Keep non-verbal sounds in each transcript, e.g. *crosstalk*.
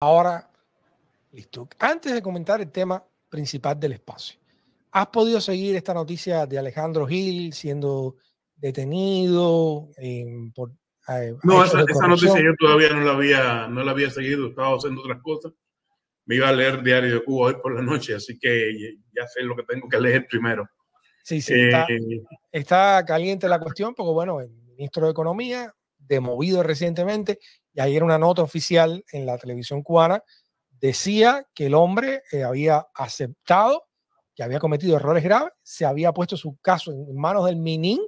Ahora, listo. Antes de comentar el tema principal del espacio, ¿has podido seguir esta noticia de Alejandro Gil siendo detenido em, por... no, esa, noticia yo todavía no la había, no la había seguido, estaba haciendo otras cosas. Me iba a leer Diario de Cuba hoy por la noche, así que ya sé lo que tengo que leer primero. Sí, sí, está, eh, está, caliente la cuestión, porque bueno, el ministro de Economía demovido recientemente y ayer una nota oficial en la televisión cubana decía que el hombre eh, había aceptado que había cometido errores graves, se había puesto su caso en manos del Minin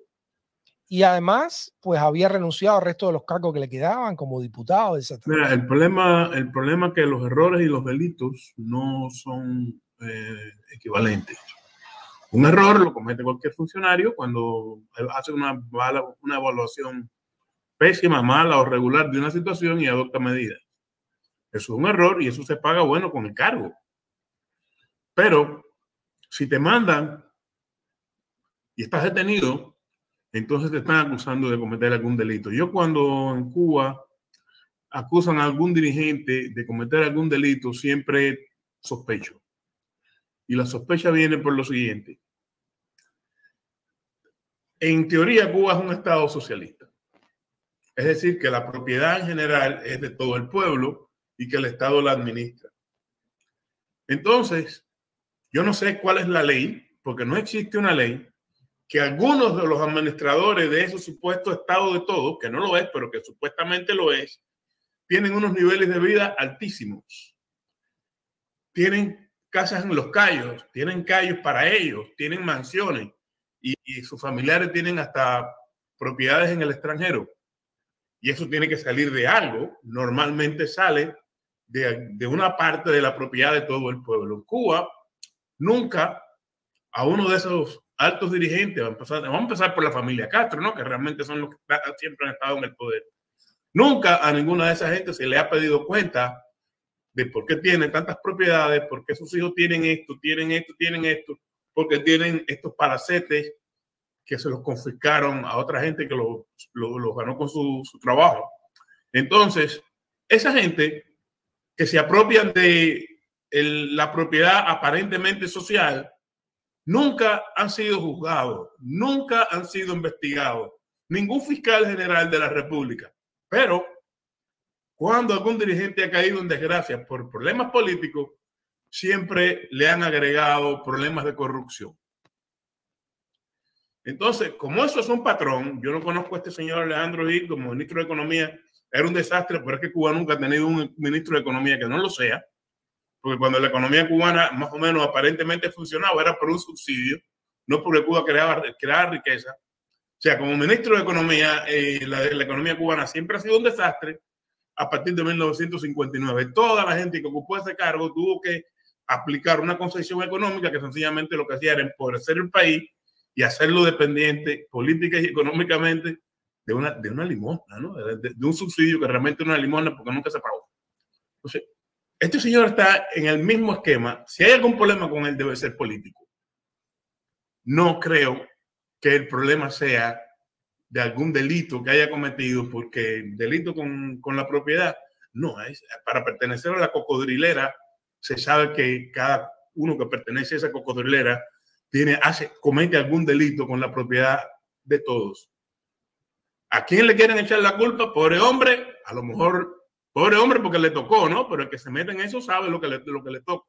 y además pues había renunciado al resto de los cargos que le quedaban como diputado, el problema, el problema es que los errores y los delitos no son eh, equivalentes. Un error lo comete cualquier funcionario cuando eh, hace una, una evaluación pésima, mala o regular de una situación y adopta medidas. Eso es un error y eso se paga bueno con el cargo. Pero si te mandan y estás detenido, entonces te están acusando de cometer algún delito. Yo cuando en Cuba acusan a algún dirigente de cometer algún delito, siempre sospecho. Y la sospecha viene por lo siguiente. En teoría, Cuba es un Estado socialista. Es decir, que la propiedad en general es de todo el pueblo y que el Estado la administra. Entonces, yo no sé cuál es la ley, porque no existe una ley que algunos de los administradores de ese supuesto estado de todo, que no lo es, pero que supuestamente lo es, tienen unos niveles de vida altísimos. Tienen casas en los callos, tienen callos para ellos, tienen mansiones y sus familiares tienen hasta propiedades en el extranjero y eso tiene que salir de algo, normalmente sale de, de, una parte de la propiedad de todo el pueblo. En Cuba, nunca a uno de esos altos dirigentes, vamos a, empezar, vamos a empezar por la familia Castro, ¿no? que realmente son los que siempre han estado en el poder, nunca a ninguna de esas gente se le ha pedido cuenta de por qué tienen tantas propiedades, por qué sus hijos tienen esto, tienen esto, tienen esto, porque tienen estos palacetes, que se los confiscaron a otra gente que los lo, ganó con su, su trabajo. Entonces, esa gente que se apropian de la propiedad aparentemente social, nunca han sido juzgados, nunca han sido investigados, ningún fiscal general de la República. Pero cuando algún dirigente ha caído en desgracia por problemas políticos, siempre le han agregado problemas de corrupción. Entonces, como eso es un patrón, yo no conozco a este señor Alejandro Gil como ministro de Economía, era un desastre, pero es que Cuba nunca ha tenido un ministro de Economía que no lo sea, porque cuando la economía cubana más o menos aparentemente funcionaba era por un subsidio, no porque Cuba creaba, crear riqueza. O sea, como ministro de Economía, eh, la, la economía cubana siempre ha sido un desastre a partir de 1959. Toda la gente que ocupó ese cargo tuvo que aplicar una concesión económica que sencillamente lo que hacía era empobrecer el país y hacerlo dependiente política y económicamente de una, de una limosna, ¿no? de, un subsidio que realmente es una limosna porque nunca se pagó. Entonces, este señor está en el mismo esquema. Si hay algún problema con él, debe ser político. No creo que el problema sea de algún delito que haya cometido, porque delito con, con la propiedad, no, es, para pertenecer a la cocodrilera, se sabe que cada uno que pertenece a esa cocodrilera tiene, hace, comete algún delito con la propiedad de todos. ¿A quién le quieren echar la culpa? Pobre hombre, a lo mejor, pobre hombre porque le tocó, ¿no? Pero el que se mete en eso sabe lo que le, lo que le toca.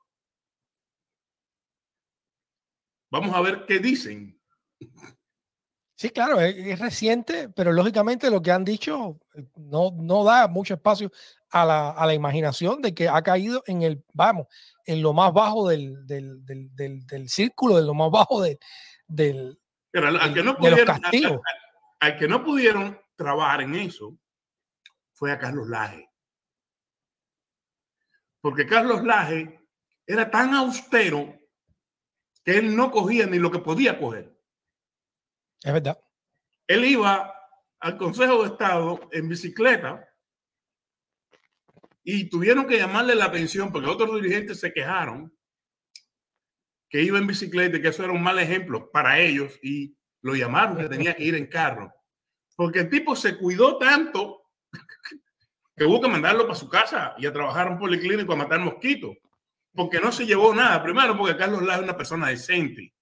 Vamos a ver qué dicen. Sí, claro, es, reciente, pero lógicamente lo que han dicho eh, no, no da mucho espacio a la, imaginación de que ha caído en el, vamos, en lo más bajo del, del, del, del, círculo, de lo más bajo de, del, que no pudieron, los al, que no pudieron trabajar en eso fue a Carlos Laje. Porque Carlos Laje era tan austero que él no cogía ni lo que podía coger. Es verdad. Él iba al Consejo de Estado en bicicleta y tuvieron que llamarle la atención porque otros dirigentes se quejaron que iba en bicicleta y que eso era un mal ejemplo para ellos y lo llamaron que tenía que ir en carro. Porque el tipo se cuidó tanto *laughs* que hubo que mandarlo para su casa y a trabajar en un policlínico a matar mosquitos. Porque no se llevó nada. Primero, porque Carlos Lázaro es una persona decente.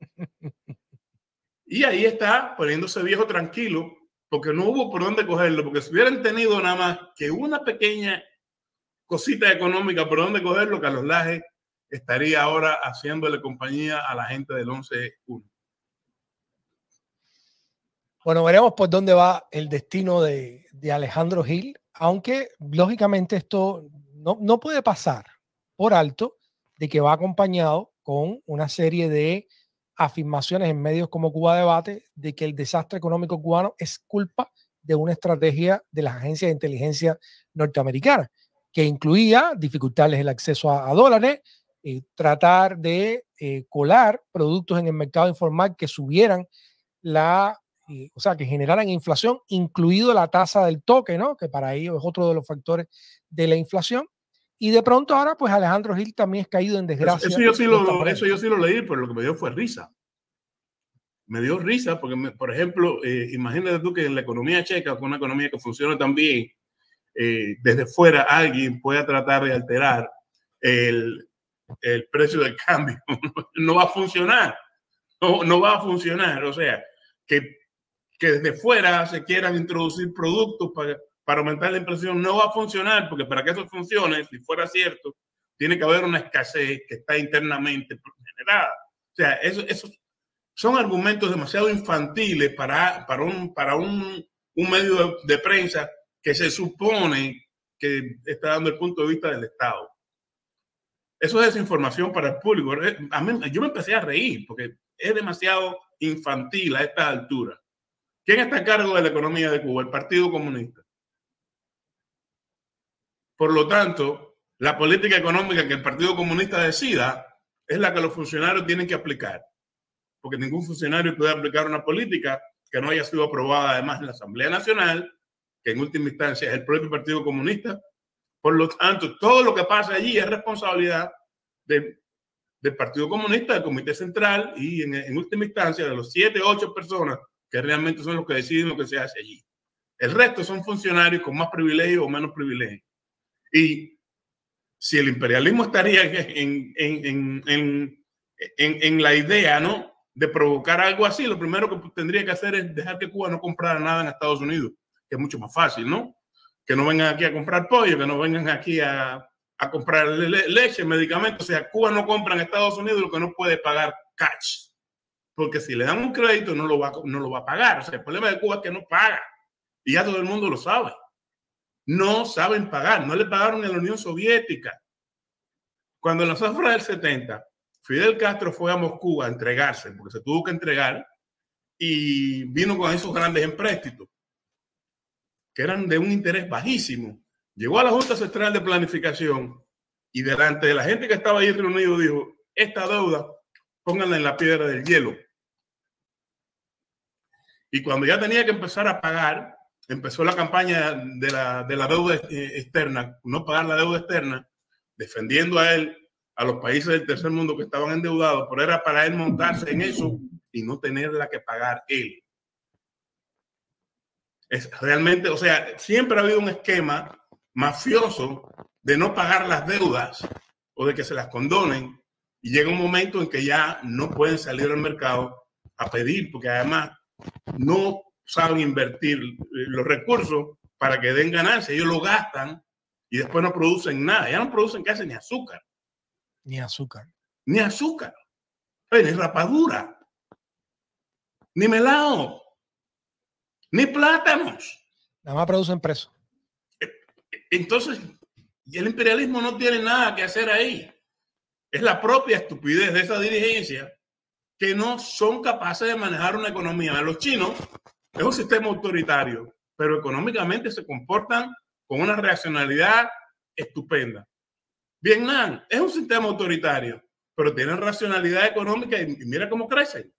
*laughs* Y ahí está poniéndose viejo tranquilo, porque no hubo por dónde cogerlo, porque si hubieran tenido nada más que una pequeña cosita económica por dónde cogerlo, Carlos Laje estaría ahora haciéndole compañía a la gente del 11-1. Bueno, veremos por dónde va el destino de, de Alejandro Gil, aunque lógicamente esto no, no, puede pasar por alto de que va acompañado con una serie de afirmaciones en medios como Cuba Debate de que el desastre económico cubano es culpa de una estrategia de las agencias de inteligencia norteamericana que incluía dificultarles el acceso a, dólares, eh, tratar de eh, colar productos en el mercado informal que subieran la, eh, o sea, que generaran inflación, incluido la tasa del toque, ¿no? que para ello es otro de los factores de la inflación, y de pronto ahora, pues Alejandro Gil también es caído en desgracia. Eso, yo, sí lo, leí, pero lo que me dio fue risa. Me dio risa porque, por ejemplo, eh, imagínate tú que en la economía checa, con una economía que funciona tan bien, eh, desde fuera alguien pueda tratar de alterar el, precio del cambio. *laughs* no va a funcionar. No, no, va a funcionar. O sea, que, que desde fuera se quieran introducir productos para para aumentar la impresión no va a funcionar, porque para que eso funcione, si fuera cierto, tiene que haber una escasez que está internamente generada. O sea, esos eso son argumentos demasiado infantiles para, para, un, para un, un medio de, prensa que se supone que está dando el punto de vista del Estado. Eso es desinformación para el público. Eh, yo me empecé a reír porque es demasiado infantil a esta altura. ¿Quién está a cargo de la economía de Cuba? El Partido Comunista. Por lo tanto, la política económica que el Partido Comunista decida es la que los funcionarios tienen que aplicar, porque ningún funcionario puede aplicar una política que no haya sido aprobada además en la Asamblea Nacional, que en última instancia es el propio Partido Comunista. Por lo tanto, todo lo que pasa allí es responsabilidad del Partido Comunista, del Comité Central y en, en última instancia de los siete, ocho personas que realmente son los que deciden lo que se hace allí. El resto son funcionarios con más privilegios o menos privilegios. Y si el imperialismo estaría en, en, en, en, la idea, ¿no? De provocar algo así, lo primero que tendría que hacer es dejar que Cuba no comprara nada en Estados Unidos, que es mucho más fácil, ¿no? Que no vengan aquí a comprar pollo, que no vengan aquí a, a comprar leche, medicamentos. O sea, Cuba no compra en Estados Unidos lo que no puede pagar cash. Porque si le dan un crédito, no lo va, no lo va a pagar. O sea, el problema de Cuba es que no paga. Y ya todo el mundo lo sabe no saben pagar, no le pagaron en la Unión Soviética. Cuando en la zafra del 70, Fidel Castro fue a Moscú a entregarse, porque se tuvo que entregar, y vino con esos grandes empréstitos, que eran de un interés bajísimo. Llegó a la Junta Central de Planificación y delante de la gente que estaba ahí reunido dijo, esta deuda, pónganla en la piedra del hielo. Y cuando ya tenía que empezar a pagar, empezó la campaña de la, deuda eh, externa, no pagar la deuda externa, defendiendo a él, a los países del tercer mundo que estaban endeudados, pero era para él montarse en eso y no tenerla que pagar él. Es realmente, o sea, siempre ha habido un esquema mafioso de no pagar las deudas o de que se las condonen y llega un momento en que ya no pueden salir al mercado a pedir, porque además no saben invertir eh, los recursos para que den ganancia. Ellos lo gastan y después no producen nada. Ya no producen casi ni azúcar. Ni azúcar. Ni azúcar. ni rapadura. Ni melado. Ni plátanos. Nada más producen preso. Eh, eh, entonces, el imperialismo no tiene nada que hacer ahí. Es la propia estupidez de esa dirigencia que no son capaces de manejar una economía. Los chinos es un sistema autoritario, pero económicamente se comportan con una racionalidad estupenda. Vietnam es un sistema autoritario, pero tienen racionalidad económica y mira cómo crecen.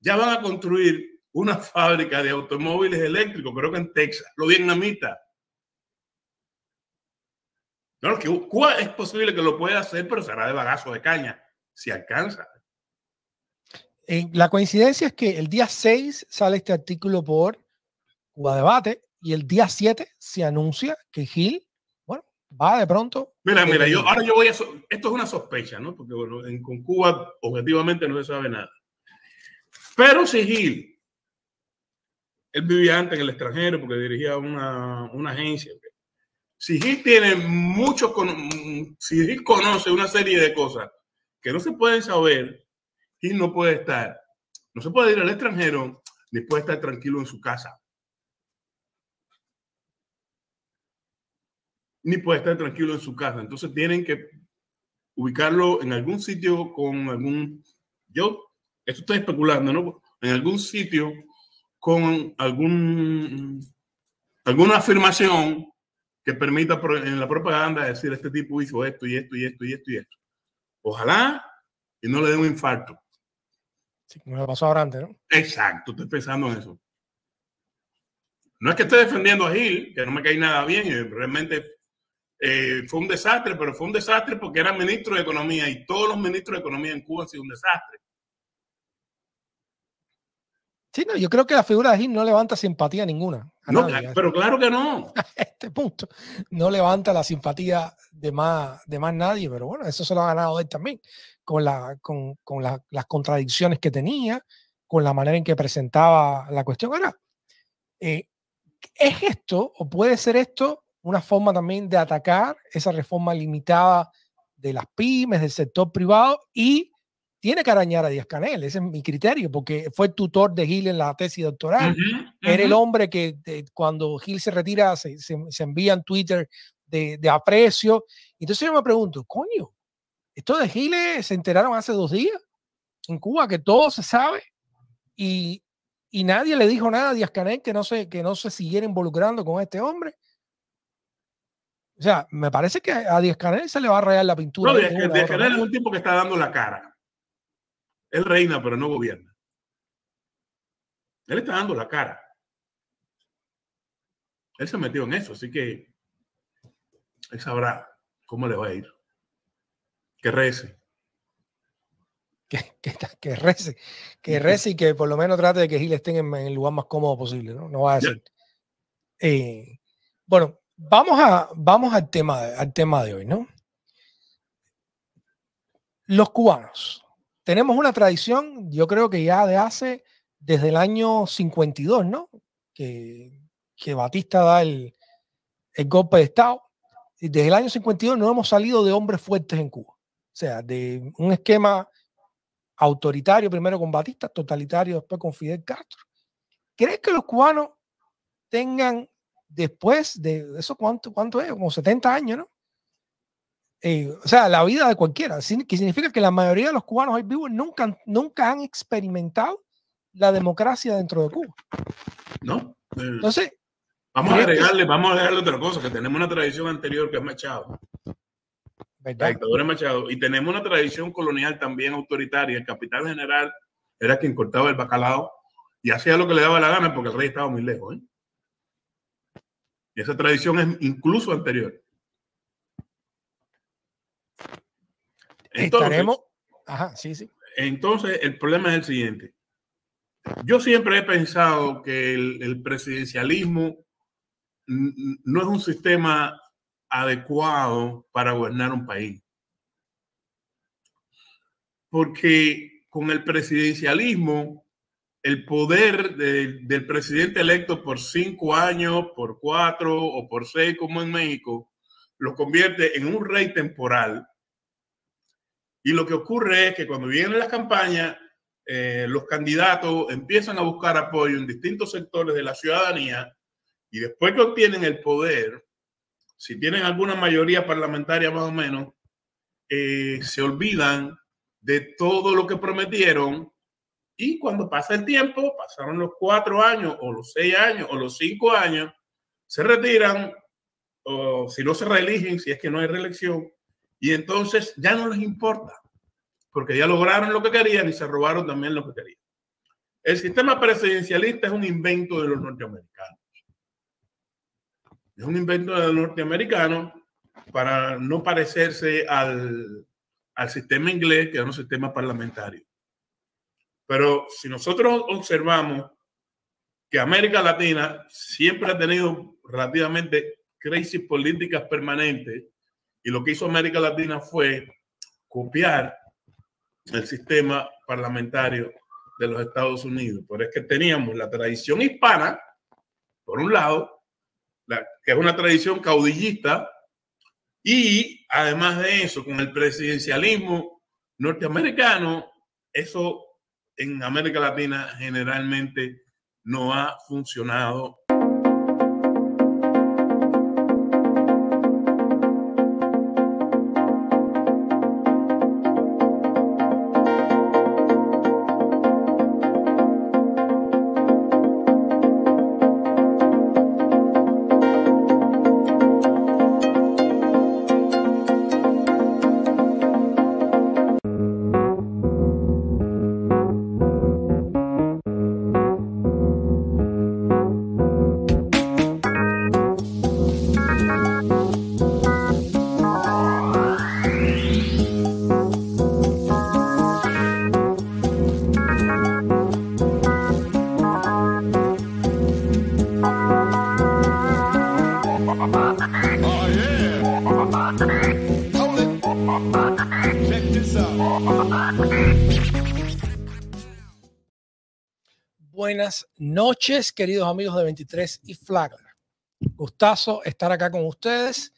Ya van a construir una *laughs* fábrica de automóviles eléctricos, creo que en Texas, lo vietnamita. No, es posible que lo pueda hacer, pero será de bagazo de caña, si alcanza. Eh, la coincidencia es que el día 6 sale este artículo por Cuba Debate y el día 7 se anuncia que Gil, bueno, va de pronto. Mira, mira, yo ahora yo voy a. esto es una sospecha, ¿no? Porque con Cuba objetivamente no se sabe nada. Pero si Gil, él vivía antes en el extranjero porque dirigía una, agencia. Si Gil tiene muchos. Si Gil conoce una serie de cosas que no se pueden saber no puede estar, no se puede ir al extranjero ni puede estar tranquilo en su casa. Ni puede estar tranquilo en su casa. Entonces tienen que ubicarlo en algún sitio con algún, yo, esto estoy especulando, ¿no? En algún sitio con algún, alguna afirmación que permita en la propaganda decir este tipo hizo esto y esto y esto y esto y esto. Ojalá y no le dé un infarto. Sí, lo pasó ahora antes, ¿no? Exacto, estoy pensando en eso. No es que esté defendiendo a Gil, que no me cae nada bien, eh, realmente eh, fue un desastre, pero fue un desastre porque era ministro de Economía y todos los ministros de Economía en Cuba han sido un desastre. Sí, yo creo que la figura de Gil no levanta simpatía ninguna. No, pero ¿eh? claro que no. *laughs* A este punto no levanta la simpatía de más, de más nadie, pero bueno, eso se lo ha ganado él también, con, la, con, las contradicciones que tenía, con la manera en que presentaba la cuestión. Ahora, eh, ¿es esto o puede ser esto una forma también de atacar esa reforma limitada de las pymes, del sector privado y tiene que arañar a Díaz Canel, ese es mi criterio, porque fue tutor de Gil en la tesis doctoral. Era el hombre que eh, cuando Gil se retira se, se, Twitter de, aprecio. Entonces yo me pregunto, coño, esto de Gil se enteraron hace dos días en Cuba, que todo se sabe y, nadie le dijo nada a Díaz Canel que no, se, que no se siguiera involucrando con este hombre. O sea, me parece que a Díaz Canel se le va a rayar la pintura. No, Díaz Canel es el tipo que está dando la cara. Él reina, pero no gobierna. Él está dando la cara. Él se metió en eso, así que él sabrá cómo le va a ir. Que rece. *laughs* Que, que, que rece, que y que por lo menos trate de que Gil esté en, el lugar más cómodo posible, ¿no? No va a decir. Eh, bueno, vamos, a, vamos al, tema, al tema de hoy, ¿no? Los cubanos, tenemos una tradición, yo creo que ya de hace, desde el año 52, ¿no? Que, Batista da el, golpe de Estado. Y desde el año 52 no hemos salido de hombres fuertes en Cuba. O sea, de un esquema autoritario, primero con Batista, totalitario después con Fidel Castro. ¿Crees que los cubanos tengan después de eso cuánto, cuánto es? Como 70 años, ¿no? Eh, o sea, la vida de cualquiera, que significa que la mayoría de los cubanos hoy vivos nunca, nunca han experimentado la democracia dentro de Cuba. No. Eh, Entonces. Vamos a agregarle, vamos a agregarle otra cosa, que tenemos una tradición anterior que es Machado. Machado. Y tenemos una tradición colonial también autoritaria. El capitán general era quien cortaba el bacalao y hacía lo que le daba la gana porque el rey estaba muy lejos. ¿eh? Y esa tradición es incluso anterior. Entonces, Estaremos. Entonces, el problema es el siguiente. Yo siempre he pensado que el, presidencialismo no es un sistema adecuado para gobernar un país. Porque con el presidencialismo, el poder del presidente electo por cinco años, por cuatro o por seis, como en México, lo convierte en un rey temporal y lo que ocurre es que cuando vienen las campañas, eh, los candidatos empiezan a buscar apoyo en distintos sectores de la ciudadanía y después que obtienen el poder, si tienen alguna mayoría parlamentaria más o menos, eh, se olvidan de todo lo que prometieron y cuando pasa el tiempo, pasaron los cuatro años o los seis años o los cinco años, se retiran o si no se reeligen, si es que no hay reelección, y entonces ya no les importa, porque ya lograron lo que querían y se robaron también lo que querían. El sistema presidencialista es un invento de los norteamericanos. Es un invento de los norteamericanos para no parecerse al, al sistema inglés, que es un sistema parlamentario. Pero si nosotros observamos que América Latina siempre ha tenido relativamente crisis políticas permanentes y lo que hizo América Latina fue copiar el sistema parlamentario de los Estados Unidos. Pero es que teníamos la tradición hispana, por un lado, que es una tradición caudillista, y además de eso, con el presidencialismo norteamericano, eso en América Latina generalmente no ha funcionado noches, queridos amigos de 23 y Flagler. Gustazo estar acá con ustedes.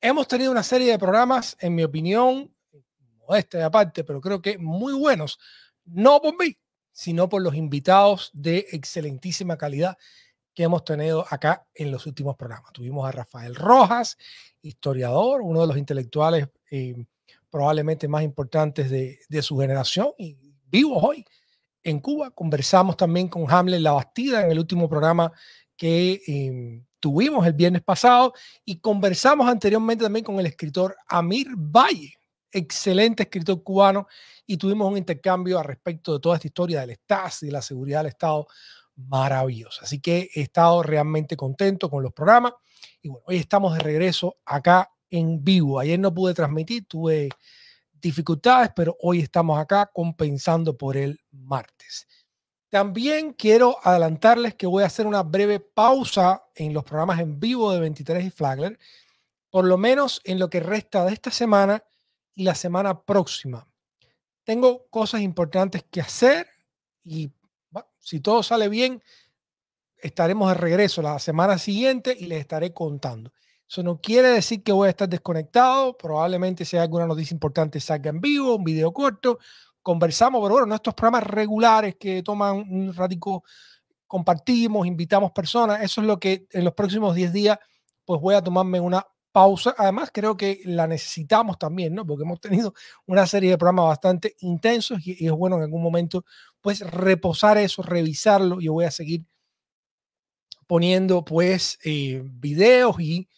Hemos tenido una serie de programas, en mi opinión, modesta de aparte, pero creo que muy buenos, no por mí, sino por los invitados de excelentísima calidad que hemos tenido acá en los últimos programas. Tuvimos a Rafael Rojas, historiador, uno de los intelectuales eh, probablemente más importantes de, de su generación y vivos hoy en Cuba. Conversamos también con Hamlet La Bastida en el último programa que em, tuvimos el viernes pasado y conversamos anteriormente también con el escritor Amir Valle, excelente escritor cubano, y tuvimos un intercambio al respecto de toda esta historia del Estado y de la seguridad del Estado maravillosa. Así que he estado realmente contento con los programas y bueno, hoy estamos de regreso acá en vivo. Ayer no pude transmitir, tuve dificultades, pero hoy estamos acá compensando por el martes. También quiero adelantarles que voy a hacer una breve pausa en los programas en vivo de 23 y Flagler, por lo menos en lo que resta de esta semana y la semana próxima. Tengo cosas importantes que hacer y si todo sale bien, estaremos de regreso la semana siguiente y les estaré contando. Eso no quiere decir que voy a estar desconectado. Probablemente si hay alguna noticia importante salga en vivo, un video corto. Conversamos, pero bueno, nuestros programas regulares que toman un ratico, compartimos, invitamos personas. Eso es lo que en los próximos 10 días, pues voy a tomarme una pausa. Además, creo que la necesitamos también, ¿no? Porque hemos tenido una serie de programas bastante intensos y, es bueno en algún momento, pues, reposar eso, revisarlo. Yo voy a seguir poniendo, pues, eh, videos y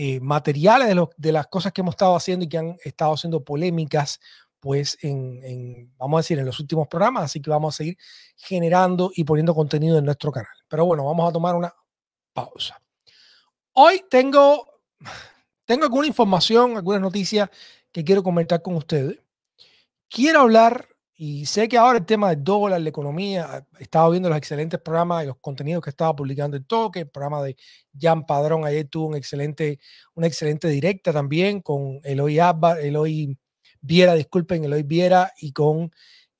eh, materiales de, las cosas que hemos estado haciendo y que han estado haciendo polémicas, pues vamos a decir, en los últimos programas, así que vamos a seguir generando y poniendo contenido en nuestro canal. Pero bueno, vamos a tomar una pausa. Hoy tengo, tengo alguna información, algunas noticias que quiero comentar con ustedes. Quiero hablar y sé que ahora el tema del dólar, la economía, he ah, estado viendo los excelentes programas y los contenidos que estaba publicando el Toque, el programa de Jan Padrón, ayer tuvo un excelente, una excelente directa también con Eloy Eloy Viera, disculpen, Eloy Viera y con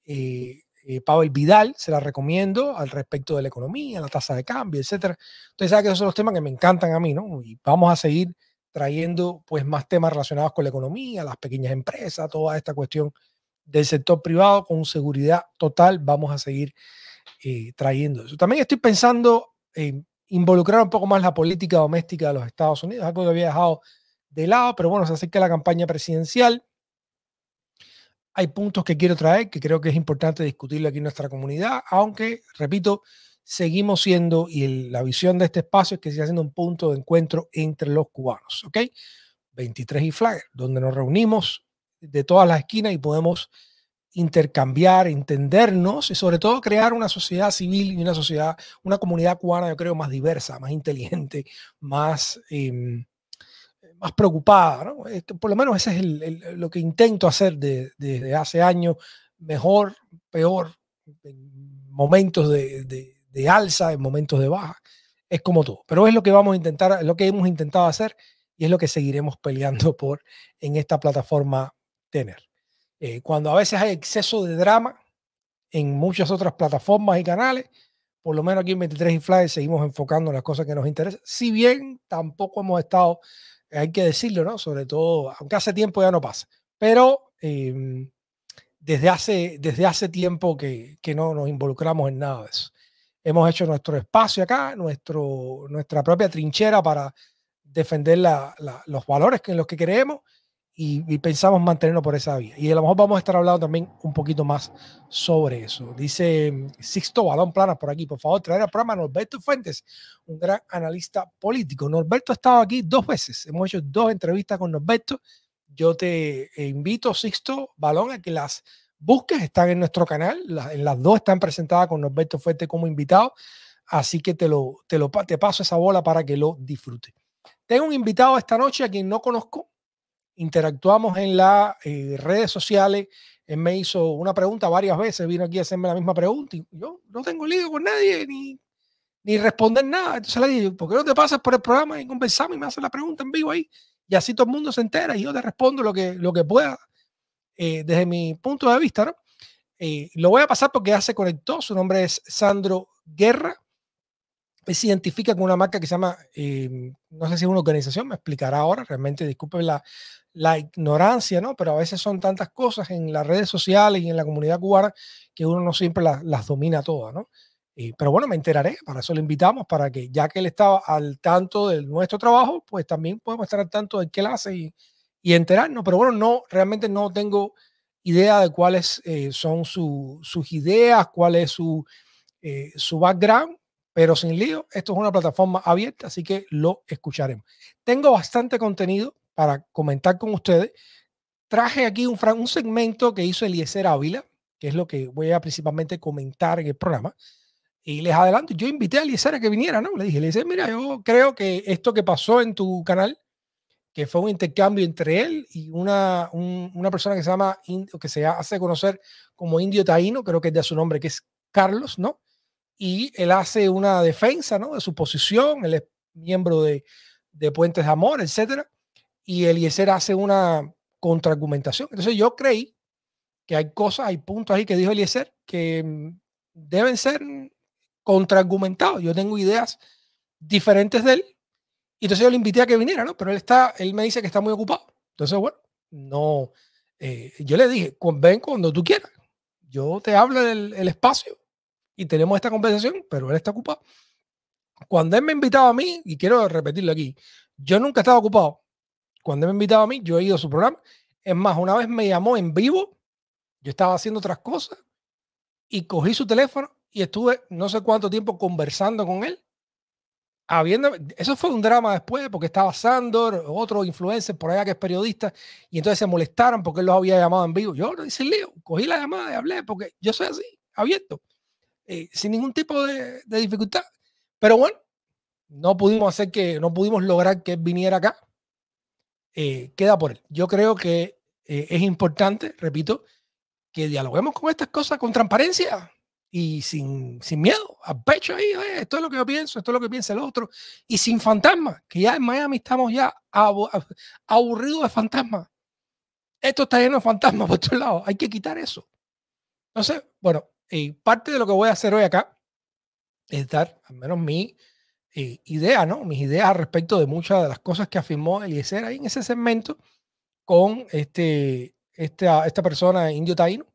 eh, eh, Pavel Vidal, se la recomiendo al respecto de la economía, la tasa de cambio, etc. Entonces, que esos son los temas que me encantan a mí, ¿no? Y vamos a seguir trayendo pues más temas relacionados con la economía, las pequeñas empresas, toda esta cuestión del sector privado con seguridad total. Vamos a seguir eh, trayendo eso. También estoy pensando en involucrar un poco más la política doméstica de los Estados Unidos, algo que había dejado de lado, pero bueno, se acerca la campaña presidencial. Hay puntos que quiero traer que creo que es importante discutirlo aquí en nuestra comunidad, aunque, repito, seguimos siendo, y la visión de este espacio es que siga siendo un punto de encuentro entre los cubanos, ¿ok? 23 y flag donde nos reunimos de todas las esquinas y podemos intercambiar, entendernos y sobre todo crear una sociedad civil y una sociedad, una comunidad cubana, yo creo, más diversa, más inteligente, más, em, más preocupada. Por lo menos ese es el, lo que intento hacer desde hace años, mejor, peor, en momentos de, de, de, alza, en momentos de baja. Es como todo. Pero es lo que vamos a intentar, lo que hemos intentado hacer y es lo que seguiremos peleando *laughs* por en esta plataforma tener. Eh, cuando a veces hay exceso de drama en muchas otras plataformas y canales, por lo menos aquí en 23 y Fly seguimos enfocando en las cosas que nos interesan. Si bien tampoco hemos estado, hay que decirlo, ¿no? Sobre todo, aunque hace tiempo ya no pasa, pero em, desde, hace, desde hace tiempo que, que, no nos involucramos en nada de eso. Hemos hecho nuestro espacio acá, nuestro, nuestra propia trinchera para defender los valores en los que creemos y, pensamos mantenernos por esa vía. Y a lo mejor vamos a estar hablando también un poquito más sobre eso. Dice Sixto Balón Planas por aquí, por favor, traer al programa a Norberto Fuentes, un gran analista político. Norberto ha estado aquí dos veces, hemos hecho dos entrevistas con Norberto. Yo te eh, invito, Sixto Balón, a que las busques, están en nuestro canal, las, en las dos están presentadas con Norberto Fuentes como invitado, así que te, lo, te, lo, te paso esa bola para que lo disfrute. Tengo un invitado esta noche a quien no conozco, interactuamos en las eh, redes sociales. Él me hizo una pregunta varias veces, vino aquí a hacerme la misma pregunta y yo no tengo lío con nadie ni, responder nada. Entonces le dije, ¿por qué no te pasas por el programa y conversamos y me haces la pregunta en vivo ahí? Y así todo el mundo se entera y yo te respondo lo que, lo que pueda eh, desde mi punto de vista, eh, lo voy a pasar porque ya se conectó. Su nombre es Sandro Guerra. Eh, se identifica con una marca que se llama, eh, no sé si es una organización, me explicará ahora, realmente disculpe la, ignorancia, ¿no? Pero a veces son tantas cosas en las redes sociales y en la comunidad cubana que uno no siempre las, las domina todas, ¿no? pero bueno, me enteraré, para eso le invitamos, para que ya que él estaba al tanto de nuestro trabajo, pues también podemos estar al tanto de qué hace y, y enterarnos. Pero bueno, no, realmente no tengo idea de cuáles eh, son sus ideas, cuál es su, su background pero sin lío, esto es una plataforma abierta, así que lo escucharemos. Tengo bastante contenido para comentar con ustedes. Traje aquí un, un segmento que hizo Eliezer Ávila, que es lo que voy a principalmente comentar en el programa. Y les adelanto, yo invité a Eliezer a que viniera, ¿no? Le dije, Eliezer, mira, yo creo que esto que pasó en tu canal, que fue un intercambio entre él y una, una persona que se llama, que se hace conocer como indio taíno, creo que es de su nombre, que es Carlos, ¿no? y él hace una defensa ¿no? de su posición, él es miembro de, de Puentes de Amor, etc. Y Eliezer hace una contraargumentación. Entonces yo creí que hay cosas, hay puntos ahí que dijo Eliezer que mm, deben ser contraargumentados. Yo tengo ideas diferentes de él. Y entonces yo le invité a que viniera, ¿no? Pero él está, él me dice que está muy ocupado. Entonces, bueno, no. Eh, yo le dije, ven cuando tú quieras. Yo te hablo del el espacio y tenemos esta conversación, pero él está ocupado. Cuando él me invitado a mí, y quiero repetirlo aquí, yo nunca estaba ocupado. Cuando él me invitado a mí, yo he ido a su programa. Es más, una vez me llamó en vivo, yo estaba haciendo otras cosas, y cogí su teléfono y estuve no sé cuánto tiempo conversando con él. Habiendo, eso fue un drama después porque estaba Sandor, otro influencer por allá que es periodista, y entonces se molestaron porque él los había llamado en vivo. Yo no hice lío, cogí la llamada y hablé porque yo soy así, abierto. Eh, sin ningún tipo de, dificultad. Pero bueno, no pudimos hacer que, no pudimos lograr que viniera acá. Eh, queda por él. Yo creo que eh, es importante, repito, que dialoguemos con estas cosas con transparencia y sin, sin miedo, A pecho ahí, esto es lo que yo pienso, esto es lo que piensa el otro, y sin fantasmas, que ya en Miami estamos ya aburridos de fantasmas. Esto está lleno de fantasmas por todos lados, hay que quitar eso. Entonces, bueno, parte de lo que voy a hacer hoy acá es dar al menos mi eh, idea, ¿no? Mis ideas respecto de muchas de las cosas que afirmó Eliezer ahí en ese segmento con este, esta, esta persona indio taíno.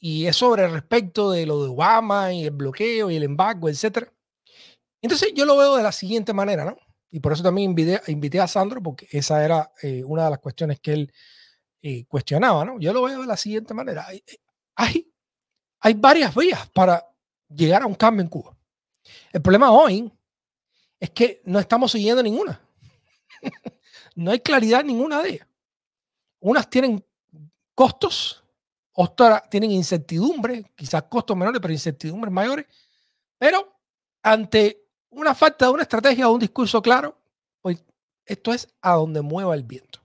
Y es sobre respecto de lo de Obama y el bloqueo y el embargo, etcétera. Entonces yo lo veo de la siguiente manera, ¿no? Y por eso también invité, a Sandro, porque esa era eh, una de las cuestiones que él eh, cuestionaba, ¿no? Yo lo veo de la siguiente manera. hay hay varias vías para llegar a un cambio en Cuba. El problema hoy es que no estamos siguiendo ninguna. *laughs* no hay claridad en ninguna de ellas. Unas tienen costos, otras tienen incertidumbre, quizás costos menores, pero incertidumbres mayores. Pero ante una falta de una estrategia o un discurso claro, hoy pues, esto es a donde mueva el viento.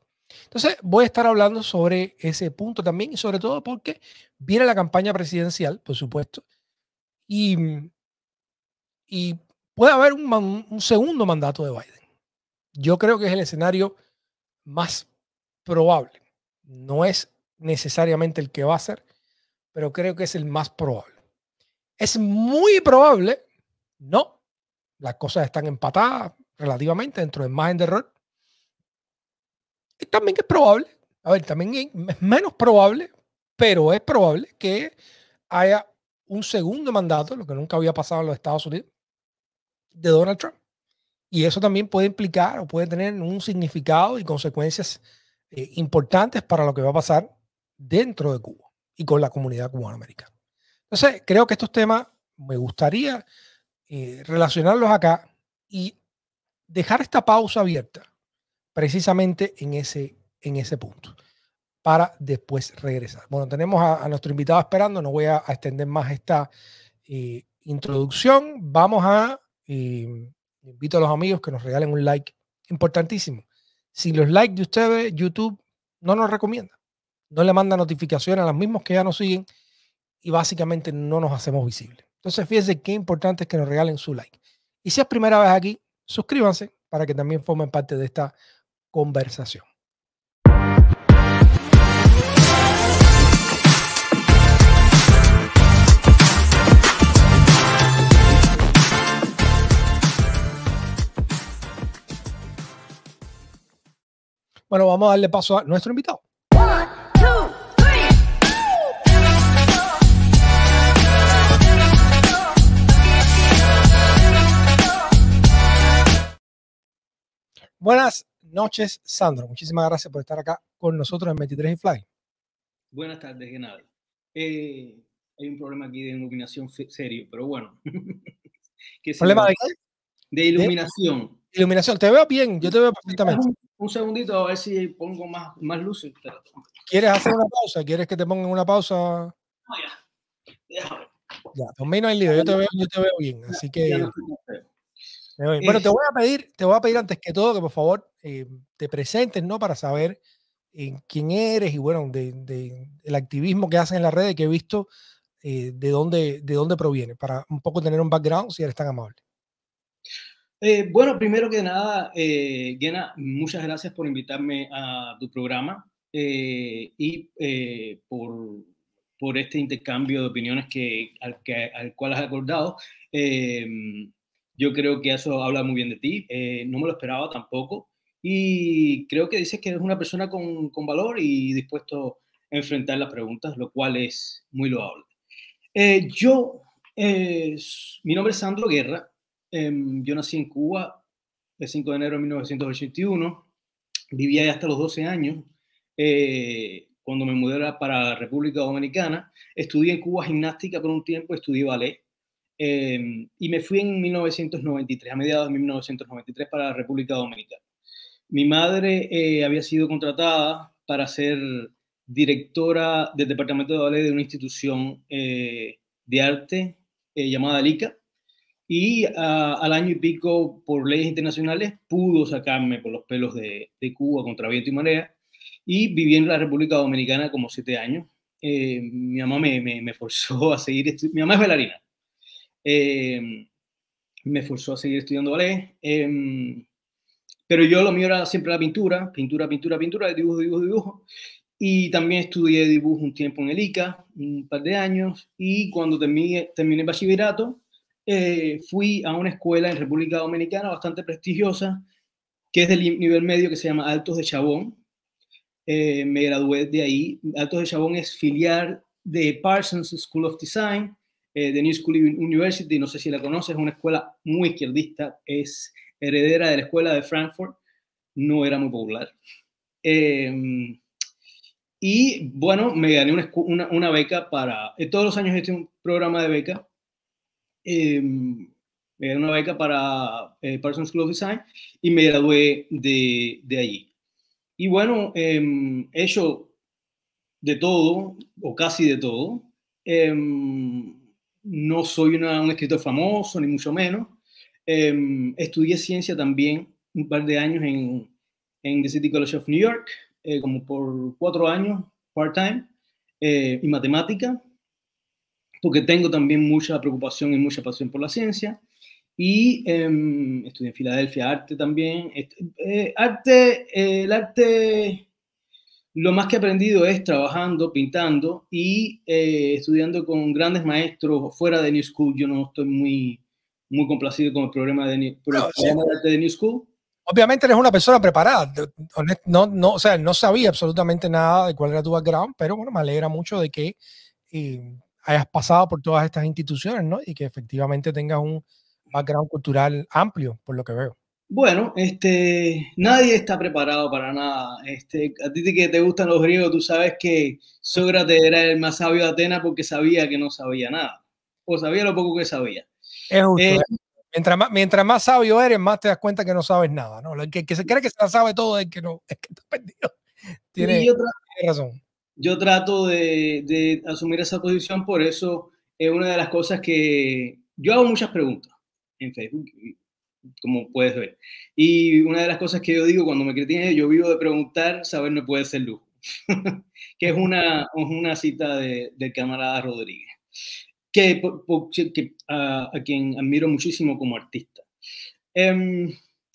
Entonces, voy a estar hablando sobre ese punto también y sobre todo porque viene la campaña presidencial, por supuesto, y, puede haber un, segundo mandato de Biden. Yo creo que es el escenario más probable. No es necesariamente el que va a ser, pero creo que es el más probable. Es muy probable, no, las cosas están empatadas relativamente dentro de margen de error, también es probable, a ver, también es menos probable, pero es probable que haya un segundo mandato, lo que nunca había pasado en los Estados Unidos, de Donald Trump. Y eso también puede implicar o puede tener un significado y consecuencias eh, importantes para lo que va a pasar dentro de Cuba y con la comunidad cubanoamericana. Entonces, creo que estos temas me gustaría eh, relacionarlos acá y dejar esta pausa abierta precisamente en ese, en ese punto, para después regresar. Bueno, tenemos a, nuestro invitado esperando, no voy a, extender más esta eh, introducción. Vamos a, invitar eh, invito a los amigos que nos regalen un like, importantísimo. Sin los likes de ustedes, YouTube no nos recomienda, no le manda notificaciones a los mismos que ya nos siguen y básicamente no nos hacemos visibles. Entonces, fíjense qué importante es que nos regalen su like. Y si es primera vez aquí, suscríbanse para que también formen parte de esta conversación. Bueno, vamos a darle paso a nuestro invitado. Buenas noches, Sandro. Muchísimas gracias por estar acá con nosotros en 23 y Fly. Buenas tardes, Genaro. Eh, hay un problema aquí de iluminación serio, pero bueno. *laughs* ¿Qué ¿Problema de qué? De iluminación. iluminación, te veo bien, yo te veo perfectamente. Un, segundito, a ver si pongo más, más luces. ¿Quieres hacer una pausa? ¿Quieres que te pongan una pausa? No, ya. Ya, no hay lío, yo te veo, yo te veo bien, así que... Bueno, te voy a pedir, te voy a pedir antes que todo que por favor eh, te presentes, ¿no? Para saber eh, quién eres y bueno, de, el activismo que haces en red y que he visto, eh, de, dónde, de dónde proviene, para un poco tener un background si eres tan amable. bueno, primero que nada, eh, muchas gracias por invitarme a tu programa y por, este intercambio de opiniones que, al, al cual has acordado. Em, yo creo que eso habla muy bien de ti. Eh, no me lo esperaba tampoco. Y creo que dices que eres una persona con, valor y dispuesto a enfrentar las preguntas, lo cual es muy loable. Eh, yo, eh, mi nombre es Sandro Guerra. Em, yo nací en Cuba el 5 de enero de 1981. Vivía ahí hasta los 12 años. cuando me mudé para la República Dominicana, estudié en Cuba gimnástica por un tiempo, estudié ballet Em, y me fui en 1993, a mediados de 1993, para la República Dominicana. Mi madre eh, había sido contratada para ser directora del Departamento de Ballet de una institución eh, de arte eh, llamada LICA, y ah, al año y pico, por leyes internacionales, pudo sacarme por los pelos de, Cuba contra viento y marea, y viví en la República Dominicana como siete años. mi mamá me, me forzó a seguir, mi mamá es bailarina, Em, me forzó a seguir estudiando ballet. Em, pero yo lo mío era siempre la pintura, pintura, pintura, pintura, dibujo, dibujo, dibujo. Y también estudié dibujo un tiempo en el ICA, un par de años. Y cuando terminé, terminé el bachillerato, eh, fui a una escuela en República Dominicana bastante prestigiosa, que es del nivel medio, que se llama Altos de Chabón. Eh, me gradué de ahí. Altos de Chabón es filial de Parsons School of Design, eh, The New School University, no sé si la conoces, es una escuela muy izquierdista, es heredera de la escuela de Frankfurt, no era muy popular. Em, y bueno, me gané una, una, beca para, eh, todos los años he un programa de beca, em, me una beca para eh, Parsons School of Design y me gradué de, de allí. Y bueno, em, he hecho de todo, o casi de todo no soy un escritor famoso, ni mucho menos. Em, estudié ciencia también un par de años en, The City College of New York, eh, como por cuatro años, part-time, eh, y matemática, porque tengo también mucha preocupación y mucha pasión por la ciencia. Y em, estudié en Filadelfia arte también. Eh, arte, el arte lo más que he aprendido es trabajando, pintando y eh, estudiando con grandes maestros fuera de New School. Yo no estoy muy, muy complacido con el programa de, New, School. Obviamente eres una persona preparada. No, no, o sea, no sabía absolutamente nada de cuál era tu background, pero bueno, me alegra mucho de que eh, hayas pasado por todas estas instituciones, ¿no? Y que efectivamente tengas un background cultural amplio, por lo que veo. Bueno, este, nadie está preparado para nada. Este, a ti que te gustan los griegos, tú sabes que Sócrates era el más sabio de Atenas porque sabía que no sabía nada. O sabía lo poco que sabía. Es eh, eh. mientras, más, mientras más sabio eres, más te das cuenta que no sabes nada. ¿no? El que, se cree que se sabe todo es que no, es que está perdido. *laughs* Tiene, razón. Yo trato de, de, asumir esa posición, por eso es una de las cosas que yo hago muchas preguntas en Facebook como puedes ver. Y una de las cosas que yo digo cuando me critican, yo vivo de preguntar, saber no puede ser lujo, *laughs* que es una, una cita de, del camarada Rodríguez, que, a, quien admiro muchísimo como artista. Em,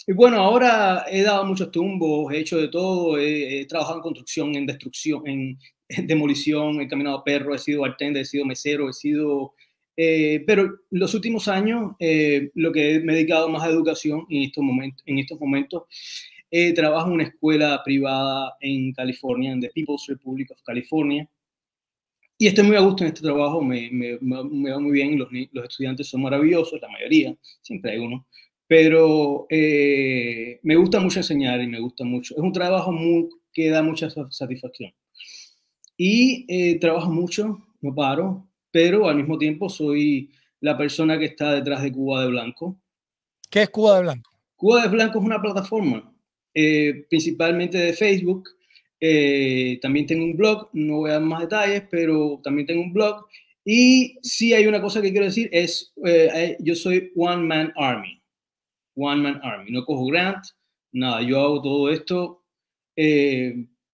y bueno, ahora he dado muchos tumbos, he hecho de todo, he, trabajado en construcción, en destrucción, en, *laughs* demolición, he caminado a perro, he sido bartender, he sido mesero, he sido eh, pero los últimos años, eh, lo que me he dedicado más a educación en estos momentos, en estos momentos eh, trabajo en una escuela privada en California, en The People's Republic of California. Y estoy muy a gusto en este trabajo, me, va muy bien, los, los, estudiantes son maravillosos, la mayoría, siempre hay uno. Pero me gusta mucho enseñar y me gusta mucho. Es un trabajo muy, que da mucha satisfacción. Y trabajo mucho, no paro, pero al mismo tiempo soy la persona que está detrás de Cuba de Blanco. ¿Qué es Cuba de Blanco? Cuba de Blanco es una plataforma, eh, principalmente de Facebook. Eh, también tengo un blog, no voy a dar más detalles, pero también tengo un blog. Y si hay una cosa que quiero decir, es eh, yo soy One Man Army. One Man Army. No cojo grant, nada, yo hago todo esto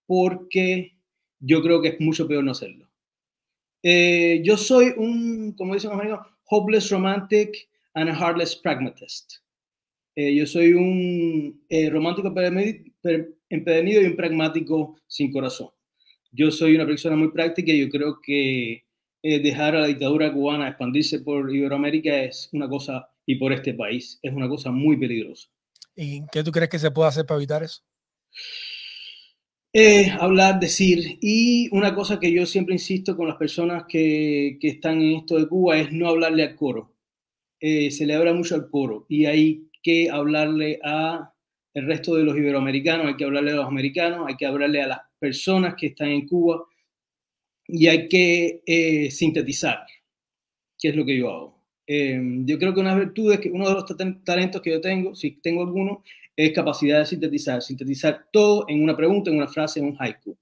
porque yo creo que es mucho peor no hacerlo. Eh, yo soy un, como dicen los americanos, hopeless romantic and a heartless pragmatist. Eh, yo soy un eh, romántico empedernido y un pragmático sin corazón. Yo soy una persona muy práctica y yo creo que dejar a la dictadura cubana expandirse por Iberoamérica es una cosa, y por este país, es una cosa muy peligrosa. ¿Y qué tú crees que se puede hacer para evitar eso? hablar, decir. Y una cosa que yo siempre insisto con las personas que, están en esto de Cuba es no hablarle al coro. Eh, se le habla mucho al coro y hay que hablarle a el resto de los iberoamericanos, hay que hablarle a los americanos, hay que hablarle a las personas que están en Cuba y hay que eh, sintetizar, que es lo que yo hago. Em, yo creo que una virtud virtudes, que uno de los talentos que yo tengo, si tengo alguno, es capacidad de sintetizar, sintetizar todo en una pregunta, en una frase, en un haiku.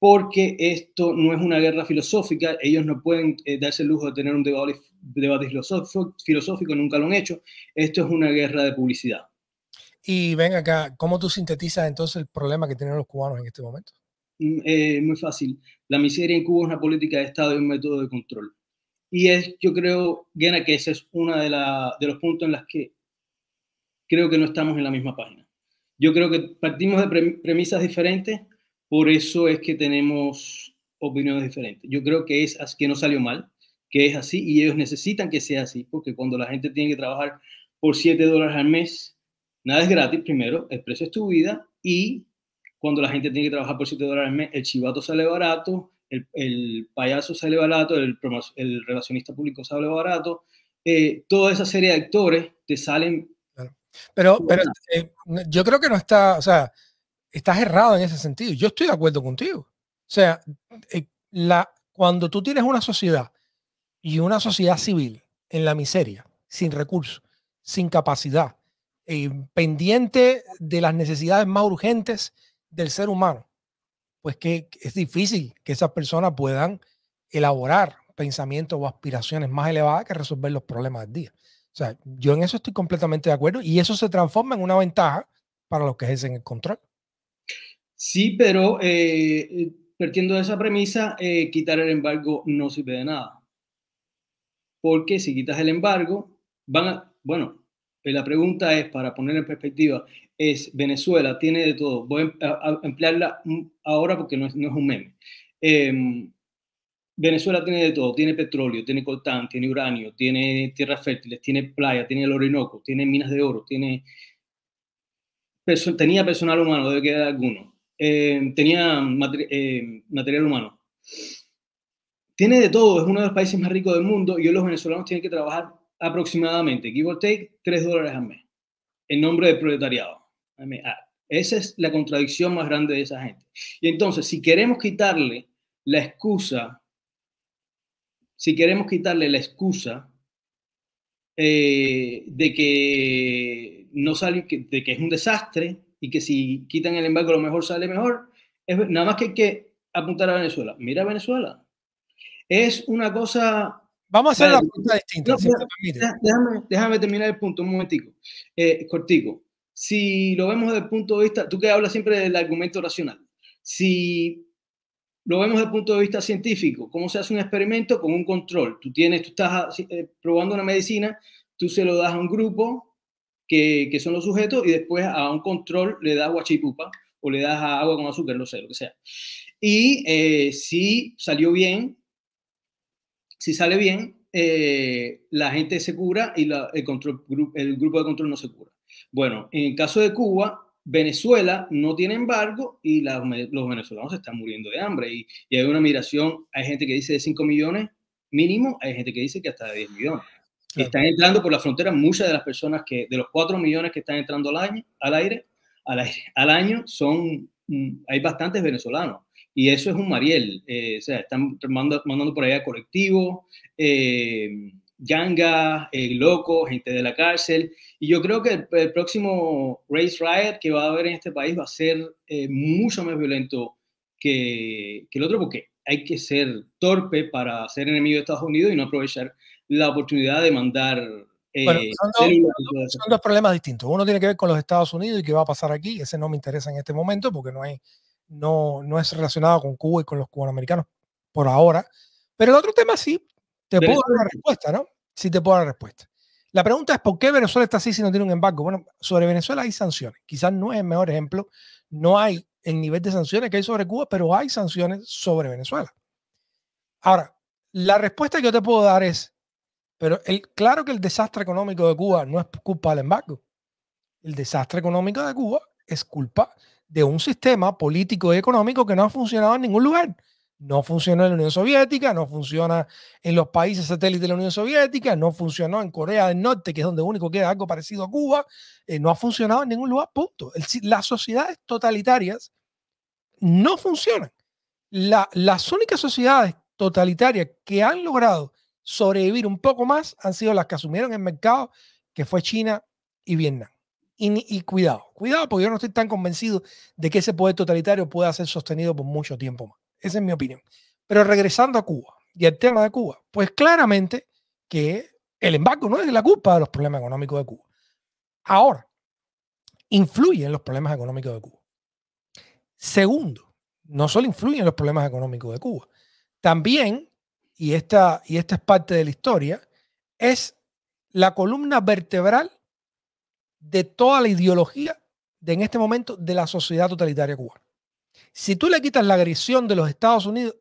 Porque esto no es una guerra filosófica, ellos no pueden eh, darse el lujo de tener un debate, filosófico, filosófico, nunca lo han hecho. Esto es una guerra de publicidad. Y ven acá, ¿cómo tú sintetizas entonces el problema que tienen los cubanos en este momento? Mm, eh, muy fácil. La miseria en Cuba es una política de Estado y un método de control. Y es, yo creo, Gena, que ese es uno de, de los puntos en los que creo que no estamos en la misma página. Yo creo que partimos de premisas diferentes, por eso es que tenemos opiniones diferentes. Yo creo que es que no salió mal, que es así y ellos necesitan que sea así, porque cuando la gente tiene que trabajar por 7 dólares al mes, nada es gratis, primero, el precio es tu vida y cuando la gente tiene que trabajar por 7 dólares al mes, el chivato sale barato, el, payaso sale barato, el, el, relacionista público sale barato, eh, toda esa serie de actores te salen pero, eh, yo creo que no está, o sea, estás errado en ese sentido. Yo estoy de acuerdo contigo. O sea, eh, cuando tú tienes una sociedad y una sociedad civil en la miseria, sin recursos, sin capacidad, eh, pendiente de las necesidades más urgentes del ser humano, pues que es difícil que esas personas puedan elaborar pensamientos o aspiraciones más elevadas que resolver los problemas del día. O sea, yo en eso estoy completamente de acuerdo y eso se transforma en una ventaja para los que ejercen el control. Sí, pero eh, eh, partiendo de esa premisa, eh, quitar el embargo no sirve de nada. Porque si quitas el embargo, van a, bueno, la pregunta es, para poner en perspectiva, es Venezuela, tiene de todo. Voy a, em, emplearla ahora porque no es, un meme. Em, Venezuela tiene de todo, tiene petróleo, tiene coltán, tiene uranio, tiene tierras fértiles, tiene playa, tiene el Orinoco, tiene minas de oro, tiene tenía personal humano, debe quedar alguno, eh, tenía eh, material humano. Tiene de todo, es uno de los países más ricos del mundo y hoy los venezolanos tienen que trabajar aproximadamente, give or take, tres dólares al mes, en nombre del proletariado. Ah, esa es la contradicción más grande de esa gente. Y entonces, si queremos quitarle la excusa si queremos quitarle la excusa eh, de que no sale, de que es un desastre y que si quitan el embargo lo mejor sale mejor, es, nada más que que apuntar a Venezuela. Mira Venezuela. Es una cosa... Vamos a hacer la pregunta distinta. déjame, terminar el punto un momentico, eh, cortico. Si lo vemos desde el punto de vista, tú que hablas siempre del argumento racional, si lo vemos desde el punto de vista científico, cómo se hace un experimento con un control. Tú tienes, tú estás eh, probando una medicina, tú se lo das a un grupo que, que, son los sujetos y después a un control le das guachipupa o le das agua con azúcar, lo sé, lo que sea. Y eh, si salió bien, si sale bien, eh, la gente se cura y el, control, el grupo de control no se cura. Bueno, en el caso de Cuba, Venezuela no tiene embargo y los venezolanos están muriendo de hambre y, hay una migración, hay gente que dice de 5 millones mínimo, hay gente que dice que hasta de 10 millones. Están entrando por la frontera muchas de las personas que, de los 4 millones que están entrando al año, al aire, al, *laughs* año, son, mm, hay bastantes venezolanos y eso es un mariel, eh, o sea, están mandando, mandando por allá colectivos. Eh, Yanga, el eh, Loco, gente de la cárcel. Y yo creo que el, próximo race riot que va a haber en este país va a ser eh, mucho más violento que, el otro, porque hay que ser torpe para ser enemigo de Estados Unidos y no aprovechar la oportunidad de mandar. Eh, bueno, son, dos, problemas distintos. Uno tiene que ver con los Estados Unidos y qué va a pasar aquí. Ese no me interesa en este momento porque no, hay, no, no es relacionado con Cuba y con los cubanoamericanos por ahora. Pero el otro tema sí, te puedo dar la respuesta, ¿no? Sí, te puedo dar la respuesta. La pregunta es por qué Venezuela está así si no tiene un embargo. Bueno, sobre Venezuela hay sanciones. Quizás no es el mejor ejemplo. No hay el nivel de sanciones que hay sobre Cuba, pero hay sanciones sobre Venezuela. Ahora, la respuesta que yo te puedo dar es, pero el, claro que el desastre económico de Cuba no es culpa del embargo. El desastre económico de Cuba es culpa de un sistema político y económico que no ha funcionado en ningún lugar. No funcionó en la Unión Soviética, no funciona en los países satélites de la Unión Soviética, no funcionó en Corea del Norte, que es donde único queda algo parecido a Cuba, eh, no ha funcionado en ningún lugar, punto. las sociedades totalitarias no funcionan. las únicas sociedades totalitarias que han logrado sobrevivir un poco más han sido las que asumieron el mercado, que fue China y Vietnam. y, cuidado, cuidado, porque yo no estoy tan convencido de que ese poder totalitario pueda ser sostenido por mucho tiempo más. Esa es mi opinión. Pero regresando a Cuba y al tema de Cuba, pues claramente que el embargo no es la culpa de los problemas económicos de Cuba. Ahora, influyen los problemas económicos de Cuba. Segundo, no solo influyen los problemas económicos de Cuba, también, y esta, y esta es parte de la historia, es la columna vertebral de toda la ideología de en este momento de la sociedad totalitaria cubana. Si tú le quitas la agresión de los Estados Unidos,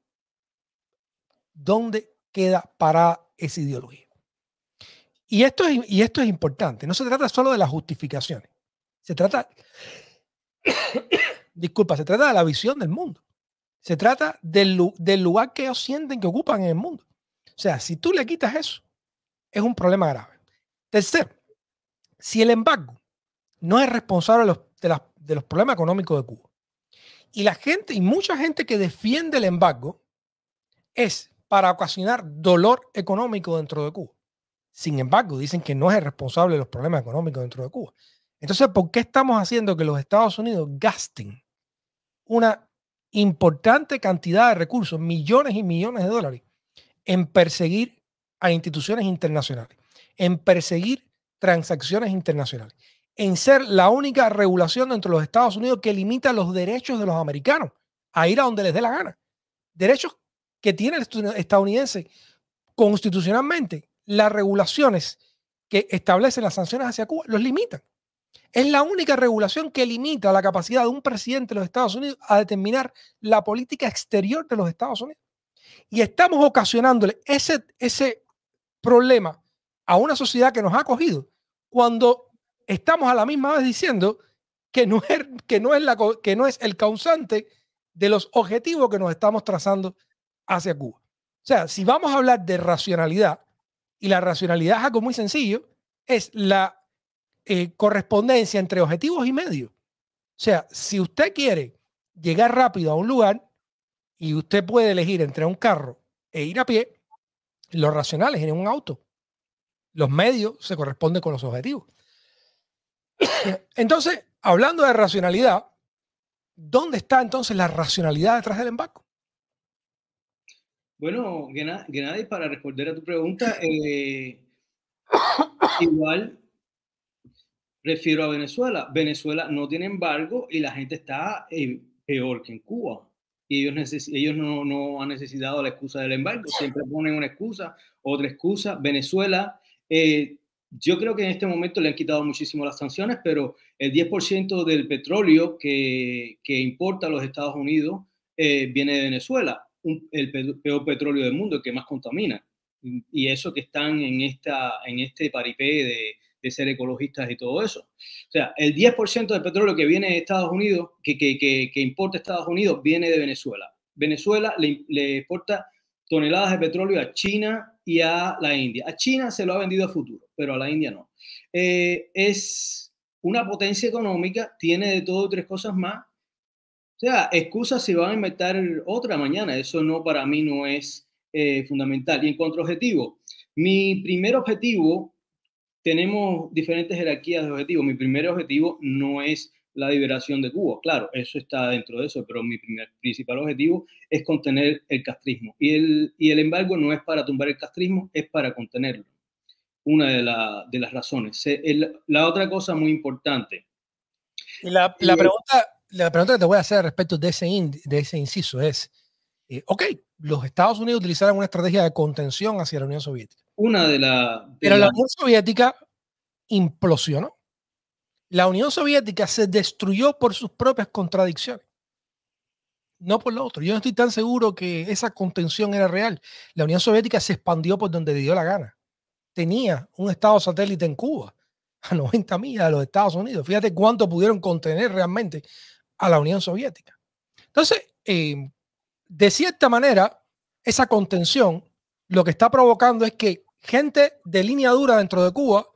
¿dónde queda parada esa ideología? Y esto es, y esto es importante. No se trata solo de las justificaciones. Se trata, *coughs* disculpa, se trata de la visión del mundo. Se trata del, lugar que ellos sienten que ocupan en el mundo. O sea, si tú le quitas eso, es un problema grave. Tercero, si el embargo no es responsable de los problemas económicos de Cuba, y la gente, y mucha gente que defiende el embargo, es para ocasionar dolor económico dentro de Cuba. Sin embargo, dicen que no es responsable de los problemas económicos dentro de Cuba. Entonces, ¿por qué estamos haciendo que los Estados Unidos gasten una importante cantidad de recursos, millones y millones de dólares, en perseguir a instituciones internacionales, en perseguir transacciones internacionales? en ser la única regulación dentro de los Estados Unidos que limita los derechos de los americanos a ir a donde les dé la gana. Derechos que tiene el estadounidense constitucionalmente. Las regulaciones que establecen las sanciones hacia Cuba los limitan. Es la única regulación que limita la capacidad de un presidente de los Estados Unidos a determinar la política exterior de los Estados Unidos. Y estamos ocasionándole ese, ese problema a una sociedad que nos ha acogido cuando estamos a la misma vez diciendo que no es, que no es, el causante de los objetivos que nos estamos trazando hacia Cuba. O sea, si vamos a hablar de racionalidad, y la racionalidad es algo muy sencillo, es la eh, correspondencia entre objetivos y medios. O sea, si usted quiere llegar rápido a un lugar y usted puede elegir entre un carro e ir a pie, los racionales es en un auto. Los medios se corresponden con los objetivos. Entonces, hablando de racionalidad, ¿dónde está entonces la racionalidad detrás del embargo? Bueno, Gennady, para responder a tu pregunta, eh, igual refiero a Venezuela. Venezuela no tiene embargo y la gente está eh, peor que en Cuba. Y ellos, ellos no, han necesitado la excusa del embargo. Siempre ponen una excusa, otra excusa. Venezuela eh, yo creo que en este momento le han quitado muchísimo las sanciones, pero el 10% del petróleo que, que, importa los Estados Unidos eh, viene de Venezuela, el peor petróleo del mundo, el que más contamina. Y eso que están en, esta, en este paripé de, de ser ecologistas y todo eso. O sea, el 10% del petróleo que viene de Estados Unidos, que, que, que, importa Estados Unidos, viene de Venezuela. Venezuela le, le exporta toneladas de petróleo a China, y a la India. A China se lo ha vendido a futuro, pero a la India no. Eh, es una potencia económica, tiene de todo tres cosas más. O sea, excusas si van a inventar otra mañana, eso no para mí no es eh, fundamental. Y en cuanto a objetivo, mi primer objetivo, tenemos diferentes jerarquías de objetivos. Mi primer objetivo no es la liberación de Cuba. Claro, eso está dentro de eso, pero mi primer, principal objetivo es contener el castrismo. Y el, y el embargo no es para tumbar el castrismo, es para contenerlo. Una de, de las razones. la otra cosa muy importante. La, pregunta, la pregunta que te voy a hacer respecto de ese, de ese inciso es, eh, ok, los Estados Unidos utilizaron una estrategia de contención hacia la Unión Soviética. Una de la Pero la Unión Soviética implosionó la Unión Soviética se destruyó por sus propias contradicciones, no por lo otro. Yo no estoy tan seguro que esa contención era real. La Unión Soviética se expandió por donde le dio la gana. Tenía un estado satélite en Cuba, a 90 millas de los Estados Unidos. Fíjate cuánto pudieron contener realmente a la Unión Soviética. Entonces, eh, de cierta manera, esa contención lo que está provocando es que gente de línea dura dentro de Cuba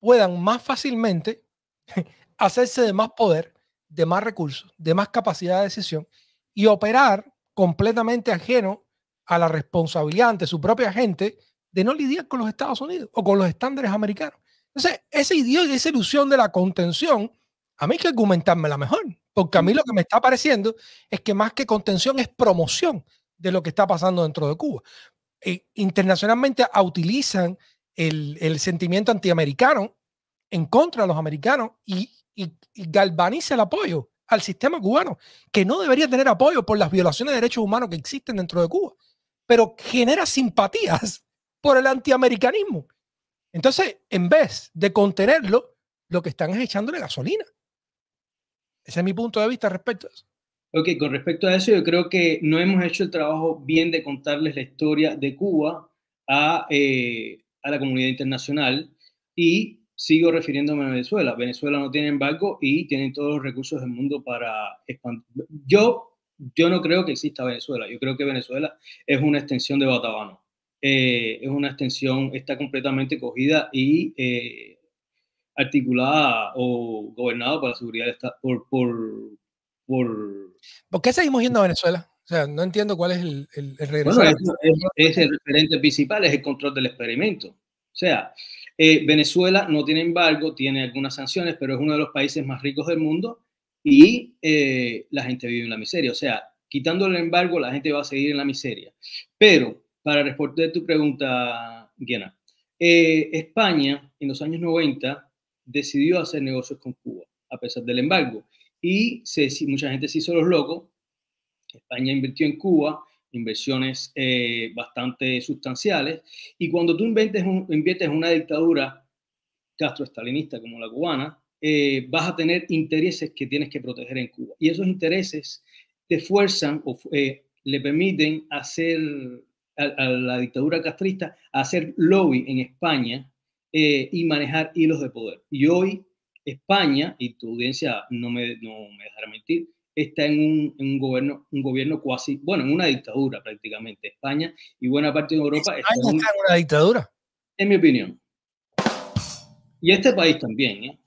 puedan más fácilmente *laughs* hacerse de más poder, de más recursos, de más capacidad de decisión y operar completamente ajeno a la responsabilidad ante su propia gente de no lidiar con los Estados Unidos o con los estándares americanos. Entonces, ese idioma y esa ilusión de la contención, a mí hay que la mejor, porque a mí lo que mm. me está pareciendo es que más que contención es promoción de lo que está pasando dentro de Cuba. Eh, internacionalmente utilizan el sentimiento antiamericano en contra de los americanos y, galvaniza el apoyo al sistema cubano, que no debería tener apoyo por las violaciones de derechos humanos que existen dentro de Cuba, pero genera simpatías *laughs* por el antiamericanismo. Entonces, en vez de contenerlo, lo que están es echándole gasolina. Ese es mi punto de vista respecto a eso. Ok, con respecto a eso, yo creo que no hemos hecho el trabajo bien de contarles la historia de Cuba a, eh, a la comunidad internacional y sigo refiriéndome a Venezuela. Venezuela no tiene embargo y tiene todos los recursos del mundo para expandir. Yo, yo no creo que exista Venezuela. Yo creo que Venezuela es una extensión de Batabano. Eh, es una extensión, está completamente cogida y eh, articulada o gobernada por la seguridad está por, por, por... ¿Por qué seguimos yendo a Venezuela? O sea, no entiendo cuál es el, el, regreso. es el referente principal, es el control del experimento. O sea, eh, Venezuela no tiene embargo, tiene algunas sanciones, pero es uno de los países más ricos del mundo y eh, la gente vive en la miseria. O sea, quitando el embargo, la gente va a seguir en la miseria. Pero, para responder tu pregunta, Guiana, eh, España en los años 90 decidió hacer negocios con Cuba, a pesar del embargo. Y mucha gente se hizo los locos. España invirtió en Cuba inversiones eh, bastante sustanciales. Y cuando tú inviertes, inviertes en una dictadura castroestalinista como la cubana, eh, vas a tener intereses que tienes que proteger en Cuba. Y esos intereses te fuerzan o eh, le permiten hacer a, la dictadura castrista hacer lobby en España y manejar hilos de poder. Y hoy España, y tu audiencia no me, no me dejará mentir, está en un, gobierno, un gobierno cuasi, bueno, en una dictadura prácticamente. España y buena parte de Europa está en, una dictadura. En mi opinión. Y este país también, ¿eh?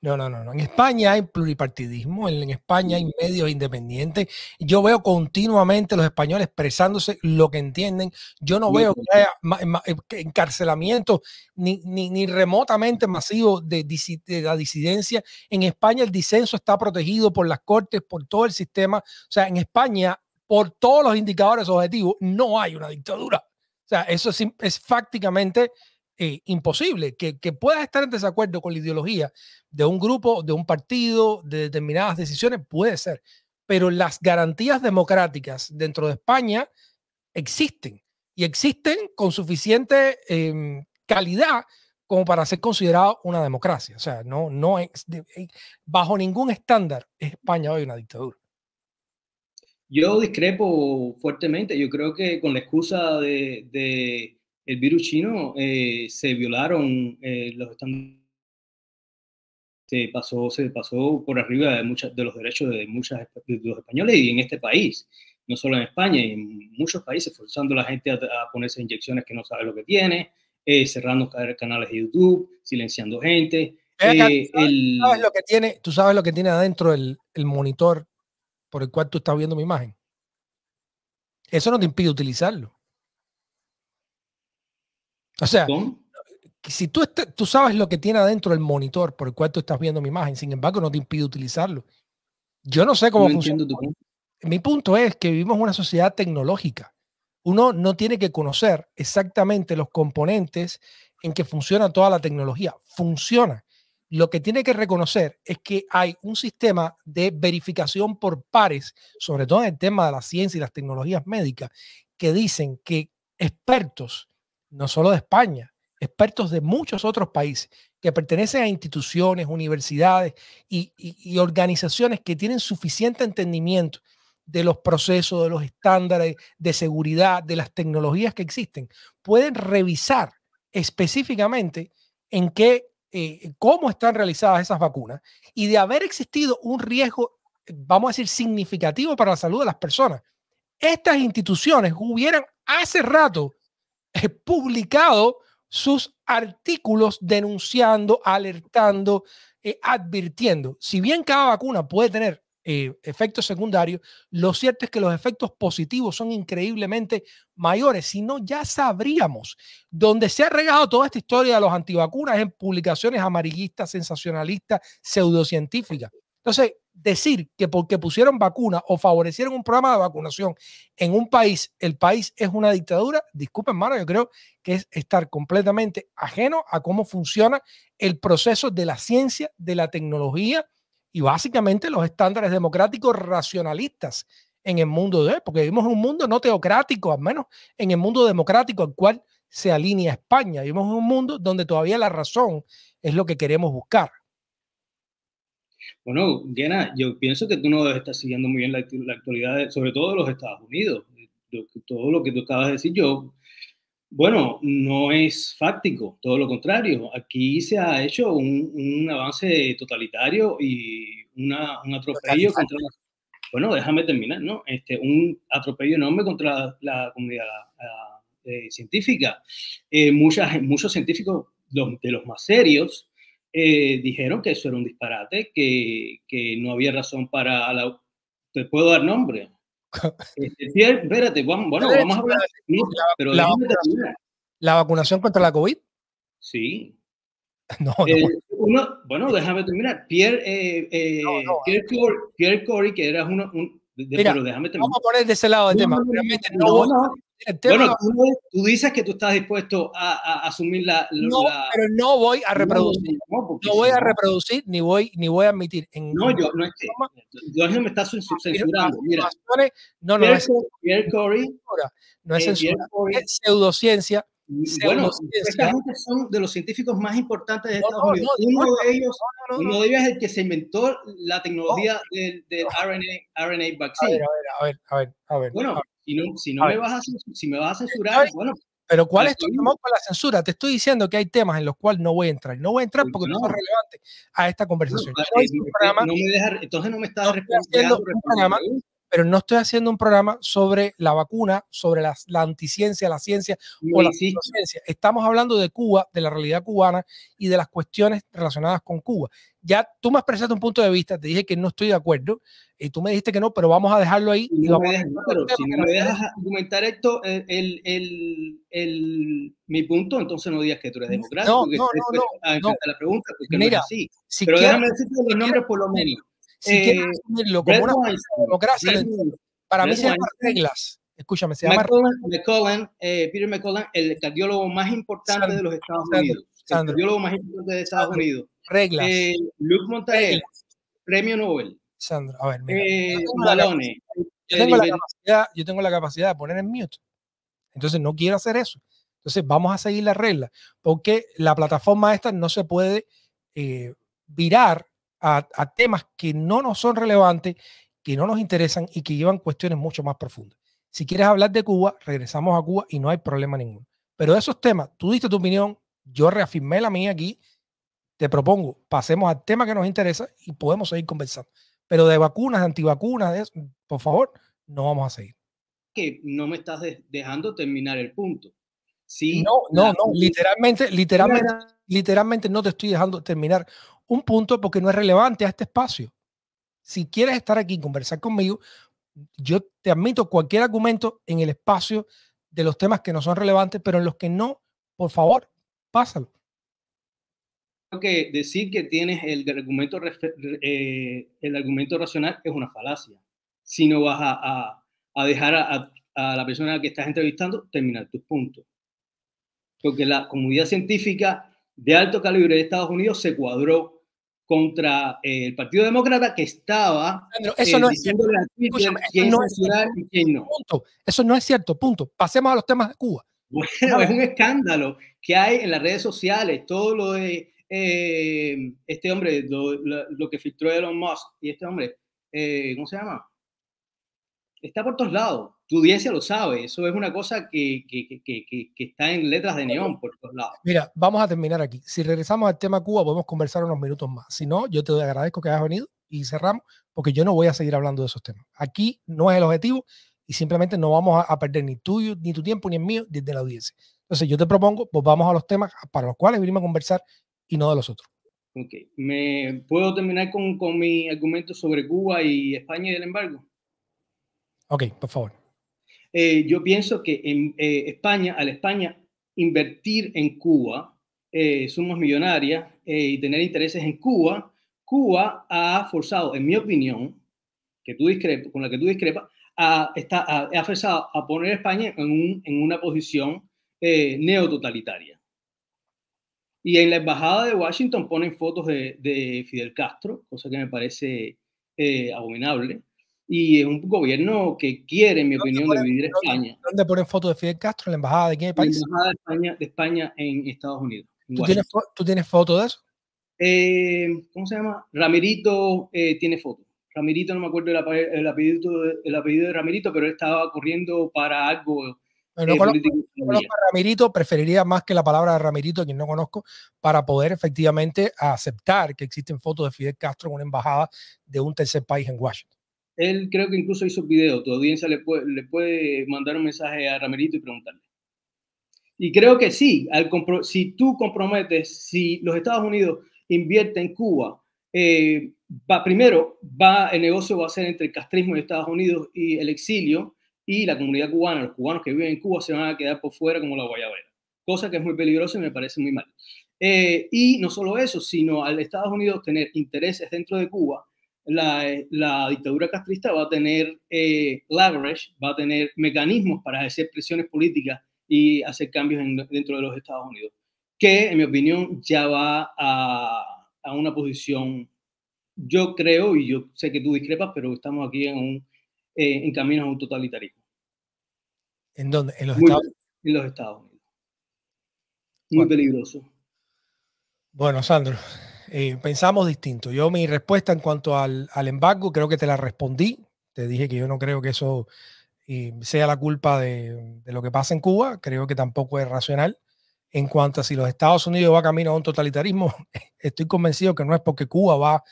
No, no, no, no. En España hay pluripartidismo, en, España hay medios independientes. Yo veo continuamente los españoles expresándose lo que entienden. Yo no veo que haya eh, encarcelamiento ni, ni, remotamente masivo de, la disidencia. En España el disenso está protegido por las cortes, por todo el sistema. O sea, en España, por todos los indicadores objetivos, no hay una dictadura. O sea, eso es, es fácticamente eh, imposible que, que, puedas estar en desacuerdo con la ideología de un grupo, de un partido, de determinadas decisiones, puede ser, pero las garantías democráticas dentro de España existen y existen con suficiente em, calidad como para ser considerado una democracia. O sea, no, no eh, bajo ningún estándar España hoy una dictadura. Yo discrepo fuertemente. Yo creo que con la excusa de el virus chino eh, se violaron eh, los se pasó, se pasó por arriba de, muchos de los derechos de, muchos españoles y en este país, no solo en España, en muchos países, forzando a la gente a, ponerse inyecciones que no sabe lo que tiene, eh, cerrando canales de YouTube, silenciando gente. ¿tú, sabes, lo que tiene, ¿Tú sabes lo que tiene adentro el monitor por el cual tú estás viendo mi imagen? Eso no te impide utilizarlo. O sea, si tú, este, tú sabes lo que tiene adentro el monitor por el cual tú estás viendo mi imagen, sin embargo, no te impide utilizarlo. Yo no sé cómo funciona. Mi punto es que vivimos una sociedad tecnológica. Uno no tiene que conocer exactamente los componentes en que funciona toda la tecnología. Funciona. Lo que tiene que reconocer es que hay un sistema de verificación por pares, sobre todo en el tema de la ciencia y las tecnologías médicas, que dicen que expertos no solo de España, expertos de muchos otros países que pertenecen a instituciones, universidades y, organizaciones que tienen suficiente entendimiento de los procesos, de los estándares de seguridad, de las tecnologías que existen, pueden revisar específicamente en qué, eh, cómo están realizadas esas vacunas y de haber existido un riesgo, vamos a decir, significativo para la salud de las personas. Estas instituciones hubieran hace rato publicado sus artículos denunciando, alertando, eh, advirtiendo. Si bien cada vacuna puede tener eh, efectos secundarios, lo cierto es que los efectos positivos son increíblemente mayores. Si no, ya sabríamos. Donde se ha regado toda esta historia de los antivacunas en publicaciones amarillistas, sensacionalistas, pseudocientíficas. Entonces, decir que porque pusieron vacuna o favorecieron un programa de vacunación en un país, el país es una dictadura, disculpen, hermano, yo creo que es estar completamente ajeno a cómo funciona el proceso de la ciencia, de la tecnología y básicamente los estándares democráticos racionalistas en el mundo de hoy, porque vivimos en un mundo no teocrático, al menos en el mundo democrático al cual se alinea España. Vivimos en un mundo donde todavía la razón es lo que queremos buscar. Bueno, Gena, yo pienso que tú no estás siguiendo muy bien la, actualidad, sobre todo de los Estados Unidos. todo lo que tú acabas de decir, yo, bueno, no es fáctico, todo lo contrario. Aquí se ha hecho un, avance totalitario y un atropello contra... Bueno, déjame terminar, ¿no? Este, un atropello enorme contra la, comunidad eh, científica. Eh, muchos científicos de los más serios eh, dijeron que eso era un disparate, que, que no había razón para la... Te puedo dar nombre. Pierre *laughs* este, espérate, bueno, vamos a hablar. de la, vacunación, contra la COVID? Sí. *laughs* No, eh, bueno, déjame terminar. Pierre, eh, eh Pierre, Corey, que era uno, Vamos a poner de ese lado el tema. no, bueno, tú, dices que tú estás dispuesto a, asumir la, No, pero no voy a reproducir. No, voy a reproducir ni voy ni voy a admitir. no, yo no es que Dios no me está censurando. Mira, no, no, es, no es censura, eh, es pseudociencia. Mm, bueno, son de los científicos más importantes de Estados Unidos. uno, de ellos, uno de es el que se inventó la tecnología del, RNA, RNA vaccine. A ver, a ver, a ver, a ver. bueno, si no, me, vas a, si me a censurar, bueno. Pero ¿cuál es tu temor con la censura? Te estoy diciendo que hay temas en los cuales no voy a entrar. No voy a entrar pues porque no, es relevante a esta conversación. entonces no me estás respondiendo. Programa, pero no estoy haciendo un programa sobre la vacuna, sobre la, la anticiencia, la ciencia o la ciencia. Estamos hablando de Cuba, de la realidad cubana y de las cuestiones relacionadas con Cuba ya tú me expresaste un punto de vista, te dije que no estoy de acuerdo, y tú me dijiste que no, pero vamos a dejarlo ahí. Y no pero si no me dejas argumentar esto, el, el, el, mi punto, entonces no digas que tú eres democrático. No, no, pues, no, ah, no, a no, la pregunta, Mira, no es Si pero quieres, déjame decirte los nombres por lo menos. Si quieres eh, como una democracia, para mí se llaman reglas. Escúchame, se llama eh, Peter McCullen, el cardiólogo más importante de los Estados Unidos. El cardiólogo más importante de Estados Unidos Reglas. Luz eh, Luke premio Nobel. Sandra, a ver, yo, tengo la capacidad, de poner en mute. Entonces no quiero hacer eso. Entonces vamos a seguir las reglas, porque la plataforma esta no se puede eh, virar a, temas que no nos son relevantes, que no nos interesan y que llevan cuestiones mucho más profundas. Si quieres hablar de Cuba, regresamos a Cuba y no hay problema ninguno. Pero esos temas, tú diste tu opinión, yo reafirmé la mía aquí, te propongo, pasemos al tema que nos interesa y podemos seguir conversando. Pero de vacunas, de antivacunas, por favor, no vamos a seguir. Que no me estás dejando terminar el punto. Sí, no, no, no, literalmente, literalmente, literalmente no te estoy dejando terminar un punto porque no es relevante a este espacio. Si quieres estar aquí y conversar conmigo, yo te admito cualquier argumento en el espacio de los temas que no son relevantes, pero en los que no, por favor, pásalo que decir que tienes el argumento, eh, el argumento racional es una falacia. Si no vas a, a, a dejar a, a, la persona que estás entrevistando terminar tus puntos. Porque la comunidad científica de alto calibre de Estados Unidos se cuadró contra eh, el Partido Demócrata que estaba eso eh, no es cierto. Eso no es cierto, punto. Pasemos a los temas de Cuba. Bueno, *laughs* es un escándalo que hay en las redes sociales, todo lo de eh, este hombre, lo, que filtró Elon Musk y este hombre, eh, ¿cómo se llama? Está por todos lados. Tu audiencia lo sabe. Eso es una cosa que, que, que, que está en letras de neón por todos lados. Mira, vamos a terminar aquí. Si regresamos al tema Cuba, podemos conversar unos minutos más. Si no, yo te agradezco que hayas venido y cerramos, porque yo no voy a seguir hablando de esos temas. Aquí no es el objetivo y simplemente no vamos a, perder ni tuyo, ni tu tiempo, ni el mío, desde la audiencia. Entonces yo te propongo, pues vamos a los temas para los cuales vinimos a conversar y no de los otros. Ok. ¿Me puedo terminar con, con mi argumento sobre Cuba y España y el embargo? Ok, por favor. Eh, yo pienso que en eh, España, al España invertir en Cuba, eh, sumas millonarias eh, y tener intereses en Cuba, Cuba ha forzado, en mi opinión, que tú con la que tú discrepas, está, ha forzado a poner a España en, en una posición neototalitaria. Y en la embajada de Washington ponen fotos de, Fidel Castro, cosa que me parece eh, abominable. Y es un gobierno que quiere, en mi opinión, dividir España. ¿Dónde ponen fotos de Fidel Castro? ¿En la embajada de qué país? En la embajada de España, en Estados Unidos. ¿Tú, tienes, ¿Tú foto de eso? Eh, ¿Cómo se llama? Ramirito eh, tiene fotos. Ramirito, no me acuerdo el apellido, el apellido, de Ramirito, pero él estaba corriendo para algo no conozco, a Ramirito, preferiría más que la palabra de Ramirito, quien no conozco, para poder efectivamente aceptar que existen fotos de Fidel Castro en una embajada de un tercer país en Washington. Él creo que incluso hizo video. Tu audiencia le puede, mandar un mensaje a Ramirito y preguntarle. Y creo que sí, si tú comprometes, si los Estados Unidos invierten en Cuba, eh, primero va, el negocio va a ser entre el castrismo de Estados Unidos y el exilio, y la comunidad cubana, los cubanos que viven en Cuba, se van a quedar por fuera como la guayabera, cosa que es muy peligrosa y me parece muy mal. Eh, y no solo eso, sino al Estados Unidos tener intereses dentro de Cuba, la, la dictadura castrista va a tener eh, leverage, va a tener mecanismos para hacer presiones políticas y hacer cambios dentro de los Estados Unidos, que en mi opinión ya va a, a una posición, yo creo, y yo sé que tú discrepas, pero estamos aquí en un eh, en camino a un totalitarismo. ¿En dónde? ¿En los, Estados? en los Estados Unidos. Muy peligroso. Bueno, Sandro, eh, pensamos distinto. Yo mi respuesta en cuanto al, al, embargo, creo que te la respondí. Te dije que yo no creo que eso eh, sea la culpa de, de, lo que pasa en Cuba. Creo que tampoco es racional. En cuanto a si los Estados Unidos va camino a un totalitarismo, *laughs* estoy convencido que no es porque Cuba va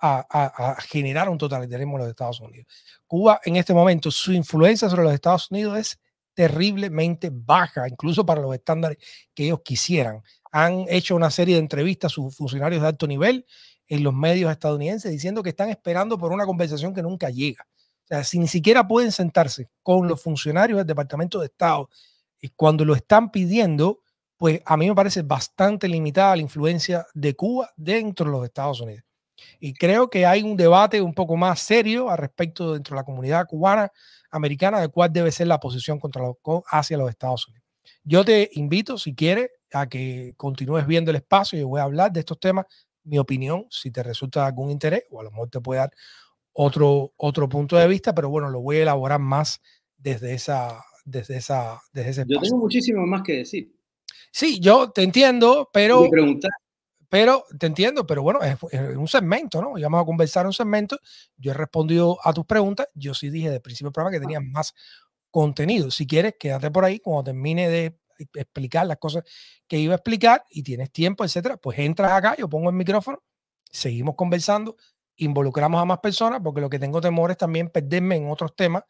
a, generar un totalitarismo en los Estados Unidos. Cuba en este momento, su influencia sobre los Estados Unidos es terriblemente baja, incluso para los estándares que ellos quisieran. Han hecho una serie de entrevistas a sus funcionarios de alto nivel en los medios estadounidenses diciendo que están esperando por una conversación que nunca llega. O sea, si ni siquiera pueden sentarse con los funcionarios del Departamento de Estado y eh, cuando lo están pidiendo, pues a mí me parece bastante limitada la influencia de Cuba dentro de los Estados Unidos. Y creo que hay un debate un poco más serio al respecto dentro de la comunidad cubana americana de cuál debe ser la posición contra los, hacia los Estados Unidos. Yo te invito, si quieres, a que continúes viendo el espacio. y voy a hablar de estos temas, mi opinión, si te resulta de algún interés, o a lo mejor te puede dar otro, otro punto de vista, pero bueno, lo voy a elaborar más desde esa, desde esa, desde ese espacio. Yo tengo muchísimo más que decir. Sí, yo te entiendo, pero. Pero te entiendo, pero bueno, es, un segmento, ¿no? Íbamos a conversar un segmento. Yo he respondido a tus preguntas. Yo sí dije desde principio del programa que tenía más contenido. Si quieres, quédate por ahí cuando termine de explicar las cosas que iba a explicar y tienes tiempo, etcétera, pues entras acá, yo pongo el micrófono, seguimos conversando, involucramos a más personas, porque lo que tengo temor es también perderme en otros temas.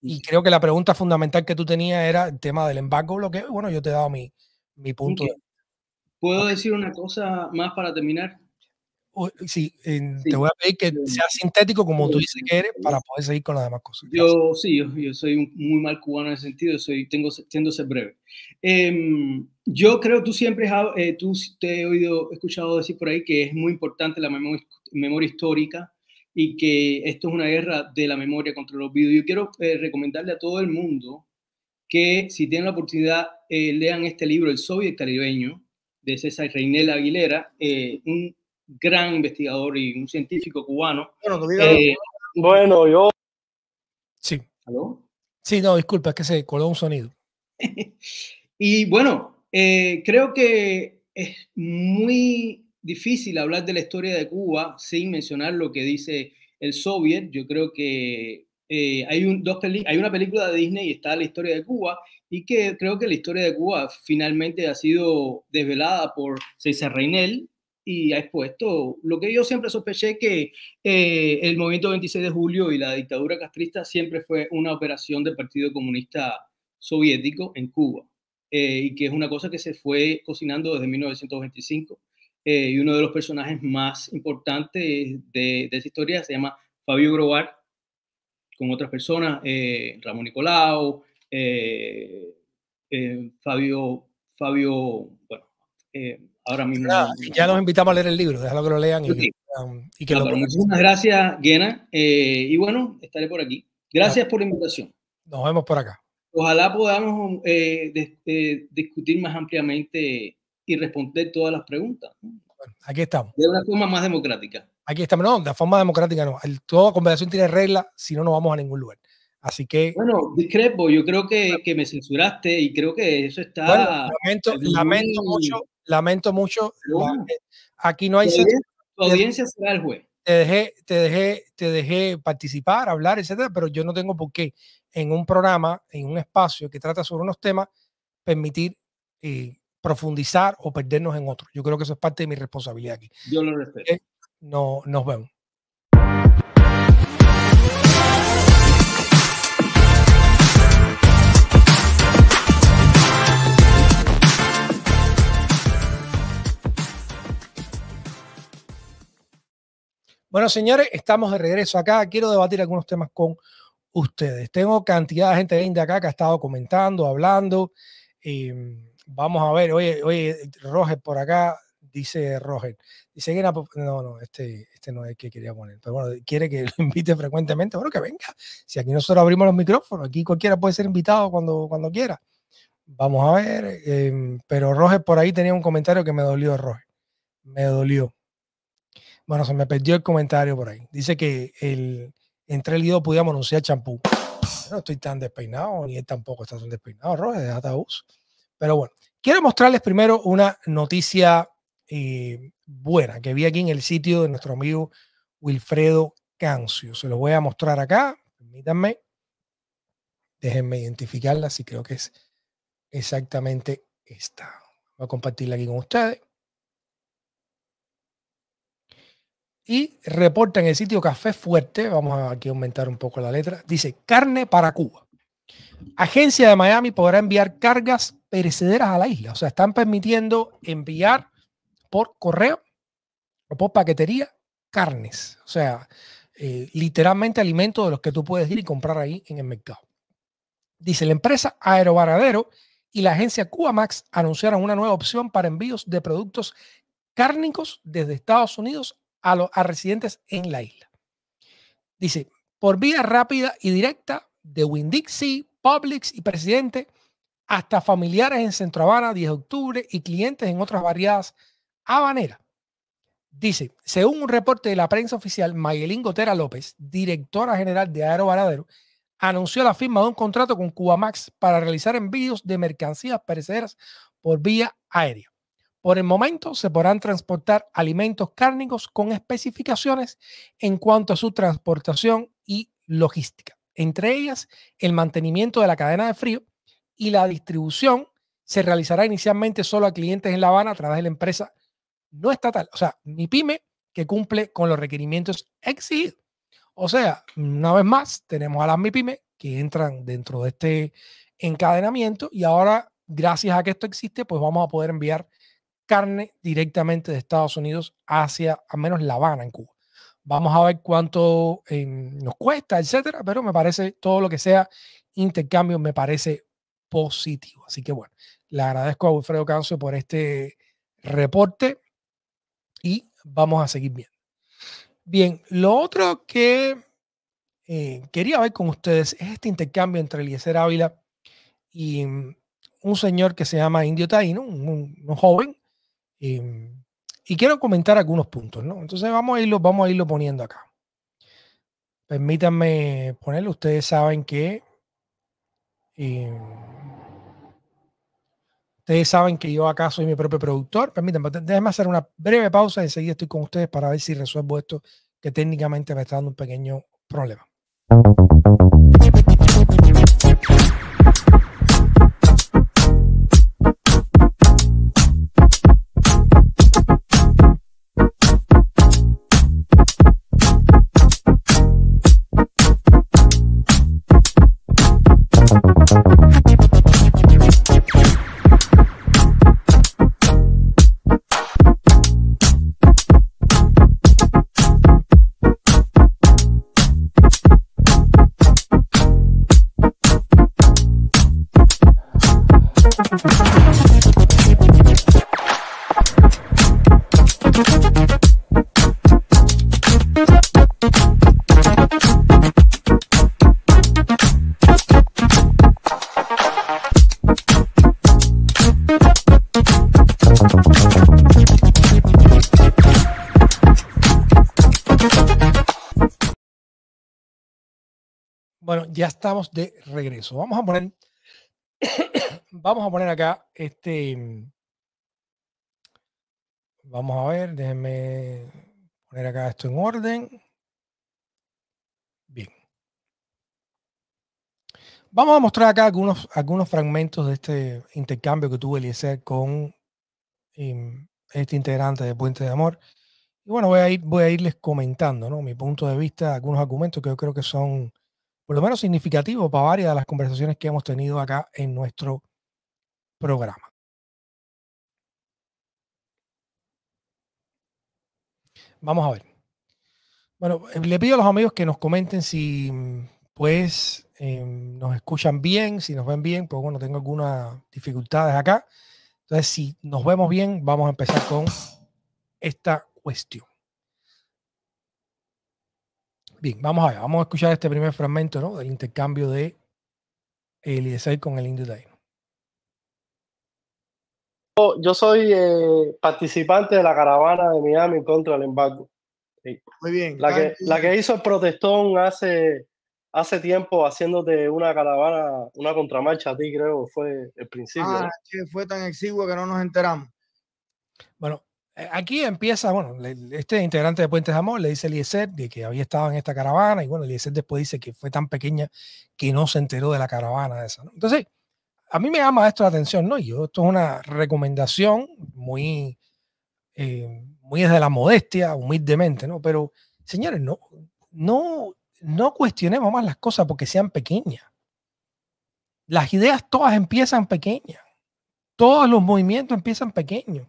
Y creo que la pregunta fundamental que tú tenías era el tema del embargo lo que bueno, yo te he dado mi, mi punto. de. ¿Puedo decir una cosa más para terminar? Sí, te voy a pedir que sea sintético como tú dices que eres para poder seguir con las demás cosas. Yo sí, yo, soy muy mal cubano en ese sentido, soy, tengo, que ser breve. Em, yo creo, tú siempre, eh, tú te he oído, escuchado decir por ahí que es muy importante la memoria, histórica y que esto es una guerra de la memoria contra los olvido. Yo quiero eh, recomendarle a todo el mundo que si tienen la oportunidad eh, lean este libro, El Soviet Caribeño, de César Reinel Aguilera, eh, un gran investigador y un científico cubano. Bueno, eh, bueno yo... Sí. ¿Aló? Sí, no, disculpa, es que se coló un sonido. *laughs* y bueno, eh, creo que es muy difícil hablar de la historia de Cuba sin mencionar lo que dice el Soviet. Yo creo que eh, hay, un, hay una película de Disney y está la historia de Cuba, y que creo que la historia de Cuba finalmente ha sido desvelada por César Reynel y ha expuesto lo que yo siempre sospeché que eh, el movimiento 26 de julio y la dictadura castrista siempre fue una operación del Partido Comunista Soviético en Cuba, eh, y que es una cosa que se fue cocinando desde 1925. y uno de los personajes más importantes de, de esa historia se llama Fabio Grobar, con otras personas, eh, Ramón Nicolau, eh, eh, Fabio, Fabio, bueno, ahora mismo... Ah, ya nos invitamos a leer el libro, déjalo que lo lean. Y, um, que ah, lo lo muchas gracias, Guena, y bueno, estaré por aquí. Gracias por la invitación. Nos vemos por acá. Ojalá podamos discutir más ampliamente y responder todas las preguntas. Bueno, aquí estamos. De una forma más democrática aquí estamos. No, de forma democrática no. toda conversación tiene reglas, si no, no vamos a ningún lugar. Así que. Bueno, discrepo, yo creo que, me censuraste y creo que eso está. lamento, mucho, lamento mucho. Eh, aquí no hay. Tu audiencia, será el juez. Te dejé, te dejé, te dejé participar, hablar, etcétera, pero yo no tengo por qué en un programa, en un espacio que trata sobre unos temas, permitir eh, profundizar o perdernos en otros, Yo creo que eso es parte de mi responsabilidad aquí. Yo lo respeto. Eh, no, nos vemos. Bueno, señores, estamos de regreso acá. Quiero debatir algunos temas con ustedes. Tengo cantidad de gente linda acá que ha estado comentando, hablando. Em, vamos a ver, oye, oye, Roger por acá dice Roger. Dice que no, no, este, este, no es el que quería poner. Pero bueno, quiere que *laughs* lo invite frecuentemente. Bueno, que venga. Si aquí nosotros abrimos los micrófonos, aquí cualquiera puede ser invitado cuando, cuando quiera. Vamos a ver. Em, pero Roger por ahí tenía un comentario que me dolió, Roger. Me dolió. Bueno, se me perdió el comentario por ahí. Dice que el, entre el guido podíamos anunciar champú. No estoy tan despeinado, ni él tampoco está tan despeinado, Roger, de Pero bueno, quiero mostrarles primero una noticia eh, buena que vi aquí en el sitio de nuestro amigo Wilfredo Cancio. Se lo voy a mostrar acá, permítanme. Déjenme identificarla, si creo que es exactamente esta. Voy a compartirla aquí con ustedes. Y reporta en el sitio Café Fuerte, vamos a aumentar un poco la letra, dice carne para Cuba. Agencia de Miami podrá enviar cargas perecederas a la isla. O sea, están permitiendo enviar por correo o por paquetería carnes. O sea, eh, literalmente alimentos de los que tú puedes ir y comprar ahí en el mercado. Dice, la empresa Aerobaradero y la agencia Cubamax anunciaron una nueva opción para envíos de productos cárnicos desde Estados Unidos a, los, residentes en la isla. Dice, por vía rápida y directa de Winn-Dixie, Publix y Presidente, hasta familiares en Centro Habana, 10 de octubre, y clientes en otras variadas Habanera. Dice, según un reporte de la prensa oficial, Mayelín Gotera López, directora general de Aero Varadero, anunció la firma de un contrato con Cubamax para realizar envíos de mercancías perecederas por vía aérea. Por el momento se podrán transportar alimentos cárnicos con especificaciones en cuanto a su transportación y logística, entre ellas el mantenimiento de la cadena de frío y la distribución se realizará inicialmente solo a clientes en La Habana a través de la empresa no estatal, o sea, mi pyme que cumple con los requerimientos exigidos. O sea, una vez más, tenemos a las MIPYME que entran dentro de este encadenamiento y ahora, gracias a que esto existe, pues vamos a poder enviar carne directamente de Estados Unidos hacia al menos La Habana, en Cuba. Vamos a ver cuánto em, nos cuesta, etcétera, pero me parece todo lo que sea intercambio me parece positivo. Así que bueno, le agradezco a Wilfredo Cancio por este reporte y vamos a seguir viendo. Bien, lo otro que eh, quería ver con ustedes es este intercambio entre Eliezer Ávila y mm, un señor que se llama Indio Taino, un, joven. Em, y quiero comentar algunos puntos, ¿no? Entonces vamos a irlo, vamos a irlo poniendo acá. Permítanme ponerlo. Ustedes saben que eh, Ustedes saben que yo acá soy mi propio productor. Permítanme, déjenme hacer una breve pausa y enseguida estoy con ustedes para ver si resuelvo esto que técnicamente me está dando un pequeño problema. estamos de regreso. Vamos a poner, *coughs* vamos a poner acá este. Vamos a ver, déjenme poner acá esto en orden. Bien. Vamos a mostrar acá algunos, algunos fragmentos de este intercambio que tuve, Eliezer con em, este integrante de Puente de Amor. Y bueno, voy a, ir, voy a irles comentando ¿no? mi punto de vista, algunos argumentos que yo creo que son por lo menos significativo para varias de las conversaciones que hemos tenido acá en nuestro programa. Vamos a ver. Bueno, eh, le pido a los amigos que nos comenten si mm, pues em, nos escuchan bien, si nos ven bien, porque bueno, tengo algunas dificultades acá. Entonces, si nos vemos bien, vamos a empezar con esta cuestión. Bien, vamos allá. Vamos a escuchar este primer fragmento del intercambio de Eliezer con el Indio Taino. Yo soy eh, participante de la caravana de Miami contra el embargo. Muy bien. La que, hizo el protestón hace, hace tiempo haciéndote una caravana, una contramarcha a ti, creo, fue el principio. Ah, fue tan exiguo que no nos enteramos. Bueno, eh, aquí empieza, bueno, este integrante de Puentes de Amor le dice a Eliezer de que había estado en esta caravana y bueno, Eliezer después dice que fue tan pequeña que no se enteró de la caravana esa. Entonces, a mí me llama esto la atención, ¿no? Yo, esto es una recomendación muy, eh, muy desde la modestia, humildemente, ¿no? Pero, señores, no, no, no cuestionemos más las cosas porque sean pequeñas. Las ideas todas empiezan pequeñas. Todos los movimientos empiezan pequeños.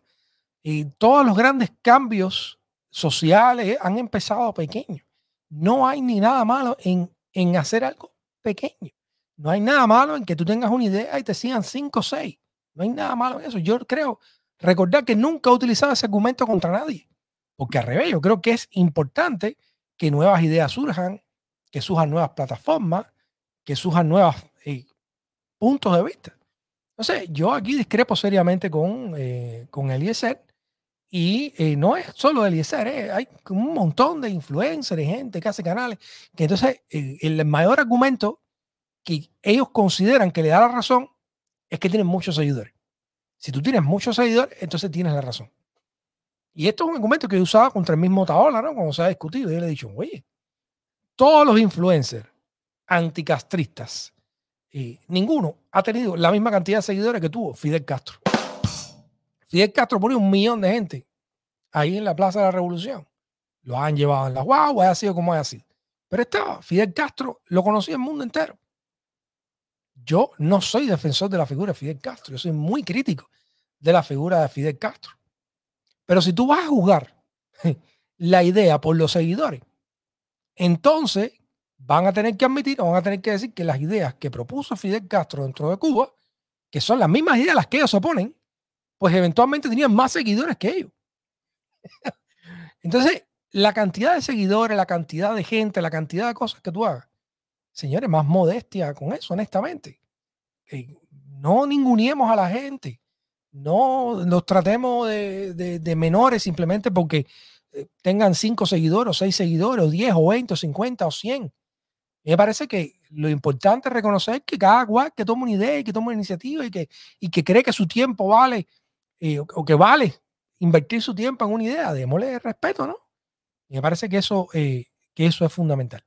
Y todos los grandes cambios sociales han empezado pequeños. No hay ni nada malo en, hacer algo pequeño. No hay nada malo en que tú tengas una idea y te sigan cinco o seis. No hay nada malo en eso. Yo creo, recordar que nunca he utilizado ese argumento contra nadie. Porque al revés, yo creo que es importante que nuevas ideas surjan, que surjan nuevas plataformas, que surjan nuevos eh, puntos de vista. Entonces, yo aquí discrepo seriamente con, el eh, con y eh, no es solo el eh, hay un montón de influencers, gente que hace canales. Que entonces, eh, el mayor argumento que ellos consideran que le da la razón es que tienen muchos seguidores. Si tú tienes muchos seguidores, entonces tienes la razón. Y esto es un argumento que he usaba contra el mismo Taola, ¿no? Cuando se ha discutido, yo le he dicho, oye, todos los influencers anticastristas, eh, ninguno ha tenido la misma cantidad de seguidores que tuvo Fidel Castro. Fidel Castro pone un millón de gente ahí en la Plaza de la Revolución. Lo han llevado en la guagua, ha sido como haya sido. Pero estaba, Fidel Castro lo conocía el mundo entero. Yo no soy defensor de la figura de Fidel Castro, yo soy muy crítico de la figura de Fidel Castro. Pero si tú vas a juzgar *laughs* la idea por los seguidores, entonces van a tener que admitir o van a tener que decir que las ideas que propuso Fidel Castro dentro de Cuba, que son las mismas ideas a las que ellos se oponen, pues eventualmente tenían más seguidores que ellos. *laughs* Entonces, la cantidad de seguidores, la cantidad de gente, la cantidad de cosas que tú hagas, señores, más modestia con eso, honestamente. No ninguniemos a la gente, no los tratemos de, menores simplemente porque eh, tengan cinco seguidores, seis seguidores, o diez o veinte o cincuenta o cien. Me parece que lo importante es reconocer que cada cual que toma una idea y que toma una iniciativa y que, y que cree que su tiempo vale o, que vale invertir su tiempo en una idea, démosle respeto, ¿no? me parece que eso, eh, que eso es fundamental.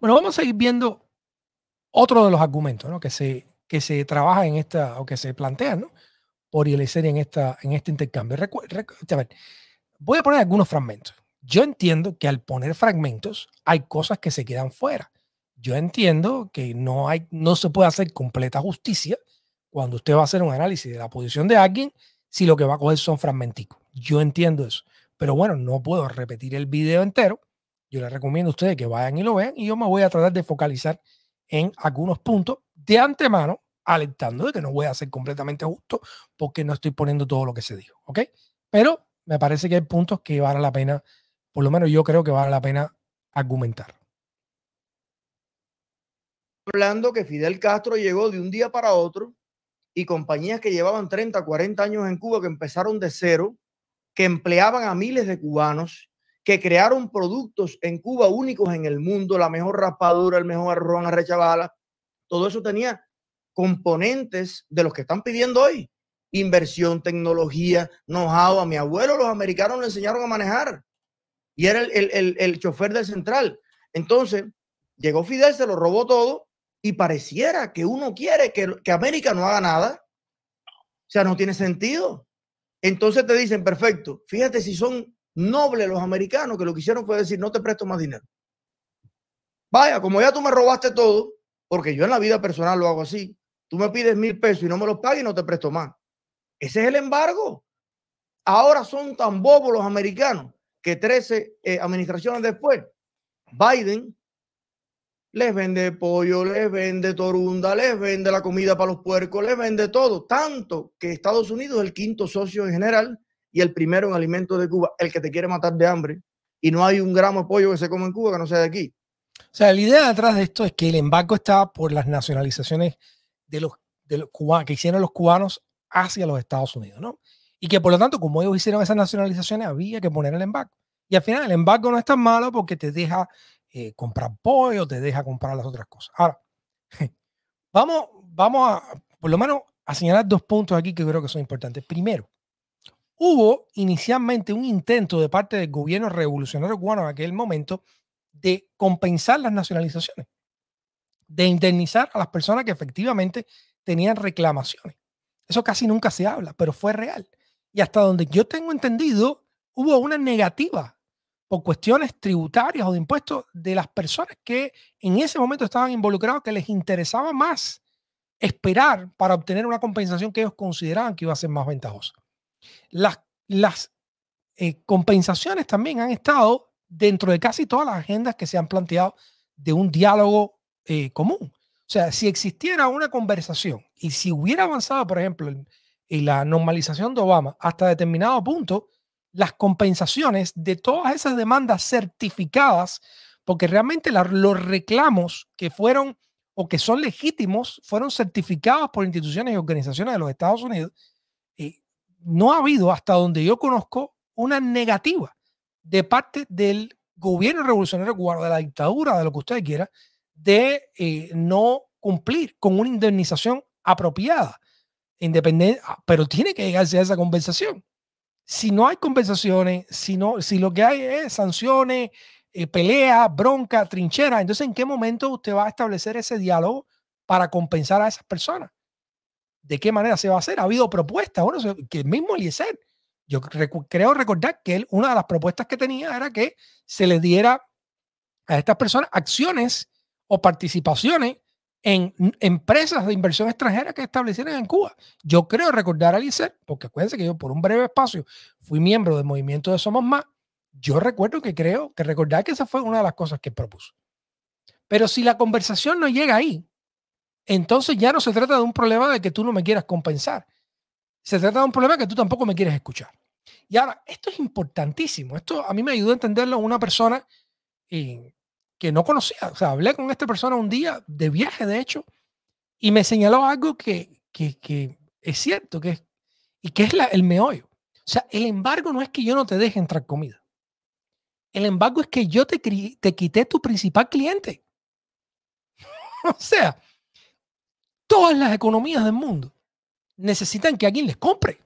Bueno, vamos a seguir viendo otro de los argumentos que, se, que se trabaja en esta, o que se plantean ¿no? por Eliezer en, esta, en este intercambio. voy a poner algunos fragmentos. Yo entiendo que al poner fragmentos hay cosas que se quedan fuera. Yo entiendo que no, hay, no se puede hacer completa justicia cuando usted va a hacer un análisis de la posición de alguien si lo que va a coger son fragmenticos. Yo entiendo eso. Pero bueno, no puedo repetir el video entero. Yo les recomiendo a ustedes que vayan y lo vean y yo me voy a tratar de focalizar en algunos puntos de antemano, alertando de que no voy a ser completamente justo porque no estoy poniendo todo lo que se dijo, ¿ok? Pero me parece que hay puntos que vale la pena, por lo menos yo creo que vale la pena argumentar. Hablando que Fidel Castro llegó de un día para otro y compañías que llevaban 30, 40 años en Cuba, que empezaron de cero, que empleaban a miles de cubanos, que crearon productos en Cuba únicos en el mundo, la mejor raspadura, el mejor a rechavala, todo eso tenía componentes de los que están pidiendo hoy. Inversión, tecnología, know-how. A mi abuelo los americanos le enseñaron a manejar y era el, el, el, el chofer del central. Entonces, llegó Fidel, se lo robó todo y pareciera que uno quiere que, América no haga nada. O sea, no tiene sentido. Entonces te dicen, perfecto, fíjate si son nobles los americanos que lo quisieron. hicieron fue decir, no te presto más dinero. Vaya, como ya tú me robaste todo, porque yo en la vida personal lo hago así, tú me pides mil pesos y no me los pagas y no te presto más. Ese es el embargo. Ahora son tan bobos los americanos que 13 eh, administraciones después, Biden les vende pollo, les vende torunda, les vende la comida para los puercos, les vende todo, tanto que Estados Unidos es el quinto socio en general y el primero en alimentos de Cuba, el que te quiere matar de hambre. Y no hay un gramo de pollo que se come en Cuba que no sea de aquí. O sea, la idea detrás de esto es que el embargo está por las nacionalizaciones de los, cubanos, que hicieron los cubanos hacia los Estados Unidos, ¿no? Y que por lo tanto, como ellos hicieron esas nacionalizaciones, había que poner el embargo. Y al final el embargo no es tan malo porque te deja eh, comprar pollo, te deja comprar las otras cosas. Ahora, *laughs* vamos, vamos a, por lo menos, a señalar dos puntos aquí que creo que son importantes. Primero, hubo inicialmente un intento de parte del gobierno revolucionario cubano en aquel momento de compensar las nacionalizaciones, de indemnizar a las personas que efectivamente tenían reclamaciones. Eso casi nunca se habla, pero fue real. Y hasta donde yo tengo entendido, hubo una negativa por cuestiones tributarias o de impuestos de las personas que en ese momento estaban involucrados, que les interesaba más esperar para obtener una compensación que ellos consideraban que iba a ser más ventajosa. Las, las eh, compensaciones también han estado dentro de casi todas las agendas que se han planteado de un diálogo eh, común. O sea, si existiera una conversación y si hubiera avanzado, por ejemplo, en eh, la normalización de Obama hasta determinado punto, las compensaciones de todas esas demandas certificadas, porque realmente los reclamos que fueron o que son legítimos fueron certificados por instituciones y organizaciones de los Estados Unidos. Eh, no ha habido, hasta donde yo conozco, una negativa de parte del gobierno revolucionario cubano, de la dictadura, de lo que ustedes quiera, de eh, no cumplir con una indemnización apropiada, independiente, ah, pero tiene que llegarse a esa compensación si no hay compensaciones, si, si lo que hay es sanciones, peleas, eh, pelea, bronca, trinchera, entonces ¿en qué momento usted va a establecer ese diálogo para compensar a esas personas? ¿De qué manera se va a hacer? Ha habido propuestas, bueno, que el mismo Eliezer, yo creo recordar que él, una de las propuestas que tenía era que se les diera a estas personas acciones o participaciones en empresas de inversión extranjera que establecieron en Cuba. Yo creo recordar a Licer, porque acuérdense que yo por un breve espacio fui miembro del movimiento de Somos Más. Yo recuerdo que creo que recordar que esa fue una de las cosas que propuso. Pero si la conversación no llega ahí, entonces ya no se trata de un problema de que tú no me quieras compensar. Se trata de un problema que tú tampoco me quieres escuchar. Y ahora, esto es importantísimo. Esto a mí me ayudó a entenderlo una persona, y que no conocía. O sea, hablé con esta persona un día de viaje, de hecho, y me señaló algo que, es cierto, que es, y que es el meollo. O sea, el embargo no es que yo no te deje entrar comida. El embargo es que yo te, te quité tu principal cliente. *laughs* o sea, todas las economías del mundo necesitan que alguien les compre.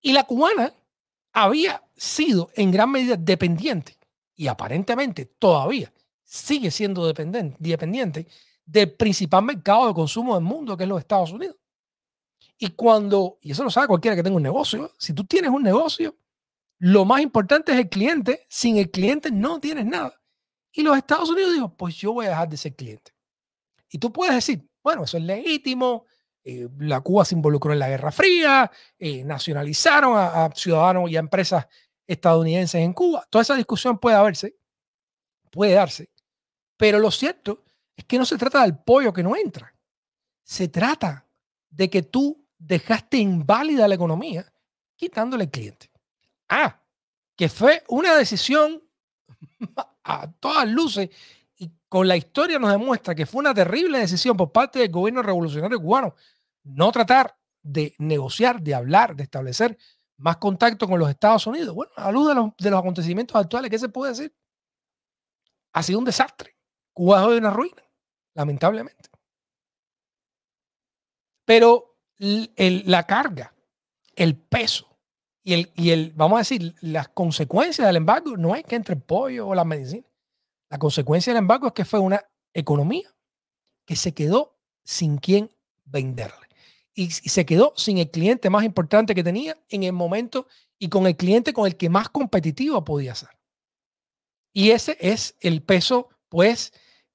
Y la cubana había sido en gran medida dependiente y aparentemente todavía sigue siendo dependiente, del principal mercado de consumo del mundo, que es los Estados Unidos. Y cuando, y eso lo sabe cualquiera que tenga un negocio, ¿eh? si tú tienes un negocio, lo más importante es el cliente. Sin el cliente no tienes nada. Y los Estados Unidos digo pues yo voy a dejar de ser cliente. Y tú puedes decir, bueno, eso es legítimo, eh, la Cuba se involucró en la Guerra Fría, eh, nacionalizaron a, a, ciudadanos y a empresas estadounidenses en Cuba. Toda esa discusión puede haberse, puede darse, pero lo cierto es que no se trata del pollo que no entra, se trata de que tú dejaste inválida la economía quitándole el cliente. Ah, que fue una decisión *laughs* a todas luces y con la historia nos demuestra que fue una terrible decisión por parte del gobierno revolucionario cubano no tratar de negociar, de hablar, de establecer más contacto con los Estados Unidos. Bueno, a luz de los, acontecimientos actuales, ¿qué se puede decir? Ha sido un desastre. Cuba es una ruina, lamentablemente. Pero la carga, el peso y el, y el, vamos a decir, las consecuencias del embargo no es que entre el pollo o la medicina. La consecuencia del embargo es que fue una economía que se quedó sin quien venderle y, se quedó sin el cliente más importante que tenía en el momento y con el cliente con el que más competitiva podía ser. Y ese es el peso, pues,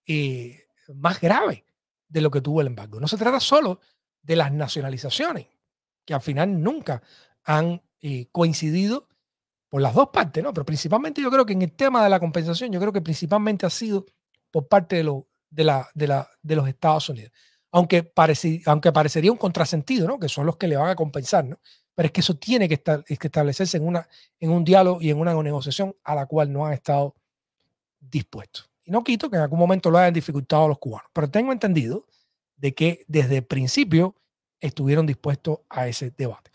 eh, más grave de lo que tuvo el embargo. No se trata solo de las nacionalizaciones, que al final nunca han eh, coincidido por las dos partes, ¿no? Pero principalmente yo creo que en el tema de la compensación, yo creo que principalmente ha sido por parte de, de, de los Estados Unidos aunque, parecería un contrasentido, ¿no? Que son los que le van a compensar, ¿no? Pero es que eso tiene que, establecerse en, una, en un diálogo y en una negociación a la cual no han estado dispuestos. Y no quito que en algún momento lo hayan dificultado los cubanos, pero tengo entendido de que desde el principio estuvieron dispuestos a ese debate.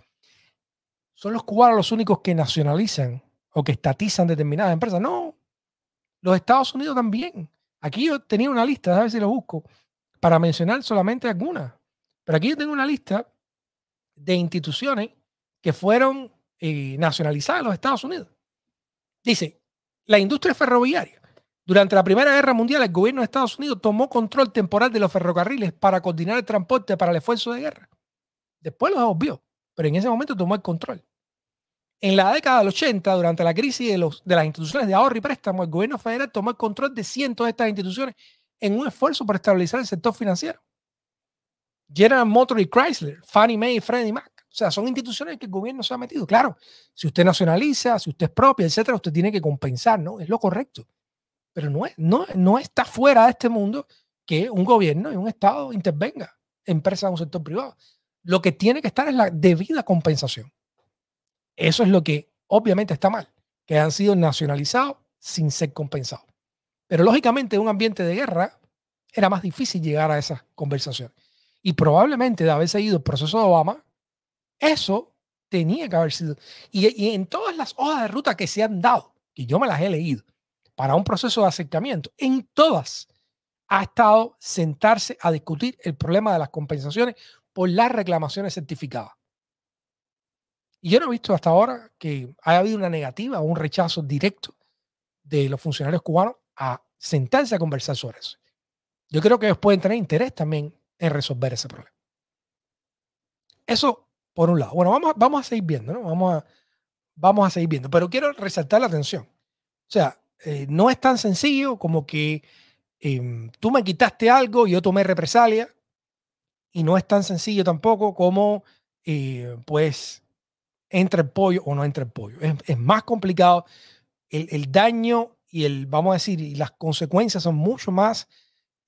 ¿Son los cubanos los únicos que nacionalizan o que estatizan determinadas empresas? No, los Estados Unidos también. Aquí yo tenía una lista, a ver si lo busco, para mencionar solamente algunas. Pero aquí yo tengo una lista de instituciones que fueron eh, nacionalizadas en los Estados Unidos. Dice, la industria ferroviaria. Durante la Primera Guerra Mundial, el gobierno de Estados Unidos tomó control temporal de los ferrocarriles para coordinar el transporte para el esfuerzo de guerra. Después los obvió, pero en ese momento tomó el control. En la década del 80, durante la crisis de, los, de las instituciones de ahorro y préstamo, el gobierno federal tomó el control de cientos de estas instituciones en un esfuerzo para estabilizar el sector financiero. General Motors y Chrysler, Fannie Mae y Freddie Mac. O sea, son instituciones en que el gobierno se ha metido. Claro, si usted nacionaliza, si usted es propia, etcétera, usted tiene que compensar, ¿no? Es lo correcto. Pero no, es, no, no está fuera de este mundo que un gobierno y un Estado intervenga empresas de un sector privado. Lo que tiene que estar es la debida compensación. Eso es lo que obviamente está mal, que han sido nacionalizados sin ser compensados. Pero lógicamente en un ambiente de guerra era más difícil llegar a esas conversaciones. Y probablemente de haber seguido el proceso de Obama, eso tenía que haber sido. Y, en todas las hojas de ruta que se han dado, que yo me las he leído, para un proceso de acercamiento, en todas ha estado sentarse a discutir el problema de las compensaciones por las reclamaciones certificadas. Y yo no he visto hasta ahora que haya habido una negativa o un rechazo directo de los funcionarios cubanos a sentarse a conversar sobre eso. Yo creo que ellos pueden tener interés también en resolver ese problema. Eso por un lado. Bueno, vamos, vamos a seguir viendo, ¿no? Vamos a, vamos a seguir viendo, pero quiero resaltar la atención. O sea, eh, no es tan sencillo como que em, tú me quitaste algo, y yo tomé represalia, y no es tan sencillo tampoco como, eh, pues, entra el pollo o no entra el pollo. Es, más complicado. El, el daño y el, vamos a decir, y las consecuencias son mucho más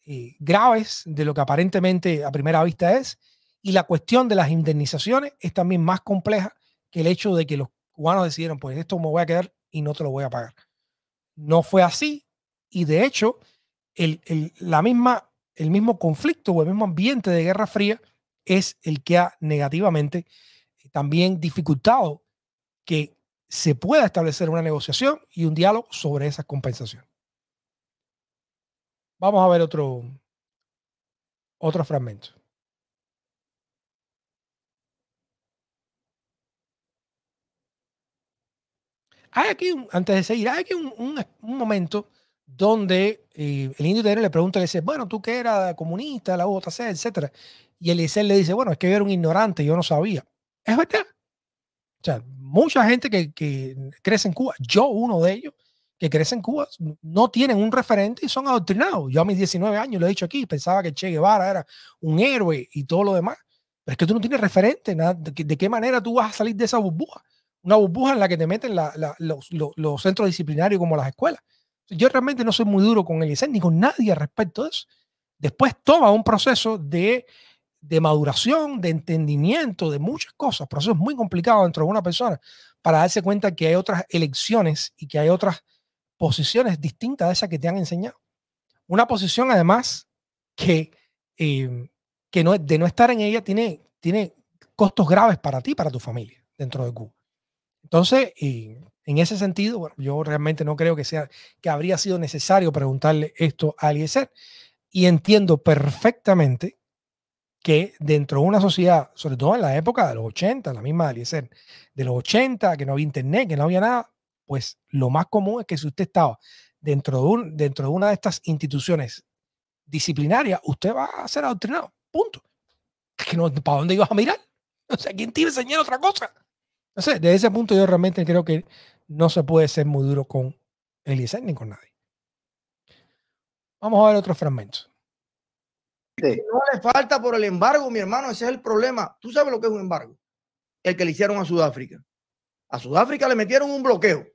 eh, graves de lo que aparentemente a primera vista es. Y la cuestión de las indemnizaciones es también más compleja que el hecho de que los cubanos decidieron, pues esto me voy a quedar y no te lo voy a pagar. No fue así y de hecho el, la misma, el mismo conflicto o el mismo ambiente de Guerra Fría es el que ha negativamente eh, también dificultado que se pueda establecer una negociación y un diálogo sobre esa compensación. Vamos a ver otro, otro fragmento. Hay aquí, antes de seguir, hay aquí un, momento donde eh, el indio le pregunta, le dice, bueno, tú que eras comunista, la UJC, etcétera, Y Eliezer le dice, bueno, es que yo era un ignorante, yo no sabía. Es verdad. O sea, mucha gente que, crece en Cuba, yo uno de ellos, que crece en Cuba, no tienen un referente y son adoctrinados. Yo a mis 19 años, lo he dicho aquí, pensaba que Che Guevara era un héroe y todo lo demás. Pero es que tú no tienes referente, nada. ¿De, qué manera tú vas a salir de esa burbuja? Una burbuja en la que te meten los, centros disciplinarios como las escuelas. Yo realmente no soy muy duro con el ISN ni con nadie al respecto de eso. Después toma un proceso de de maduración, de entendimiento, de muchas cosas. Por eso es muy complicado dentro de una persona para darse cuenta que hay otras elecciones y que hay otras posiciones distintas de esas que te han enseñado. Una posición, además, que, em, que no, de no estar en ella tiene, tiene costos graves para ti, para tu familia, dentro de Cuba. Entonces, en ese sentido, yo realmente no creo que, sea, que habría sido necesario preguntarle esto a Eliezer. Y entiendo perfectamente que dentro de una sociedad, sobre todo en la época de los 80, la misma Eliezer, de los 80, que no había internet, que no había nada, pues lo más común es que si usted estaba dentro de, una de estas instituciones disciplinarias, usted va a ser adoctrinado. Punto. Es que no, ¿para dónde ibas a mirar? *laughs* O sea, ¿quién te iba a enseñar otra cosa? No desde ese punto yo realmente creo que no se puede ser muy duro con Eliezer ni con nadie. Vamos a ver otros fragmentos. No le falta por el embargo, mi hermano, ese es el problema. Tú sabes lo que es un embargo. El que le hicieron a Sudáfrica. A Sudáfrica le metieron un bloqueo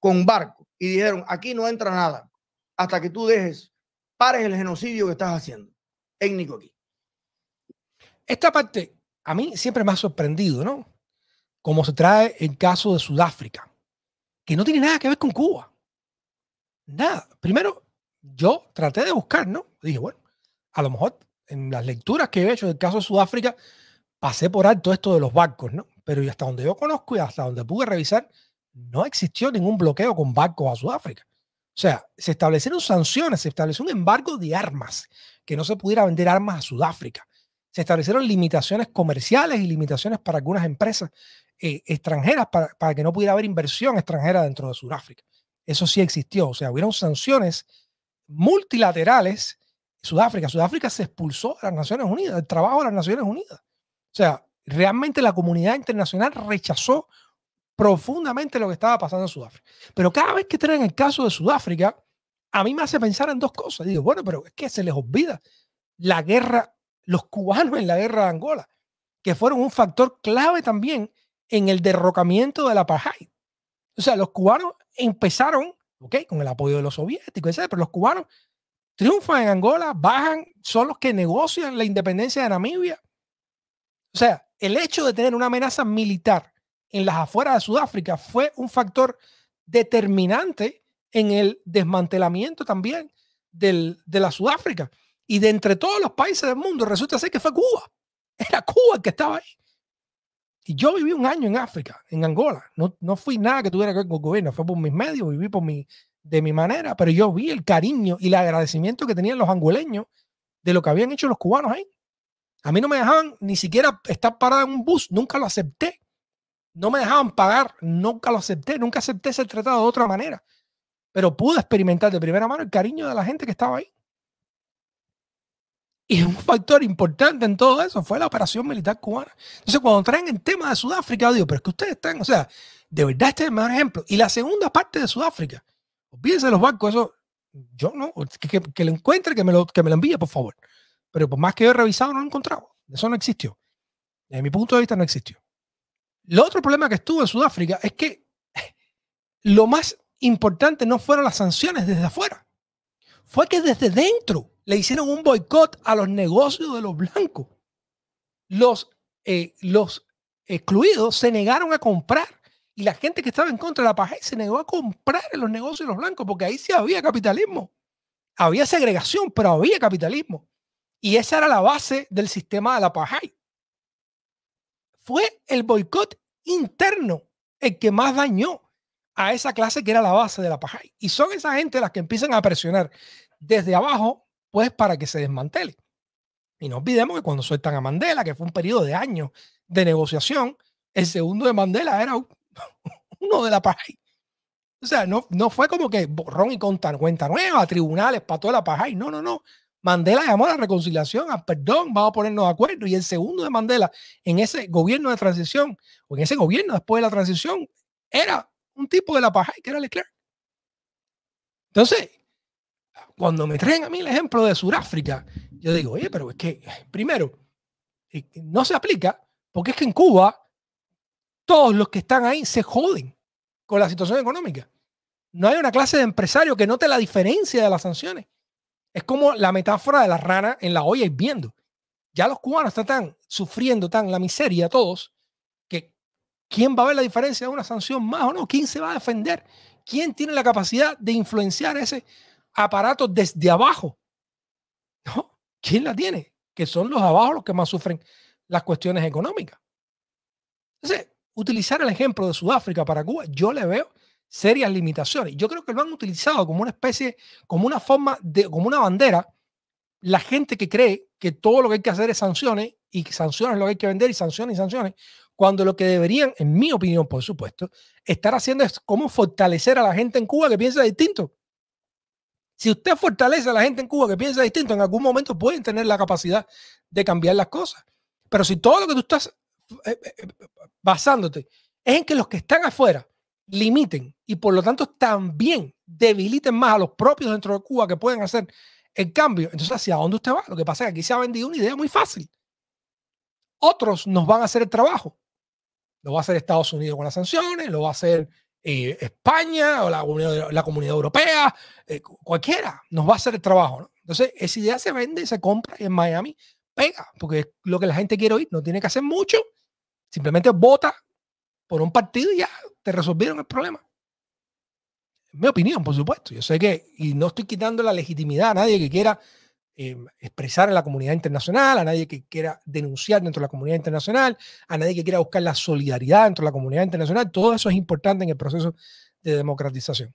con barco y dijeron, aquí no entra nada hasta que tú dejes, pares el genocidio que estás haciendo. Étnico aquí. Esta parte a mí siempre me ha sorprendido, ¿no? Como se trae el caso de Sudáfrica, que no tiene nada que ver con Cuba. Nada. Primero, yo traté de buscar, ¿no? Dije, bueno, a lo mejor en las lecturas que he hecho, del caso de Sudáfrica, pasé por alto esto de los bancos, ¿no? Pero hasta donde yo conozco y hasta donde pude revisar, no existió ningún bloqueo con barcos a Sudáfrica. O sea, se establecieron sanciones, se estableció un embargo de armas, que no se pudiera vender armas a Sudáfrica. Se establecieron limitaciones comerciales y limitaciones para algunas empresas eh, extranjeras para, para, que no pudiera haber inversión extranjera dentro de Sudáfrica. Eso sí existió. O sea, hubieron sanciones multilaterales Sudáfrica. Sudáfrica se expulsó de las Naciones Unidas, del trabajo de las Naciones Unidas. O sea, realmente la comunidad internacional rechazó profundamente lo que estaba pasando en Sudáfrica. Pero cada vez que traen el caso de Sudáfrica, a mí me hace pensar en dos cosas. Digo, bueno, pero es que se les olvida la guerra, los cubanos en la guerra de Angola, que fueron un factor clave también en el derrocamiento de la apartheid. O sea, los cubanos empezaron, ok, con el apoyo de los soviéticos, pero los cubanos triunfan en Angola, bajan, son los que negocian la independencia de Namibia. O sea, el hecho de tener una amenaza militar en las afueras de Sudáfrica fue un factor determinante en el desmantelamiento también de la Sudáfrica. Y de entre todos los países del mundo, resulta ser que fue Cuba. *laughs* Era Cuba el que estaba ahí. Y yo viví un año en África, en Angola. No, no fui nada que tuviera que ver con el gobierno. Fue por mis medios, viví por mi de mi manera, pero yo vi el cariño y el agradecimiento que tenían los angoleños de lo que habían hecho los cubanos ahí. A mí no me dejaban ni siquiera estar parada en un bus, nunca lo acepté. No me dejaban pagar, nunca lo acepté, nunca acepté ser tratado de otra manera. Pero pude experimentar de primera mano el cariño de la gente que estaba ahí. Y un factor importante en todo eso fue la operación militar cubana. Entonces, cuando traen el tema de Sudáfrica, digo, pero es que ustedes están, o sea, de verdad este es el mejor ejemplo. Y la segunda parte de Sudáfrica, Olvídense los bancos, eso. Yo no, que, lo encuentre, que me lo, que me lo envíe, por favor. Pero por más que yo he revisado, no lo he encontrado. Eso no existió. Desde mi punto de vista, no existió. El otro problema que estuvo en Sudáfrica es que *laughs* lo más importante no fueron las sanciones desde afuera. Fue que desde dentro le hicieron un boicot a los negocios de los blancos. Los, eh, los excluidos se negaron a comprar y la gente que estaba en contra de la paja se negó a comprar en los negocios de los blancos, porque ahí sí había capitalismo. Había segregación, pero había capitalismo. Y esa era la base del sistema de la Pajay. Fue el boicot interno el que más dañó a esa clase que era la base de la paja. Y son esa gente las que empiezan a presionar desde abajo, pues para que se desmantele. Y no olvidemos que cuando sueltan a Mandela, que fue un periodo de años de negociación, el segundo de Mandela era un *laughs* uno de la paja. O sea, no, no fue como que borrón y cuenta nueva, tribunales, para toda la paja. No, no, no. Mandela llamó a la reconciliación, a perdón, vamos a ponernos de acuerdo. Y el segundo de Mandela, en ese gobierno de transición, o en ese gobierno después de la transición, era un tipo de la paja que era Leclerc. Entonces, cuando me traen a mí el ejemplo de Sudáfrica, yo digo, oye, pero es que, primero, eh, no se aplica, porque es que en Cuba todos los que están ahí se joden con la situación económica. No hay una clase de empresario que note la diferencia de las sanciones. Es como la metáfora de la rana en la olla hirviendo. Ya los cubanos están sufriendo tan la miseria todos que ¿quién va a ver la diferencia de una sanción más o no? ¿Quién se va a defender? ¿Quién tiene la capacidad de influenciar ese aparato desde abajo? ¿No? ¿Quién la tiene? Que son los abajo los que más sufren las cuestiones económicas. Entonces, utilizar el ejemplo de Sudáfrica para Cuba, yo le veo serias limitaciones. Yo creo que lo han utilizado como una especie, como una forma de, como una bandera, la gente que cree que todo lo que hay que hacer es sanciones y sanciones lo que hay que vender y sanciones y sanciones, cuando lo que deberían, en mi opinión, por supuesto, estar haciendo es cómo fortalecer a la gente en Cuba que piensa distinto. Si usted fortalece a la gente en Cuba que piensa distinto, en algún momento pueden tener la capacidad de cambiar las cosas. Pero si todo lo que tú estás eh, eh, eh, basándote es en que los que están afuera limiten y por lo tanto también debiliten más a los propios dentro de Cuba que pueden hacer el cambio. Entonces, ¿hacia dónde usted va? Lo que pasa es que aquí se ha vendido una idea muy fácil. Otros nos van a hacer el trabajo. Lo va a hacer Estados Unidos con las sanciones, lo va a hacer España o la, la comunidad europea, cualquiera nos va a hacer el trabajo. Entonces, esa idea se vende, y se compra y en Miami pega, porque es lo que la gente quiere oír, no tiene que hacer mucho Simplemente vota por un partido y ya te resolvieron el problema. mi opinión, por supuesto. Yo sé que, y no estoy quitando la legitimidad a nadie que quiera em, expresar en la comunidad internacional, a nadie que quiera denunciar dentro de la comunidad internacional, a nadie que quiera buscar la solidaridad dentro de la comunidad internacional. Todo eso es importante en el proceso de democratización.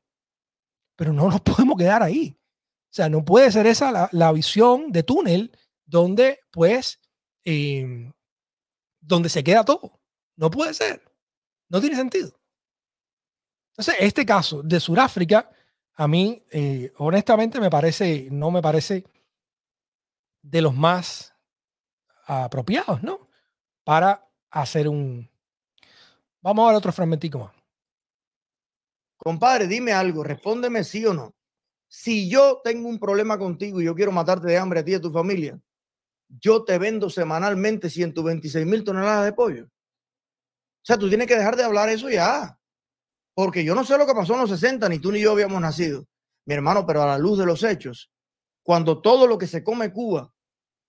Pero no nos *laughs* podemos quedar ahí. O sea, no puede ser esa la, visión de túnel donde pues em, donde se queda todo. No puede ser. No tiene sentido. Entonces, este caso de Sudáfrica, a mí, eh, honestamente, me parece, no me parece de los más apropiados, ¿no? Para hacer un... Vamos a ver otro fragmentico más. Compadre, dime algo, respóndeme sí o no. Si yo tengo un problema contigo y yo quiero matarte de hambre a ti y a tu familia, yo te vendo semanalmente 126 mil toneladas de pollo. O sea, tú tienes que dejar de hablar eso ya. Porque yo no sé lo que pasó en los 60, ni tú ni yo habíamos nacido. Mi hermano, pero a la luz de los hechos, cuando todo lo que se come Cuba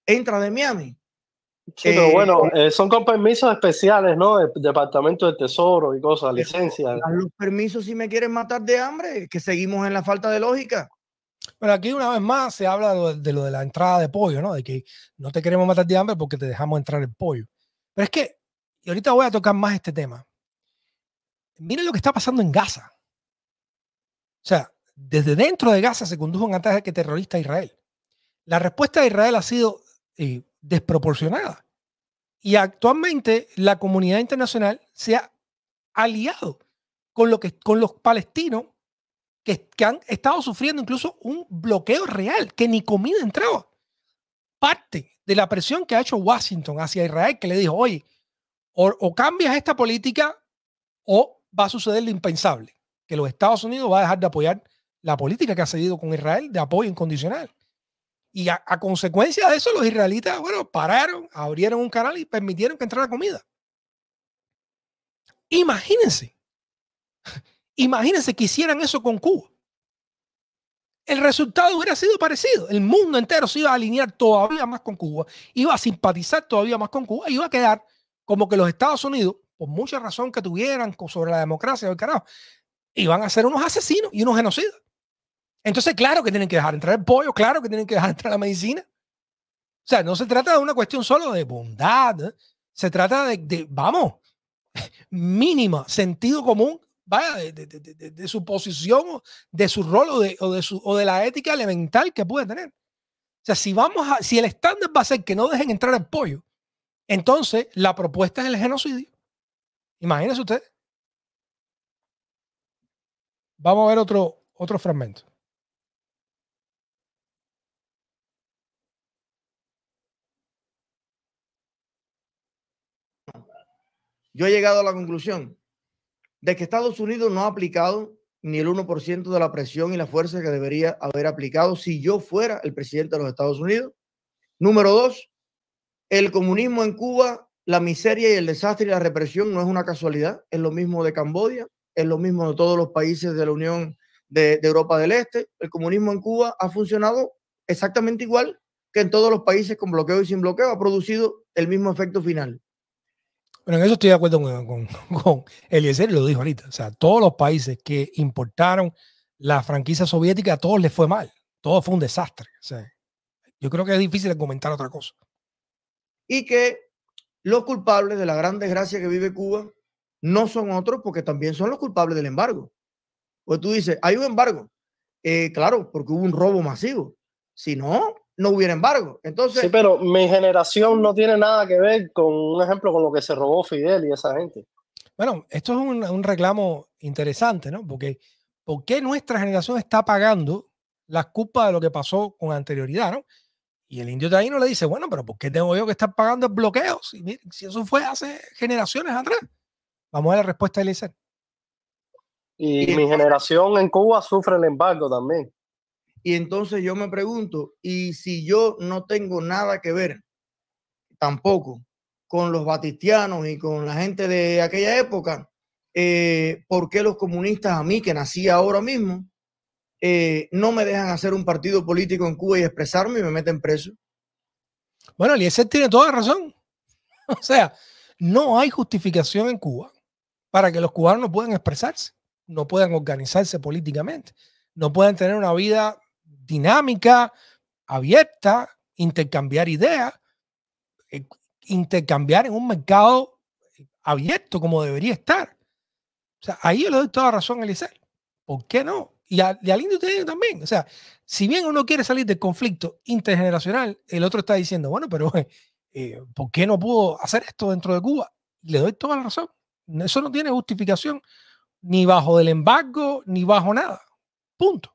entra de Miami. pero bueno, eh, eh, son con permisos especiales, ¿no? El Departamento de Tesoro y cosas, licencias. Los permisos si me quieren matar de hambre, que seguimos en la falta de lógica. Bueno, aquí una vez más se habla de lo, de la entrada de pollo, ¿no? De que no te queremos matar de hambre porque te dejamos entrar el pollo. Pero es que, y ahorita voy a tocar más este tema. Miren lo que está pasando en Gaza. O sea, desde dentro de Gaza se condujo un ataque terrorista a Israel. La respuesta de Israel ha sido eh, desproporcionada. Y actualmente la comunidad internacional se ha aliado con, lo que, con los palestinos que, han estado sufriendo incluso un bloqueo real, que ni comida entraba. Parte de la presión que ha hecho Washington hacia Israel, que le dijo, oye, o, cambias esta política o va a suceder lo impensable, que los Estados Unidos va a dejar de apoyar la política que ha seguido con Israel de apoyo incondicional. Y a, consecuencia de eso, los israelitas, bueno, pararon, abrieron un canal y permitieron que entrara comida. Imagínense Imagínense que hicieran eso con Cuba. El resultado hubiera sido parecido. El mundo entero se iba a alinear todavía más con Cuba, iba a simpatizar todavía más con Cuba iba a quedar como que los Estados Unidos, por mucha razón que tuvieran sobre la democracia o el carajo, iban a ser unos asesinos y unos genocidas. Entonces, claro que tienen que dejar entrar el pollo, claro que tienen que dejar entrar la medicina. O sea, no se trata de una cuestión solo de bondad, ¿eh? se trata de, vamos, *laughs* mínima, sentido común, vaya, de, su posición, de su rol o de, la ética elemental que puede tener. O sea, si, vamos a, si el estándar va a ser que no dejen entrar el pollo, entonces la propuesta es el genocidio. Imagínense usted. Vamos a ver otro fragmento. Yo he llegado a la conclusión de que Estados Unidos no ha aplicado ni el 1% de la presión y la fuerza que debería haber aplicado si yo fuera el presidente de los Estados Unidos. Número dos, el comunismo en Cuba, la miseria y el desastre y la represión no es una casualidad, es lo mismo de Camboya, es lo mismo de todos los países de la Unión de, de Europa del Este. El comunismo en Cuba ha funcionado exactamente igual que en todos los países con bloqueo y sin bloqueo, ha producido el mismo efecto final. Bueno, en eso estoy de acuerdo con, con, y *laughs* lo dijo ahorita. O sea, todos los países que importaron la franquicia soviética, a todos les fue mal. Todo fue un desastre. O yo creo que es difícil comentar otra cosa. Y que los culpables de la gran desgracia que vive Cuba no son otros porque también son los culpables del embargo. Pues tú dices, hay un embargo. Eh, claro, porque hubo un robo masivo. Si no, no hubiera embargo. Entonces, sí, pero mi generación no tiene nada que ver con un ejemplo con lo que se robó Fidel y esa gente. Bueno, esto es un, reclamo interesante, ¿no? Porque ¿por qué nuestra generación está pagando la culpa de lo que pasó con anterioridad, ¿no? Y el indio de ahí no le dice, bueno, pero ¿por qué tengo yo que estar pagando bloqueos? Y miren, si eso fue hace generaciones atrás. Vamos a la respuesta de Eliezer. y mi generación en Cuba sufre el embargo también. Y entonces yo me pregunto, ¿y si yo no tengo nada que ver tampoco con los batistianos y con la gente de aquella época? Eh, ¿Por qué los comunistas a mí, que nací ahora mismo, eh, no me dejan hacer un partido político en Cuba y expresarme y me meten preso? Bueno, Eliezer tiene toda razón. *laughs* O sea, no hay justificación en Cuba para que los cubanos no puedan expresarse, no puedan organizarse políticamente, no puedan tener una vida dinámica, abierta, intercambiar ideas, eh, intercambiar en un mercado eh, abierto como debería estar. O sea, ahí yo le doy toda la razón a Eliezer. ¿Por qué no? Y, a, al indio también. O sea, si bien uno quiere salir del conflicto intergeneracional, el otro está diciendo, bueno, pero eh, ¿por qué no pudo hacer esto dentro de Cuba? le doy toda la razón. Eso no tiene justificación ni bajo del embargo, ni bajo nada. Punto.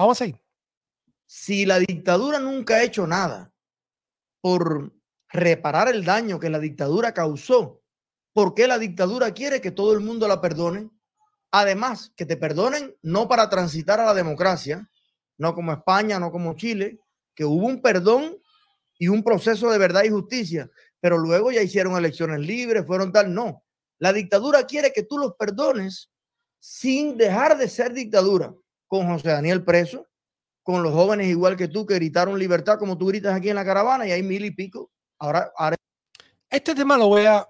Vamos a seguir. Si la dictadura nunca ha hecho nada por reparar el daño que la dictadura causó, ¿por qué la dictadura quiere que todo el mundo la perdone? Además, que te perdonen no para transitar a la democracia, no como España, no como Chile, que hubo un perdón y un proceso de verdad y justicia, pero luego ya hicieron elecciones libres, fueron tal, no. La dictadura quiere que tú los perdones sin dejar de ser dictadura con José Daniel preso, con los jóvenes igual que tú que gritaron libertad como tú gritas aquí en la caravana y hay mil y pico. Ahora, Este tema lo voy a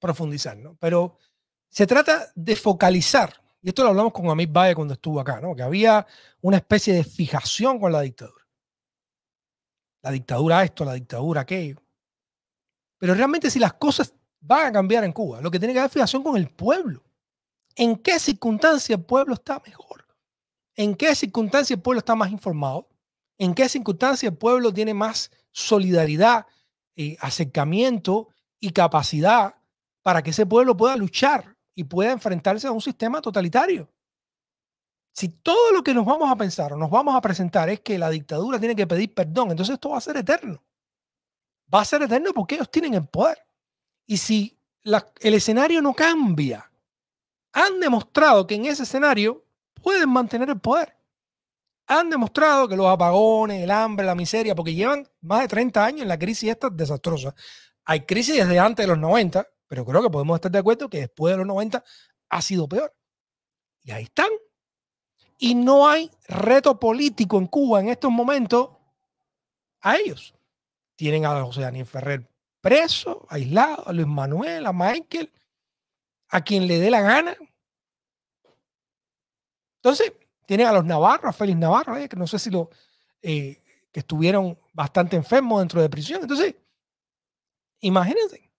profundizar, ¿no? Pero se trata de focalizar, y esto lo hablamos con Amit Valle cuando estuvo acá, ¿no? Que había una especie de fijación con la dictadura. La dictadura esto, la dictadura aquello. Pero realmente si las cosas van a cambiar en Cuba, lo que tiene que haber fijación con el pueblo. ¿En qué circunstancia el pueblo está mejor? en qué circunstancia el pueblo está más informado, en qué circunstancia el pueblo tiene más solidaridad, eh, acercamiento y capacidad para que ese pueblo pueda luchar y pueda enfrentarse a un sistema totalitario. Si todo lo que nos vamos a pensar o nos vamos a presentar es que la dictadura tiene que pedir perdón, entonces esto va a ser eterno. Va a ser eterno porque ellos tienen el poder. Y si el escenario no cambia, han demostrado que en ese escenario pueden mantener el poder. Han demostrado que los apagones, el hambre, la miseria, porque llevan más de 30 años en la crisis esta desastrosa. Hay crisis desde antes de los 90, pero creo que podemos estar de acuerdo que después de los 90 ha sido peor. Y ahí están. Y no hay reto político en Cuba en estos momentos a ellos. Tienen a José Daniel Ferrer preso, aislado, a Luis Manuel, a Michael, a quien le dé la gana, entonces, tienen a los Navarros, a Félix Navarro, eh, que no sé si lo, eh, que estuvieron bastante enfermos dentro de prisión. Entonces, imagínense,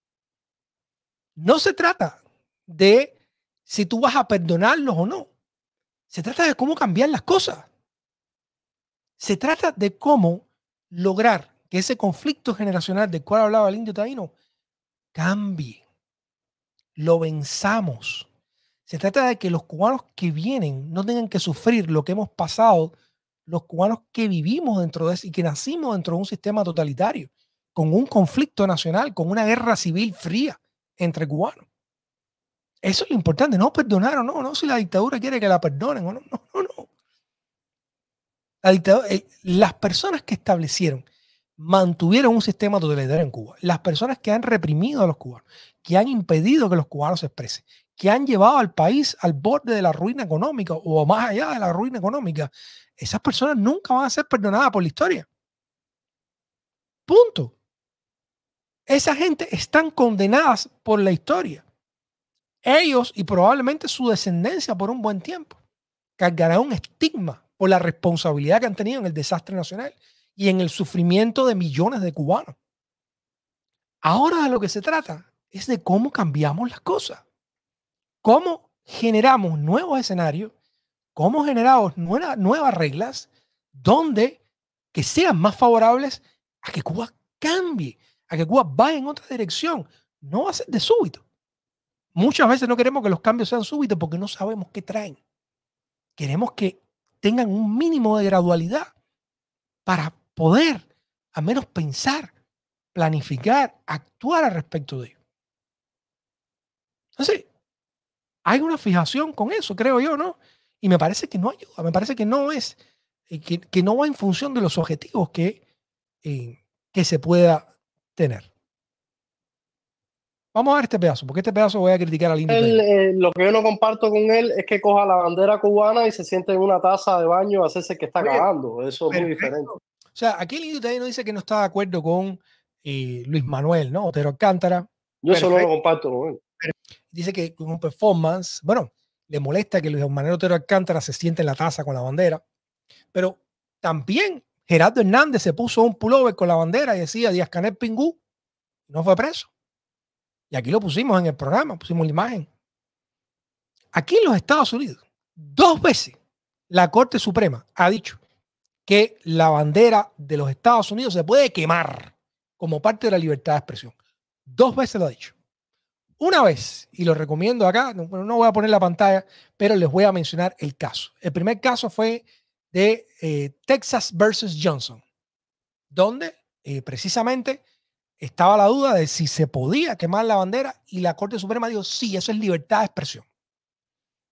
no se trata de si tú vas a perdonarlos o no. Se trata de cómo cambiar las cosas. Se trata de cómo lograr que ese conflicto generacional del cual hablaba el indio taíno cambie. Lo venzamos. Se trata de que los cubanos que vienen no tengan que sufrir lo que hemos pasado los cubanos que vivimos dentro de eso y que nacimos dentro de un sistema totalitario, con un conflicto nacional, con una guerra civil fría entre cubanos. Eso es lo importante, no perdonar o no, no si la dictadura quiere que la perdonen o no, no, no, no. Eh, las personas que establecieron, mantuvieron un sistema totalitario en Cuba, las personas que han reprimido a los cubanos, que han impedido que los cubanos se expresen, que han llevado al país al borde de la ruina económica o más allá de la ruina económica, esas personas nunca van a ser perdonadas por la historia. Punto. Esa gente están condenadas por la historia. Ellos y probablemente su descendencia por un buen tiempo cargarán un estigma por la responsabilidad que han tenido en el desastre nacional y en el sufrimiento de millones de cubanos. Ahora de lo que se trata es de cómo cambiamos las cosas cómo generamos nuevos escenarios, cómo generamos nuevas reglas donde que sean más favorables a que Cuba cambie, a que Cuba vaya en otra dirección. No va a ser de súbito. Muchas veces no queremos que los cambios sean súbitos porque no sabemos qué traen. Queremos que tengan un mínimo de gradualidad para poder, al menos pensar, planificar, actuar al respecto de ello. Entonces, hay una fijación con eso, creo yo, ¿no? Y me parece que no ayuda, me parece que no es, eh, que, no va en función de los objetivos que, eh, que se pueda tener. Vamos a ver este pedazo, porque este pedazo voy a criticar al indio. Eh, lo que yo no comparto con él es que coja la bandera cubana y se siente en una taza de baño a hacerse que está acabando Eso es muy diferente. O sea, aquí el indio no dice que no está de acuerdo con Luis Manuel, ¿no? Otero Alcántara. Yo eso solo lo comparto con él. Dice que con un performance, bueno, le molesta que Luis Manuel Otero Alcántara se siente en la taza con la bandera, pero también Gerardo Hernández se puso un pullover con la bandera y decía Díaz Canel Pingú, no fue preso. Y aquí lo pusimos en el programa, pusimos la imagen. Aquí en los Estados Unidos, dos veces la Corte Suprema ha dicho que la bandera de los Estados Unidos se puede quemar como parte de la libertad de expresión. Dos veces lo ha dicho una vez, y lo recomiendo acá, no, voy a poner la pantalla, pero les voy a mencionar el caso. El primer caso fue de eh, Texas versus Johnson, donde eh, precisamente estaba la duda de si se podía quemar la bandera y la Corte Suprema dijo, sí, eso es libertad de expresión.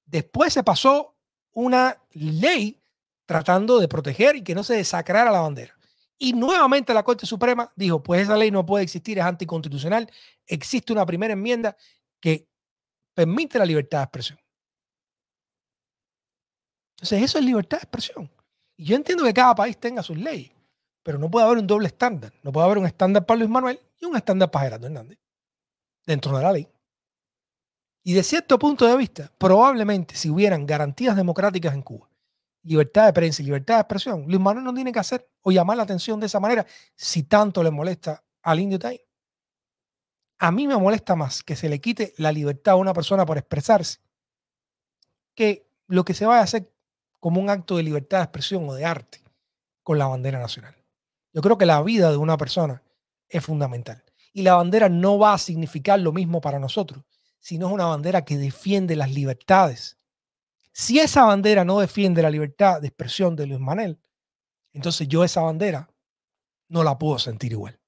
Después se pasó una ley tratando de proteger y que no se desacrara la bandera. Y nuevamente la Corte Suprema dijo, pues esa ley no puede existir, es anticonstitucional, existe una primera enmienda que permite la libertad de expresión. Entonces eso es libertad de expresión. Y yo entiendo que cada país tenga sus leyes, pero no puede haber un doble estándar. No puede haber un estándar para Luis Manuel y un estándar para Gerardo Hernández dentro de la ley. Y de cierto punto de vista, probablemente si hubieran garantías democráticas en Cuba, libertad de prensa y libertad de expresión, Luis Manuel no tiene que hacer o llamar la atención de esa manera si tanto le molesta al indio Time, A mí me molesta más que se le quite la libertad a una persona por expresarse que lo que se vaya a hacer como un acto de libertad de expresión o de arte con la bandera nacional. Yo creo que la vida de una persona es fundamental. Y la bandera no va a significar lo mismo para nosotros, sino es una bandera que defiende las libertades si esa bandera no defiende la libertad de expresión de Luis Manel, entonces yo esa bandera no la puedo sentir igual.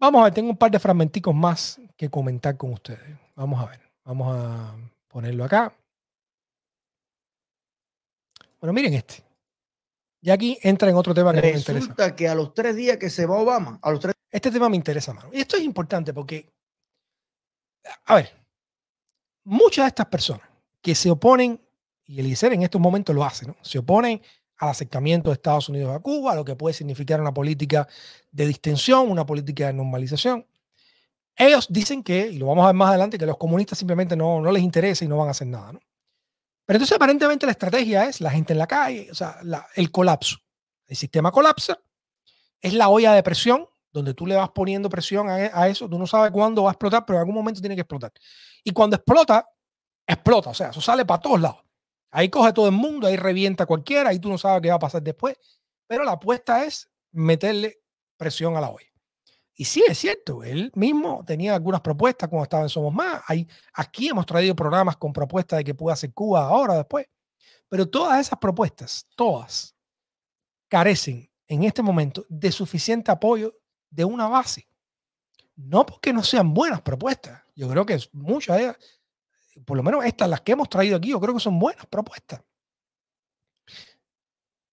Vamos a ver, tengo un par de fragmenticos más que comentar con ustedes. Vamos a ver, vamos a ponerlo acá. Bueno, miren este. Y aquí entra en otro tema que me interesa. Resulta que a los tres días que se va Obama, a los tres... Este tema me interesa, mano. Y esto es importante porque, a ver, muchas de estas personas que se oponen, y el Eliezer en estos momentos lo hace, se oponen al acercamiento de Estados Unidos a Cuba, a lo que puede significar una política de distensión, una política de normalización. Ellos dicen que, y lo vamos a ver más adelante, que los comunistas simplemente no, no les interesa y no van a hacer nada. ¿no? Pero entonces aparentemente la estrategia es la gente en la calle, o sea, el colapso. El sistema colapsa, es la olla de presión donde tú le vas poniendo presión e, a, eso, tú no sabes cuándo va a explotar, pero en algún momento tiene que explotar. Y cuando explota, explota, o sea, eso sale para todos lados. Ahí coge todo el mundo, ahí revienta cualquiera, ahí tú no sabes qué va a pasar después. Pero la apuesta es meterle presión a la olla. Y sí, es cierto, él mismo tenía algunas propuestas cuando estaba en Somos Más. aquí hemos traído programas con propuestas de que pueda hacer Cuba ahora, después. Pero todas esas propuestas, todas, carecen en este momento de suficiente apoyo de una base. No porque no sean buenas propuestas. Yo creo que muchas de ellas, por lo menos estas, las que hemos traído aquí, yo creo que son buenas propuestas.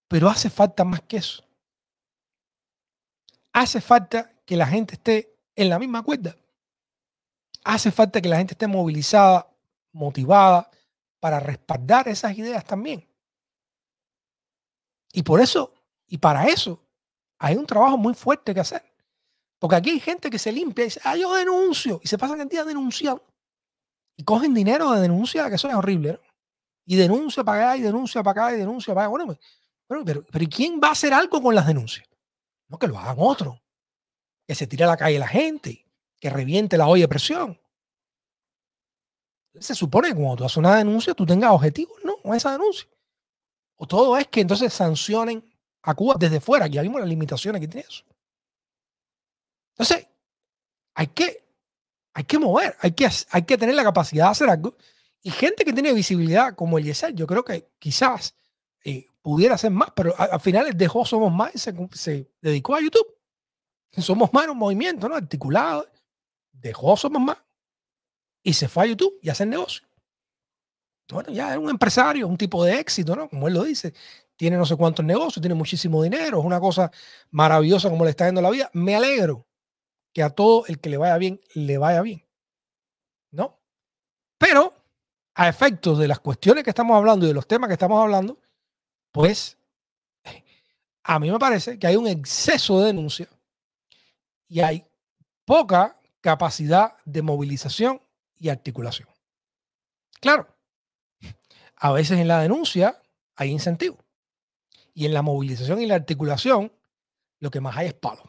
Pero hace falta más que eso. Hace falta que la gente esté en la misma cuerda. Hace falta que la gente esté movilizada, motivada, para respaldar esas ideas también. Y por eso, y para eso, hay un trabajo muy fuerte que hacer. Porque aquí hay gente que se limpia y dice, ah, yo denuncio. Y se pasan cantidad de denunciando. Y cogen dinero de denuncia, que eso es horrible, Y denuncia para acá, y denuncia para acá, y denuncia para acá. Pues, bueno, pero, pero ¿y quién va a hacer algo con las denuncias? No, que lo hagan otro. Que se tire a la calle la gente, que reviente la olla de presión. Se supone que cuando tú haces una denuncia, tú tengas objetivo ¿no? Con esa denuncia. O todo es que entonces sancionen a Cuba desde fuera. Ya vimos las limitaciones que tiene eso. Entonces, hay que, hay que mover, hay que, hay que tener la capacidad de hacer algo. Y gente que tiene visibilidad como el Yesel, yo creo que quizás eh, pudiera hacer más, pero al final dejó Somos Más y se, dedicó a YouTube. Somos Más era un movimiento, ¿no? Articulado. Dejó Somos Más y se fue a YouTube y a hacer negocio. Bueno, ya es un empresario, un tipo de éxito, ¿no? Como él lo dice. Tiene no sé cuántos negocios, tiene muchísimo dinero, es una cosa maravillosa como le está yendo la vida. Me alegro, que a todo el que le vaya bien, le vaya bien. ¿No? Pero, a efectos de las cuestiones que estamos hablando y de los temas que estamos hablando, pues *laughs* a mí me parece que hay un exceso de denuncia y hay poca capacidad de movilización y articulación. Claro, a veces en la denuncia hay incentivo y en la movilización y la articulación lo que más hay es palo.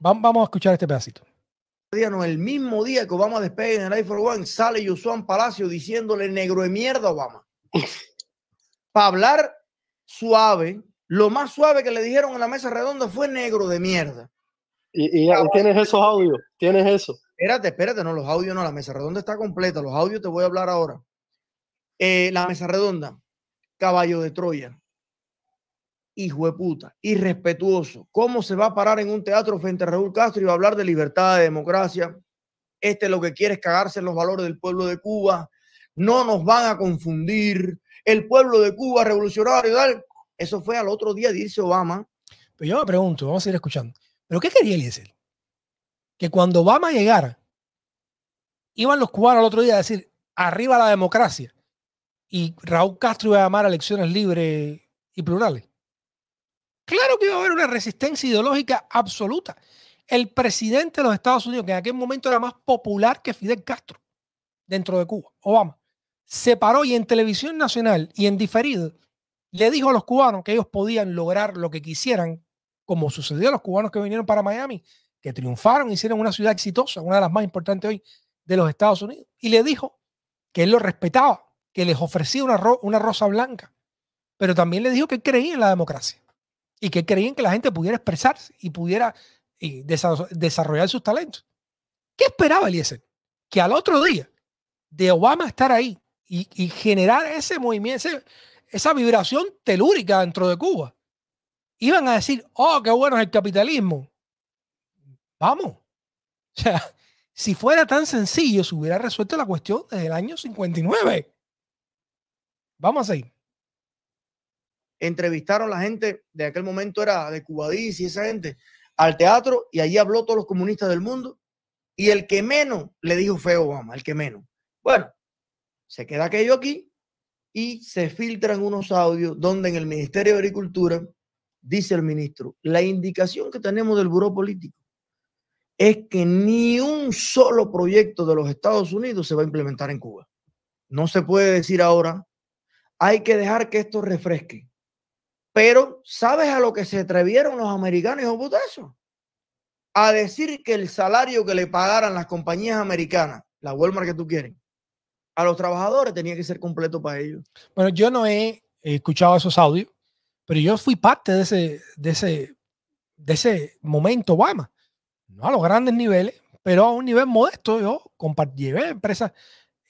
Vamos a escuchar este pedacito. el mismo día que Obama despegue en el iPhone One, sale Yusuan Palacio diciéndole negro de mierda a Obama. *laughs* Para hablar suave, lo más suave que le dijeron en la mesa redonda fue negro de mierda. Y, tienes esos audios, tienes eso. Espérate, espérate, no, los audios no, la mesa redonda está completa, los audios te voy a hablar ahora. Eh, la mesa redonda, caballo de Troya hijo de puta, irrespetuoso. ¿Cómo se va a parar en un teatro frente a Raúl Castro y va a hablar de libertad, de democracia? Este lo que quiere es cagarse en los valores del pueblo de Cuba. No nos van a confundir. El pueblo de Cuba revolucionario y tal. Eso fue al otro día, dice Obama. Pero yo me pregunto, vamos a ir escuchando. ¿Pero qué quería él decir? Que cuando Obama llegara, iban los cubanos al otro día a decir, arriba la democracia. Y Raúl Castro iba a llamar a elecciones libres y plurales. Claro que iba a haber una resistencia ideológica absoluta. El presidente de los Estados Unidos, que en aquel momento era más popular que Fidel Castro dentro de Cuba, Obama, se paró y en televisión nacional y en diferido le dijo a los cubanos que ellos podían lograr lo que quisieran, como sucedió a los cubanos que vinieron para Miami, que triunfaron, hicieron una ciudad exitosa, una de las más importantes hoy de los Estados Unidos. Y le dijo que él los respetaba, que les ofrecía una, rosa blanca, pero también le dijo que creía en la democracia y que creían que la gente pudiera expresarse y pudiera eh, desarrollar sus talentos. ¿Qué esperaba Eliezer? Que al otro día de Obama estar ahí y, generar ese movimiento, esa vibración telúrica dentro de Cuba, iban a decir, oh, qué bueno es el capitalismo. Vamos. O sea, si fuera tan sencillo, se hubiera resuelto la cuestión desde el año 59. Vamos a seguir entrevistaron la gente de aquel momento era de Cubadís y esa gente al teatro y allí habló todos los comunistas del mundo y el que menos le dijo feo Obama, el que menos. Bueno, se queda aquello aquí y se filtran unos audios donde en el Ministerio de Agricultura dice el ministro, la indicación que tenemos del buró político es que ni un solo proyecto de los Estados Unidos se va a implementar en Cuba. No se puede decir ahora, hay que dejar que esto refresque pero, ¿sabes a lo que se atrevieron los americanos, hijo eso? A decir que el salario que le pagaran las compañías americanas, la Walmart que tú quieres, a los trabajadores tenía que ser completo para ellos. Bueno, yo no he escuchado esos audios, pero yo fui parte de ese, de ese, de ese momento Obama. No a los grandes niveles, pero a un nivel modesto. Yo llevé empresas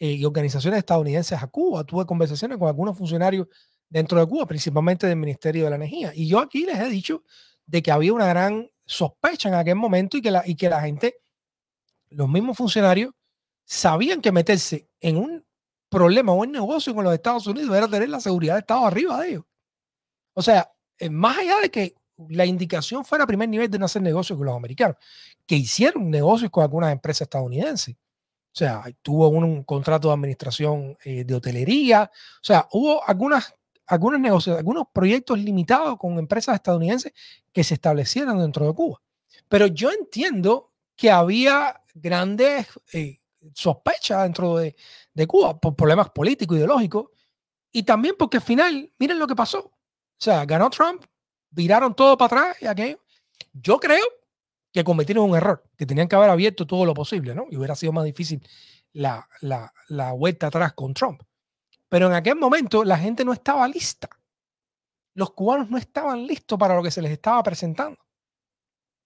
eh, y organizaciones estadounidenses a Cuba. Tuve conversaciones con algunos funcionarios dentro de Cuba, principalmente del Ministerio de la Energía. Y yo aquí les he dicho de que había una gran sospecha en aquel momento y que la, y que la gente, los mismos funcionarios, sabían que meterse en un problema o en negocio con los Estados Unidos era tener la seguridad de Estado arriba de ellos. O sea, eh, más allá de que la indicación fuera a primer nivel de no hacer negocios con los americanos, que hicieron negocios con algunas empresas estadounidenses. O sea, tuvo un, un contrato de administración eh, de hotelería. O sea, hubo algunas algunos negocios, algunos proyectos limitados con empresas estadounidenses que se establecieran dentro de Cuba. Pero yo entiendo que había grandes eh, sospechas dentro de, de, Cuba por problemas políticos, ideológicos, y también porque al final, miren lo que pasó. O sea, ganó Trump, viraron todo para atrás y aquello. Yo creo que cometieron un error, que tenían que haber abierto todo lo posible, ¿no? Y hubiera sido más difícil la, la, la vuelta atrás con Trump. Pero en aquel momento la gente no estaba lista. Los cubanos no estaban listos para lo que se les estaba presentando.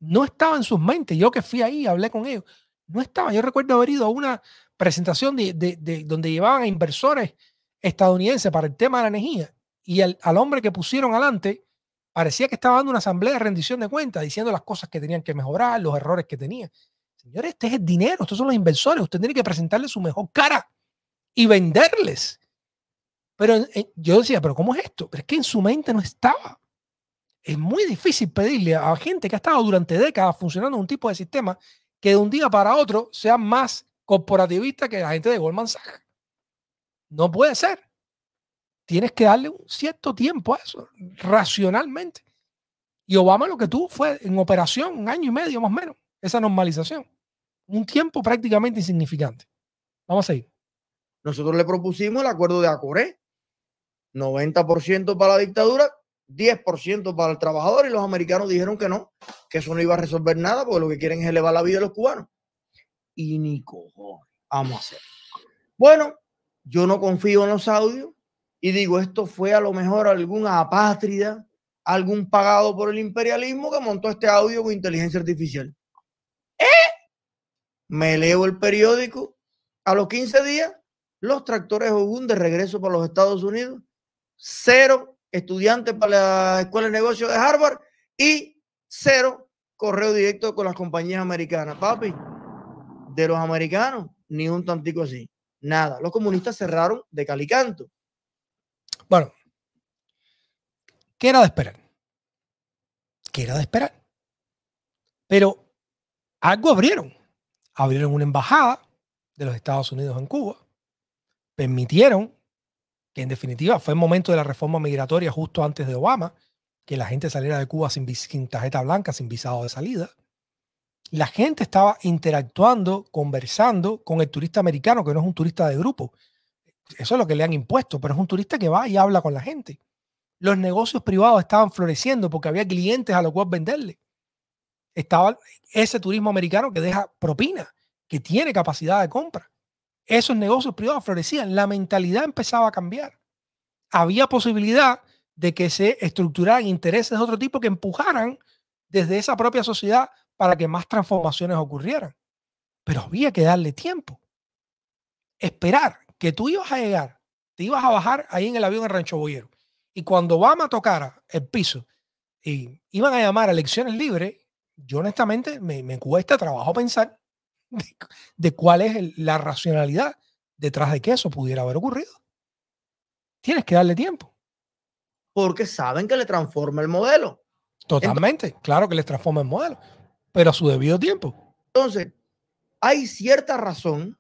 No estaba en sus mentes. Yo que fui ahí, hablé con ellos. No estaba. Yo recuerdo haber ido a una presentación de, donde llevaban a inversores estadounidenses para el tema de la energía. Y al hombre que pusieron adelante parecía que estaba dando una asamblea de rendición de cuentas, diciendo las cosas que tenían que mejorar, los errores que tenían. Señores, este es el dinero, estos son los inversores. Usted tiene que presentarles su mejor cara y venderles pero eh, yo decía, pero ¿cómo es esto? Pero es que en su mente no estaba. Es muy difícil pedirle a gente que ha estado durante décadas funcionando un tipo de sistema que de un día para otro sea más corporativista que la gente de Goldman Sachs. No puede ser. Tienes que darle un cierto tiempo a eso, racionalmente. Y Obama lo que tuvo fue en operación un año y medio más o menos, esa normalización. Un tiempo prácticamente insignificante. Vamos a ir. Nosotros le propusimos el acuerdo de Acoré, 90% para la dictadura, 10% para el trabajador y los americanos dijeron que no, que eso no iba a resolver nada porque lo que quieren es elevar la vida de los cubanos. Y ni cojones, vamos a hacer. Bueno, yo no confío en los audios y digo, esto fue a lo mejor alguna apátrida, algún pagado por el imperialismo que montó este audio con inteligencia artificial. ¿Eh? Me leo el periódico, a los 15 días, los tractores un de regreso para los Estados Unidos cero estudiantes para la Escuela de Negocios de Harvard y cero correo directo con las compañías americanas. Papi, de los americanos, ni un tantico así. Nada. Los comunistas cerraron de calicanto. Bueno, ¿qué era de esperar? ¿Qué era de esperar? Pero algo abrieron. Abrieron una embajada de los Estados Unidos en Cuba. Permitieron que en definitiva fue el momento de la reforma migratoria justo antes de Obama, que la gente saliera de Cuba sin, tarjeta blanca, sin visado de salida. La gente estaba interactuando, conversando con el turista americano, que no es un turista de grupo. Eso es lo que le han impuesto, pero es un turista que va y habla con la gente. Los negocios privados estaban floreciendo porque había clientes a los cuales venderle. Estaba ese turismo americano que deja propina, que tiene capacidad de compra esos negocios privados florecían, la mentalidad empezaba a cambiar. Había posibilidad de que se estructuraran intereses de otro tipo que empujaran desde esa propia sociedad para que más transformaciones ocurrieran. Pero había que darle tiempo. Esperar que tú ibas a llegar, te ibas a bajar ahí en el avión en Rancho Boyero. Y cuando Obama tocara el piso y iban a llamar a elecciones libres, yo honestamente me, me cuesta trabajo pensar *laughs* de, cuál es la racionalidad detrás de que eso pudiera haber ocurrido. Tienes que darle tiempo. Porque saben que le transforma el modelo. Totalmente, claro que les transforma el modelo, pero a su debido tiempo. Entonces, hay cierta razón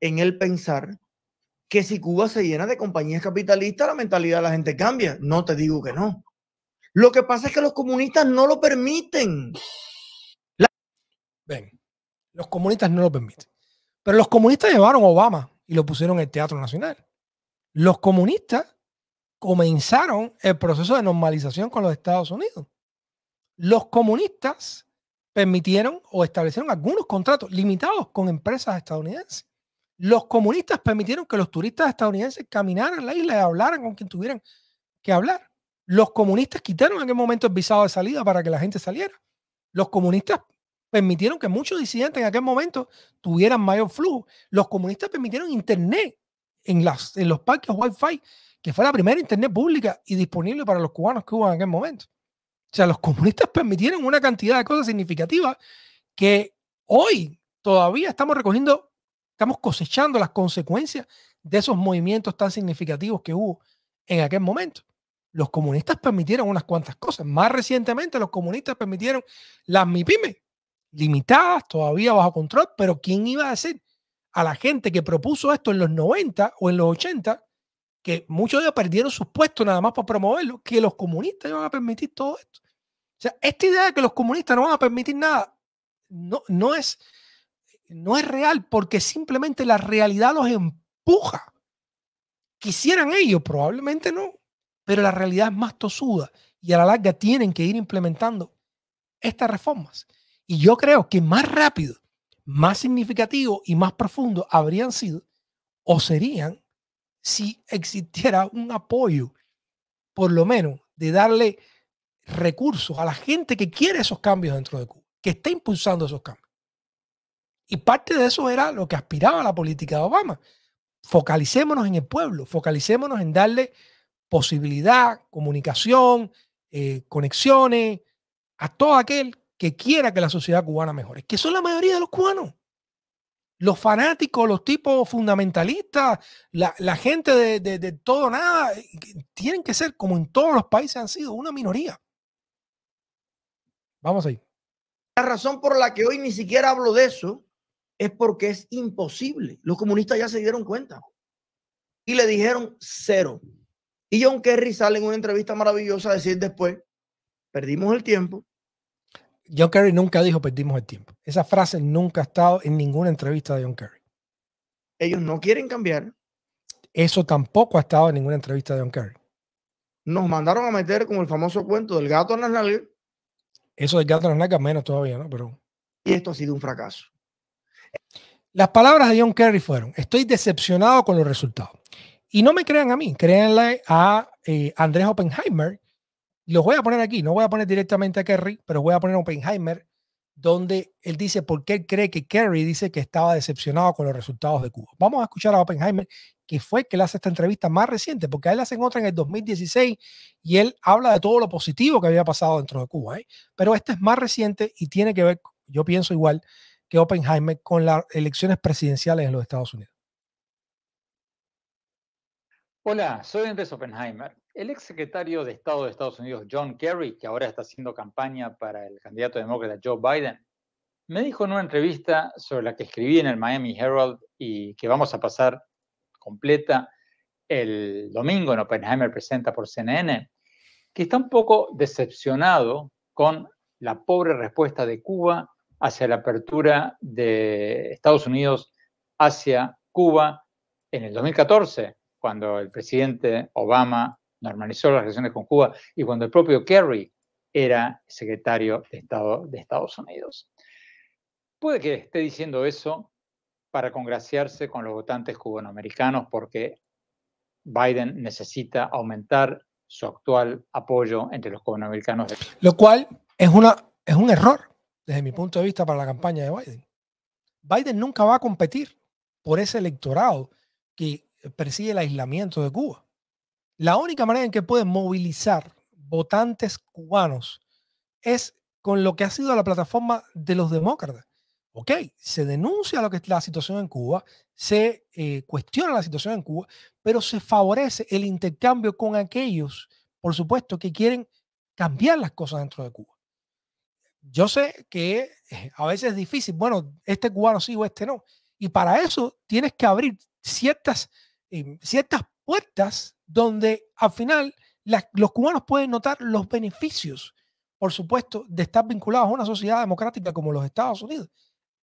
en el pensar que si Cuba se llena de compañías capitalistas, la mentalidad de la gente cambia. No te digo que no. Lo que pasa es que los comunistas no lo permiten. Ven, los comunistas no lo permiten. Pero los comunistas llevaron a Obama y lo pusieron en el Teatro Nacional. Los comunistas comenzaron el proceso de normalización con los Estados Unidos. Los comunistas permitieron o establecieron algunos contratos limitados con empresas estadounidenses. Los comunistas permitieron que los turistas estadounidenses caminaran a la isla y hablaran con quien tuvieran que hablar. Los comunistas quitaron en aquel momento el visado de salida para que la gente saliera. Los comunistas permitieron que muchos disidentes en aquel momento tuvieran mayor flujo. Los comunistas permitieron internet en, las, en los parques Wi-Fi, que fue la primera internet pública y disponible para los cubanos que hubo en aquel momento. O sea, los comunistas permitieron una cantidad de cosas significativas que hoy todavía estamos recogiendo, estamos cosechando las consecuencias de esos movimientos tan significativos que hubo en aquel momento. Los comunistas permitieron unas cuantas cosas. Más recientemente, los comunistas permitieron las MIPIME, limitadas, todavía bajo control, pero ¿quién iba a decir a la gente que propuso esto en los 90 o en los 80, que muchos de ellos perdieron sus puestos nada más por promoverlo, que los comunistas iban a permitir todo esto? O sea, esta idea de que los comunistas no van a permitir nada no, no, es, no es real porque simplemente la realidad los empuja. Quisieran ellos, probablemente no, pero la realidad es más tosuda y a la larga tienen que ir implementando estas reformas. Y yo creo que más rápido, más significativo y más profundo habrían sido o serían si existiera un apoyo, por lo menos, de darle recursos a la gente que quiere esos cambios dentro de Cuba, que está impulsando esos cambios. Y parte de eso era lo que aspiraba la política de Obama. Focalicémonos en el pueblo, focalicémonos en darle posibilidad, comunicación, eh, conexiones a todo aquel que quiera que la sociedad cubana mejore, que son la mayoría de los cubanos. Los fanáticos, los tipos fundamentalistas, la, gente de, de, todo nada, eh, tienen que ser, como en todos los países han sido, una minoría. Vamos ahí. La razón por la que hoy ni siquiera hablo de eso es porque es imposible. Los comunistas ya se dieron cuenta y le dijeron cero. Y John Kerry sale en una entrevista maravillosa a decir después, perdimos el tiempo, John Kerry nunca dijo perdimos el tiempo. Esa frase nunca ha estado en ninguna entrevista de John Kerry. Ellos no quieren cambiar. Eso tampoco ha estado en ninguna entrevista de John Kerry. Nos mandaron a meter con el famoso cuento del gato en las nalgas. Eso del gato en las nalgas menos todavía, ¿no? Pero... Y esto ha sido un fracaso. Las palabras de John Kerry fueron, estoy decepcionado con los resultados. Y no me crean a mí, créanle a eh, Andrés Oppenheimer, los voy a poner aquí, no voy a poner directamente a Kerry, pero voy a poner a Oppenheimer, donde él dice por qué cree que Kerry dice que estaba decepcionado con los resultados de Cuba. Vamos a escuchar a Oppenheimer, que fue el que le hace esta entrevista más reciente, porque él la hacen otra en el 2016 y él habla de todo lo positivo que había pasado dentro de Cuba. ¿eh? Pero esta es más reciente y tiene que ver, yo pienso igual que Oppenheimer, con las elecciones presidenciales en los Estados Unidos. Hola, soy Andrés Oppenheimer el secretario de Estado de Estados Unidos, John Kerry, que ahora está haciendo campaña para el candidato demócrata Joe Biden, me dijo en una entrevista sobre la que escribí en el Miami Herald y que vamos a pasar completa el domingo en Oppenheimer Presenta por CNN, que está un poco decepcionado con la pobre respuesta de Cuba hacia la apertura de Estados Unidos hacia Cuba en el 2014, cuando el presidente Obama normalizó las relaciones con Cuba y cuando el propio Kerry era secretario de Estado de Estados Unidos. Puede que esté diciendo eso para congraciarse con los votantes cubanoamericanos porque Biden necesita aumentar su actual apoyo entre los cubanoamericanos. Lo cual es, una, es un error desde mi punto de vista para la campaña de Biden. Biden nunca va a competir por ese electorado que persigue el aislamiento de Cuba. La única manera en que puede movilizar votantes cubanos es con lo que ha sido la plataforma de los demócratas. Ok, se denuncia lo que es la situación en Cuba, se eh, cuestiona la situación en Cuba, pero se favorece el intercambio con aquellos, por supuesto, que quieren cambiar las cosas dentro de Cuba. Yo sé que eh, a veces es difícil, bueno, este cubano sí o este no. Y para eso tienes que abrir ciertas, eh, ciertas puertas donde al final los cubanos pueden notar los beneficios, por supuesto, de estar vinculados a una sociedad democrática como los Estados Unidos.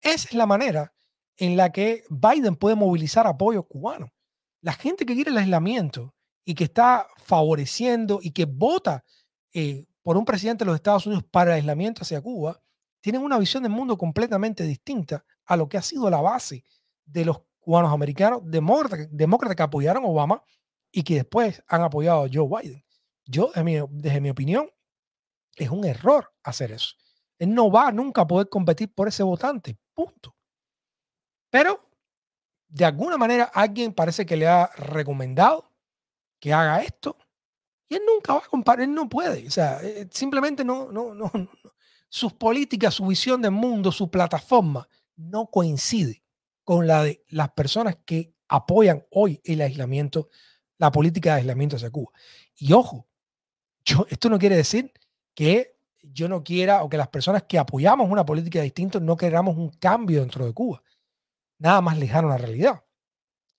Esa es la manera en la que Biden puede movilizar apoyo cubano. La gente que quiere el aislamiento y que está favoreciendo y que vota eh, por un presidente de los Estados Unidos para el aislamiento hacia Cuba, tienen una visión del mundo completamente distinta a lo que ha sido la base de los cubanos americanos demócratas que apoyaron a Obama y que después han apoyado a Joe Biden. Yo, desde mi, opinión, es un error hacer eso. Él no va nunca a poder competir por ese votante, punto. Pero, de alguna manera, alguien parece que le ha recomendado que haga esto y él nunca va a comparar, él no puede. O sea, eh, simplemente no, no, no, no, Sus políticas, su visión del mundo, su plataforma no coincide con la de las personas que apoyan hoy el aislamiento la política de aislamiento hacia Cuba. Y ojo, esto no quiere decir que yo no quiera o que las personas que apoyamos una política distinta no queramos un cambio dentro de Cuba. Nada más lejano a la realidad.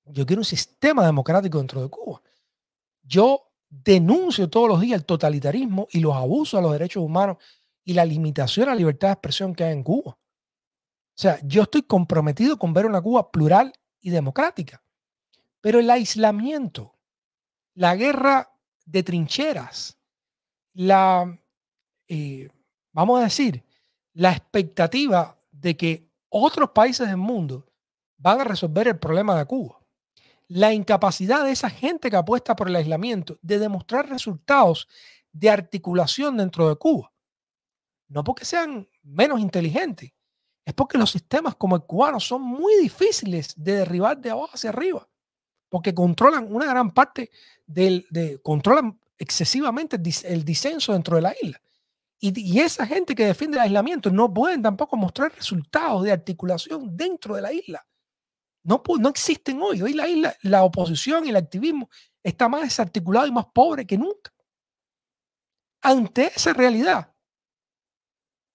Yo quiero un sistema democrático dentro de Cuba. Yo denuncio todos los días el totalitarismo y los abusos a los derechos humanos y la limitación a la libertad de expresión que hay en Cuba. O sea, yo estoy comprometido con ver una Cuba plural y democrática. Pero el aislamiento la guerra de trincheras, la, eh, vamos a decir, la expectativa de que otros países del mundo van a resolver el problema de Cuba. La incapacidad de esa gente que apuesta por el aislamiento de demostrar resultados de articulación dentro de Cuba. No porque sean menos inteligentes, es porque los sistemas como el cubano son muy difíciles de derribar de abajo hacia arriba porque controlan una gran parte del, controlan excesivamente el disenso dentro de la isla. Y, esa gente que defiende el aislamiento no pueden tampoco mostrar resultados de articulación dentro de la isla. No, no existen hoy. Hoy la isla, la oposición y el activismo está más desarticulado y más pobre que nunca. Ante esa realidad,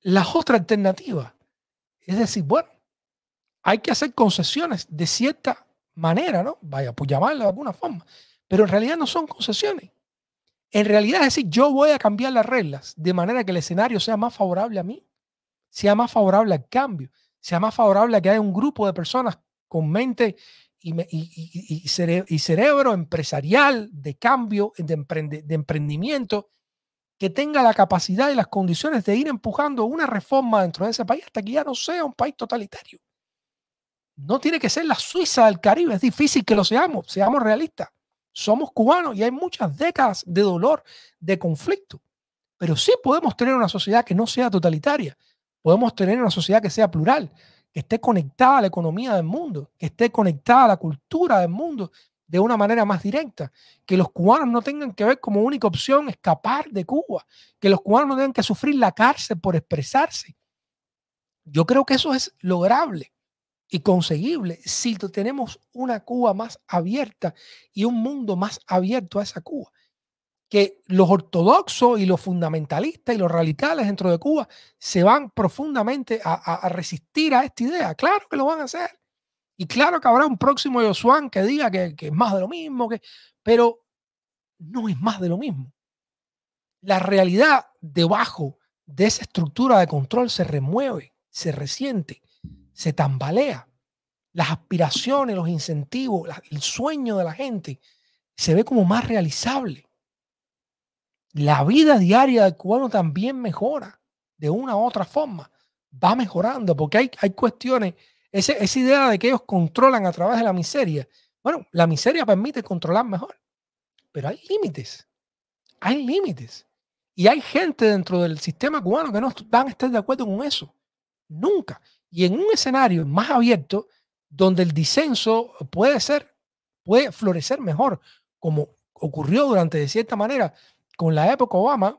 la otra alternativa es decir, bueno, hay que hacer concesiones de cierta manera, ¿no? Vaya, pues llamarla de alguna forma. Pero en realidad no son concesiones. En realidad es decir, yo voy a cambiar las reglas de manera que el escenario sea más favorable a mí, sea más favorable al cambio, sea más favorable a que haya un grupo de personas con mente y, cerebro empresarial de cambio, de, de emprendimiento, que tenga la capacidad y las condiciones de ir empujando una reforma dentro de ese país hasta que ya no sea un país totalitario no tiene que ser la Suiza del Caribe, es difícil que lo seamos, seamos realistas. Somos cubanos y hay muchas décadas de dolor, de conflicto, pero sí podemos tener una sociedad que no sea totalitaria, podemos tener una sociedad que sea plural, que esté conectada a la economía del mundo, que esté conectada a la cultura del mundo de una manera más directa, que los cubanos no tengan que ver como única opción escapar de Cuba, que los cubanos no tengan que sufrir la cárcel por expresarse. Yo creo que eso es lograble y conseguible si tenemos una Cuba más abierta y un mundo más abierto a esa Cuba. Que los ortodoxos y los fundamentalistas y los radicales dentro de Cuba se van profundamente a, resistir a esta idea. Claro que lo van a hacer. Y claro que habrá un próximo Yosuán que diga que, es más de lo mismo, que, pero no es más de lo mismo. La realidad debajo de esa estructura de control se remueve, se resiente se tambalea. Las aspiraciones, los incentivos, el sueño de la gente se ve como más realizable. La vida diaria del cubano también mejora de una u otra forma. Va mejorando porque hay, hay cuestiones, esa idea de que ellos controlan a través de la miseria. Bueno, la miseria permite controlar mejor, pero hay límites. Hay límites. Y hay gente dentro del sistema cubano que no van a estar de acuerdo con eso. Nunca y en un escenario más abierto donde el disenso puede ser, puede florecer mejor, como ocurrió durante de cierta manera con la época Obama,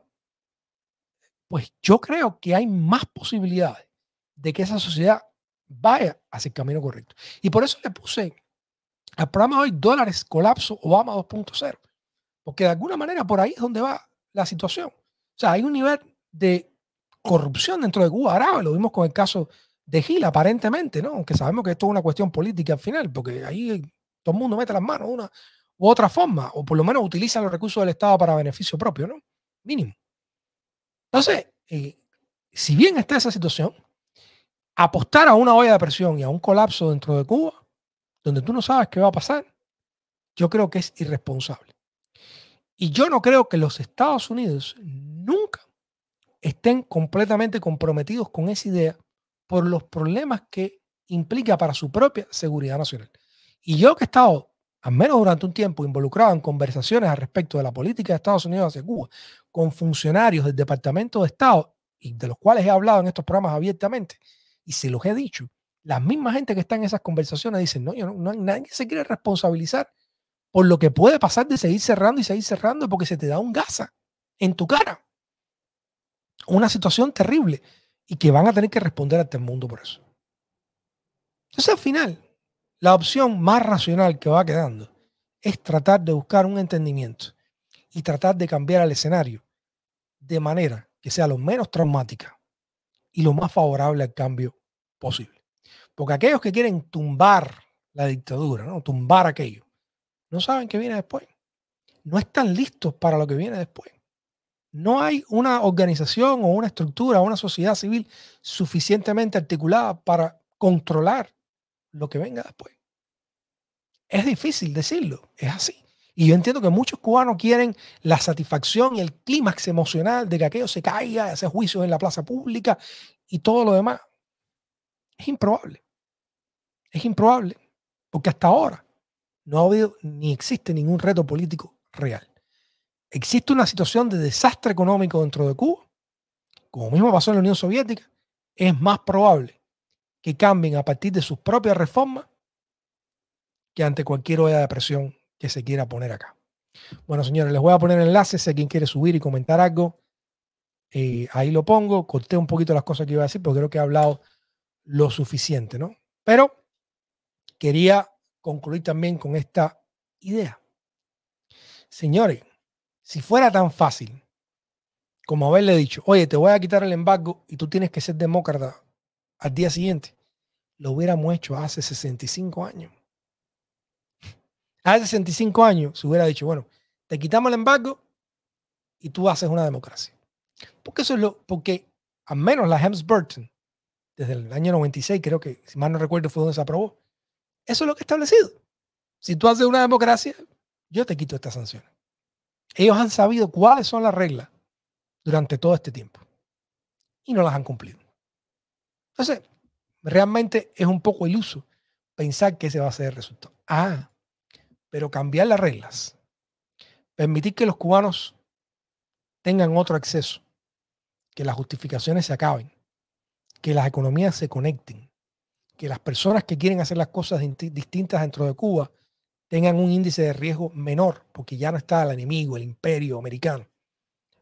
pues yo creo que hay más posibilidades de que esa sociedad vaya hacia el camino correcto. Y por eso le puse al programa de hoy dólares, colapso, Obama 2.0, porque de alguna manera por ahí es donde va la situación. O sea, hay un nivel de corrupción dentro de Cuba lo vimos con el caso de Gil, aparentemente, ¿no? Aunque sabemos que esto es una cuestión política al final, porque ahí todo el mundo mete las manos una u otra forma, o por lo menos utiliza los recursos del Estado para beneficio propio, ¿no? Mínimo. Entonces, eh, si bien está esa situación, apostar a una olla de presión y a un colapso dentro de Cuba, donde tú no sabes qué va a pasar, yo creo que es irresponsable. Y yo no creo que los Estados Unidos nunca estén completamente comprometidos con esa idea por los problemas que implica para su propia seguridad nacional. Y yo que he estado, al menos durante un tiempo, involucrado en conversaciones al respecto de la política de Estados Unidos hacia Cuba, con funcionarios del Departamento de Estado, y de los cuales he hablado en estos programas abiertamente, y se los he dicho, la misma gente que está en esas conversaciones dicen, no, yo no, no, nadie se quiere responsabilizar por lo que puede pasar de seguir cerrando y seguir cerrando porque se te da un gasa en tu cara. Una situación terrible y que van a tener que responder ante el mundo por eso. Entonces al final, la opción más racional que va quedando es tratar de buscar un entendimiento y tratar de cambiar el escenario de manera que sea lo menos traumática y lo más favorable al cambio posible. Porque aquellos que quieren tumbar la dictadura, ¿no? tumbar aquello, no saben qué viene después. No están listos para lo que viene después. No hay una organización o una estructura o una sociedad civil suficientemente articulada para controlar lo que venga después. Es difícil decirlo, es así. Y yo entiendo que muchos cubanos quieren la satisfacción y el clímax emocional de que aquello se caiga, hacer juicios en la plaza pública y todo lo demás. Es improbable. Es improbable. Porque hasta ahora no ha habido ni existe ningún reto político real existe una situación de desastre económico dentro de Cuba, como mismo pasó en la Unión Soviética, es más probable que cambien a partir de sus propias reformas que ante cualquier olla de presión que se quiera poner acá. Bueno, señores, les voy a poner enlaces si quien quiere subir y comentar algo. Eh, ahí lo pongo. Corté un poquito las cosas que iba a decir porque creo que he hablado lo suficiente, ¿no? Pero quería concluir también con esta idea. Señores, si fuera tan fácil como haberle dicho, oye, te voy a quitar el embargo y tú tienes que ser demócrata al día siguiente, lo hubiéramos hecho hace 65 años. Hace 65 años se hubiera dicho, bueno, te quitamos el embargo y tú haces una democracia. Porque eso es lo, porque al menos la Hems Burton, desde el año 96, creo que, si mal no recuerdo, fue donde se aprobó. Eso es lo que he establecido. Si tú haces una democracia, yo te quito estas sanciones. Ellos han sabido cuáles son las reglas durante todo este tiempo y no las han cumplido. Entonces, realmente es un poco iluso pensar que ese va a ser el resultado. Ah, pero cambiar las reglas, permitir que los cubanos tengan otro acceso, que las justificaciones se acaben, que las economías se conecten, que las personas que quieren hacer las cosas distintas dentro de Cuba tengan un índice de riesgo menor, porque ya no está el enemigo, el imperio americano.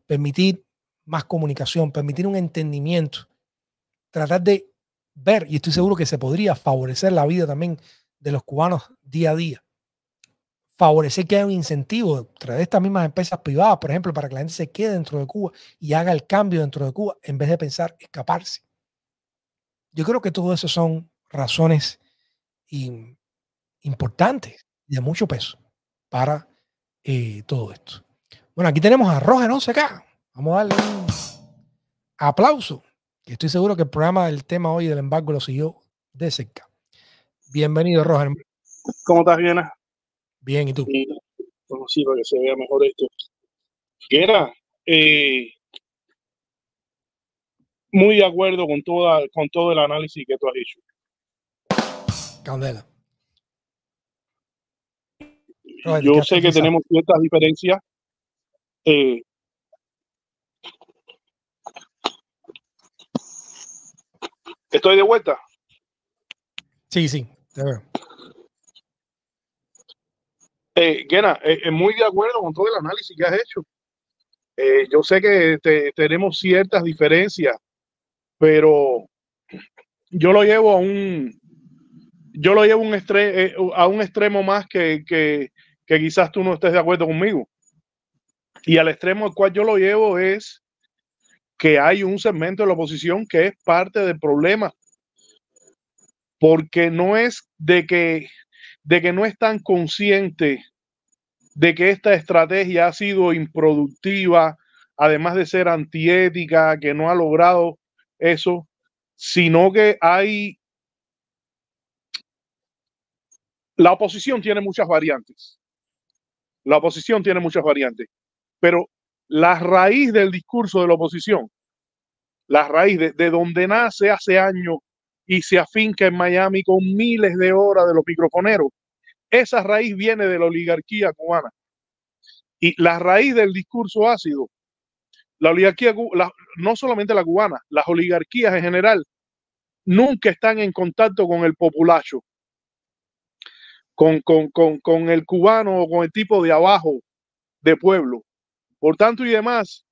Permitir más comunicación, permitir un entendimiento, tratar de ver, y estoy seguro que se podría favorecer la vida también de los cubanos día a día. Favorecer que haya un incentivo a través de estas mismas empresas privadas, por ejemplo, para que la gente se quede dentro de Cuba y haga el cambio dentro de Cuba en vez de pensar escaparse. Yo creo que todo eso son razones importantes de mucho peso para eh, todo esto. Bueno, aquí tenemos a Roger 11K. Vamos a darle un aplauso. estoy seguro que el programa del tema hoy del embargo lo siguió de cerca. Bienvenido, Roger. ¿Cómo estás, Viena? Bien, ¿y tú? Sí, para que se vea mejor esto. que eh, muy de acuerdo con, toda, con todo el análisis que tú has hecho. Candela yo sé que tenemos ciertas diferencias. Eh, ¿Estoy de vuelta? Sí, sí, eh, Gena, es eh, muy de acuerdo con todo el análisis que has hecho. yo sé que tenemos ciertas diferencias, pero yo lo llevo a un, yo lo llevo un, a un extremo más que, que, que quizás tú no estés de acuerdo conmigo. Y al extremo al cual yo lo llevo es que hay un segmento de la oposición que es parte del problema, porque no es de que, de que no es tan consciente de que esta estrategia ha sido improductiva, además de ser antiética, que no ha logrado eso, sino que hay... La oposición tiene muchas variantes. La oposición tiene muchas variantes, pero la raíz del discurso de la oposición, la raíz de, donde nace hace años y se afinca en Miami con miles de horas de los microconeros, esa raíz viene de la oligarquía cubana. Y la raíz del discurso ácido, la oligarquía, no solamente la cubana, las oligarquías en general, nunca están en contacto con el populacho con, el cubano o con el tipo de abajo de pueblo. Por tanto y demás,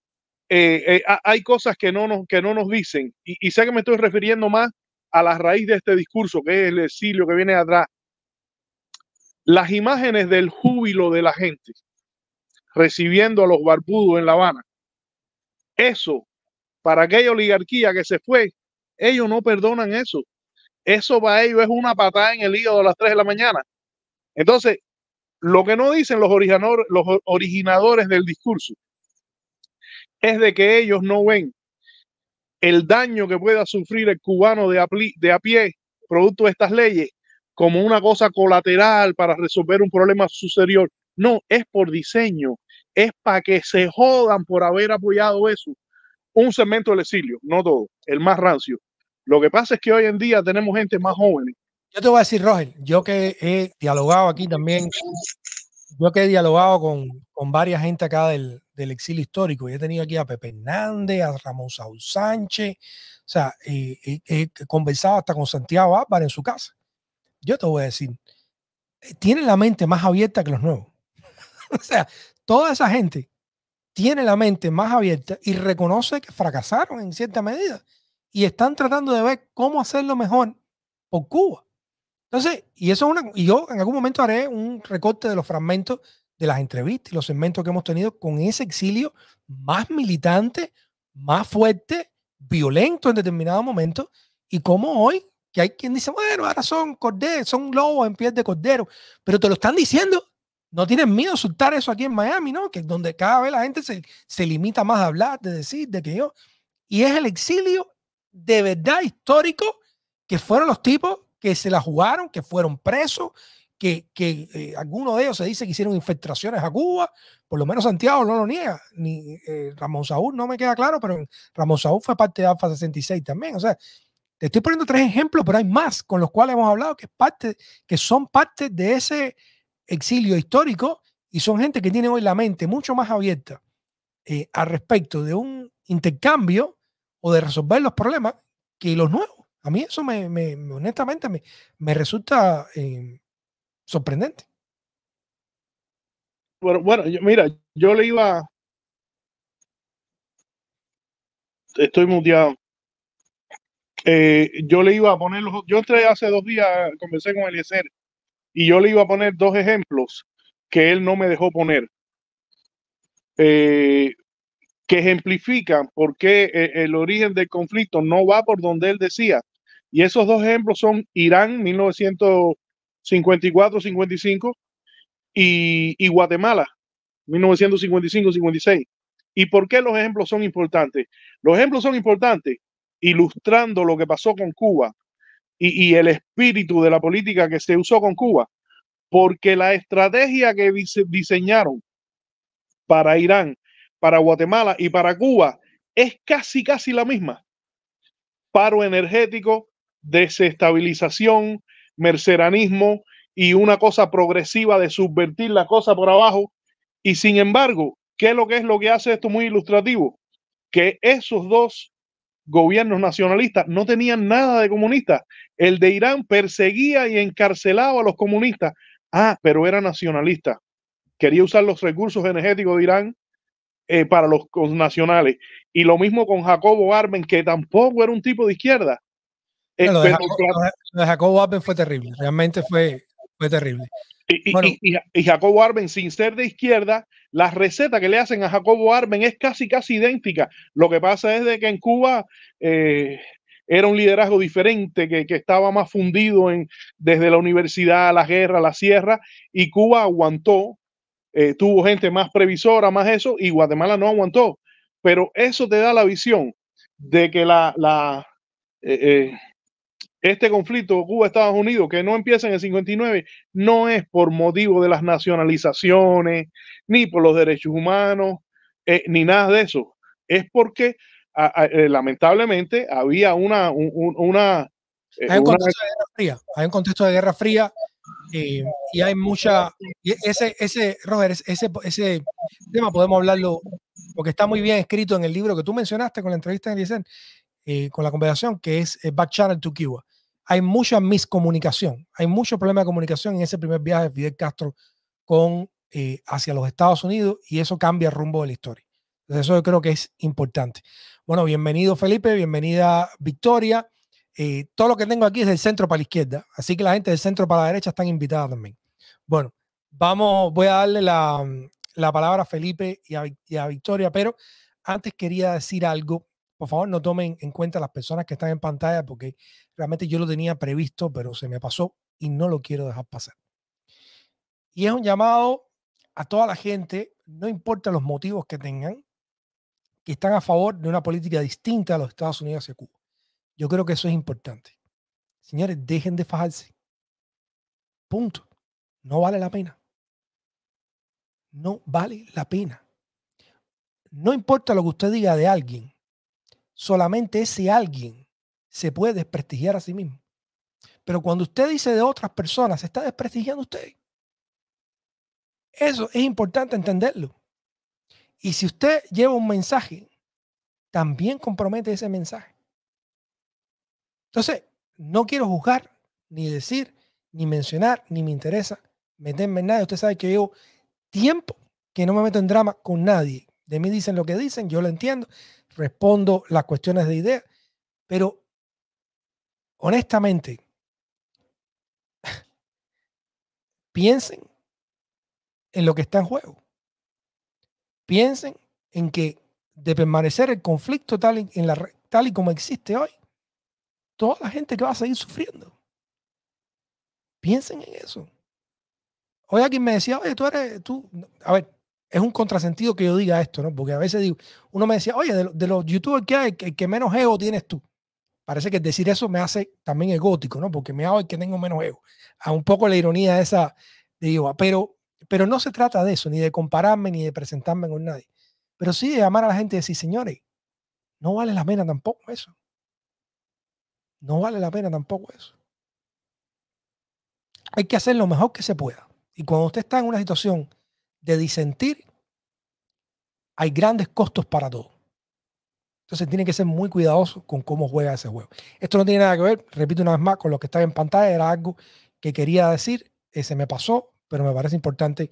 eh, eh, hay cosas que no nos, que no nos dicen. Y, sé que me estoy refiriendo más a la raíz de este discurso, que es el exilio que viene atrás. Las imágenes del júbilo de la gente recibiendo a los barbudos en La Habana. Eso, para aquella oligarquía que se fue, ellos no perdonan eso. Eso para ellos es una patada en el hígado a las 3 de la mañana. Entonces, lo que no dicen los, originadores del discurso es de que ellos no ven el daño que pueda sufrir el cubano de a, pie producto de estas leyes como una cosa colateral para resolver un problema superior. No, es por diseño, es para que se jodan por haber apoyado eso. Un segmento del exilio, no todo, el más rancio. Lo que pasa es que hoy en día tenemos gente más joven yo te voy a decir, Roger, yo que he dialogado aquí también, yo que he dialogado con, varias gente acá del, del exilio histórico, y he tenido aquí a Pepe Hernández, a Ramón Saúl Sánchez, o sea, eh, eh, he conversado hasta con Santiago Álvarez en su casa. Yo te voy a decir, tiene la mente más abierta que los nuevos. *laughs* o sea, toda esa gente tiene la mente más abierta y reconoce que fracasaron en cierta medida y están tratando de ver cómo hacerlo mejor por Cuba. Entonces, y eso es una, y yo en algún momento haré un recorte de los fragmentos de las entrevistas y los segmentos que hemos tenido con ese exilio más militante, más fuerte, violento en determinado momento, y como hoy, que hay quien dice, bueno, ahora son corderos, son lobos en piel de cordero, pero te lo están diciendo, no tienen miedo a soltar eso aquí en Miami, ¿no? Que donde cada vez la gente se, se limita más a hablar, de decir, de que yo, y es el exilio de verdad histórico que fueron los tipos que se la jugaron, que fueron presos, que, que eh, algunos de ellos se dice que hicieron infiltraciones a Cuba, por lo menos Santiago no lo niega, ni eh, Ramón Saúl no me queda claro, pero Ramón Saúl fue parte de Alfa 66 también, o sea, te estoy poniendo tres ejemplos, pero hay más con los cuales hemos hablado que, es parte, que son parte de ese exilio histórico y son gente que tiene hoy la mente mucho más abierta eh, al respecto de un intercambio o de resolver los problemas que los nuevos. A mí eso me, me honestamente me, me resulta eh, sorprendente. Bueno, bueno, yo, mira, yo le iba. Estoy muteado. Eh, yo le iba a poner los. Yo entré hace dos días, comencé con Eliezer, y yo le iba a poner dos ejemplos que él no me dejó poner. Eh, que ejemplifican por qué el origen del conflicto no va por donde él decía, y esos dos ejemplos son Irán, 1954-55, y, Guatemala, 1955-56. ¿Y por qué los ejemplos son importantes? Los ejemplos son importantes ilustrando lo que pasó con Cuba y, y, el espíritu de la política que se usó con Cuba, porque la estrategia que diseñaron para Irán, para Guatemala y para Cuba es casi, casi la misma. Paro energético, desestabilización, merceranismo y una cosa progresiva de subvertir la cosa por abajo. Y sin embargo, ¿qué es lo que es lo que hace esto muy ilustrativo? Que esos dos gobiernos nacionalistas no tenían nada de comunista. El de Irán perseguía y encarcelaba a los comunistas. Ah, pero era nacionalista. Quería usar los recursos energéticos de Irán eh, para los nacionales. Y lo mismo con Jacobo Armen, que tampoco era un tipo de izquierda, eh, lo, de Jacob, Arben fue terrible, realmente fue, terrible. Y, Jacobo Arben sin ser de izquierda, la receta que le hacen a Jacobo Arben es casi, casi idéntica. Lo que pasa es de que en Cuba eh, era un liderazgo diferente, que, estaba más fundido en, desde la universidad, la guerra, la sierra, y Cuba aguantó, eh, tuvo gente más previsora, más eso, y Guatemala no aguantó. Pero eso te da la visión de que la, la eh, este conflicto Cuba-Estados Unidos, que no empieza en el 59, no es por motivo de las nacionalizaciones, ni por los derechos humanos, eh, ni nada de eso. Es porque eh, lamentablemente había una... una eh, hay, un contexto de guerra fría, y hay mucha... ese, ese, Roger, ese, ese tema podemos hablarlo porque está muy bien escrito en el libro que tú mencionaste con la entrevista de Eliezer, con la conversación, que es Back Channel to Cuba hay mucha miscomunicación, hay mucho problema de comunicación en ese primer viaje de Fidel Castro con, eh, hacia los Estados Unidos y eso cambia el rumbo de la historia. eso yo creo que es importante. Bueno, bienvenido Felipe, bienvenida Victoria. Eh, todo lo que tengo aquí es del centro para la izquierda, así que la gente del centro para la derecha están invitadas también. Bueno, vamos, voy a darle la, palabra a Felipe y a, y a, Victoria, pero antes quería decir algo. Por favor, no tomen en cuenta las personas que están en pantalla porque Realmente yo lo tenía previsto, pero se me pasó y no lo quiero dejar pasar. Y es un llamado a toda la gente, no importa los motivos que tengan, que están a favor de una política distinta a los Estados Unidos hacia Cuba. Yo creo que eso es importante. Señores, dejen de fajarse. Punto. No vale la pena. No vale la pena. No importa lo que usted diga de alguien, solamente ese alguien se puede desprestigiar a sí mismo. Pero cuando usted dice de otras personas, se está desprestigiando usted. Eso es importante entenderlo. Y si usted lleva un mensaje, también compromete ese mensaje. Entonces, no quiero juzgar, ni decir, ni mencionar, ni me interesa meterme en nada. Usted sabe que llevo tiempo que no me meto en drama con nadie. De mí dicen lo que dicen, yo lo entiendo, respondo las cuestiones de idea, pero honestamente, piensen en lo que está en juego. Piensen en que de permanecer el conflicto tal y, en la, tal y como existe hoy, toda la gente que va a seguir sufriendo. Piensen en eso. Hoy alguien me decía, oye, tú eres, tú, a ver, es un contrasentido que yo diga esto, ¿no? Porque a veces digo, uno me decía, oye, de, los youtubers que hay, el que menos ego tienes tú. Parece que decir eso me hace también egótico, ¿no? Porque me hago el que tengo menos ego. A un poco la ironía esa de ah, Pero, pero no se trata de eso, ni de compararme, ni de presentarme con nadie. Pero sí de llamar a la gente y decir, señores, no vale la pena tampoco eso. No vale la pena tampoco eso. Hay que hacer lo mejor que se pueda. Y cuando usted está en una situación de disentir, hay grandes costos para todo. Entonces tiene que ser muy cuidadoso con cómo juega ese juego. Esto no tiene nada que ver, repito una vez más, con lo que está en pantalla. Era algo que quería decir, se me pasó, pero me parece importante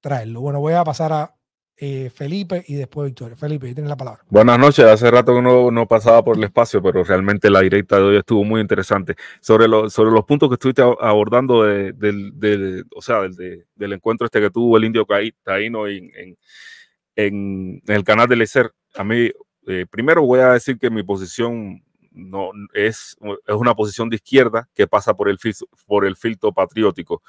traerlo. Bueno, voy a pasar a eh, Felipe y después Victoria. Felipe, tienes la palabra. Buenas noches, hace rato que no, pasaba por el espacio, pero realmente la directa de hoy estuvo muy interesante. Sobre, los puntos que estuviste abordando del, o sea, del, encuentro este que tuvo el indio Caíno en, en, en el canal de Lecer, a mí eh, primero voy a decir que mi posición no es, es una posición de izquierda que pasa por el, por el filtro patriótico.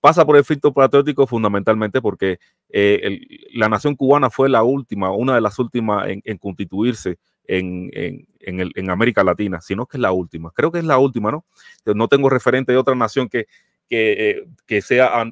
Pasa por el filtro patriótico fundamentalmente porque eh, la nación cubana fue la última, una de las últimas en, constituirse en, en, América Latina, sino que es la última. Creo que es la última, ¿no? No tengo referente de otra nación que, que, eh, sea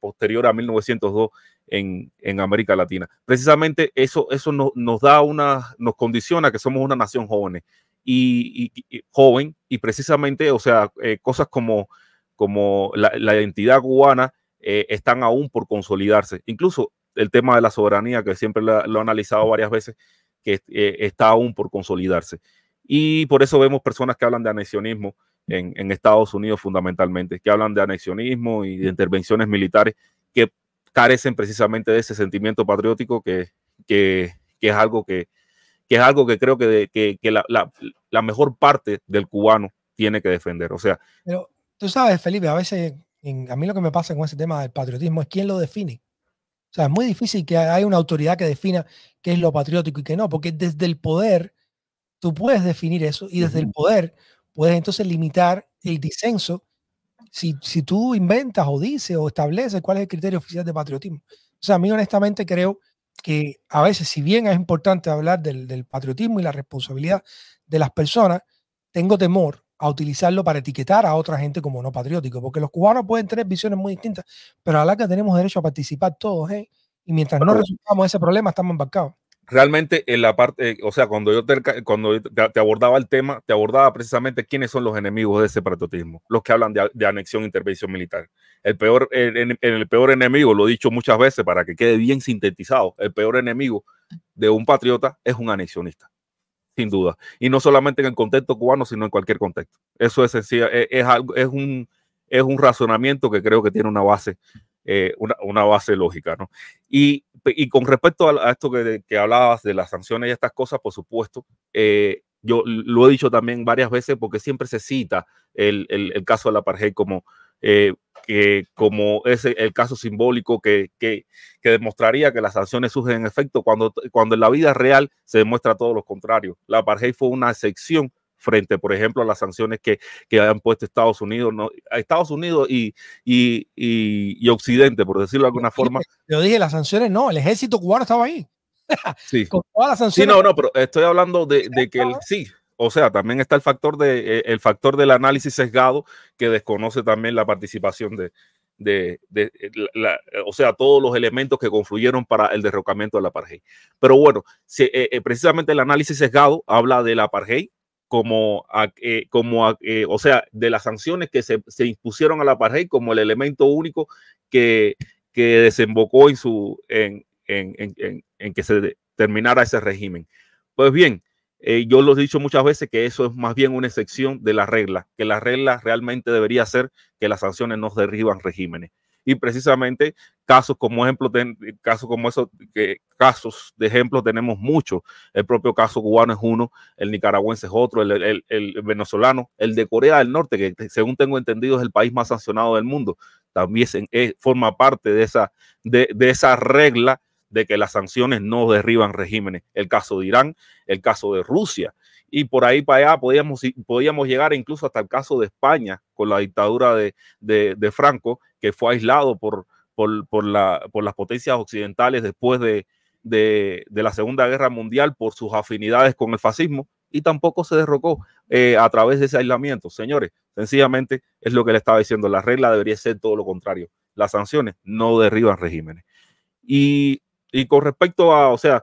posterior a 1902 en, América Latina. Precisamente eso, eso no, nos da una, nos condiciona que somos una nación joven y, joven y precisamente, o sea, eh, cosas como, como la, identidad cubana eh, están aún por consolidarse. Incluso el tema de la soberanía, que siempre lo, lo he analizado varias veces, que eh, está aún por consolidarse. Y por eso vemos personas que hablan de anexionismo en, en Estados Unidos fundamentalmente, que hablan de anexionismo y de intervenciones militares que carecen precisamente de ese sentimiento patriótico que, que, es algo que, es algo que creo que, la, mejor parte del cubano tiene que defender. O sea, pero tú sabes, Felipe, a veces a mí lo que me pasa con ese tema del patriotismo es quién lo define. O sea, es muy difícil que haya una autoridad que defina qué es lo patriótico y qué no, porque desde el poder tú puedes definir eso y desde el poder puedes entonces limitar el disenso si, tú inventas o dices o estableces cuál es el criterio oficial de patriotismo. O sea, a mí honestamente creo que a veces, si bien es importante hablar del, patriotismo y la responsabilidad de las personas, tengo temor a utilizarlo para etiquetar a otra gente como no patriótico, porque los cubanos pueden tener visiones muy distintas, pero a la que tenemos derecho a participar todos, ¿eh? Y mientras no resolvamos ese problema, estamos embarcados realmente en la parte, eh, o sea, cuando yo, te, cuando te, abordaba el tema, te abordaba precisamente quiénes son los enemigos de ese patriotismo, los que hablan de, anexión e intervención militar. El peor, el, el peor enemigo, lo he dicho muchas veces para que quede bien sintetizado, el peor enemigo de un patriota es un anexionista sin duda. Y no solamente en el contexto cubano, sino en cualquier contexto. Eso es e, es, algo, es un es un razonamiento que creo que tiene una base, eh, una, una, base lógica, ¿no? Y y con respecto a, esto que, hablabas de las sanciones y estas cosas, por supuesto, eh, yo lo he dicho también varias veces porque siempre se cita el, caso de la Parge como, eh, como el caso simbólico que, que, que, demostraría que las sanciones surgen en efecto cuando, cuando en la vida real se demuestra todo lo contrario. La Parge fue una excepción frente, por ejemplo, a las sanciones que, que han puesto Estados Unidos, ¿no? a Estados Unidos y, y, y, Occidente, por decirlo de alguna forma. Yo dije, las sanciones no, el ejército cubano estaba ahí. *laughs* sí. Con todas las sanciones. Sí, no, no, pero estoy hablando de, que el, sí, o sea, también está el factor, de, e, el factor del análisis sesgado que desconoce también la participación de, de, eh, la, o sea, todos los elementos que confluyeron para el derrocamiento de la apartheid. Pero bueno, si, eh, eh, precisamente el análisis sesgado habla de la apartheid, como, eh, como eh, o sea, de las sanciones que se, impusieron a la pared como el elemento único que, desembocó en, su, en, que se terminara ese régimen. Pues bien, eh, yo lo he dicho muchas veces que eso es más bien una excepción de la regla, que la regla realmente debería ser que las sanciones no derriban regímenes y precisamente casos como ejemplo, casos como esos, casos de ejemplo tenemos muchos. El propio caso cubano es uno, el nicaragüense es otro, el, venezolano, el de Corea del Norte, que según tengo entendido es el país más sancionado del mundo, también es, forma parte de esa, de, de esa regla de que las sanciones no derriban regímenes. El caso de Irán, el caso de Rusia y por ahí para allá podíamos, podíamos llegar incluso hasta el caso de España con la dictadura de, Franco, que fue aislado por, por, por, las potencias occidentales después de, la Segunda Guerra Mundial por sus afinidades con el fascismo y tampoco se derrocó eh, a través de ese aislamiento. Señores, sencillamente es lo que le estaba diciendo, la regla debería ser todo lo contrario. Las sanciones no derriban regímenes. Y, y con respecto a, o sea,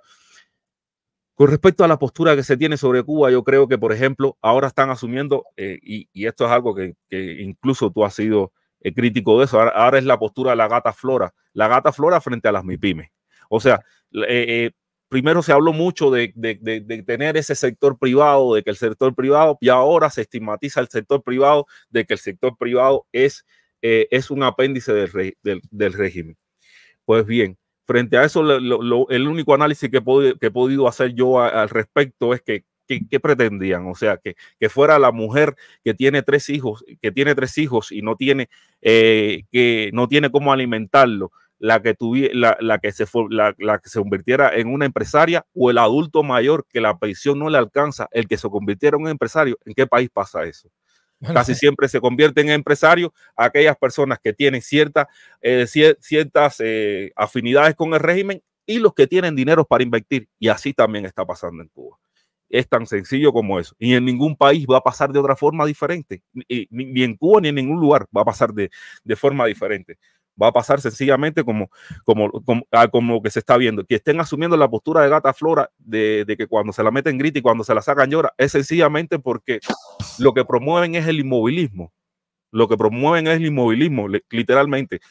con respecto a la postura que se tiene sobre Cuba, yo creo que, por ejemplo, ahora están asumiendo, eh, y, esto es algo que, incluso tú has sido eh, crítico de eso, ahora, es la postura de la gata flora, la gata flora frente a las MIPIME. O sea, eh, primero se habló mucho de, tener ese sector privado, de que el sector privado, y ahora se estigmatiza el sector privado, de que el sector privado es, es un apéndice del régimen. Pues bien, frente a eso, el único análisis que he, podido, hacer yo al respecto es que ¿qué, pretendían? O sea, que, fuera la mujer que tiene tres hijos, que tiene tres hijos y no tiene, eh, que no tiene cómo alimentarlo, la que, tuviera, la, que se, la, que se convirtiera en una empresaria o el adulto mayor que la pensión no le alcanza, el que se convirtiera en un empresario, ¿en qué país pasa eso? Casi siempre se convierten en empresarios aquellas personas que tienen eh, ciertas eh, afinidades con el régimen y los que tienen dinero para invertir. Y así también está pasando en Cuba. Es tan sencillo como eso. Y en ningún país va a pasar de otra forma diferente. Ni, eh, en Cuba ni en ningún lugar va a pasar de, de forma diferente va a pasar sencillamente como, como, como, ah, que se está viendo. Que estén asumiendo la postura de Gata Flora de, que cuando se la meten grita y cuando se la sacan llora, es sencillamente porque lo que promueven es el inmovilismo. Lo que promueven es el inmovilismo, literalmente.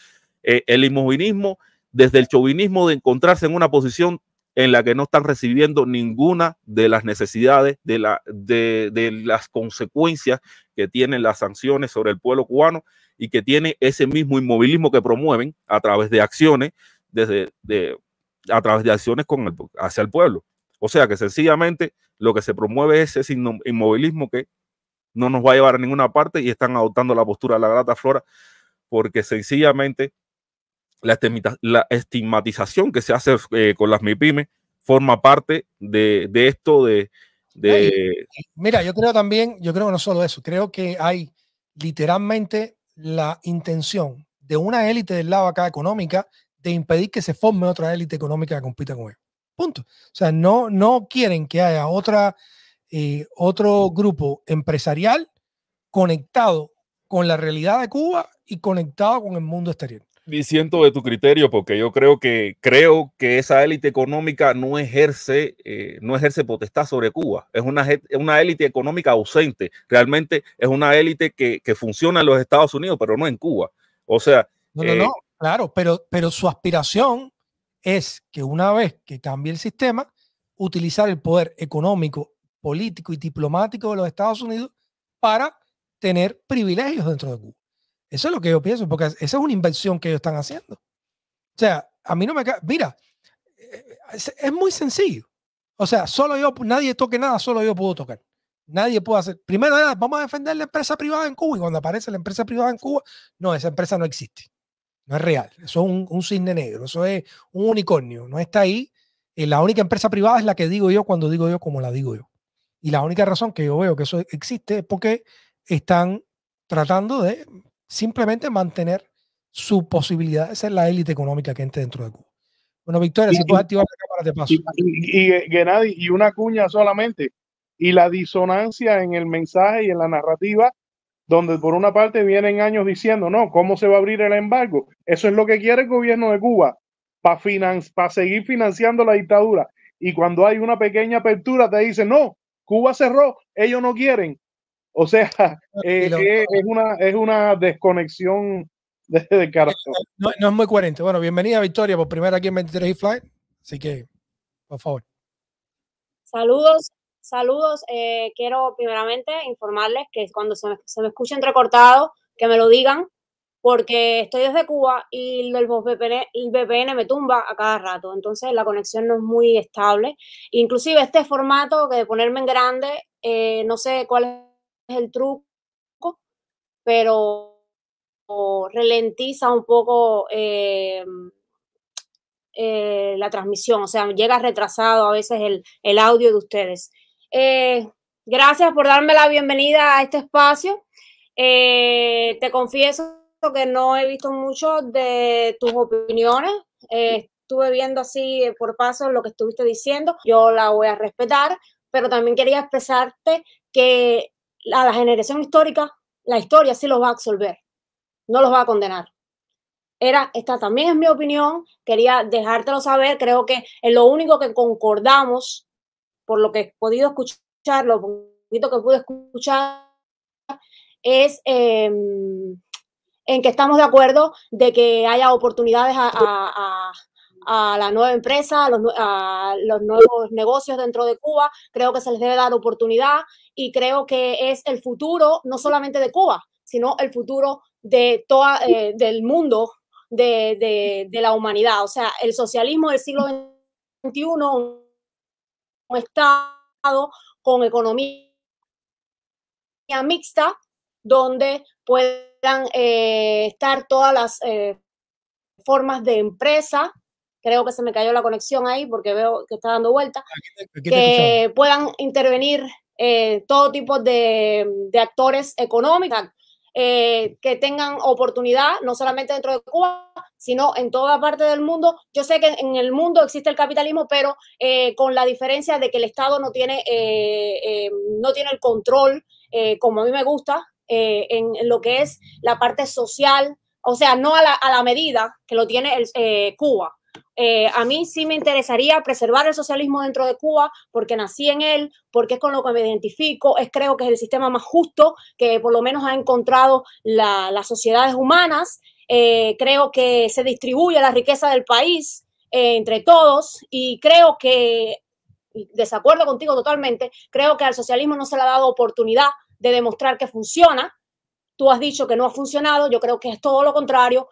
Eh, el inmovilismo desde el chauvinismo de encontrarse en una posición en la que no están recibiendo ninguna de las necesidades, de, la, de, las consecuencias que tienen las sanciones sobre el pueblo cubano y que tiene ese mismo inmovilismo que promueven a través de acciones, desde, de, a través de acciones con hacia el pueblo. O sea que sencillamente lo que se promueve es ese inmovilismo que no nos va a llevar a ninguna parte y están adoptando la postura de la grata flora porque sencillamente la, estigmatización que se hace eh, con las MIPIME forma parte de, esto de, Mira, yo creo también, yo creo que no solo eso, creo que hay literalmente la intención de una élite del lado acá económica de impedir que se forme otra élite económica que compita con ellos. Punto. O sea, no, no quieren que haya otra, eh, otro grupo empresarial conectado con la realidad de Cuba y conectado con el mundo exterior diciendo de tu criterio, porque yo creo que, creo que esa élite económica no ejerce, eh, no ejerce potestad sobre Cuba. Es una, una élite económica ausente. Realmente es una élite que, funciona en los Estados Unidos, pero no en Cuba. O sea. No, no, no, eh, claro, pero, pero su aspiración es que una vez que cambie el sistema, utilizar el poder económico, político y diplomático de los Estados Unidos para tener privilegios dentro de Cuba. Eso es lo que yo pienso, porque esa es una inversión que ellos están haciendo. O sea, a mí no me... Mira, eh, es, muy sencillo. O sea, solo yo, nadie toque nada, solo yo puedo tocar. Nadie puede hacer. Primero, vamos a defender la empresa privada en Cuba. Y cuando aparece la empresa privada en Cuba, no, esa empresa no existe. No es real. Eso es un, un cisne negro. Eso es un unicornio. No está ahí. Eh, la única empresa privada es la que digo yo cuando digo yo como la digo yo. Y la única razón que yo veo que eso existe es porque están tratando de simplemente mantener su posibilidad Esa es la élite económica que entra dentro de Cuba. Bueno, Victoria, si puedes activar la cámara, te paso. Y, y una cuña solamente. Y la disonancia en el mensaje y en la narrativa, donde por una parte vienen años diciendo, no, ¿cómo se va a abrir el embargo? Eso es lo que quiere el gobierno de Cuba, para pa seguir financiando la dictadura. Y cuando hay una pequeña apertura, te dicen, no, Cuba cerró, ellos no quieren. O sea, *laughs* *laughs* eh, eh, es, una, es una desconexión desde *laughs* de carácter. No, es muy coherente. Bueno, bienvenida Victoria por primera aquí en 23 y Fly. Así que, por favor. Saludos, saludos. Eh, quiero primeramente informarles que cuando se me, escuche entrecortado, que me lo digan, porque estoy desde Cuba y el VPN, el VPN, me tumba a cada rato, entonces la conexión no es muy estable. Inclusive este formato que de ponerme en grande, no sé cuál es el truco, pero ralentiza un poco em, eh, la transmisión, o sea, llega retrasado a veces el, audio de ustedes. Eh, gracias por darme la bienvenida a este espacio. Eh, te confieso que no he visto mucho de tus opiniones. estuve viendo así por paso lo que estuviste diciendo. Yo la voy a respetar, pero también quería expresarte que a la generación histórica, la historia sí los va a absolver, no los va a condenar. Era, esta también es mi opinión, quería dejártelo saber, creo que es lo único que concordamos, por lo que he podido escuchar, lo poquito que pude escuchar, es em, en que estamos de acuerdo de que haya oportunidades a a la nueva empresa, a los, nuevos negocios dentro de Cuba. Creo que se les debe dar oportunidad y creo que es el futuro no solamente de Cuba, sino el futuro de toda, eh, del mundo, de, la humanidad. O sea, el socialismo del siglo XXI, un Estado con economía mixta, donde puedan eh, estar todas las eh, formas de empresa creo que se me cayó la conexión ahí porque veo que está dando vuelta, que puedan intervenir eh, todo tipo de, actores económicos, eh, que tengan oportunidad, no solamente dentro de Cuba, sino en toda parte del mundo. Yo sé que en el mundo existe el capitalismo, pero eh, con la diferencia de que el Estado no tiene, no tiene el control, como a mí me gusta, en, en, lo que es la parte social, o sea, no a la, a la medida que lo tiene el, Cuba. Eh, a mí sí me interesaría preservar el socialismo dentro de Cuba porque nací en él, porque es con lo que me identifico, es creo que es el sistema más justo que por lo menos ha encontrado las sociedades humanas. Eh, creo que se distribuye la riqueza del país eh, entre todos y creo que, desacuerdo contigo totalmente, creo que al socialismo no se le ha dado oportunidad de demostrar que funciona. Tú has dicho que no ha funcionado, yo creo que es todo lo contrario.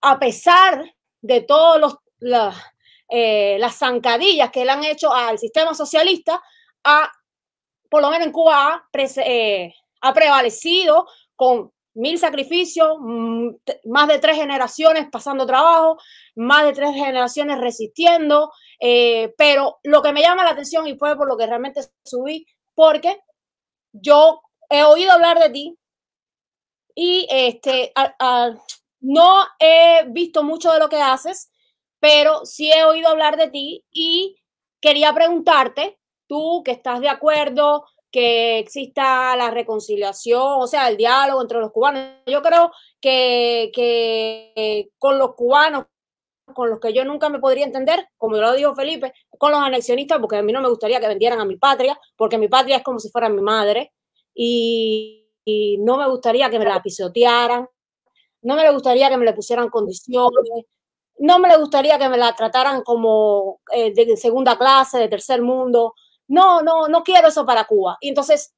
A pesar de todos los eh, las zancadillas que le han hecho al sistema socialista, por lo menos en Cuba ha, eh, prevalecido con mil sacrificios, mm, más de tres generaciones pasando trabajo, más de tres generaciones resistiendo, eh, pero lo que me llama la atención y fue por lo que realmente subí, porque yo he oído hablar de ti y este, no he visto mucho de lo que haces, pero sí he oído hablar de ti y quería preguntarte, tú que estás de acuerdo que exista la reconciliación, o sea, el diálogo entre los cubanos. Yo creo que, con los cubanos, con los que yo nunca me podría entender, como lo dijo Felipe, con los anexionistas, porque a mí no me gustaría que vendieran a mi patria, porque mi patria es como si fuera mi madre, y, y no me gustaría que me la pisotearan, no me gustaría que me le pusieran condiciones, no me gustaría que me la trataran como eh, de segunda clase, de tercer mundo. No, no, no quiero eso para Cuba. Y entonces,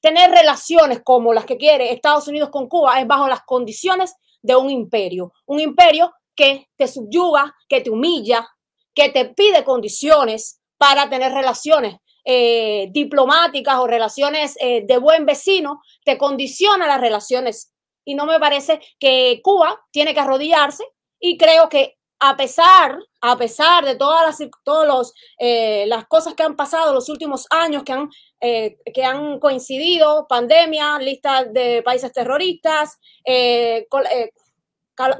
tener relaciones como las que quiere Estados Unidos con Cuba es bajo las condiciones de un imperio. Un imperio que te subyuga, que te humilla, que te pide condiciones para tener relaciones eh, diplomáticas o relaciones eh, de buen vecino, te condiciona las relaciones. Y no me parece que Cuba tiene que arrodillarse y creo que a pesar, a pesar de todas las, todos eh, las cosas que han pasado los últimos años, que han, eh, que han coincidido, pandemia, lista de países terroristas, eh,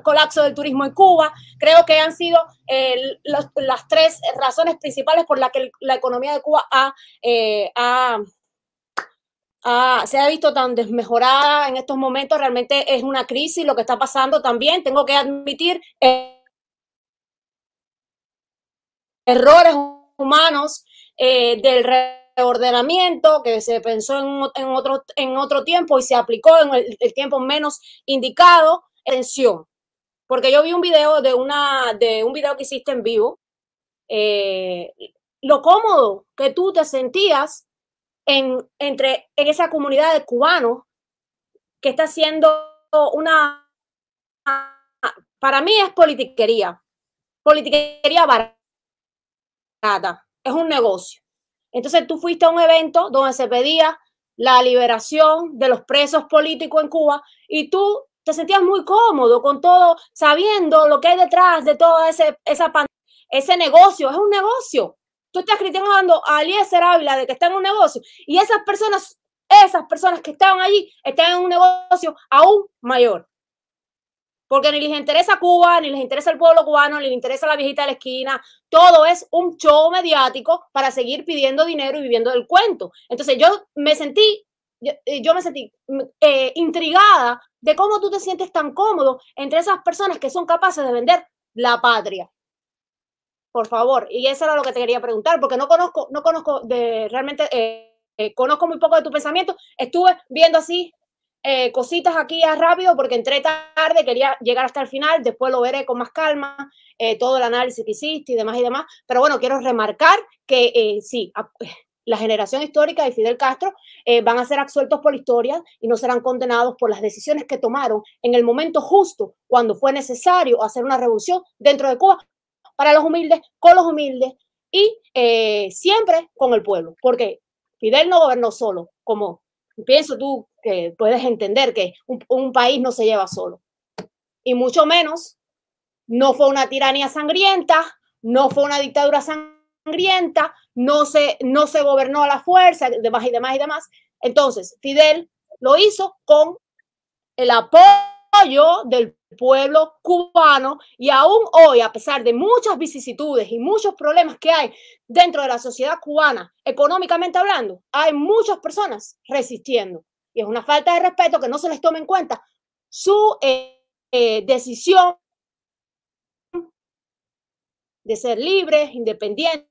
colapso del turismo en Cuba, creo que han sido las tres razones principales por las que la economía de Cuba ha Ah, se ha visto tan desmejorada en estos momentos, realmente es una crisis lo que está pasando también, tengo que admitir eh, errores humanos eh, del reordenamiento que se pensó en, otro, en otro tiempo y se aplicó en el, tiempo menos indicado, atención. Porque yo vi un video de una de un video que hiciste en vivo, eh, lo cómodo que tú te sentías en, entre, en esa comunidad de cubanos que está haciendo una, para mí es politiquería, politiquería barata, es un negocio. Entonces tú fuiste a un evento donde se pedía la liberación de los presos políticos en Cuba y tú te sentías muy cómodo con todo, sabiendo lo que hay detrás de todo ese, esa Ese negocio es un negocio tú estás criticando a Eliezer Ávila de que está en un negocio y esas personas, esas personas que estaban allí están en un negocio aún mayor. Porque ni les interesa Cuba, ni les interesa el pueblo cubano, ni les interesa la viejita de la esquina. Todo es un show mediático para seguir pidiendo dinero y viviendo del cuento. Entonces yo me sentí yo, eh, me sentí mm, eh, intrigada de cómo tú te sientes tan cómodo entre esas personas que son capaces de vender la patria. Por favor, y eso era lo que te quería preguntar, porque no conozco, no conozco de realmente, eh, eh, conozco muy poco de tu pensamiento. Estuve viendo así eh, cositas aquí a rápido porque entré tarde, quería llegar hasta el final, después lo veré con más calma, todo el análisis que hiciste y demás y demás. Pero bueno, quiero remarcar que sí, *laughs* la generación histórica de Fidel Castro van a ser absueltos por la historia y no serán condenados por las decisiones que tomaron en el momento justo, cuando fue necesario hacer una revolución dentro de Cuba, para los humildes, con los humildes y eh, siempre con el pueblo, porque Fidel no gobernó solo, como pienso tú que puedes entender que un, país no se lleva solo, y mucho menos no fue una tiranía sangrienta, no fue una dictadura sangrienta, no se, no se gobernó a la fuerza, demás y demás y demás. Entonces, Fidel lo hizo con el apoyo del pueblo, pueblo cubano y aún hoy, a pesar de muchas vicisitudes y muchos problemas que hay dentro de la sociedad cubana, económicamente hablando, hay muchas personas resistiendo. Y es una falta de respeto que no se les tome en cuenta su eh, eh, decisión de ser libres, independientes,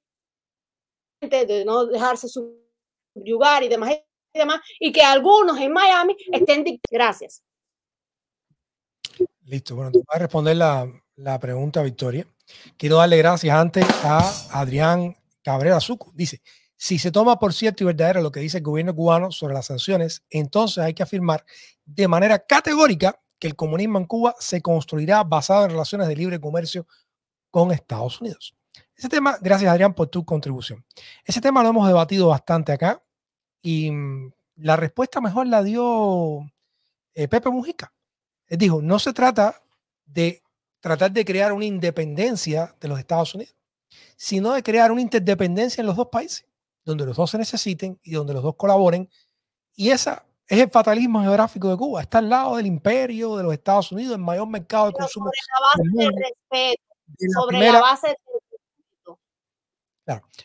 de no dejarse subyugar y demás y demás, y que algunos en Miami estén... Gracias. Listo, bueno, te voy a responder la, pregunta, Victoria. Quiero darle gracias antes a Adrián Cabrera Zucco, Dice, si se toma por cierto y verdadero lo que dice el gobierno cubano sobre las sanciones, entonces hay que afirmar de manera categórica que el comunismo en Cuba se construirá basado en relaciones de libre comercio con Estados Unidos. Ese tema, gracias Adrián por tu contribución. Ese tema lo hemos debatido bastante acá y mm, la respuesta mejor la dio eh, Pepe Mujica. Él dijo, no se trata de tratar de crear una independencia de los Estados Unidos, sino de crear una interdependencia en los dos países, donde los dos se necesiten y donde los dos colaboren. Y esa es el fatalismo geográfico de Cuba. Está al lado del imperio de los Estados Unidos, el mayor mercado de consumo. Sobre la base del respeto, sobre la base del respeto.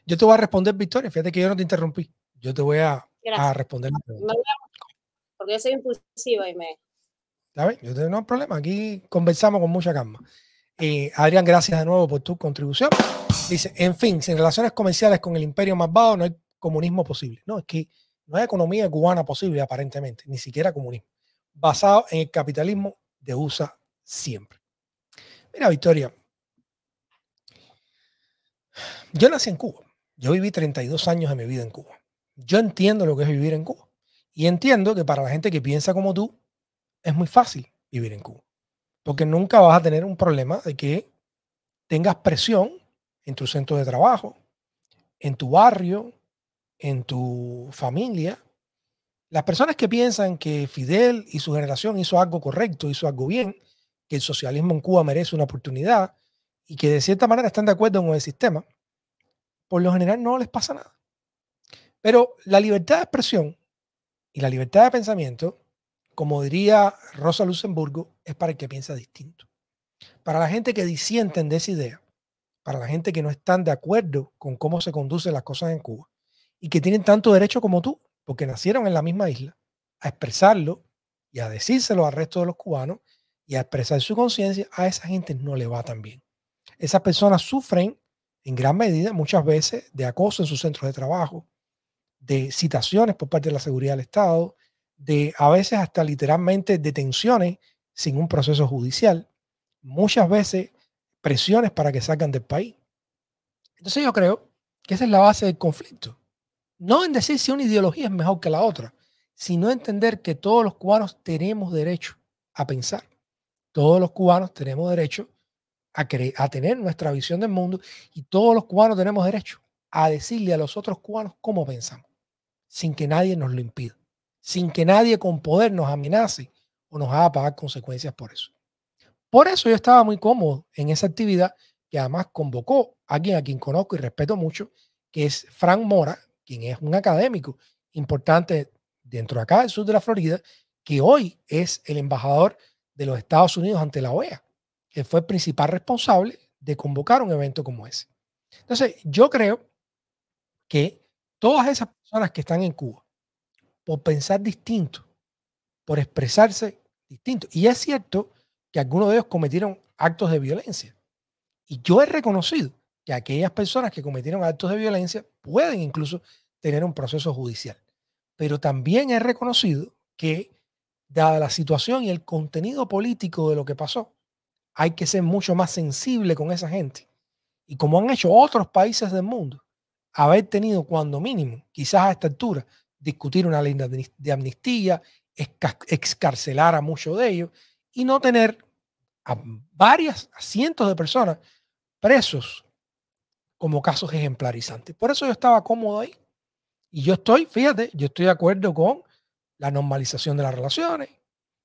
Yo te voy a responder, Victoria. Fíjate que yo no te interrumpí. Yo te voy a, responder. La pregunta. Porque yo soy impulsiva y me yo tengo un problema. Aquí conversamos con mucha calma. Eh, Adrián, gracias de nuevo por tu contribución. Dice, en fin, sin relaciones comerciales con el imperio más bajo no hay comunismo posible. No, es que no hay economía cubana posible, aparentemente, ni siquiera comunismo. Basado en el capitalismo de USA siempre. Mira, Victoria, yo nací en Cuba. Yo viví 32 años de mi vida en Cuba. Yo entiendo lo que es vivir en Cuba. Y entiendo que para la gente que piensa como tú, es muy fácil vivir en Cuba, porque nunca vas a tener un problema de que tengas presión en tu centro de trabajo, en tu barrio, en tu familia. Las personas que piensan que Fidel y su generación hizo algo correcto, hizo algo bien, que el socialismo en Cuba merece una oportunidad y que de cierta manera están de acuerdo con el sistema, por lo general no les pasa nada. Pero la libertad de expresión y la libertad de pensamiento como diría Rosa Luxemburgo, es para el que piensa distinto. Para la gente que disienten de esa idea, para la gente que no están de acuerdo con cómo se conducen las cosas en Cuba y que tienen tanto derecho como tú, porque nacieron en la misma isla, a expresarlo y a decírselo al resto de los cubanos y a expresar su conciencia, a esa gente no le va tan bien. Esas personas sufren en gran medida muchas veces de acoso en sus centros de trabajo, de citaciones por parte de la seguridad del Estado, de a veces hasta literalmente detenciones sin un proceso judicial, muchas veces presiones para que salgan del país. Entonces yo creo que esa es la base del conflicto. No en decir si una ideología es mejor que la otra, sino entender que todos los cubanos tenemos derecho a pensar. Todos los cubanos tenemos derecho a, a tener nuestra visión del mundo y todos los cubanos tenemos derecho a decirle a los otros cubanos cómo pensamos, sin que nadie nos lo impida sin que nadie con poder nos amenace o nos haga pagar consecuencias por eso. Por eso yo estaba muy cómodo en esa actividad que además convocó a alguien a quien conozco y respeto mucho, que es Frank Mora, quien es un académico importante dentro de acá del sur de la Florida, que hoy es el embajador de los Estados Unidos ante la OEA, que fue el principal responsable de convocar un evento como ese. Entonces, yo creo que todas esas personas que están en Cuba, por pensar distinto, por expresarse distinto. Y es cierto que algunos de ellos cometieron actos de violencia. Y yo he reconocido que aquellas personas que cometieron actos de violencia pueden incluso tener un proceso judicial. Pero también he reconocido que, dada la situación y el contenido político de lo que pasó, hay que ser mucho más sensible con esa gente. Y como han hecho otros países del mundo, haber tenido cuando mínimo, quizás a esta altura, discutir una ley de amnistía, excarcelar a muchos de ellos y no tener a varias, a cientos de personas presos como casos ejemplarizantes. Por eso yo estaba cómodo ahí. Y yo estoy, fíjate, yo estoy de acuerdo con la normalización de las relaciones,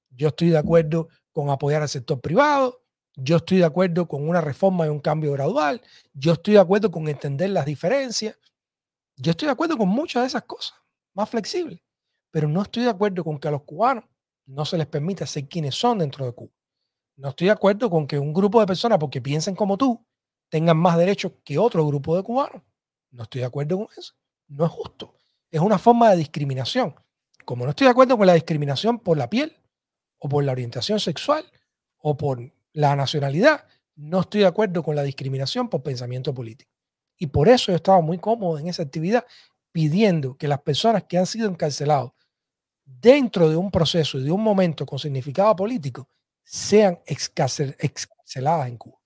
yo estoy de acuerdo con apoyar al sector privado, yo estoy de acuerdo con una reforma y un cambio gradual, yo estoy de acuerdo con entender las diferencias, yo estoy de acuerdo con muchas de esas cosas más flexible. Pero no estoy de acuerdo con que a los cubanos no se les permita ser quienes son dentro de Cuba. No estoy de acuerdo con que un grupo de personas, porque piensen como tú, tengan más derechos que otro grupo de cubanos. No estoy de acuerdo con eso. No es justo. Es una forma de discriminación. Como no estoy de acuerdo con la discriminación por la piel, o por la orientación sexual, o por la nacionalidad, no estoy de acuerdo con la discriminación por pensamiento político. Y por eso he estaba muy cómodo en esa actividad pidiendo que las personas que han sido encarceladas dentro de un proceso y de un momento con significado político sean excarceladas en Cuba.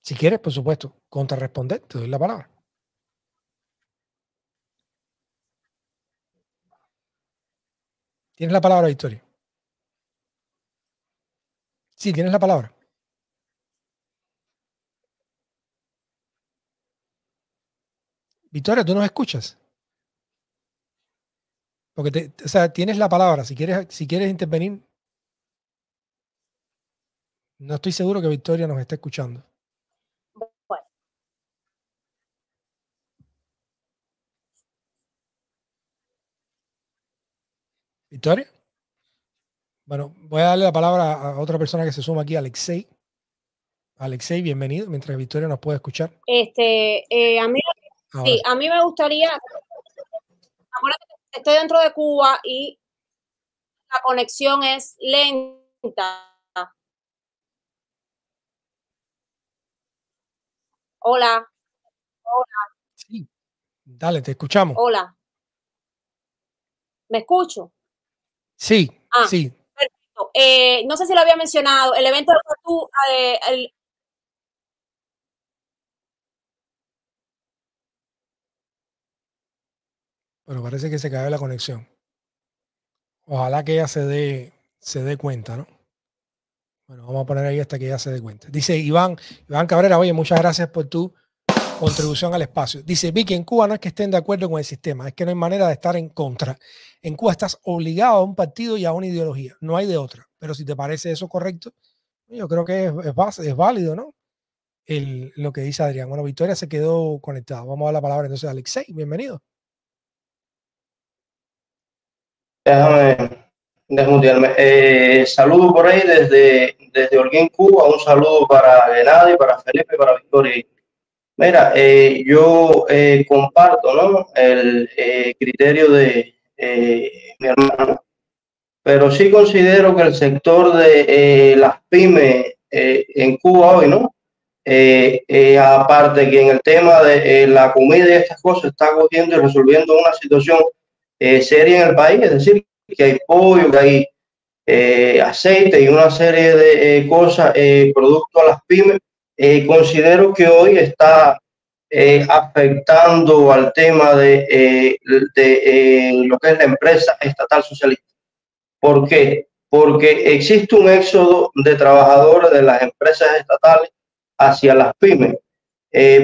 Si quieres, por supuesto, contrarresponder, te doy la palabra. Tienes la palabra, Victoria. Sí, tienes la palabra. Victoria, tú nos escuchas. Porque o sea, tienes la palabra. Si quieres, si quieres intervenir, no estoy seguro que Victoria nos esté escuchando. Bueno. ¿Victoria? Bueno, voy a darle la palabra a otra persona que se suma aquí, Alexei. Alexei, bienvenido, mientras Victoria nos puede escuchar. Este, eh, Ah, sí, a mí me gustaría, estoy dentro de Cuba y la conexión es lenta. Hola. Hola. Sí. Dale, te escuchamos. Hola. ¿Me escucho? Sí, ah, sí. Perfecto. Eh, no sé si lo había mencionado, el evento de eh, Pero parece que se cayó la conexión. Ojalá que ella se dé, se dé cuenta, ¿no? Bueno, vamos a poner ahí hasta que ella se dé cuenta. Dice Iván, Iván Cabrera, oye, muchas gracias por tu contribución al espacio. Dice Vicky, en Cuba no es que estén de acuerdo con el sistema, es que no hay manera de estar en contra. En Cuba estás obligado a un partido y a una ideología, no hay de otra. Pero si te parece eso correcto, yo creo que es, válido, ¿no? lo que dice Adrián. Bueno, Victoria se quedó conectada. Vamos a dar la palabra entonces a Alexei. Bienvenido. Déjame, desmutearme. Eh, saludo por ahí desde, desde Cuba. Un saludo para Gennady, para Felipe, para Victoria. Mira, eh, yo eh, comparto el criterio de mi hermano, pero sí considero que el sector de las pymes en Cuba hoy, ¿no? aparte que en el tema de la comida y estas cosas está cogiendo y resolviendo una situación eh, seria en el país, es decir, que hay pollo, que hay eh, aceite y una serie de eh, cosas, eh, producto a las pymes, considero que hoy está afectando al tema de, de lo que es la empresa estatal socialista. ¿Por qué? Porque existe un éxodo de trabajadores de las empresas estatales hacia las pymes,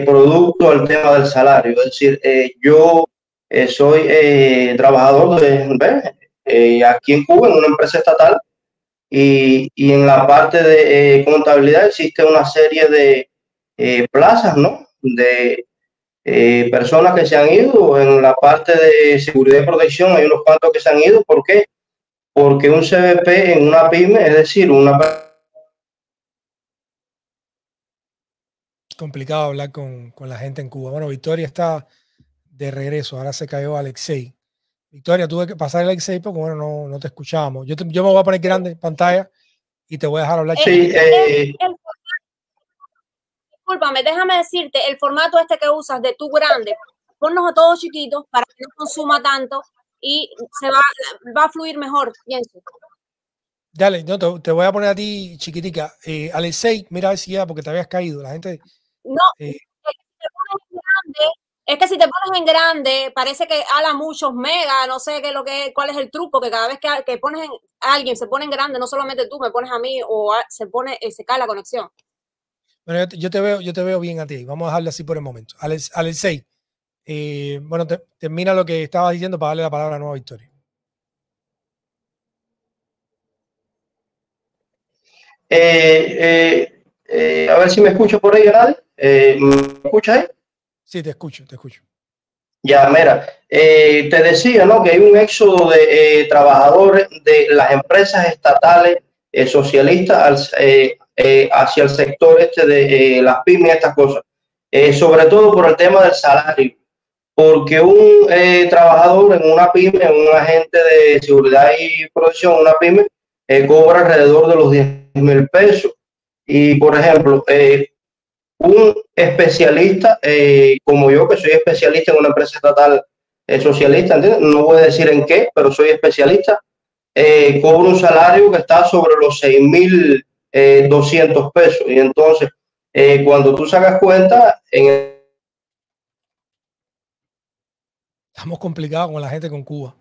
producto al tema del salario. Es decir, yo eh, soy eh, trabajador de eh, aquí en Cuba, en una empresa estatal, y, en la parte de contabilidad existe una serie de plazas, ¿no? De personas que se han ido. En la parte de seguridad y protección hay unos cuantos que se han ido. ¿Por qué? Porque un CBP en una pyme, es decir, una... complicado hablar con, con la gente en Cuba. Bueno, Victoria está de regreso. Ahora se cayó Alexei. Victoria, tuve que pasar el Alexei porque no, te escuchamos. Yo, yo me voy a poner grande en pantalla y te voy a dejar hablar. Sí, eh, déjame decirte, el formato este que usas de tu grande, ponnos a todos chiquitos para que no consuma tanto y se va, a fluir mejor, pienso. Dale, no, te, voy a poner a ti chiquitica. Eh, Alexei, mira a ver si ya, porque te habías caído, la gente... No, eh, grande, es que si te pones en grande, parece que habla muchos mega, no sé qué lo que cuál es el truco, que cada vez que, pones en, alguien se pone en grande, no solamente tú me pones a mí o se pone eh, cae la conexión. Bueno, yo te, veo, yo te veo bien a ti. Vamos a dejarlo así por el momento. Al 6. Eh, bueno, termina lo que estabas diciendo para darle la palabra a Nueva Victoria. Eh, a ver si me escucho por ahí, ¿verdad? ¿Me escuchas ahí? Sí, te escucho, te escucho. Ya, mira, eh, te decía, ¿no? Que hay un éxodo de eh, trabajadores de las empresas estatales eh, socialistas hacia el sector este de las pymes, estas cosas. sobre todo por el tema del salario, porque un trabajador en una pyme, un agente de seguridad y protección, una pyme, cobra alrededor de los 10 mil pesos. Y, por ejemplo, un especialista eh, como yo, que soy especialista en una empresa estatal eh, socialista, ¿entiendes? no voy a decir en qué, pero soy especialista, eh, cobro un salario que está sobre los 6.200 pesos. Y entonces, cuando tú sacas cuenta, en... Estamos complicados con la gente con Cuba.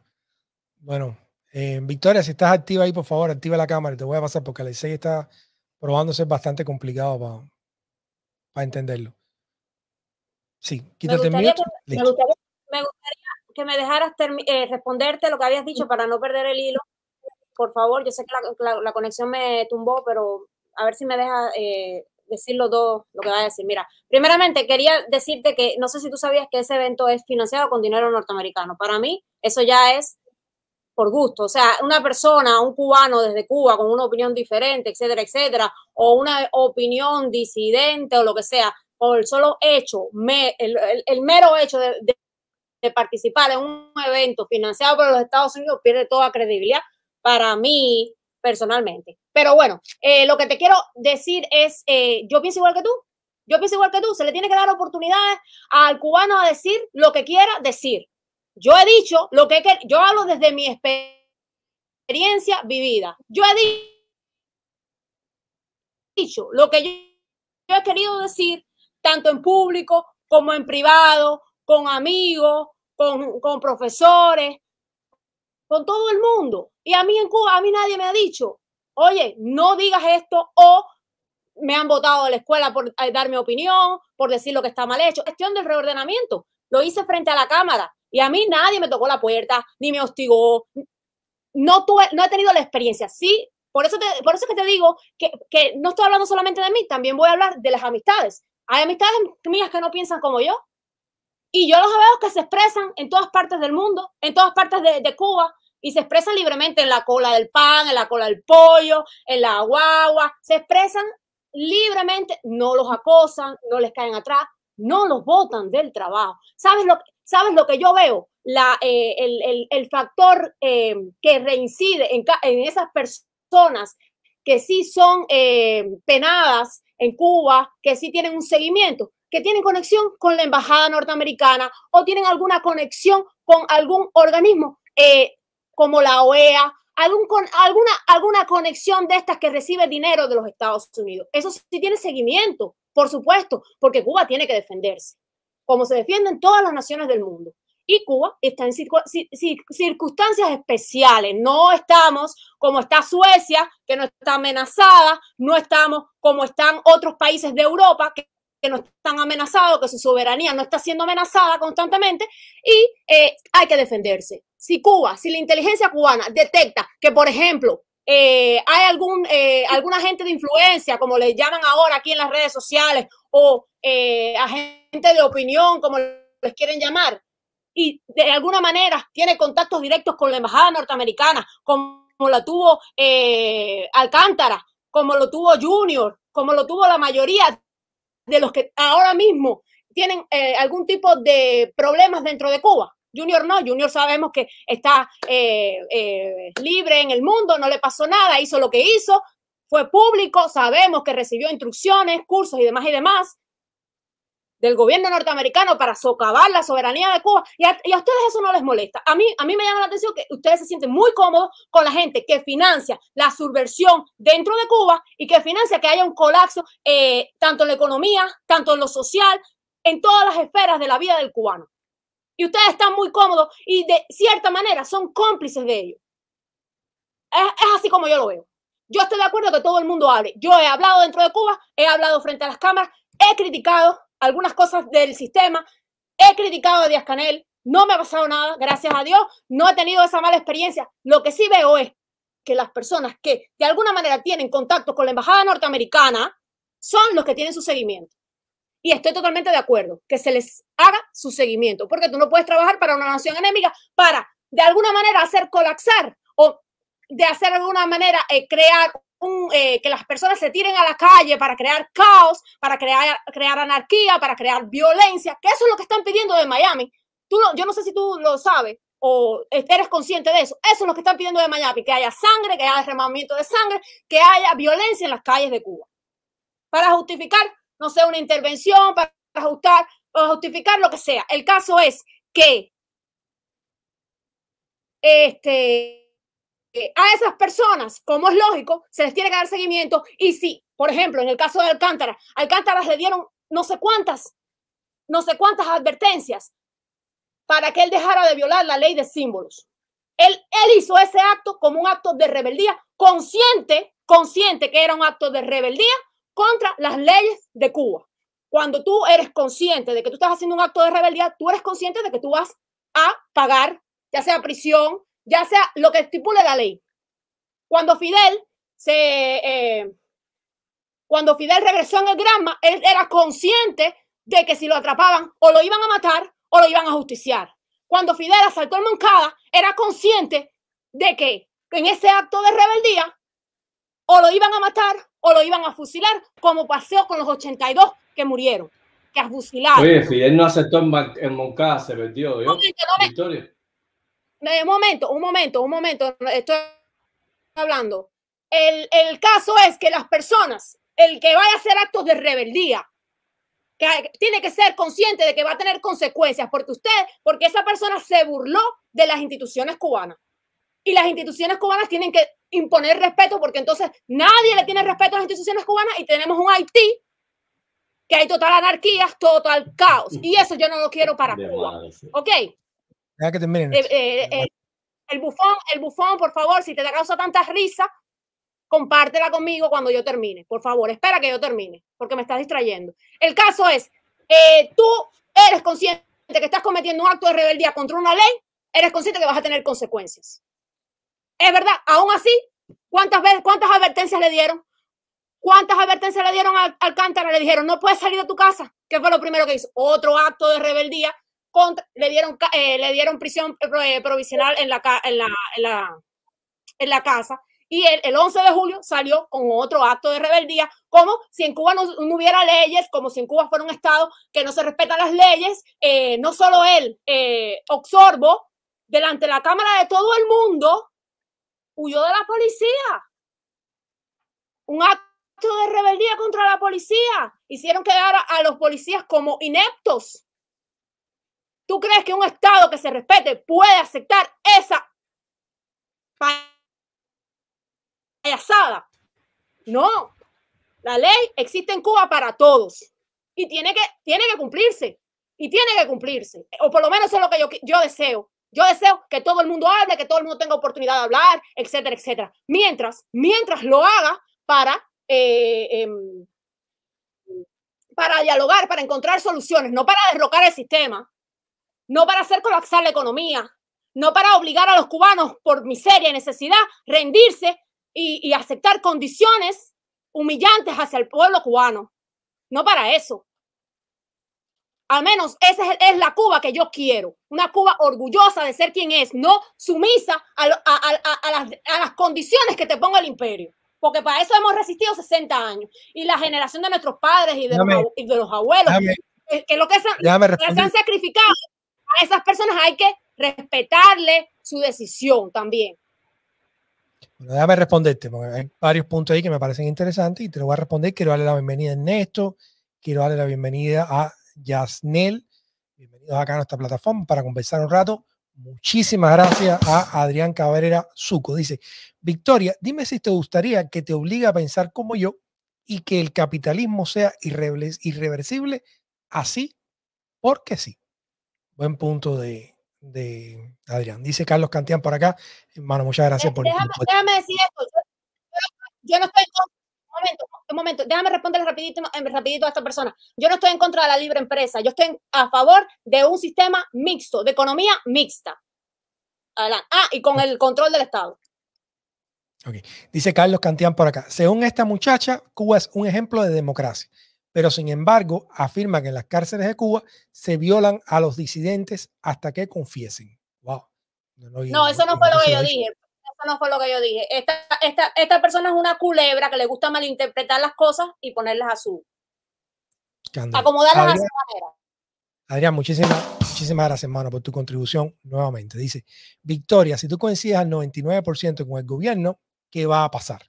Bueno, Victoria, si estás activa ahí, por favor, activa la cámara y te voy a pasar porque la 6 está probándose bastante complicado para, para entenderlo. Sí, quítate me me gustaría, que me dejaras eh, responderte lo que habías dicho para no perder el hilo. Por favor, yo sé que la, conexión me tumbó, pero a ver si me deja eh, decir dos, lo que vas a decir. Mira, primeramente quería decirte que no sé si tú sabías que ese evento es financiado con dinero norteamericano. Para mí, eso ya es por gusto. O sea, una persona, un cubano desde Cuba con una opinión diferente, etcétera, etcétera, o una opinión disidente o lo que sea, por el solo hecho, el, mero hecho de, participar en un evento financiado por los Estados Unidos pierde toda credibilidad para mí personalmente. Pero bueno, eh, lo que te quiero decir es, eh, yo pienso igual que tú, yo pienso igual que tú, se le tiene que dar oportunidades al cubano a decir lo que quiera decir. Yo he dicho lo que yo hablo desde mi experiencia vivida. Yo he dicho lo que yo, he querido decir, tanto en público como en privado, con amigos, con, profesores, con todo el mundo. Y a mí en Cuba, a mí nadie me ha dicho, oye, no digas esto o me han votado de la escuela por eh, dar mi opinión, por decir lo que está mal hecho. Cuestión del reordenamiento. Lo hice frente a la cámara. Y a mí nadie me tocó la puerta, ni me hostigó. No, tuve, no he tenido la experiencia. Sí, por eso, por eso que te digo que, no estoy hablando solamente de mí, también voy a hablar de las amistades. Hay amistades mías que no piensan como yo. Y yo los veo que se expresan en todas partes del mundo, en todas partes de, Cuba, y se expresan libremente en la cola del pan, en la cola del pollo, en la guagua, se expresan libremente, no los acosan, no les caen atrás, no los votan del trabajo. ¿Sabes lo que? ¿Sabes lo que yo veo? Eh, el, factor eh, que reincide en, esas personas que sí son eh, penadas en Cuba, que sí tienen un seguimiento, que tienen conexión con la embajada norteamericana o tienen alguna conexión con algún organismo como la OEA, alguna, alguna conexión de estas que recibe dinero de los Estados Unidos. Eso sí tiene seguimiento, por supuesto, porque Cuba tiene que defenderse como se defienden todas las naciones del mundo. Y Cuba está en circunstancias especiales. No estamos como está Suecia, que no está amenazada, no estamos como están otros países de Europa, que no están amenazados, que su soberanía no está siendo amenazada constantemente y eh, hay que defenderse. Si Cuba, si la inteligencia cubana detecta que, por ejemplo, eh, hay algún, eh, alguna gente de influencia, como le llaman ahora aquí en las redes sociales, o eh, agente de opinión, como les quieren llamar, y de alguna manera tiene contactos directos con la embajada norteamericana, como la tuvo eh, Alcántara, como lo tuvo Junior, como lo tuvo la mayoría de los que ahora mismo tienen eh, algún tipo de problemas dentro de Cuba. Junior no, Junior sabemos que está eh, eh, libre en el mundo, no le pasó nada, hizo lo que hizo, fue público, sabemos que recibió instrucciones, cursos y demás y demás del gobierno norteamericano para socavar la soberanía de Cuba. Y a, ustedes eso no les molesta. A mí, a mí me llama la atención que ustedes se sienten muy cómodos con la gente que financia la subversión dentro de Cuba y que financia que haya un colapso eh, tanto en la economía, tanto en lo social, en todas las esferas de la vida del cubano. Y ustedes están muy cómodos y de cierta manera son cómplices de ellos. Es, es así como yo lo veo. Yo estoy de acuerdo que todo el mundo hable. Yo he hablado dentro de Cuba, he hablado frente a las cámaras, he criticado algunas cosas del sistema, he criticado a Díaz Canel, no me ha pasado nada, gracias a Dios, no he tenido esa mala experiencia. Lo que sí veo es que las personas que de alguna manera tienen contacto con la embajada norteamericana son los que tienen su seguimiento y estoy totalmente de acuerdo, que se les haga su seguimiento, porque tú no puedes trabajar para una nación enemiga para, de alguna manera, hacer colapsar o de hacer de alguna manera eh, crear un, eh, que las personas se tiren a la calle para crear caos, para crear, crear anarquía, para crear violencia, que eso es lo que están pidiendo de Miami. Tú yo no sé si tú lo sabes o eres consciente de eso. Eso es lo que están pidiendo de Miami, que haya sangre, que haya derramamiento de sangre, que haya violencia en las calles de Cuba, para justificar no sé, una intervención para ajustar o justificar lo que sea. El caso es que este, a esas personas, como es lógico, se les tiene que dar seguimiento. Y si, por ejemplo, en el caso de Alcántara, Alcántara le dieron no sé cuántas, no sé cuántas advertencias para que él dejara de violar la ley de símbolos. Él, él hizo ese acto como un acto de rebeldía, consciente, consciente que era un acto de rebeldía, contra las leyes de Cuba. Cuando tú eres consciente de que tú estás haciendo un acto de rebeldía, tú eres consciente de que tú vas a pagar, ya sea prisión, ya sea lo que estipule la ley. Cuando Fidel se... Eh, cuando Fidel regresó en el Granma, él era consciente de que si lo atrapaban o lo iban a matar o lo iban a justiciar. Cuando Fidel asaltó el Moncada, era consciente de que en ese acto de rebeldía o lo iban a matar o lo iban a fusilar, como paseo con los 82 que murieron, que a Oye, no aceptó en, Moncada, se perdió. Un momento, un momento, un momento, un momento, estoy hablando. El, el caso es que las personas, el que vaya a hacer actos de rebeldía, que tiene que ser consciente de que va a tener consecuencias, porque usted, porque esa persona se burló de las instituciones cubanas. Y las instituciones cubanas tienen que imponer respeto, porque entonces nadie le tiene respeto a las instituciones cubanas y tenemos un Haití que hay total anarquía, total caos. Y eso yo no lo quiero para Cuba. ¿Ok? Eh, eh, eh, el bufón, el bufón, por favor, si te causa tanta risa, compártela conmigo cuando yo termine. Por favor, espera que yo termine, porque me estás distrayendo. El caso es, tú eres consciente que estás cometiendo un acto de rebeldía contra una ley, eres consciente que vas a tener consecuencias. Es verdad, aún así, ¿cuántas, veces, cuántas advertencias le dieron? ¿Cuántas advertencias le dieron al Alcántara? Le dijeron, no puedes salir de tu casa. ¿Qué fue lo primero que hizo? Otro acto de rebeldía. Contra, le, dieron, eh, le dieron prisión provisional en la, casa. Y el 11 de julio salió con otro acto de rebeldía, como si en Cuba no, hubiera leyes, como si en Cuba fuera un Estado que no se respetan las leyes. Eh, no solo él, eh, delante de la Cámara de todo el mundo, huyó de la policía. Un acto de rebeldía contra la policía. Hicieron quedar a, los policías como ineptos. ¿Tú crees que un Estado que se respete puede aceptar esa payasada? No. La ley existe en Cuba para todos y tiene que, tiene que cumplirse. Y tiene que cumplirse. O por lo menos eso es lo que yo, yo deseo. Yo deseo que todo el mundo hable, que todo el mundo tenga oportunidad de hablar, etcétera, etcétera. Mientras, mientras lo haga para, eh, em, para dialogar, para encontrar soluciones, no para derrocar el sistema, no para hacer colapsar la economía, no para obligar a los cubanos por miseria y necesidad rendirse y aceptar condiciones humillantes hacia el pueblo cubano. No para eso. Al menos esa es, la Cuba que yo quiero. Una Cuba orgullosa de ser quien es, no sumisa a, las, condiciones que te ponga el imperio. Porque para eso hemos resistido 60 años. Y la generación de nuestros padres y de, los, abuelos, que, lo que se, han sacrificado a esas personas, hay que respetarle su decisión también. Bueno, déjame responderte, porque hay varios puntos ahí que me parecen interesantes y te lo voy a responder. Quiero darle la bienvenida a Ernesto, quiero darle la bienvenida a Yasnel. Bienvenidos acá a nuestra plataforma para conversar un rato. Muchísimas gracias a Adrián Cabrera Suco. Dice, Victoria, dime si te gustaría que te obligue a pensar como yo y que el capitalismo sea irreversible así porque sí. Buen punto de, Adrián. Dice Carlos Cantián por acá. Hermano, muchas gracias por... Déjame, decir esto. yo no estoy con un momento, un momento, déjame responderle rapidito, eh, rapidito a esta persona. Yo no estoy en contra de la libre empresa, yo estoy a favor de un sistema mixto, de economía mixta. Ah, y con el control del Estado. Dice Carlos Cantián por acá. Según esta muchacha, Cuba es un ejemplo de democracia, pero sin embargo afirma que en las cárceles de Cuba se violan a los disidentes hasta que confiesen. no eso no fue lo que yo dije no fue lo que yo dije. Esta, esta, persona es una culebra que le gusta malinterpretar las cosas y ponerlas a su. Acomodarlas a su manera. Adrián, muchísimas, muchísimas gracias, hermano, por tu contribución nuevamente. Dice, Victoria, si tú coincides al 99% con el gobierno, ¿qué va a pasar?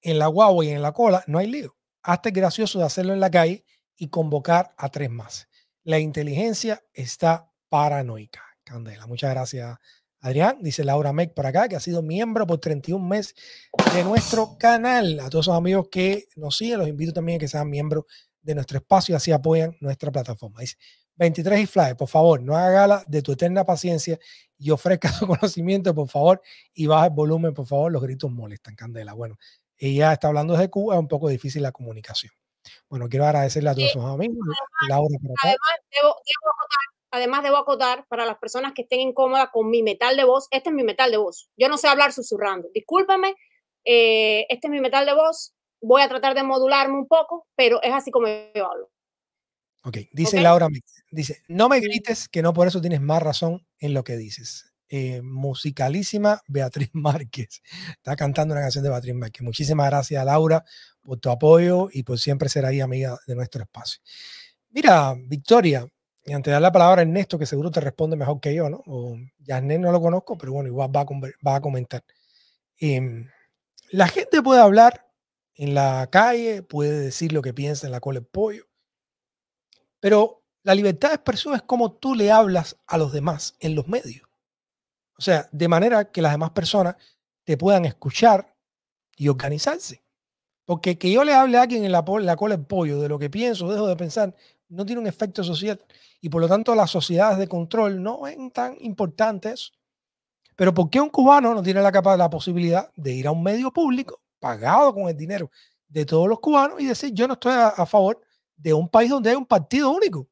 En la guagua y en la cola no hay lío. hazte gracioso de hacerlo en la calle y convocar a tres más. La inteligencia está paranoica. Candela, muchas gracias Adrián, dice Laura Mec por acá, que ha sido miembro por 31 meses de nuestro canal. A todos esos amigos que nos siguen, los invito también a que sean miembros de nuestro espacio y así apoyan nuestra plataforma. Dice 23 y Fly, por favor, no haga gala de tu eterna paciencia y ofrezca *laughs* tu conocimiento, por favor, y baja el volumen, por favor, los gritos molestan, Candela. Bueno, ella está hablando desde Cuba, es un poco difícil la comunicación. Bueno, quiero agradecerle a todos sus amigos. Laura, además debo acotar para las personas que estén incómodas con mi metal de voz, este es mi metal de voz. Yo no sé hablar susurrando, discúlpame, eh, este es mi metal de voz, voy a tratar de modularme un poco, pero es así como yo hablo. Ok, dice Laura, dice, no me grites que no por eso tienes más razón en lo que dices. Eh, musicalísima Beatriz *laughs* Márquez. Está cantando una canción de Beatriz Márquez. Muchísimas gracias, Laura, por tu apoyo y por siempre ser ahí amiga de nuestro espacio. Mira, Victoria, y antes de dar la palabra a Ernesto, que seguro te responde mejor que yo, ¿no? O Yasnet no lo conozco, pero bueno, igual va a, va a comentar. Em, la gente puede hablar en la calle, puede decir lo que piensa en la cola de pollo, pero la libertad de expresión es como tú le hablas a los demás en los medios. O sea, de manera que las demás personas te puedan escuchar y organizarse. Porque que yo le hable a alguien en la, la cola de pollo de lo que pienso, dejo de pensar, no tiene un efecto social y por lo tanto las sociedades de control no son tan importantes. Pero ¿por qué un cubano no tiene la, la posibilidad de ir a un medio público pagado con el dinero de todos los cubanos y decir yo no estoy a, favor de un país donde hay un partido único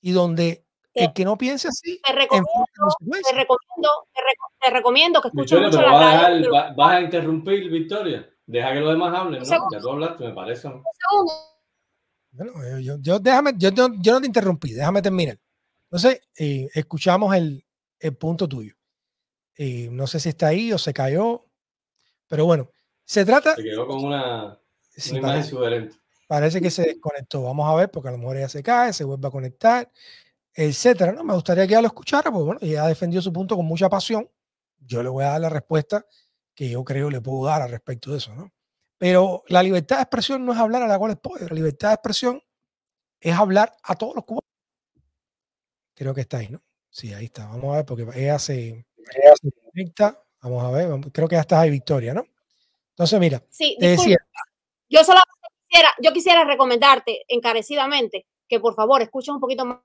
y donde eh, el que no piense así. Te recomiendo, te recomiendo, que escuches vas, a interrumpir, Victoria. Deja que los demás hablen, parece. Bueno, yo, déjame, yo, no te interrumpí, déjame terminar. Entonces, eh, escuchamos el, punto tuyo. Eh, no sé si está ahí o se cayó, pero bueno, se trata... Se quedó con una, imagen Parece que se desconectó. Vamos a ver, porque a lo mejor ella se cae, se vuelve a conectar, etcétera. No, me gustaría que ella lo escuchara, porque bueno, ella defendió su punto con mucha pasión. Yo le voy a dar la respuesta que yo creo le puedo dar al respecto de eso, ¿no? Pero la libertad de expresión no es hablar a la cual es poder. La libertad de expresión es hablar a todos los cubanos. Creo que está ahí, ¿no? Sí, ahí está. Vamos a ver, porque ella se, Vamos a ver, creo que ya estás ahí, Victoria, ¿no? Entonces, mira, sí, Yo solo quisiera, yo quisiera recomendarte encarecidamente que por favor escuches un poquito más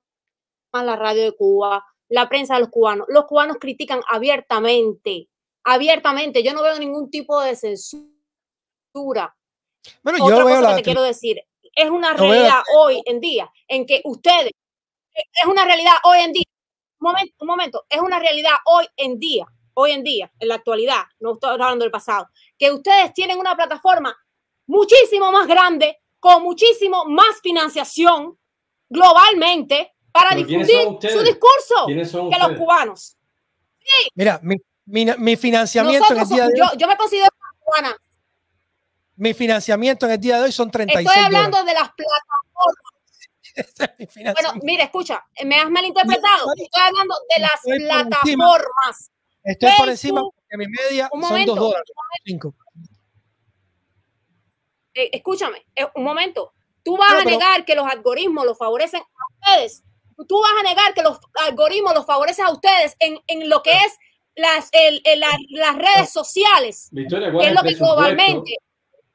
la radio de Cuba, la prensa de los cubanos. Los cubanos critican abiertamente, abiertamente. Yo no veo ningún tipo de censura otra yo cosa que te quiero decir, es una realidad hoy en día en que ustedes, eh, es una realidad hoy en día, un momento, un momento, es una realidad hoy en día, hoy en día, en la actualidad, no estoy hablando del pasado, que ustedes tienen una plataforma muchísimo más grande, con muchísimo más financiación globalmente para difundir su discurso que los cubanos. Mira, mi, financiamiento... yo, me considero cubana, mi financiamiento en el día de hoy son 36 *laughs* Estoy hablando de las plataformas. bueno, mire, escucha, me has malinterpretado. estoy hablando de las plataformas. estoy por encima porque mi media son 2 dólares. Eh, escúchame, eh, un momento. Tú vas a negar que los algoritmos los favorecen a ustedes. Tú vas a negar que los algoritmos los favorecen a ustedes en, en lo que es las, el, las redes sociales. Victoria, que es lo que globalmente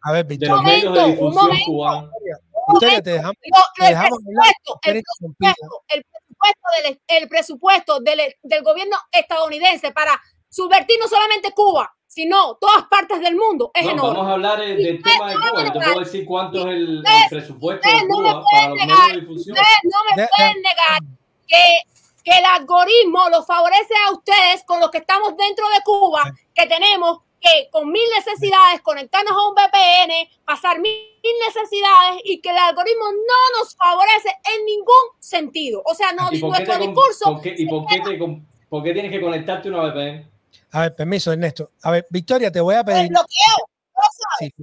a ver, Victoria. Un momento, un te dejamos. No, dejamos el, presupuesto, el, presupuesto del, el presupuesto del, del gobierno estadounidense para subvertir no solamente Cuba, sino todas partes del mundo. Es enorme. Vamos a hablar del tema de Cuba. No te puedo decir cuánto es el, el presupuesto de Cuba no me para negar, Ustedes no me pueden negar que, que el algoritmo los favorece a ustedes con los que estamos dentro de Cuba, que tenemos con mil necesidades, conectarnos a un VPN, pasar mil necesidades y que el algoritmo no nos favorece en ningún sentido. O sea, no, nuestro discurso... ¿Y por qué, tienes que conectarte un VPN? A ver, permiso, Ernesto. A ver, Victoria, te voy a pedir...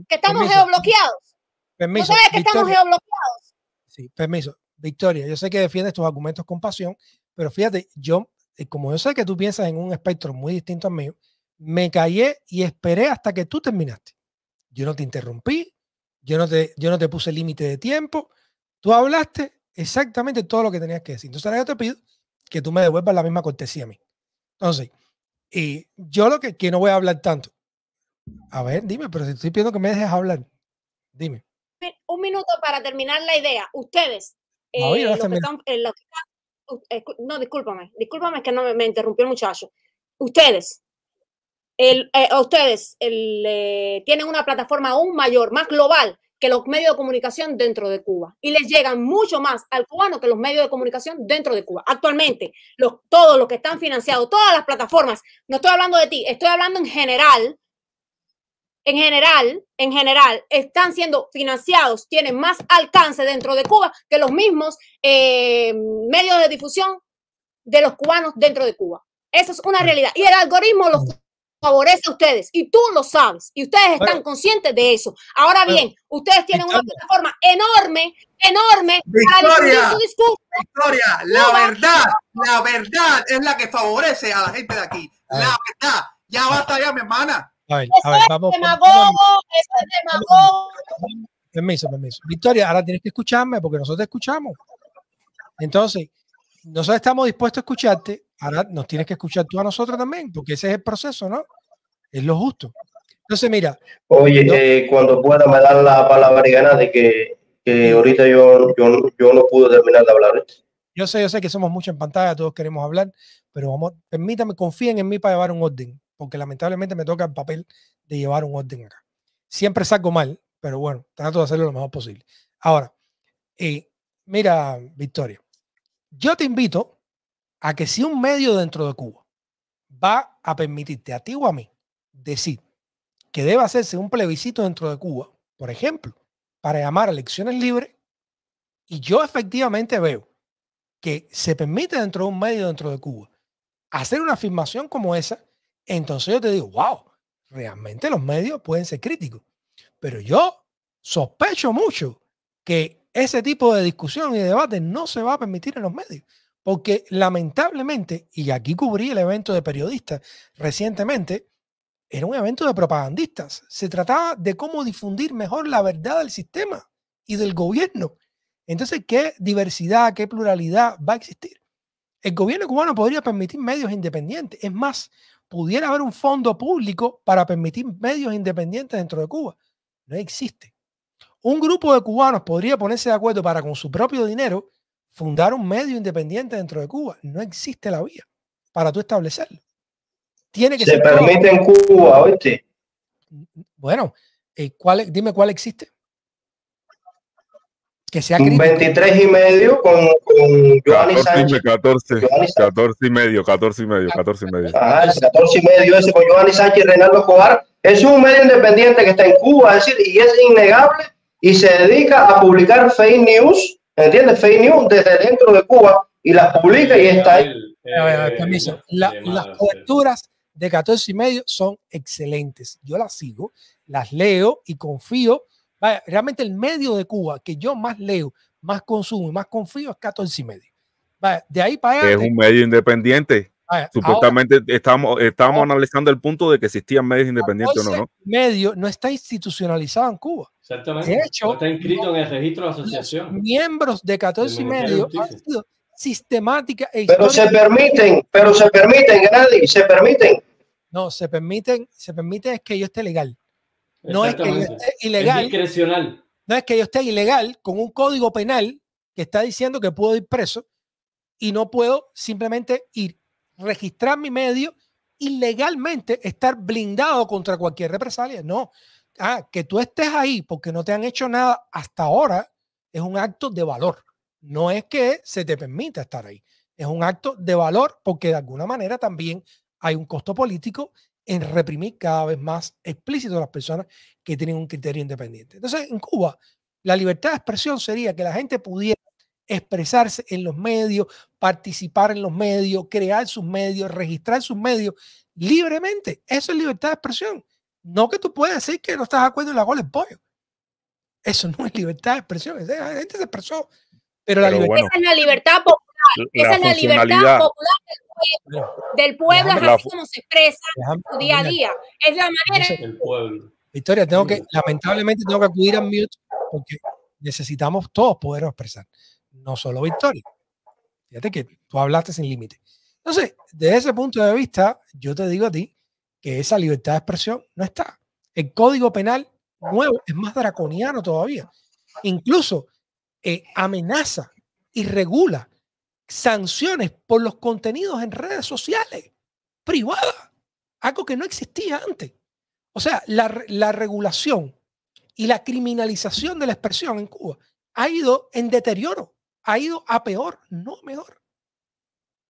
que estamos geobloqueados. Permiso. Victoria, estamos geobloqueados? Sí, permiso. Victoria, yo sé que defiendes tus argumentos con pasión, pero fíjate, yo, eh, como yo sé que tú piensas en un espectro muy distinto al mío, me callé y esperé hasta que tú terminaste. Yo no te interrumpí, yo no te, yo no te puse límite de tiempo, tú hablaste exactamente todo lo que tenías que decir. Entonces ahora yo te pido que tú me devuelvas la misma cortesía a mí. Entonces, y yo lo que, que no voy a hablar tanto. A ver, dime, pero si estoy pidiendo que me dejes hablar, dime. Un minuto para terminar la idea. Ustedes, no, discúlpame, discúlpame que no me, me interrumpió el muchacho. Ustedes, eh, ustedes eh, tienen una plataforma aún mayor, más global que los medios de comunicación dentro de Cuba y les llegan mucho más al cubano que los medios de comunicación dentro de Cuba. Actualmente, todos los que están financiados, todas las plataformas, no estoy hablando de ti, estoy hablando en general, en general, en general, están siendo financiados, tienen más alcance dentro de Cuba que los mismos eh, medios de difusión de los cubanos dentro de Cuba. Esa es una realidad. Y el algoritmo los favorece a ustedes y tú lo sabes y ustedes están conscientes de eso. Ahora bien, ustedes tienen una plataforma enorme, enorme Victoria, para Victoria, la verdad, la verdad es la que favorece a la gente de aquí. La verdad, ya basta ya, mi hermana. A ver, a ver, vamos. Demagogo, demagogo. Permiso, permiso. Victoria, ahora tienes que escucharme porque nosotros te escuchamos. Entonces, nosotros estamos dispuestos a escucharte, ahora nos tienes que escuchar tú a nosotros también, porque ese es el proceso, ¿no? Es lo justo. Entonces, mira. Oye, eh, cuando pueda me dan la palabra y ganas de que, ahorita yo, yo, no pude terminar de hablar. Yo sé, yo sé que somos muchos en pantalla, todos queremos hablar, pero vamos, permítame, confíen en mí para llevar un orden, porque lamentablemente me toca el papel de llevar un orden acá. Siempre saco mal, pero bueno, trato de hacerlo lo mejor posible. Ahora, eh, mira, Victoria, yo te invito a que si un medio dentro de Cuba va a permitirte a ti o a mí decir que debe hacerse un plebiscito dentro de Cuba, por ejemplo, para llamar a elecciones libres, y yo efectivamente veo que se permite dentro de un medio dentro de Cuba hacer una afirmación como esa, entonces yo te digo, wow, realmente los medios pueden ser críticos. Pero yo sospecho mucho que ese tipo de discusión y debate no se va a permitir en los medios. Porque lamentablemente, y aquí cubrí el evento de periodistas recientemente, era un evento de propagandistas. Se trataba de cómo difundir mejor la verdad del sistema y del gobierno. Entonces, ¿qué diversidad, qué pluralidad va a existir? El gobierno cubano podría permitir medios independientes. Es más, pudiera haber un fondo público para permitir medios independientes dentro de Cuba. No existe. Un grupo de cubanos podría ponerse de acuerdo para con su propio dinero fundar un medio independiente dentro de Cuba. No existe la vía para tú establecerlo. Tiene que Se permite en Cuba, oíste. Bueno, eh, ¿cuál, dime cuál existe. Que sea un 23 y medio con, con 14, Sánchez. 14, y medio, 14 y medio, 14 y medio. Ah, el 14 y medio ese con Giovanni Sánchez y Reinaldo Escobar. Es un medio independiente que está en Cuba, es decir, y es innegable y se dedica a publicar fake news, ¿entiendes? Fake news desde dentro de Cuba y las publica y está ahí. las coberturas de 14 y medio son excelentes. Yo las sigo, las leo y confío. Vaya, realmente el medio de Cuba que yo más leo, más consumo y más confío es 14 y medio. Vaya, de ahí para Es un medio independiente. Supuestamente estábamos, estábamos analizando el punto de que existían medios independientes o no, medio no está institucionalizado en Cuba. Exactamente. De hecho, está inscrito en el registro de asociación. Miembros de 14 y medio han sido sistemática e Pero se permiten, pero se permiten, y se permiten. No, se permiten, se permite es que yo esté legal. No es que yo esté ilegal. no es que yo esté ilegal con un código penal que está diciendo que puedo ir preso y no puedo simplemente ir registrar mi medio y legalmente estar blindado contra cualquier represalia. No. Ah, que tú estés ahí porque no te han hecho nada hasta ahora es un acto de valor. No es que se te permita estar ahí. Es un acto de valor porque de alguna manera también hay un costo político en reprimir cada vez más explícito a las personas que tienen un criterio independiente. Entonces, en Cuba, la libertad de expresión sería que la gente pudiera expresarse en los medios, participar en los medios, crear sus medios, registrar sus medios libremente. Eso es libertad de expresión. No que tú puedas decir que no estás de acuerdo en la goles pollo. Eso no es libertad de expresión. La gente se expresó. Pero, la libertad. esa es la libertad popular. esa es la libertad popular del pueblo. Del pueblo es así como se expresa su día a día. Es la manera. Victoria, tengo que, lamentablemente tengo que acudir a mute porque necesitamos todos poder expresar no solo victoria. Fíjate que tú hablaste sin límite. Entonces, desde ese punto de vista, yo te digo a ti que esa libertad de expresión no está. El código penal nuevo es más draconiano todavía. Incluso eh, amenaza y regula sanciones por los contenidos en redes sociales privadas, algo que no existía antes. O sea, la regulación y la criminalización de la expresión en Cuba ha ido en deterioro ha ido a peor, no mejor.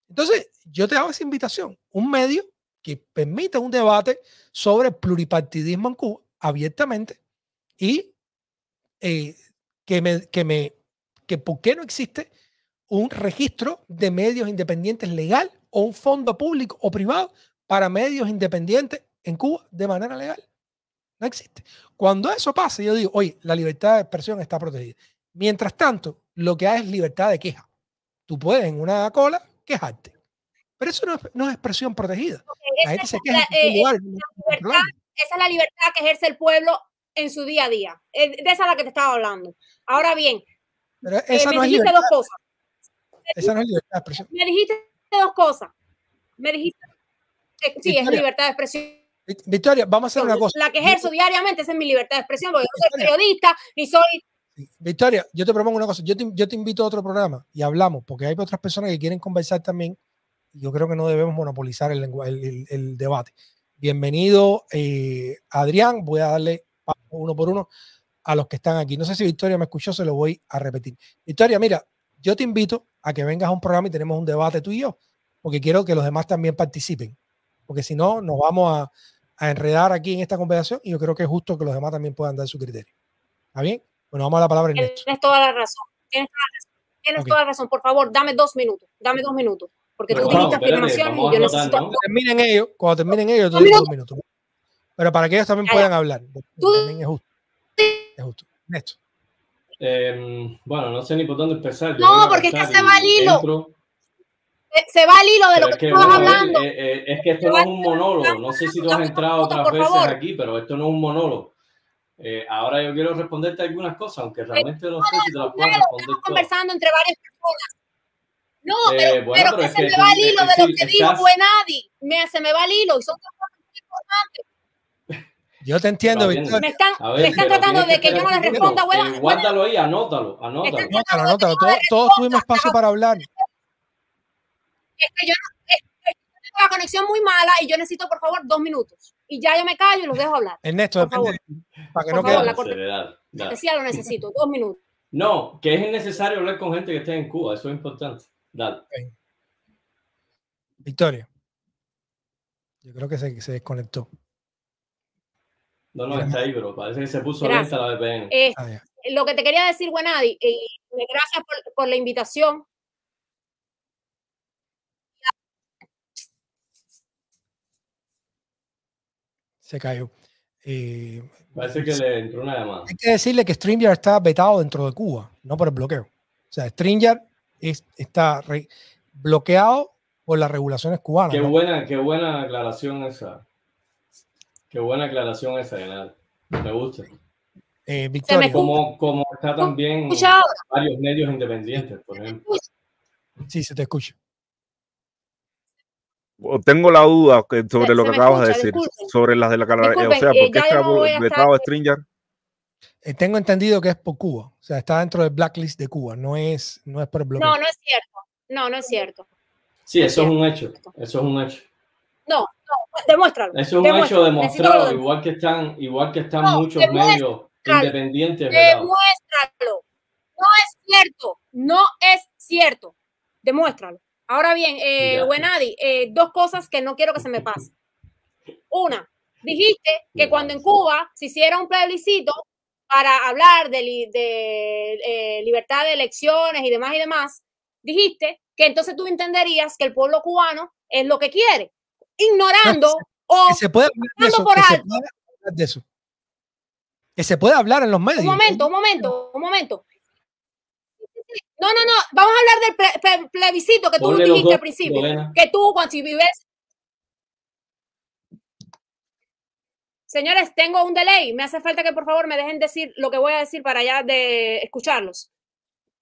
Entonces, yo te hago esa invitación, un medio que permita un debate sobre pluripartidismo en Cuba abiertamente y eh, que me, que me, que por qué no existe un registro de medios independientes legal o un fondo público o privado para medios independientes en Cuba de manera legal. No existe. Cuando eso pase, yo digo, oye, la libertad de expresión está protegida. Mientras tanto, lo que hay es libertad de queja. Tú puedes en una cola quejarte. Pero eso no es, expresión protegida. esa, es la libertad que ejerce el pueblo en su día a día. Eh, de esa es la que te estaba hablando. Ahora bien, eh, me dijiste dos cosas. Esa no es libertad de expresión. Me dijiste dos cosas. sí, es libertad de expresión. Victoria, vamos a hacer una cosa. La que ejerzo diariamente, es mi libertad de expresión, porque yo soy periodista, y soy Victoria, yo te propongo una cosa, yo te, invito a otro programa y hablamos, porque hay otras personas que quieren conversar también. yo creo que no debemos monopolizar el, el, debate. Bienvenido, eh, Adrián. Voy a darle uno por uno a los que están aquí. No sé si Victoria me escuchó, se lo voy a repetir. Victoria, mira, yo te invito a que vengas a un programa y tenemos un debate tú y yo, porque quiero que los demás también participen, porque si no, nos vamos a, a enredar aquí en esta conversación y yo creo que es justo que los demás también puedan dar su criterio. ¿Está bien? Bueno, vamos a la palabra a Tienes toda la razón. Tienes toda la razón. Tienes toda la razón. Por favor, dame dos minutos. Dame dos minutos. Porque tú tienes afirmaciones y yo necesito. Cuando terminen ellos, cuando terminen dos minutos. Pero para que ellos también puedan hablar. también es justo. Es justo. Em, bueno, no sé ni por dónde empezar. no, porque es que se va el hilo. Se va el hilo de lo que, tú estás eh, hablando. Eh, eh, es que esto no es un monólogo. No sé si tú has entrado otras veces aquí, pero esto no es un monólogo. Eh, ahora yo quiero responderte algunas cosas, aunque eh, realmente no sé si te las puedo responder. Estamos conversando entre varias personas. No, eh, pero, que se me va el hilo de lo que dijo nadie, se me va el hilo y son cosas muy importantes. Yo te entiendo, Víctor. Me están, tratando de que, yo no les responda, guárdalo ahí, anótalo, anótalo. Anótalo, Todos, tuvimos espacio para hablar. Es que yo tengo la conexión muy mala y yo necesito, por favor, dos minutos y ya yo me callo y los dejo hablar. Ernesto, por favor. Para que no quede. la corte. lo necesito, dos minutos. No, que es necesario hablar con gente que esté en Cuba, eso es importante. Dale. Victoria. Yo creo que se, desconectó. No, no, está ahí, pero parece que se puso lenta la VPN. Eh, ah, lo que te quería decir, Buenadi, eh, gracias por, la invitación. cayó. Eh, Parece que le entró una Hay que decirle que StreamYard está vetado dentro de Cuba, no por el bloqueo. O sea, Stringer está bloqueado por las regulaciones cubanas. Qué, buena, qué buena aclaración esa. Qué buena aclaración esa, Genal. Me gusta. Eh, Victoria. como está también varios medios independientes, por ejemplo. Sí, se te escucha tengo la duda sobre lo que acabas de decir, sobre las de la O sea, ¿por eh, qué Estado de Stringer? Eh, tengo entendido que es por Cuba, o sea, está dentro del blacklist de Cuba, no es, no es por el bloqueo. No, no es cierto, no, no es cierto. Sí, eso es, un hecho, eso es un hecho. No, pues, demuéstralo. Eso es un hecho demostrado, igual que están, igual que están muchos medios independientes. Demuéstralo, no es cierto, no es cierto, demuéstralo. Ahora bien, eh, eh, dos cosas que no quiero que se me pasen. Una, dijiste que cuando en Cuba se hiciera un plebiscito para hablar de, eh, libertad de elecciones y demás y demás, dijiste que entonces tú entenderías que el pueblo cubano es lo que quiere, ignorando o se puede por alto. Que se puede hablar en los medios. ¿eh? Un momento, un momento, un momento. No, no, no, vamos a hablar del plebiscito que tú tú dijiste al principio. Que tú, cuando si vives. Señores, tengo un delay. Me hace falta que por favor me dejen decir lo que voy a decir para ya de escucharlos.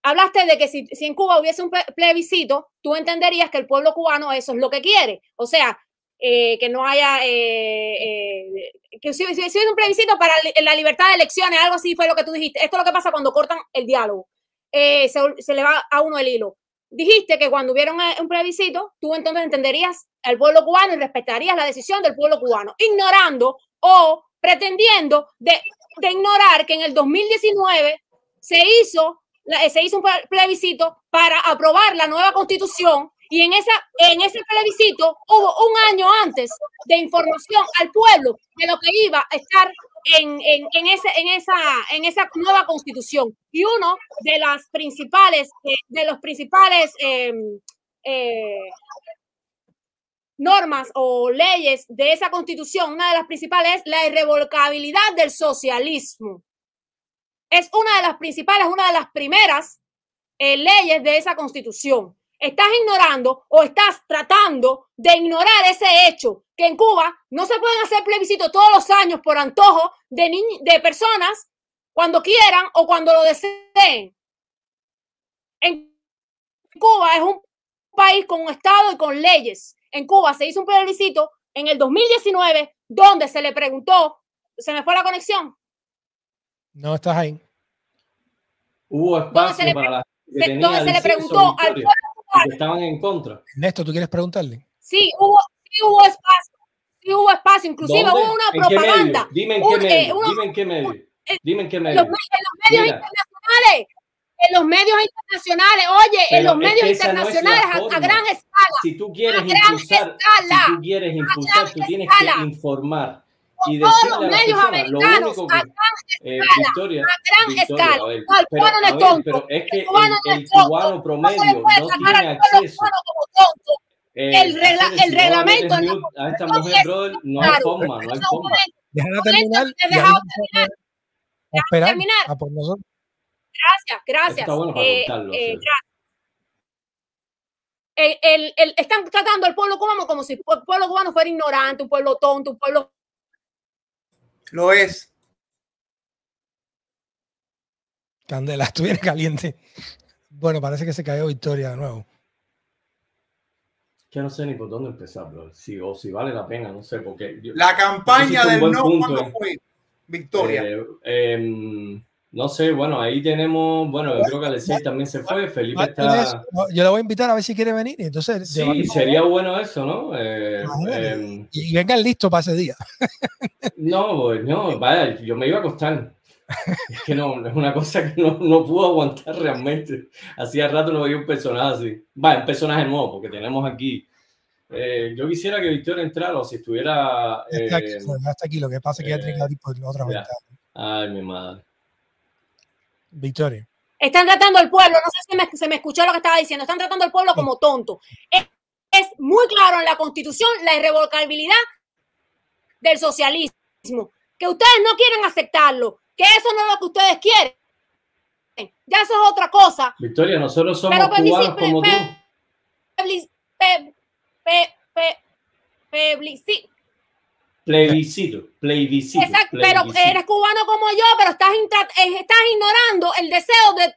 Hablaste de que si, en Cuba hubiese un plebiscito, tú entenderías que el pueblo cubano eso es lo que quiere. O sea, eh, que no haya, eh, eh, que si, si, un plebiscito para la libertad de elecciones, algo así fue lo que tú dijiste. Esto es lo que pasa cuando cortan el diálogo. Eh, se, le va a uno el hilo. Dijiste que cuando hubieron eh, un, plebiscito, tú entonces entenderías al pueblo cubano y respetarías la decisión del pueblo cubano, ignorando o pretendiendo de, ignorar que en el 2019 se hizo, eh, se hizo un plebiscito para aprobar la nueva constitución y en, esa, en ese plebiscito hubo un año antes de información al pueblo de lo que iba a estar en, en, en, en, esa, en esa nueva constitución. Y uno de, las principales, eh, de los principales em, eh, normas o leyes de esa constitución, una de las principales es la irrevocabilidad del socialismo. Es una de las principales, una de las primeras eh, leyes de esa constitución estás ignorando o estás tratando de ignorar ese hecho, que en Cuba no se pueden hacer plebiscitos todos los años por antojo de, de personas cuando quieran o cuando lo deseen. En Cuba es un país con un Estado y con leyes. En Cuba se hizo un plebiscito en el 2019 donde se le preguntó, se me fue la conexión. No estás ahí. Hubo espacio para la, le preguntó al estaban en contra. Néstor, ¿tú quieres preguntarle? Sí, hubo, hubo espacio, sí hubo espacio, inclusive hubo una propaganda. Dime en qué medio, dime en qué en los, medios internacionales, en los medios internacionales, oye, en los medios internacionales a, gran escala. Si tú quieres impulsar, si tú quieres impulsar, tú tienes que informar todos los medios americanos eh, a gran escala, a gran escala. el no es tonto. es que el cubano, promedio no, eh, el, el reglamento no, a esta mujer, no hay no hay terminar. Gracias, gracias. El, están tratando al pueblo cubano como si el pueblo cubano fuera ignorante, un pueblo tonto, un pueblo lo es. Candela, *laughs* estuviera caliente. Bueno, parece que se cayó Victoria de nuevo. Que no sé ni por dónde empezar, bro. Si, o si vale la pena, no sé, porque... qué. la campaña del no, eh. fue? Victoria. Eh, em, no sé, bueno, ahí tenemos, bueno, creo que Alexis también se fue, Felipe está... Yo la voy a invitar a ver si quiere venir, entonces... Sí, sería bueno eso, ¿no? Eh, ah, em, y vengan listos para ese día. No, pues, no, vaya, yo me iba a acostar. Es que no, es una cosa que no, no pudo aguantar realmente. Hacía rato no veía un personaje así. Va, un personaje nuevo, porque tenemos aquí... Eh, yo quisiera que Víctor entrara o si estuviera... Hasta eh, aquí, lo que pasa es que ya tiene que eh, otra ventana. Ay, mi madre. Victoria. Están tratando al pueblo, no sé si se me escuchó lo que estaba diciendo, están tratando al pueblo como tonto. Es, muy claro en la constitución la irrevocabilidad del socialismo, que ustedes no quieren aceptarlo, que eso no es lo que ustedes quieren. Ya eso es otra cosa. Victoria, nosotros somos pero, como tú. Plebiscito, plebiscito. pero eres cubano como yo, pero estás, eh, estás ignorando el deseo de,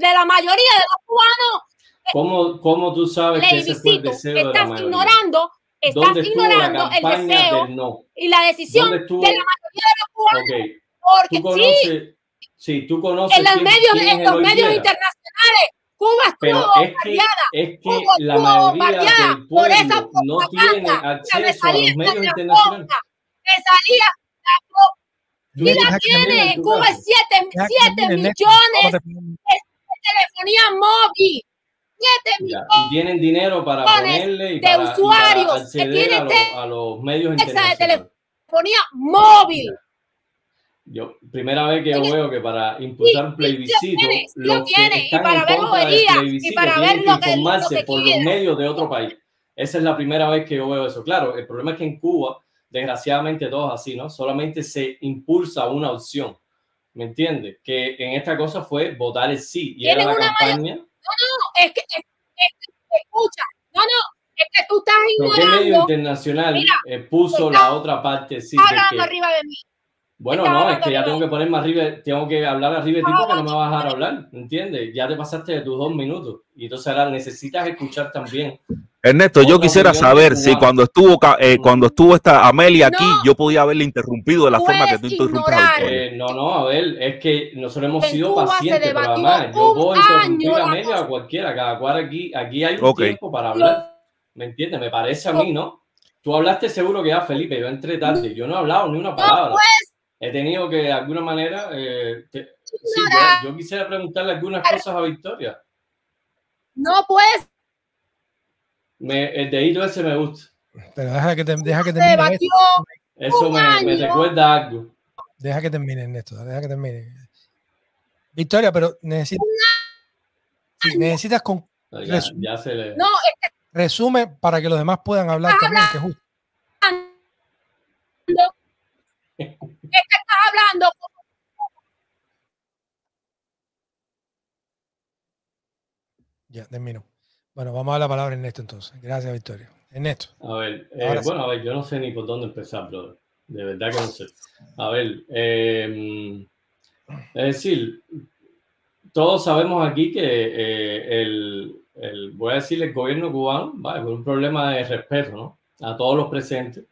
de la mayoría de los cubanos. ¿Cómo, tú sabes que ese fue el estás ignorando, estás ignorando el deseo y la decisión de la mayoría de los cubanos. Porque ¿Tú sí, tú conoces en medios, en los medios internacionales Cuba estuvo Pero es que, es que Cuba la mayoría del por esa no tiene acceso a los medios internacionales. Me salía la Y la tiene, en Cuba 7 millones de telefonía móvil. 7 millones. tienen dinero para ponerle y para, usuarios y para acceder que tienen a, los, a los medios internacionales. de telefonía móvil. Yo, primera vez que yo veo que para impulsar un plebiscito, lo que están en contra del plebiscito y para verlo que, informarse por los medios de otro país. Esa es la primera vez que yo veo eso. Claro, el problema es que en Cuba, desgraciadamente todo es así, ¿no? Solamente se impulsa una opción, ¿me entiendes? Que en esta cosa fue votar el sí y era la campaña. No, no, es que, escucha, no, no, es que tú estás ignorando. ¿Qué medio internacional eh, puso la otra parte sí? Hablando arriba de mí bueno, no, es que ya tengo que ponerme arriba, tengo que hablar arriba de ti porque no me vas a dejar hablar, ¿entiendes? Ya te pasaste de tus dos minutos y entonces ahora necesitas escuchar también. Ernesto, yo quisiera saber si cuando estuvo eh, mm. cuando estuvo esta Amelia aquí, yo podía haberle interrumpido de la forma que tú interrumpiste. Eh, no, no, a ver, es que nosotros hemos sido pacientes, pero además yo puedo interrumpir a Amelia o a cualquiera, cada cual aquí, aquí hay un tiempo para hablar, ¿me entiendes? Me parece a mí, ¿no? Tú hablaste seguro que ya, Felipe, yo entré tarde, yo no he hablado ni una palabra he tenido que de alguna manera. Eh, yo, quisiera preguntarle algunas cosas a Victoria. No, pues. Me, el dedito ese me gusta. Pero deja que, te, deja que termine. Eso, eso me, recuerda algo. Deja que termine, Ernesto. Deja que termine. Victoria, pero necesitas. necesitas con. Ya, se le... No, Resume para que los demás puedan hablar también, que justo. ¿Qué qué estás hablando? Ya, termino. Bueno, vamos a la palabra en esto, entonces. Gracias, Victoria. Ernesto. A ver, eh, bueno, a ver, yo no sé ni por dónde empezar, brother. De verdad que no sé. A ver, em, es decir, todos sabemos aquí que eh, el, voy a decir, el gobierno cubano, vale, por un problema de respeto, ¿no? A todos los presentes,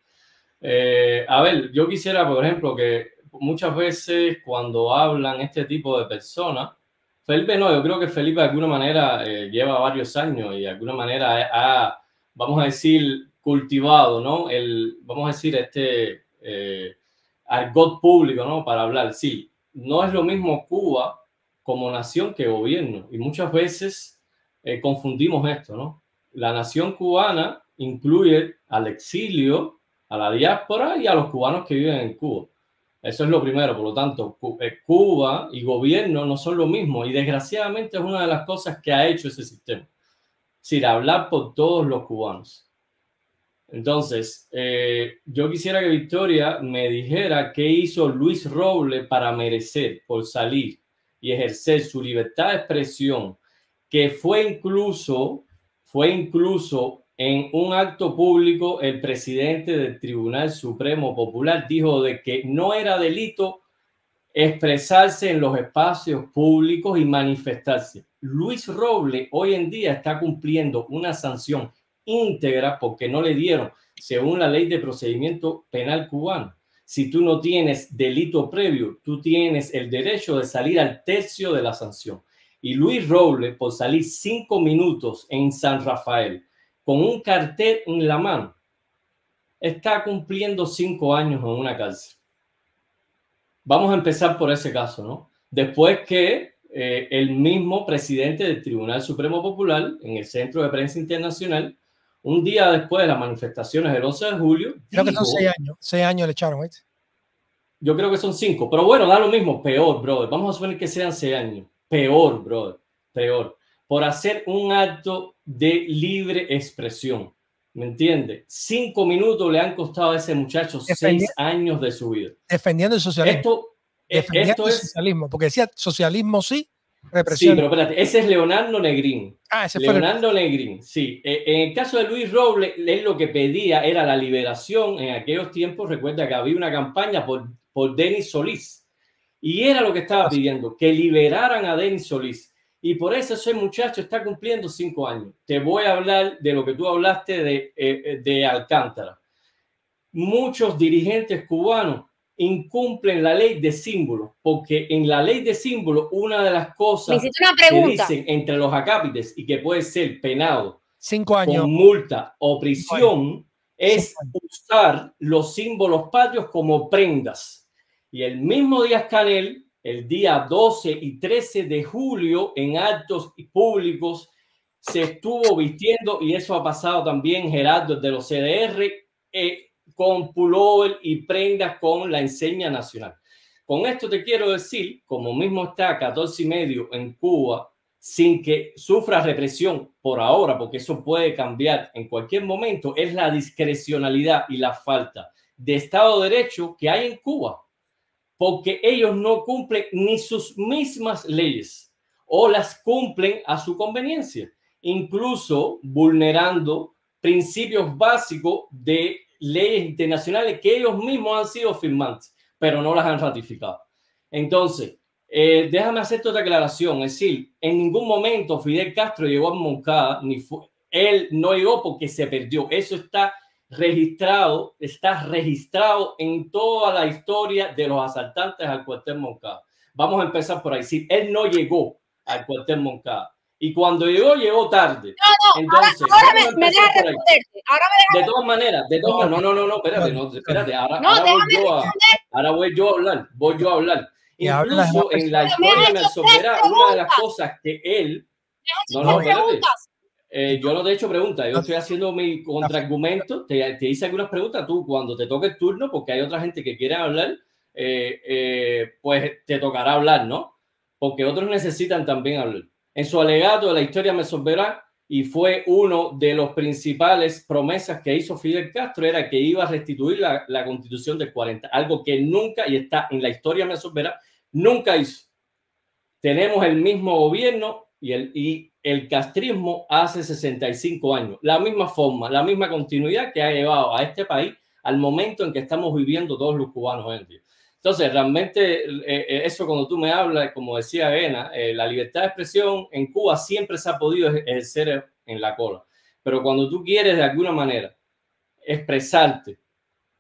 eh, a ver, yo quisiera, por ejemplo, que muchas veces cuando hablan este tipo de personas, Felipe no, yo creo que Felipe de alguna manera eh, lleva varios años y de alguna manera ha, vamos a decir, cultivado, ¿no? El, vamos a decir, este eh, argot público, ¿no? Para hablar, sí, no es lo mismo Cuba como nación que gobierno y muchas veces eh, confundimos esto, ¿no? La nación cubana incluye al exilio, a la diáspora y a los cubanos que viven en Cuba. Eso es lo primero, por lo tanto, eh, Cuba y gobierno no son lo mismo y desgraciadamente es una de las cosas que ha hecho ese sistema. sin hablar por todos los cubanos. Entonces, eh, yo quisiera que Victoria me dijera qué hizo Luis Roble para merecer, por salir y ejercer su libertad de expresión, que fue incluso, fue incluso en un acto público, el presidente del Tribunal Supremo Popular dijo de que no era delito expresarse en los espacios públicos y manifestarse. Luis Roble hoy en día está cumpliendo una sanción íntegra porque no le dieron, según la ley de procedimiento penal cubano. Si tú no tienes delito previo, tú tienes el derecho de salir al tercio de la sanción. Y Luis Roble, por salir cinco minutos en San Rafael, con un cartel en la mano, está cumpliendo cinco años en una cárcel. Vamos a empezar por ese caso, ¿no? Después que eh, el mismo presidente del Tribunal Supremo Popular, en el Centro de Prensa Internacional, un día después de las manifestaciones del 11 de julio... Creo que son seis años, seis años le echaron, Yo creo que son cinco, pero bueno, da lo mismo, peor, brother. Vamos a suponer que sean seis años. Peor, brother, peor por hacer un acto de libre expresión. ¿Me entiende? Cinco minutos le han costado a ese muchacho seis años de su vida. Defendiendo el socialismo. Esto, eh, es, socialismo, porque decía socialismo sí, represión. Sí, pero espérate, ese es Leonardo Negrín. Ah, ese Leonardo fue Negrín, sí. Eh, en el caso de Luis Robles, él lo que pedía era la liberación. En aquellos tiempos, recuerda que había una campaña por, por Denis Solís. Y era lo que estaba pidiendo, que liberaran a Denis Solís. Y por eso ese muchacho está cumpliendo cinco años. Te voy a hablar de lo que tú hablaste eh, eh, de, Alcántara. Muchos dirigentes cubanos incumplen la ley de símbolos, porque en la ley de símbolos una de las cosas que dicen entre los acápites y que puede ser penado cinco años. con multa o prisión es usar los símbolos patrios como prendas. Y el mismo Díaz Canel el día 12 y 13 de julio en actos públicos se estuvo vistiendo, y eso ha pasado también, Gerardo, de los CDR, eh, con pullover y prendas con la enseña nacional. Con esto te quiero decir, como mismo está 14 y medio en Cuba, sin que sufra represión por ahora, porque eso puede cambiar en cualquier momento, es la discrecionalidad y la falta de Estado de Derecho que hay en Cuba porque ellos no cumplen ni sus mismas leyes o las cumplen a su conveniencia, incluso vulnerando principios básicos de leyes internacionales que ellos mismos han sido firmantes, pero no las han ratificado. Entonces, eh, déjame hacer otra aclaración, es decir, en ningún momento Fidel Castro llegó a Moncada, ni fue, él no llegó porque se perdió, eso está registrado, está registrado en toda la historia de los asaltantes al cuartel Moncada. Vamos a empezar por ahí. Si él no llegó al cuartel Moncada. Y cuando llegó, llegó tarde. No, no, Entonces, ahora, me, deja Ahora me deja de todas maneras, de todas no, no, no, no, espérate, no, espérate. Ahora, no, voy yo a, ahora, voy yo a, hablar, voy yo a hablar. Incluso pues, en la historia me soberá una de las cosas que él... No, no, espérate. Preguntas. Eh, yo no te he hecho preguntas, yo estoy haciendo mi contraargumento, te, te, hice algunas preguntas, tú cuando te toque el turno, porque hay otra gente que quiere hablar, eh, eh, pues te tocará hablar, ¿no? Porque otros necesitan también hablar. En su alegato de la historia me sorberá y fue uno de los principales promesas que hizo Fidel Castro, era que iba a restituir la, la constitución del 40, algo que nunca, y está en la historia me sorberá, nunca hizo. Tenemos el mismo gobierno y, el, el castrismo hace 65 años. La misma forma, la misma continuidad que ha llevado a este país al momento en que estamos viviendo todos los cubanos en Entonces, realmente eh, eh, eso cuando tú me hablas, como decía Ena, eh, la libertad de expresión en Cuba siempre se ha podido ejercer en la cola. Pero cuando tú quieres de alguna manera expresarte,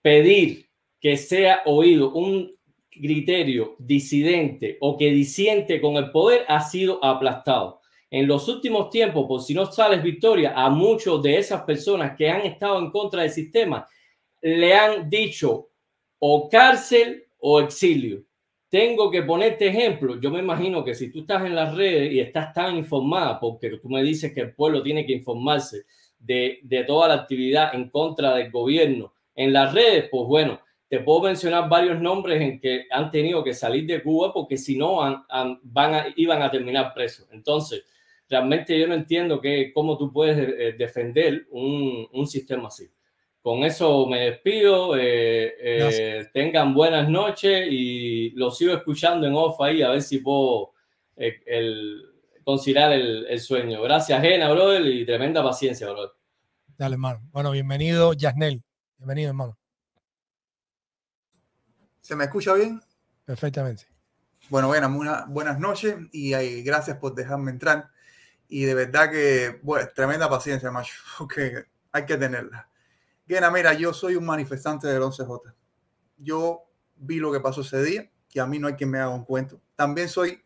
pedir que sea oído un criterio disidente o que disiente con el poder, ha sido aplastado en los últimos tiempos, por si no sales victoria, a muchos de esas personas que han estado en contra del sistema, le han dicho o cárcel o exilio. Tengo que ponerte ejemplo. Yo me imagino que si tú estás en las redes y estás tan informada, porque tú me dices que el pueblo tiene que informarse de, de toda la actividad en contra del gobierno en las redes, pues bueno, te puedo mencionar varios nombres en que han tenido que salir de Cuba porque si no van iban a terminar presos. Entonces, realmente yo no entiendo que, cómo tú puedes eh, eh, defender un, un, sistema así. Con eso me despido, eh, tengan buenas noches y lo sigo escuchando en off ahí a ver si puedo el, conciliar el, el, sueño. Gracias, Gena, brother, y tremenda paciencia, brother. Dale, hermano. Bueno, bienvenido, Yasnel. Bienvenido, hermano. ¿Se me escucha bien? Perfectamente. Bueno, bueno, buenas noches y gracias por dejarme entrar. Y de verdad que, bueno, tremenda paciencia, macho, *laughs* que hay que tenerla. Gena, mira, yo soy un manifestante del 11J. Yo vi lo que pasó ese día que a mí no hay quien me haga un cuento. También soy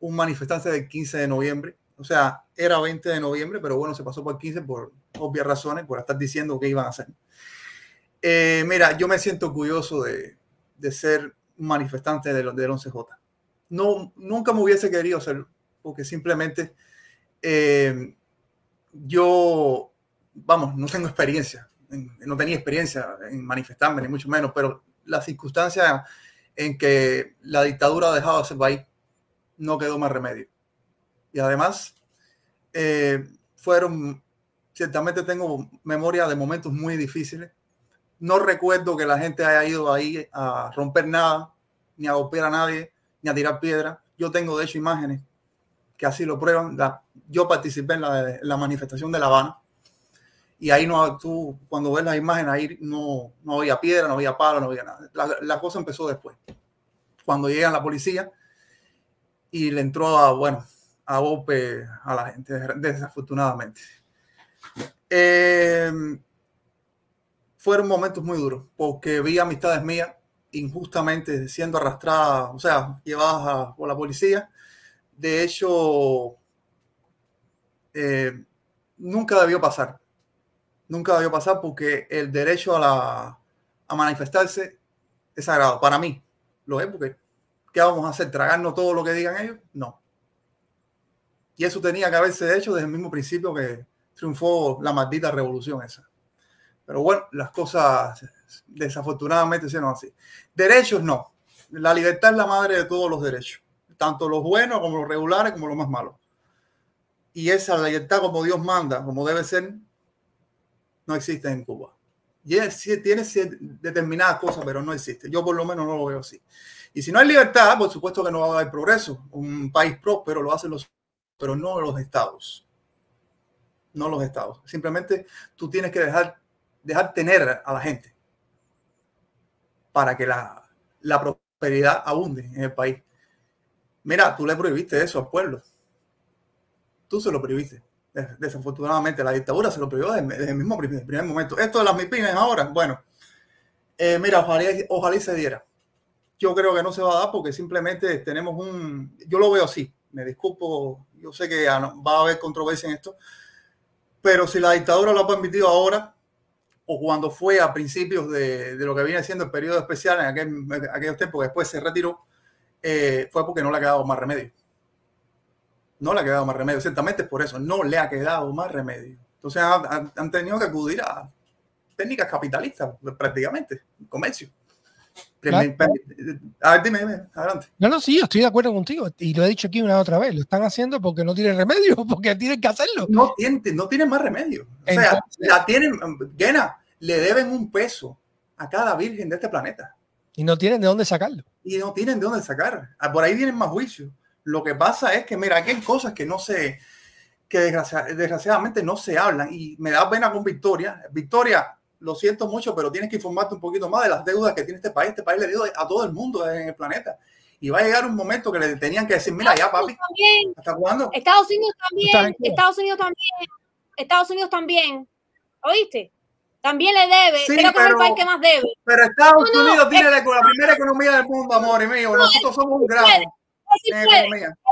un manifestante del 15 de noviembre. O sea, era 20 de noviembre, pero bueno, se pasó por 15 por obvias razones, por estar diciendo qué iban a hacer. Eh, mira, yo me siento orgulloso de, de ser un manifestante del, del 11J. No, nunca me hubiese querido ser porque simplemente eh, yo, vamos, no tengo experiencia, no tenía experiencia en manifestarme, ni mucho menos, pero las circunstancias en que la dictadura ha dejado ese país no quedó más remedio. Y además, eh, fueron, ciertamente tengo memoria de momentos muy difíciles. No recuerdo que la gente haya ido ahí a romper nada, ni a golpear a nadie, ni a tirar piedra Yo tengo, de hecho, imágenes que así lo prueban. yo participé en la, manifestación de La Habana y ahí no, tú cuando ves las imágenes, ahí no, no había piedra, no había palo, no había nada. La, cosa empezó después, cuando llega la policía y le entró a, bueno, a golpe a la gente, desafortunadamente. Eh, fueron momentos muy duros porque vi amistades mías injustamente siendo arrastradas, o sea, llevadas por la policía de hecho, eh, nunca debió pasar. Nunca debió pasar porque el derecho a, la, manifestarse es sagrado. Para mí, lo es porque ¿qué vamos a hacer? ¿Tragarnos todo lo que digan ellos? No. Y eso tenía que haberse hecho desde el mismo principio que triunfó la maldita revolución esa. Pero bueno, las cosas desafortunadamente se así. Derechos no. La libertad es la madre de todos los derechos tanto los buenos como los regulares como los más malos. Y esa libertad como Dios manda, como debe ser, no existe en Cuba. Sí, tiene determinadas cosas, pero no existe. Yo por lo menos no lo veo así. Y si no hay libertad, por supuesto que no va a haber progreso. Un país próspero lo hacen los, pero no los estados. No los estados. Simplemente tú tienes que dejar, dejar tener a la gente para que la, la prosperidad abunde en el país. Mira, tú le prohibiste eso al pueblo. Tú se lo prohibiste. Desafortunadamente, la dictadura se lo prohibió desde el mismo primer, momento. Esto de las mipines ahora, bueno, eh, mira, ojalá, se diera. Yo creo que no se va a dar porque simplemente tenemos un. Yo lo veo así. Me disculpo, yo sé que va a haber controversia en esto, pero si la dictadura lo ha permitido ahora, o cuando fue a principios de, lo que viene siendo el periodo especial en aquel, aquellos después se retiró, eh, fue porque no le ha quedado más remedio. No le ha quedado más remedio, ciertamente por eso, no le ha quedado más remedio. Entonces han, tenido que acudir a técnicas capitalistas, prácticamente, comercio. dime, adelante. No, no, sí, estoy de acuerdo contigo y lo he dicho aquí una otra vez, lo están haciendo porque no tienen remedio, *laughs* porque tienen que hacerlo. No tienen, no tienen más remedio. O sea, la tienen, Gena, le deben un peso a cada virgen de este planeta. Y no tienen de dónde sacarlo. Y no tienen de dónde sacar. Ah, por ahí vienen más juicios. Lo que pasa es que, mira, aquí hay cosas que no se, que desgraciadamente no se hablan. Y me da pena con Victoria. Victoria, lo siento mucho, pero tienes que informarte un poquito más de las deudas que tiene este país. Este país le dio a todo el mundo en el planeta. Y va a llegar un momento que le tenían que decir, mira, ya, papi. ¿Hasta Estados Unidos también. Estados Unidos también. Estados Unidos también. ¿Oíste? También le debe, sí, creo que pero, es el país que más debe. Pero Estados Unidos tiene la, primera economía del mundo, amor mío. Nosotros somos un gran. Sí puede,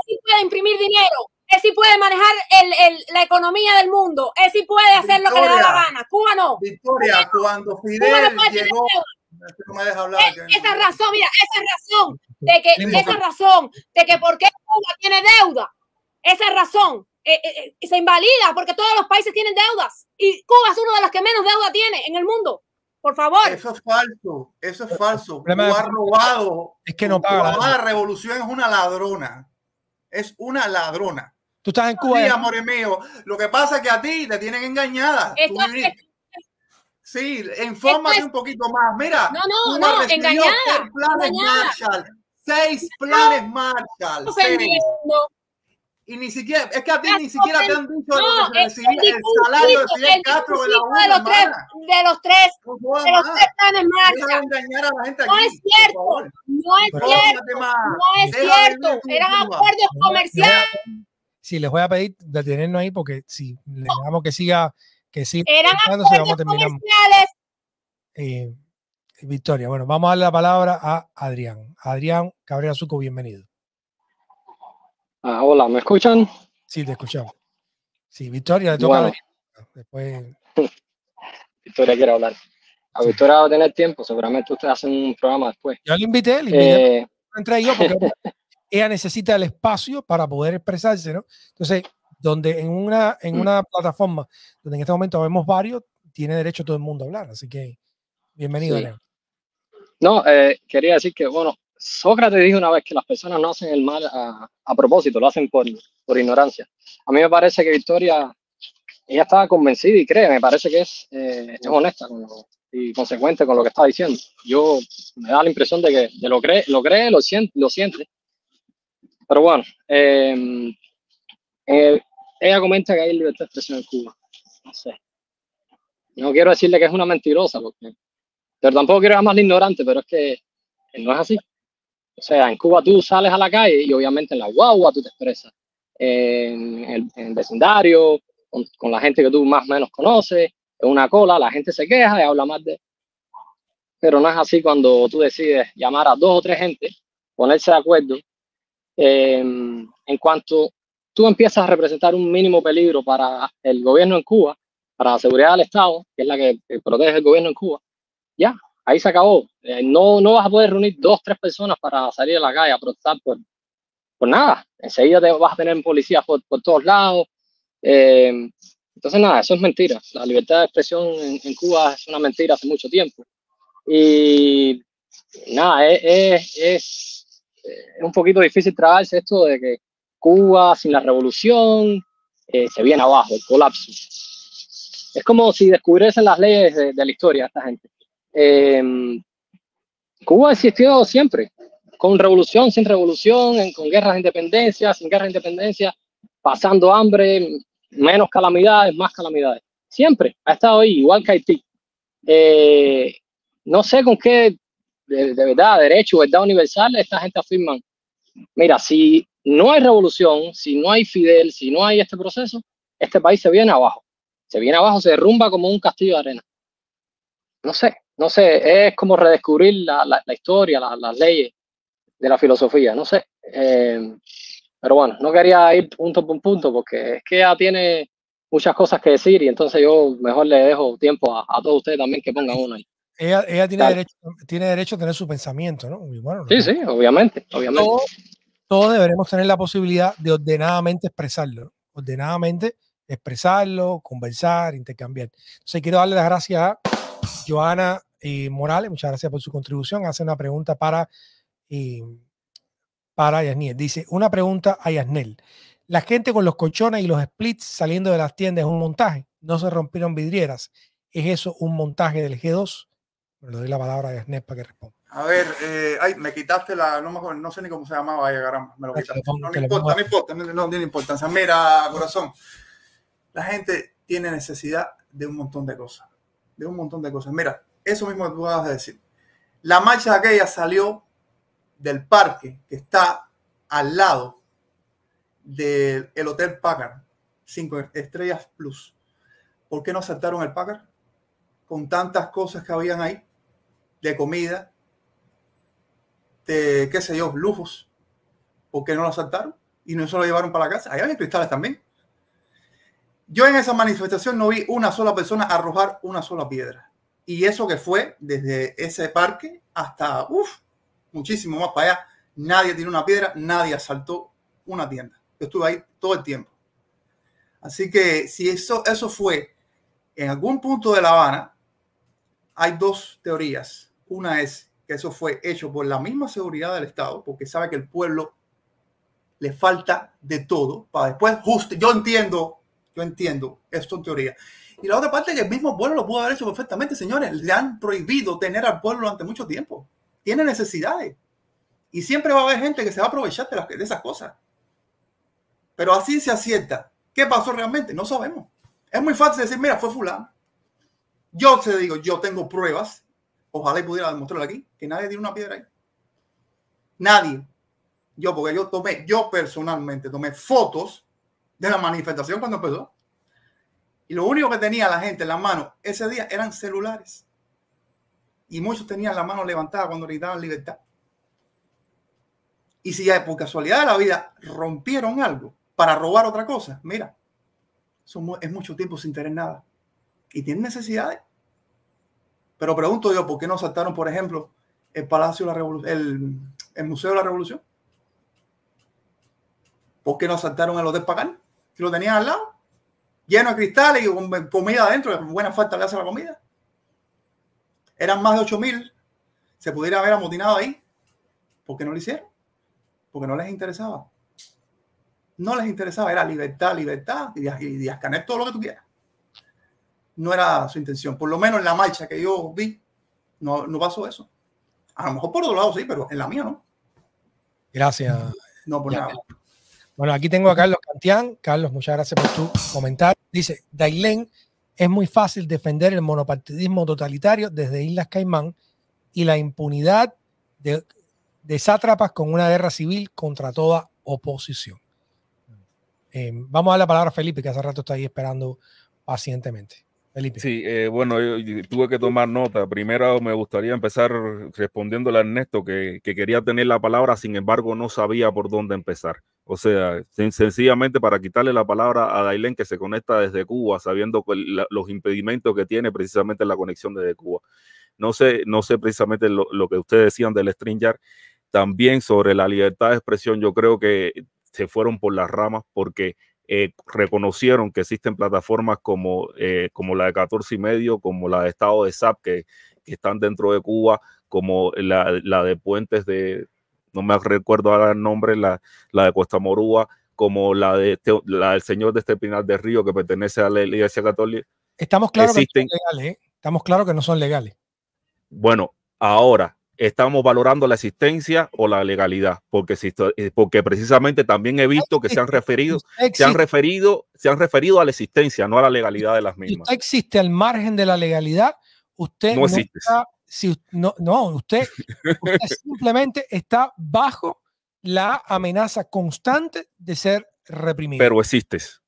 sí puede imprimir dinero, él sí puede manejar el, el, la economía del mundo, él sí puede hacer lo que le da la gana. Cuba no. Victoria, cuando Fidel llegó. No me deja hablar, es, esa razón, mira, esa razón de que, esa razón de que por qué Cuba tiene deuda, esa razón eh, eh, eh se invalida porque todos los países tienen deudas y Cuba es uno de los que menos deuda tiene en el mundo. Por favor. Eso es falso, eso es falso. Cuba ha robado. Es que no la revolución es una ladrona. Es una ladrona. Tú estás en Cuba. ¿eh? amor mío. Lo que pasa es que a ti te tienen engañada. si sí, infórmate un poquito más. Mira. No, no, no, engañada. Seis planes Marshall. Marshall y ni siquiera, es que a ti ni siquiera te han dicho que el, salario de Fidel Castro de la de los tres, de los tres, no de marcha. No es cierto, no es cierto, no es cierto, eran acuerdos comerciales. Sí, les voy a pedir detenernos ahí porque si le damos que siga, que siga, eran acuerdos comerciales. Eh, Victoria, bueno, vamos a darle la palabra a Adrián. Adrián Cabrera Suco, bienvenido. Ah, hola, ¿me escuchan? Sí, te escuchamos. Sí, Victoria, le toca Después... *laughs* Victoria quiere hablar. A Victoria va a tener tiempo, seguramente ustedes hacen un programa después. Yo le invité, le invité. Eh, entré yo porque *laughs* ella necesita el espacio para poder expresarse, ¿no? Entonces, donde en una, en mm. una plataforma donde en este momento vemos varios, tiene derecho todo el mundo a hablar, así que bienvenido. No, eh, quería decir que, bueno, Sócrates dijo una vez que las personas no hacen el mal a, propósito, lo hacen por, por, ignorancia. A mí me parece que Victoria, ella estaba convencida y cree, me parece que es, eh, es honesta y consecuente con lo que está diciendo. Yo me da la impresión de que de lo cree, lo cree, lo siente, lo siente. Pero bueno, eh, eh, ella comenta que hay libertad de expresión en Cuba. No sé. No quiero decirle que es una mentirosa, pero tampoco quiero llamarla ignorante, pero es que no es así. O sea, en Cuba tú sales a la calle y obviamente en la guagua tú te expresas, en el, vecindario, con, la gente que tú más o menos conoces, en una cola, la gente se queja y habla más de... Pero no es así cuando tú decides llamar a dos o tres gente, ponerse de acuerdo. Em, en cuanto tú empiezas a representar un mínimo peligro para el gobierno en Cuba, para la seguridad del Estado, que es la que protege el gobierno en Cuba, ya, ahí se acabó. Eh, no, no vas a poder reunir dos, tres personas para salir a la calle a protestar por, por nada. Enseguida te vas a tener policías por, por todos lados. Eh, entonces, nada, eso es mentira. La libertad de expresión en, Cuba es una mentira hace mucho tiempo. Y nada, es, es, es un poquito difícil tragarse esto de que Cuba sin la revolución eh, se viene abajo, el colapso. Es como si descubriesen las leyes de, la historia esta gente. Em, Cuba ha siempre, con revolución, sin revolución, con guerras de independencia, sin guerra de independencia, pasando hambre, menos calamidades, más calamidades. Siempre ha estado ahí, igual que Haití. Eh, no sé con qué, de, verdad, derecho, verdad universal, esta gente afirma Mira, si no hay revolución, si no hay Fidel, si no hay este proceso, este país se viene abajo. Se viene abajo, se derrumba como un castillo de arena. No sé, no sé, es como redescubrir la, historia, las leyes de la filosofía, no sé. Eh, pero bueno, no quería ir punto por punto porque es que ella tiene muchas cosas que decir y entonces yo mejor le dejo tiempo a, a todos ustedes también que pongan uno ahí. Ella, ella tiene, derecho, tiene derecho a tener su pensamiento, ¿no? sí, sí, obviamente, Todos, deberemos tener la posibilidad de ordenadamente expresarlo, ordenadamente expresarlo, conversar, intercambiar. Entonces quiero darle las gracias a Joana y Morales, muchas gracias por su contribución. Hace una pregunta para, para Yasniel. Dice, una pregunta a Yasnel. La gente con los colchones y los splits saliendo de las tiendas es un montaje. No se rompieron vidrieras. ¿Es eso un montaje del G2? le doy la palabra a Yasnel para que responda. A ver, eh, ay, me quitaste la, no, sé ni cómo se llamaba, me lo No, importa, no tiene importancia. Mira, corazón, la gente tiene necesidad de un montón de cosas de un montón de cosas. Mira, eso mismo que tú acabas de decir. La marcha aquella salió del parque que está al lado del Hotel Packard, cinco estrellas plus. ¿Por qué no saltaron el Packard? Con tantas cosas que habían ahí, de comida, de qué sé yo, lujos. ¿Por qué no lo saltaron Y no se lo llevaron para la casa. Ahí había cristales también. Yo en esa manifestación no vi una sola persona arrojar una sola piedra. Y eso que fue desde ese parque hasta, uff, muchísimo más para allá. Nadie tiene una piedra, nadie asaltó una tienda. Yo estuve ahí todo el tiempo. Así que si eso, eso fue en algún punto de La Habana, hay dos teorías. Una es que eso fue hecho por la misma seguridad del Estado, porque sabe que el pueblo le falta de todo para después justo. Yo entiendo yo entiendo, esto en teoría. Y la otra parte es que el mismo pueblo lo pudo haber hecho perfectamente, señores. Le han prohibido tener al pueblo durante mucho tiempo. Tiene necesidades. Y siempre va a haber gente que se va a aprovechar de, esas cosas. Pero así se acierta. ¿Qué pasó realmente? No sabemos. Es muy fácil decir, mira, fue fulano. Yo te digo, yo tengo pruebas. Ojalá pudiera demostrar aquí que nadie tiene una piedra ahí. Nadie. Yo, porque yo tomé, yo personalmente tomé fotos de la manifestación cuando empezó. Y lo único que tenía la gente en la mano ese día eran celulares. Y muchos tenían la mano levantada cuando gritaban libertad. Y si ya por casualidad de la vida rompieron algo para robar otra cosa, mira, es mucho tiempo sin tener nada. Y tienen necesidades. Pero pregunto yo, ¿por qué no saltaron, por ejemplo, el Palacio de la Revolución, el, Museo de la Revolución? ¿Por qué no asaltaron el los Pagán? si lo tenían al lado, lleno de cristales y con comida adentro, buena falta le hace la comida. Eran más de 8.000, se pudiera haber amotinado ahí, porque no lo hicieron, porque no les interesaba. No les interesaba, era libertad, libertad, y, y todo lo que tú quieras. No era su intención, por lo menos en la marcha que yo vi, no, pasó eso. A lo mejor por otro lado sí, pero en la mía no. Gracias. No, por nada. Bueno, aquí tengo a Carlos Carlos, muchas gracias por tu comentario. Dice, Dailén, es muy fácil defender el monopartidismo totalitario desde Islas Caimán y la impunidad de, sátrapas con una guerra civil contra toda oposición. Eh, vamos a la palabra a Felipe, que hace rato está ahí esperando pacientemente. Felipe. Sí, eh, bueno, tuve que tomar nota. Primero me gustaría empezar respondiéndole a Ernesto, que, quería tener la palabra, sin embargo no sabía por dónde empezar. O sea, sencillamente para quitarle la palabra a Dailén que se conecta desde Cuba, sabiendo los impedimentos que tiene precisamente la conexión desde Cuba. No sé, no sé precisamente lo, que ustedes decían del yard. También sobre la libertad de expresión, yo creo que se fueron por las ramas porque eh, reconocieron que existen plataformas como, eh, como la de 14 y medio, como la de Estado de SAP, que, están dentro de Cuba, como la de Puentes de, no me recuerdo ahora el nombre, la, de Costa Morúa, como la, de, la del Señor de este Pinal de Río, que pertenece a la Iglesia Católica. Estamos claros que no son legales, ¿eh? estamos que no son legales. Bueno, ahora estamos valorando la existencia o la legalidad, porque, eh, porque precisamente también he visto que se han referido, se han referido, se han referido a la existencia, no a la legalidad de las mismas. existe al margen de la legalidad, usted no, existe si no, no usted, *laughs* simplemente está bajo la amenaza constante de ser reprimido. Pero existes.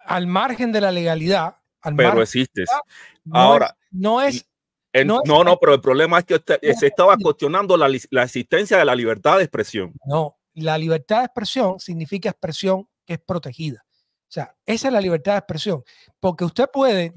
Al margen de la legalidad. Al pero existes. Ahora. no es no, no, pero el problema es que se estaba cuestionando la, existencia de la libertad de expresión. No, la libertad de expresión significa expresión que es protegida. O sea, esa es la libertad de expresión. Porque usted puede,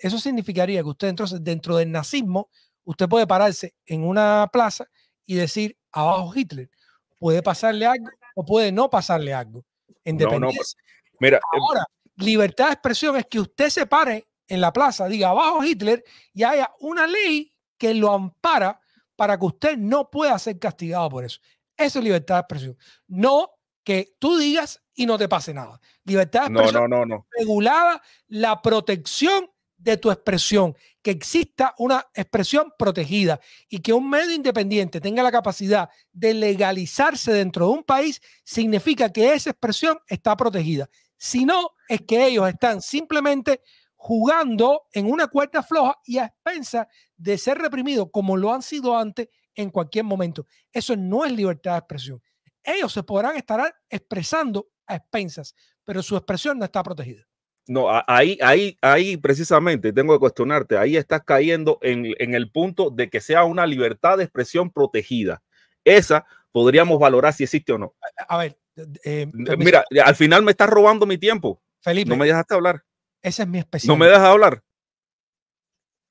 eso significaría que usted entonces dentro del nazismo, usted puede pararse en una plaza y decir abajo Hitler. Puede pasarle algo o puede no pasarle algo. Pues, mira, em Ahora, libertad de expresión es que usted se pare en la plaza, diga abajo Hitler y haya una ley que lo ampara para que usted no pueda ser castigado por eso. Eso es libertad de expresión. No que tú digas y no te pase nada. Libertad de expresión no, no, regulada, la protección de tu expresión, que exista una expresión protegida y que un medio independiente tenga la capacidad de legalizarse dentro de un país, significa que esa expresión está protegida. Si no, es que ellos están simplemente jugando en una cuerda floja y a expensa de ser reprimidos como lo han sido antes en cualquier momento. Eso no es libertad de expresión. Ellos se podrán estar expresando expensas, pero su expresión no está protegida. No, ahí, ahí, ahí precisamente tengo que cuestionarte, ahí estás cayendo en, el punto de que sea una libertad de expresión protegida. Esa podríamos valorar si existe o no. A, ver, eh, mira, al final me estás robando mi tiempo. Felipe. No me dejaste hablar. Esa es mi especialidad. No me dejas hablar.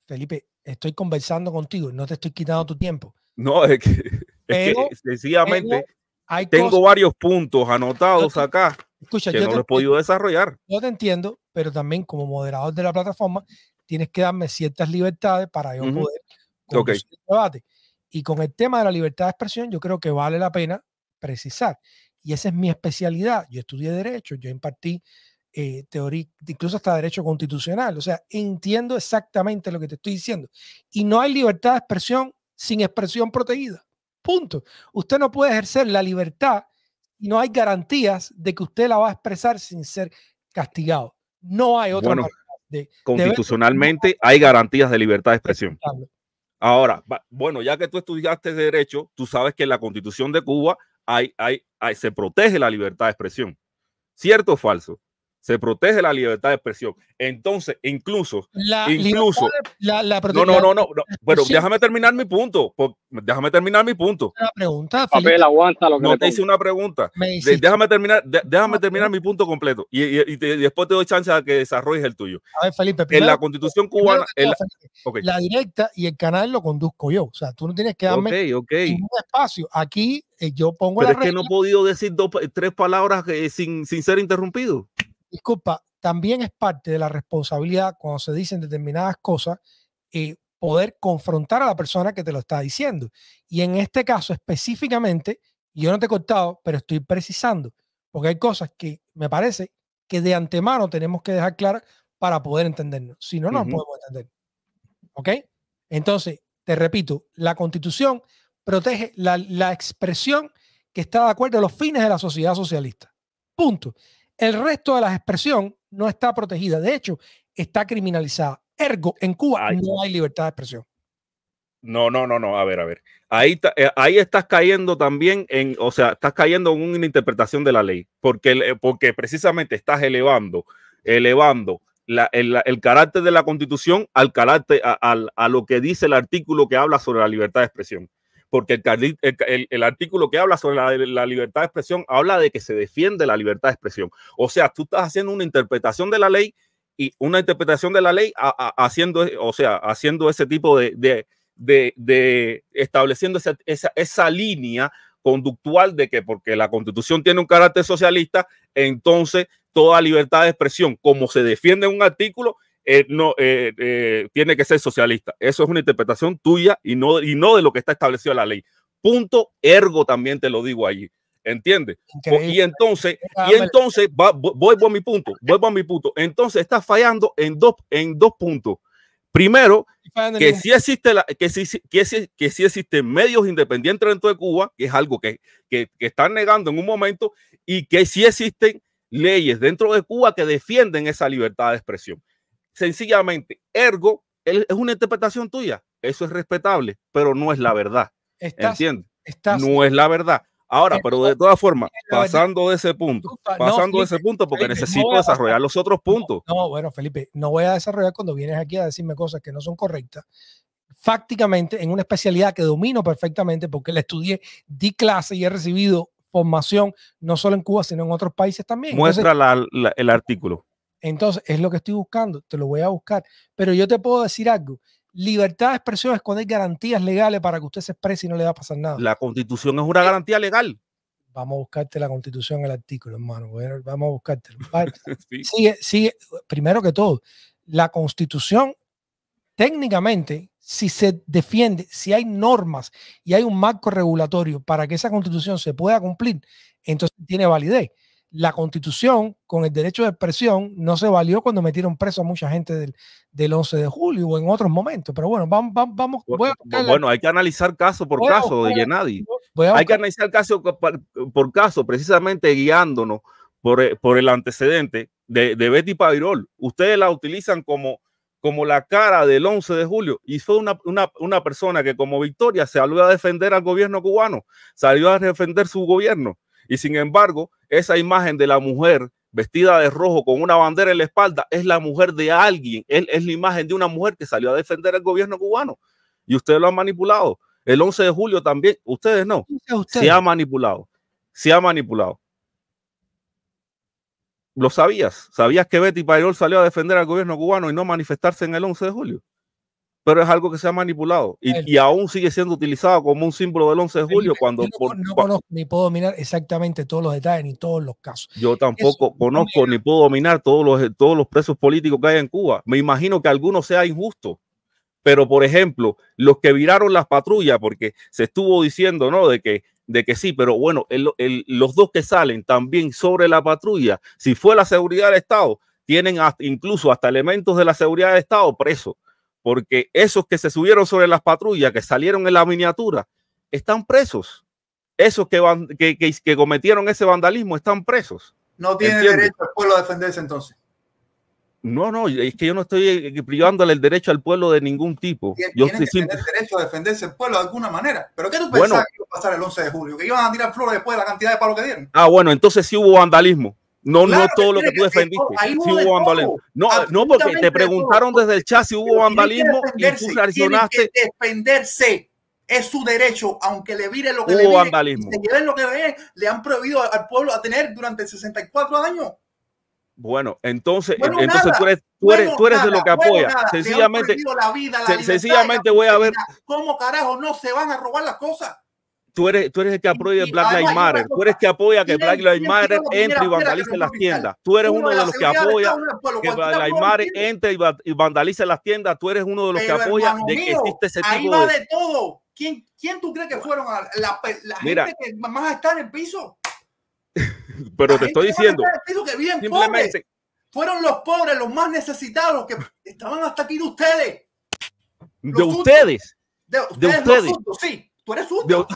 Felipe, estoy conversando contigo, no te estoy quitando tu tiempo. No, es que, *laughs* sencillamente tengo varios puntos anotados acá que no los he podido desarrollar. Yo te entiendo, pero también como moderador de la plataforma, tienes que darme ciertas libertades para yo poder debate. Y con el tema de la libertad de expresión, yo creo que vale la pena precisar. Y esa es mi especialidad. Yo estudié Derecho, yo impartí eh, teoría, incluso hasta Derecho Constitucional. O sea, entiendo exactamente lo que te estoy diciendo. Y no hay libertad de expresión sin expresión protegida. Punto. Usted no puede ejercer la libertad y no hay garantías de que usted la va a expresar sin ser castigado. No hay otra de, constitucionalmente hay garantías de libertad de expresión. Ahora, bueno, ya que tú estudiaste derecho, tú sabes que en la Constitución de Cuba hay, hay, se protege la libertad de expresión. ¿Cierto o falso? se protege la libertad de expresión. Entonces, incluso, la incluso, la, no, no, no, no, déjame terminar mi punto, déjame terminar mi punto. pregunta, Papel, No te hice una pregunta. déjame terminar, déjame terminar mi punto completo y, después te doy chance a que desarrolles el tuyo. A ver, Felipe, en la Constitución cubana, la, directa y el canal lo conduzco yo, o sea, tú no tienes que darme un espacio. Aquí eh, yo pongo pero es que no he podido decir dos, tres palabras eh, sin ser interrumpido disculpa, también es parte de la responsabilidad cuando se dicen determinadas cosas, eh, poder confrontar a la persona que te lo está diciendo. Y en este caso específicamente, yo no te he contado, pero estoy precisando, porque hay cosas que me parece que de antemano tenemos que dejar claras para poder entendernos. Si no, no podemos entender. ¿Ok? Entonces, te repito, la constitución protege la, la expresión que está de acuerdo a los fines de la sociedad socialista. Punto. El resto de la expresión no está protegida. De hecho, está criminalizada. Ergo, en Cuba no hay libertad de expresión. No, no, no, no. A ver, a ver. Ahí, eh, ahí estás cayendo también en, o sea, estás cayendo en una interpretación de la ley, porque, eh, porque precisamente estás elevando, elevando el, carácter de la constitución al carácter, a, a, lo que dice el artículo que habla sobre la libertad de expresión porque el, artículo que habla sobre la, libertad de expresión habla de que se defiende la libertad de expresión. O sea, tú estás haciendo una interpretación de la ley y una interpretación de la ley haciendo, o sea, haciendo ese tipo de, de, estableciendo esa, esa, línea conductual de que porque la constitución tiene un carácter socialista, entonces toda libertad de expresión, como se defiende en un artículo, eh, no, eh, eh, tiene que ser socialista. Eso es una interpretación tuya y no, y no de lo que está establecido en la ley. Punto ergo también te lo digo allí. ¿Entiendes? Y entonces, y entonces vuelvo a mi punto, vuelvo a mi punto. Entonces está fallando en dos, en dos puntos. Primero, que si existe la, que que existen medios independientes dentro de Cuba, que es algo que, están negando en un momento, y que si existen leyes dentro de Cuba que defienden esa libertad de expresión sencillamente. Ergo, es una interpretación tuya. Eso es respetable, pero no es la verdad. ¿Entiendes? no es la verdad. Ahora, pero de todas formas, pasando de ese punto, pasando de ese punto, porque necesito desarrollar los otros puntos. No, bueno, Felipe, no voy a desarrollar cuando vienes aquí a decirme cosas que no son correctas. Fácticamente, en una especialidad que domino perfectamente, porque la estudié, di clase y he recibido formación, no solo en Cuba, sino en otros países también. Muestra el artículo. Entonces, es lo que estoy buscando, te lo voy a buscar. Pero yo te puedo decir algo. Libertad de expresión es cuando hay garantías legales para que usted se exprese y no le va a pasar nada. La constitución es una eh, garantía legal. Vamos a buscarte la constitución, el artículo, hermano. vamos a buscarte. *laughs* sigue, Primero que todo, la constitución, técnicamente, si se defiende, si hay normas y hay un marco regulatorio para que esa constitución se pueda cumplir, entonces tiene validez la constitución con el derecho de expresión no se valió cuando metieron preso a mucha gente del, del 11 de julio o en otros momentos. Pero bueno, vamos. vamos bueno, bueno hay que analizar caso por caso de nadie Hay que analizar caso por caso, precisamente guiándonos por, eh, por el antecedente de, Betty Pavirol. Ustedes la utilizan como, como la cara del 11 de julio y fue una, una, una persona que como Victoria salió a defender al gobierno cubano, salió a defender su gobierno y sin embargo esa imagen de la mujer vestida de rojo con una bandera en la espalda es la mujer de alguien, es, es la imagen de una mujer que salió a defender al gobierno cubano y ustedes lo han manipulado. El 11 de julio también, ustedes no, se ha manipulado, se ha manipulado. Lo sabías, sabías que Betty Payroll salió a defender al gobierno cubano y no manifestarse en el 11 de julio pero es algo que se ha manipulado y, aún sigue siendo utilizado como un símbolo del 11 de julio. cuando no, conozco ni puedo dominar exactamente todos los detalles ni todos los casos. Yo tampoco conozco ni puedo dominar todos los, todos los presos políticos que hay en Cuba. Me imagino que algunos sea injusto. Pero, por ejemplo, los que viraron las patrullas, porque se estuvo diciendo, ¿no? De que, de que sí, pero bueno, los dos que salen también sobre la patrulla, si fue la seguridad del Estado, tienen incluso hasta elementos de la seguridad del Estado presos porque esos que se subieron sobre las patrullas, que salieron en la miniatura, están presos. Esos que, van, que, cometieron ese vandalismo están presos. No tiene derecho el pueblo a defenderse entonces. No, no, es que yo no estoy eh, privándole el derecho al pueblo de ningún tipo. yo estoy que derecho a defenderse el pueblo de alguna manera. ¿Pero qué tú pensabas que iba a pasar el 11 de julio? ¿Que iban a tirar flores después de la cantidad de palos que dieron? Ah, bueno, entonces sí hubo vandalismo. No, no todo lo que tú defendiste. hubo vandalismo. No, no, porque te preguntaron desde el chat si hubo vandalismo y tú reaccionaste. defenderse es su derecho, aunque le vire lo que le vandalismo. Se lleven lo que le, le han prohibido al pueblo a tener durante 64 años. Bueno, entonces, entonces tú eres, tú eres, tú eres de lo que apoya. sencillamente, sencillamente voy a ver. ¿Cómo carajo no se van a robar las cosas? tú eres, tú eres el que apoya a Black Lives Matter, tú eres el que apoya que Black Lives Matter entre y vandalice las tiendas, tú eres uno de los que apoya que Black Lives Matter entre y vandalice las tiendas, tú eres uno de los que apoya de que existe ese tipo de... todo. ¿Quién, ¿Quién tú crees que fueron a la, gente que más está en el piso? *laughs* Pero te estoy diciendo. simplemente. Fueron los pobres, los más necesitados, que estaban hasta aquí de ustedes. de, ustedes. de ustedes. sí. Tú eres un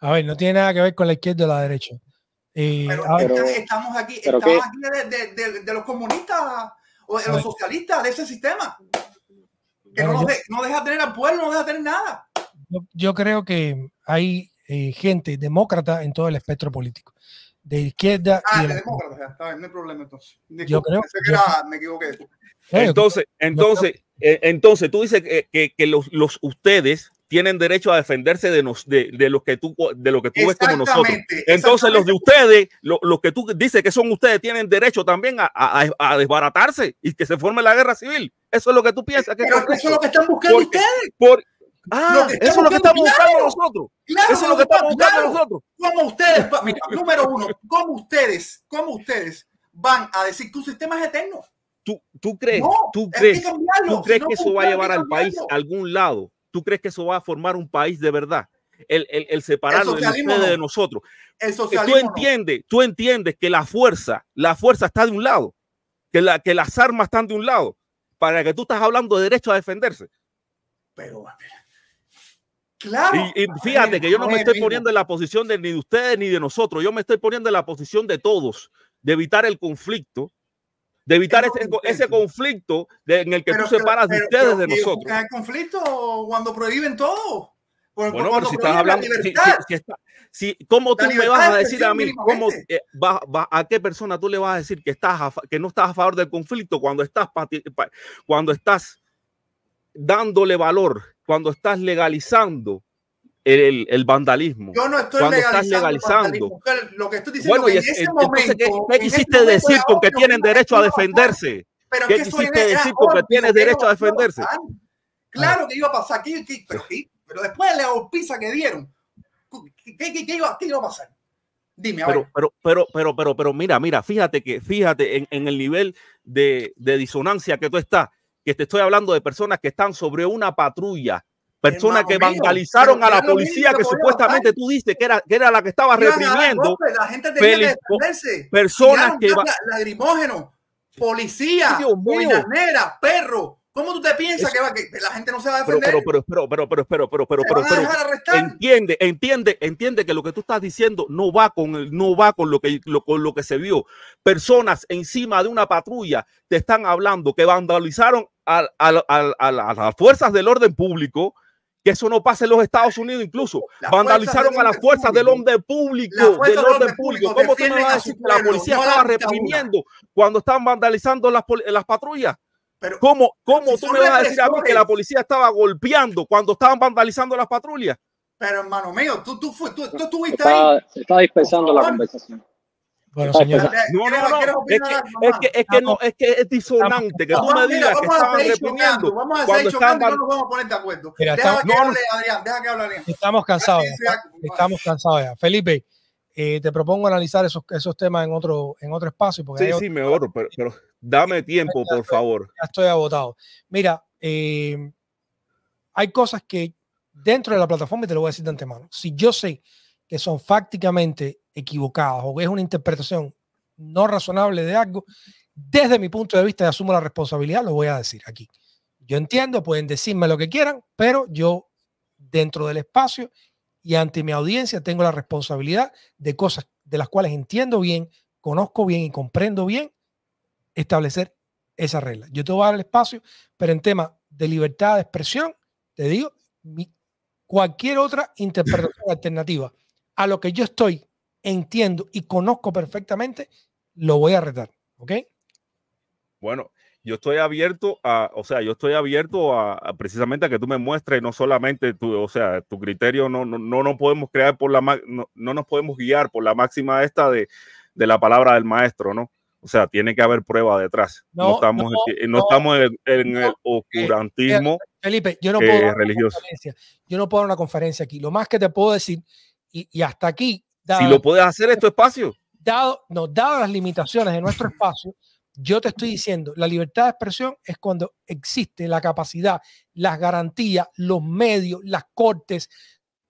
A ver, no tiene nada que ver con la izquierda o la derecha. pero, estamos aquí, estamos aquí de, de, los comunistas o de los socialistas, de ese sistema. Que no, no, deja tener al pueblo, no deja tener nada. Yo, creo que hay eh, gente demócrata en todo el espectro político. De izquierda. Ah, y de demócrata, está no hay problema entonces. yo creo. que me equivoqué. Entonces, entonces, eh, entonces, tú dices que, que, que los, los ustedes tienen derecho a defenderse de, de, los que tú, de lo que tú ves como nosotros. Entonces los de ustedes, lo, los que tú dices que son ustedes, tienen derecho también a, desbaratarse y que se forme la guerra civil. Eso es lo que tú piensas. Que eso es lo que están buscando ustedes. ah, eso es lo que estamos buscando nosotros. eso es lo que están buscando nosotros. Como ustedes, número uno, como ustedes, como ustedes van a decir que un sistema es eterno. ¿Tú, tú crees, tú crees, que eso va a llevar al país a algún lado? ¿Tú crees que eso va a formar un país de verdad? El, el, el de, nosotros. El tú entiendes, tú entiendes que la fuerza, la fuerza está de un lado, que, la, que las armas están de un lado, para que tú estás hablando de derecho a defenderse. Pero, Claro. Y, fíjate que yo no me estoy poniendo en la posición de ni de ustedes ni de nosotros, yo me estoy poniendo en la posición de todos, de evitar el conflicto de evitar ese, conflicto en el que tú separas de ustedes de nosotros. el conflicto cuando prohíben todo? bueno, pero si estás hablando, si, ¿cómo tú me vas a decir a mí, cómo, eh, a qué persona tú le vas a decir que, estás que no estás a favor del conflicto cuando estás, cuando estás dándole valor, cuando estás legalizando el, vandalismo. Yo no estoy cuando legalizando estás legalizando. Lo que estoy diciendo en ese entonces, momento, ¿qué, quisiste decir con que tienen derecho a defenderse? ¿Qué quisiste decir con que tienen derecho a defenderse? Claro ah. que iba a pasar aquí, pero, pero, después de la golpiza que dieron, ¿qué, qué, qué iba, iba, a pasar? Dime, ahora. pero, pero, pero, pero, pero, mira, mira, fíjate que, fíjate en, el nivel de, de disonancia que tú estás, que te estoy hablando de personas que están sobre una patrulla, personas que vandalizaron a la policía que, supuestamente tú diste que era, que era la que estaba reprimiendo. Pues, la, gente tenía personas que lagrimógeno, policía, negra, perro. ¿Cómo tú te piensas que, va, que la gente no se va a defender? Pero, pero, pero, pero, pero, pero, pero, pero, pero, pero entiende, entiende, entiende que lo que tú estás diciendo no va con el, no va con lo que lo, con lo que se vio. Personas encima de una patrulla te están hablando que vandalizaron a, a, a las fuerzas del orden público, que eso no pase en los Estados Unidos incluso. Vandalizaron a las fuerzas del orden público, del público. ¿Cómo tú me vas a decir que la policía estaba reprimiendo cuando estaban vandalizando las, las patrullas? Pero, ¿Cómo, cómo tú me vas a decir a mí que la policía estaba golpeando cuando estaban vandalizando las patrullas? Pero hermano mío, tú, tú, tú estuviste ahí. Se está dispensando la conversación. Bueno, señor. No, no, Es que, es que, es no, es que es disonante que tú me digas que estaban reprimiendo. Vamos a hacer estaban... no nos vamos a poner de acuerdo. deja, que hable, Adrián, deja que hable Adrián. Estamos cansados. Eh, estamos cansados ya. Felipe, eh, te propongo analizar esos, esos temas en otro, en otro espacio. sí, sí, mejor, pero, dame tiempo, por favor. Ya estoy agotado. Mira, eh, hay cosas que dentro de la plataforma, y te lo voy a decir de antemano, si yo sé que son fácticamente equivocadas o es una interpretación no razonable de algo, desde mi punto de vista y asumo la responsabilidad, lo voy a decir aquí. Yo entiendo, pueden decirme lo que quieran, pero yo dentro del espacio y ante mi audiencia tengo la responsabilidad de cosas de las cuales entiendo bien, conozco bien y comprendo bien, establecer esa regla. Yo te voy a dar el espacio, pero en tema de libertad de expresión, te digo, cualquier otra interpretación *laughs* alternativa a lo que yo estoy entiendo y conozco perfectamente, lo voy a retar. ¿Ok? Bueno, yo estoy abierto a, o sea, yo estoy abierto a, precisamente a que tú me muestres no solamente tu, o sea, tu criterio, no, no, no nos podemos crear por la, no, no, nos podemos guiar por la máxima esta de, la palabra del maestro, ¿no? O sea, tiene que haber prueba detrás. No, estamos, no, estamos en, el eh, oscurantismo eh, Felipe, yo no, puedo religioso. Yo no puedo dar una conferencia aquí. Lo más que te puedo decir, y hasta aquí, si lo puedes hacer, en tu espacio. Dado, las limitaciones de nuestro espacio, yo te estoy diciendo, la libertad de expresión es cuando existe la capacidad, las garantías, los medios, las cortes,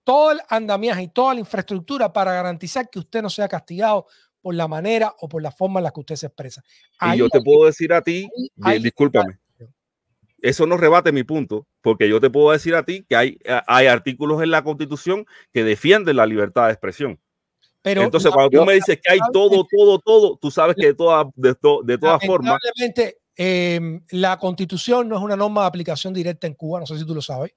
todo el andamiaje y toda la infraestructura para garantizar que usted no sea castigado por la manera o por la forma en la que usted se expresa. y yo te puedo decir a ti, discúlpame, eso no rebate mi punto, porque yo te puedo decir a ti que hay, hay artículos en la Constitución que defienden la libertad de expresión. Entonces, cuando tú me dices que hay todo, todo, todo, tú sabes que de, de, todas formas. Eh, la constitución no es una norma de aplicación directa en Cuba, no sé si tú lo sabes.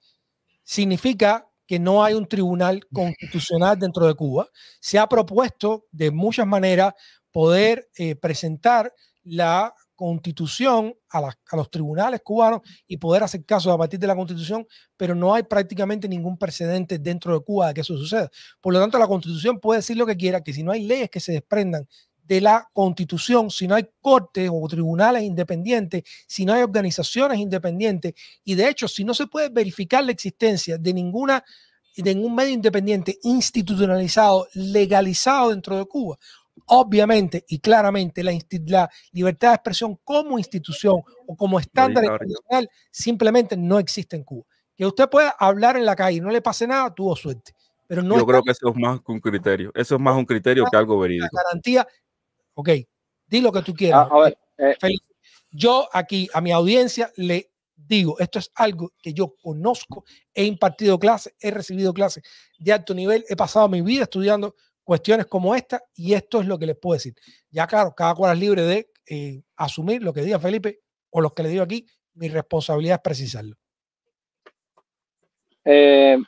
Significa que no hay un tribunal constitucional dentro de Cuba. Se ha propuesto de muchas maneras poder eh, presentar la constitución, a, los tribunales cubanos y poder hacer caso a partir de la constitución, pero no hay prácticamente ningún precedente dentro de Cuba de que eso suceda. Por lo tanto, la constitución puede decir lo que quiera, que si no hay leyes que se desprendan de la constitución, si no hay cortes o tribunales independientes, si no hay organizaciones independientes, y de hecho, si no se puede verificar la existencia de ninguna de ningún medio independiente institucionalizado, legalizado dentro de Cuba, Obviamente y claramente la, la libertad de expresión como institución o como estándar internacional simplemente no existe en Cuba. Que usted pueda hablar en la calle, no le pase nada, tuvo suerte. Pero no Yo creo que eso es más un criterio. Eso es más un criterio que algo verídico. garantía, ok, di lo que tú quieras. Ah, ver, eh. Feliz. Yo aquí a mi audiencia le digo, esto es algo que yo conozco, he impartido clases, he recibido clases de alto nivel, he pasado mi vida estudiando cuestiones como esta y esto es lo que les puedo decir. Ya claro, cada cual es libre de eh, asumir lo que diga Felipe o lo que le digo aquí, mi responsabilidad es precisarlo. Eh,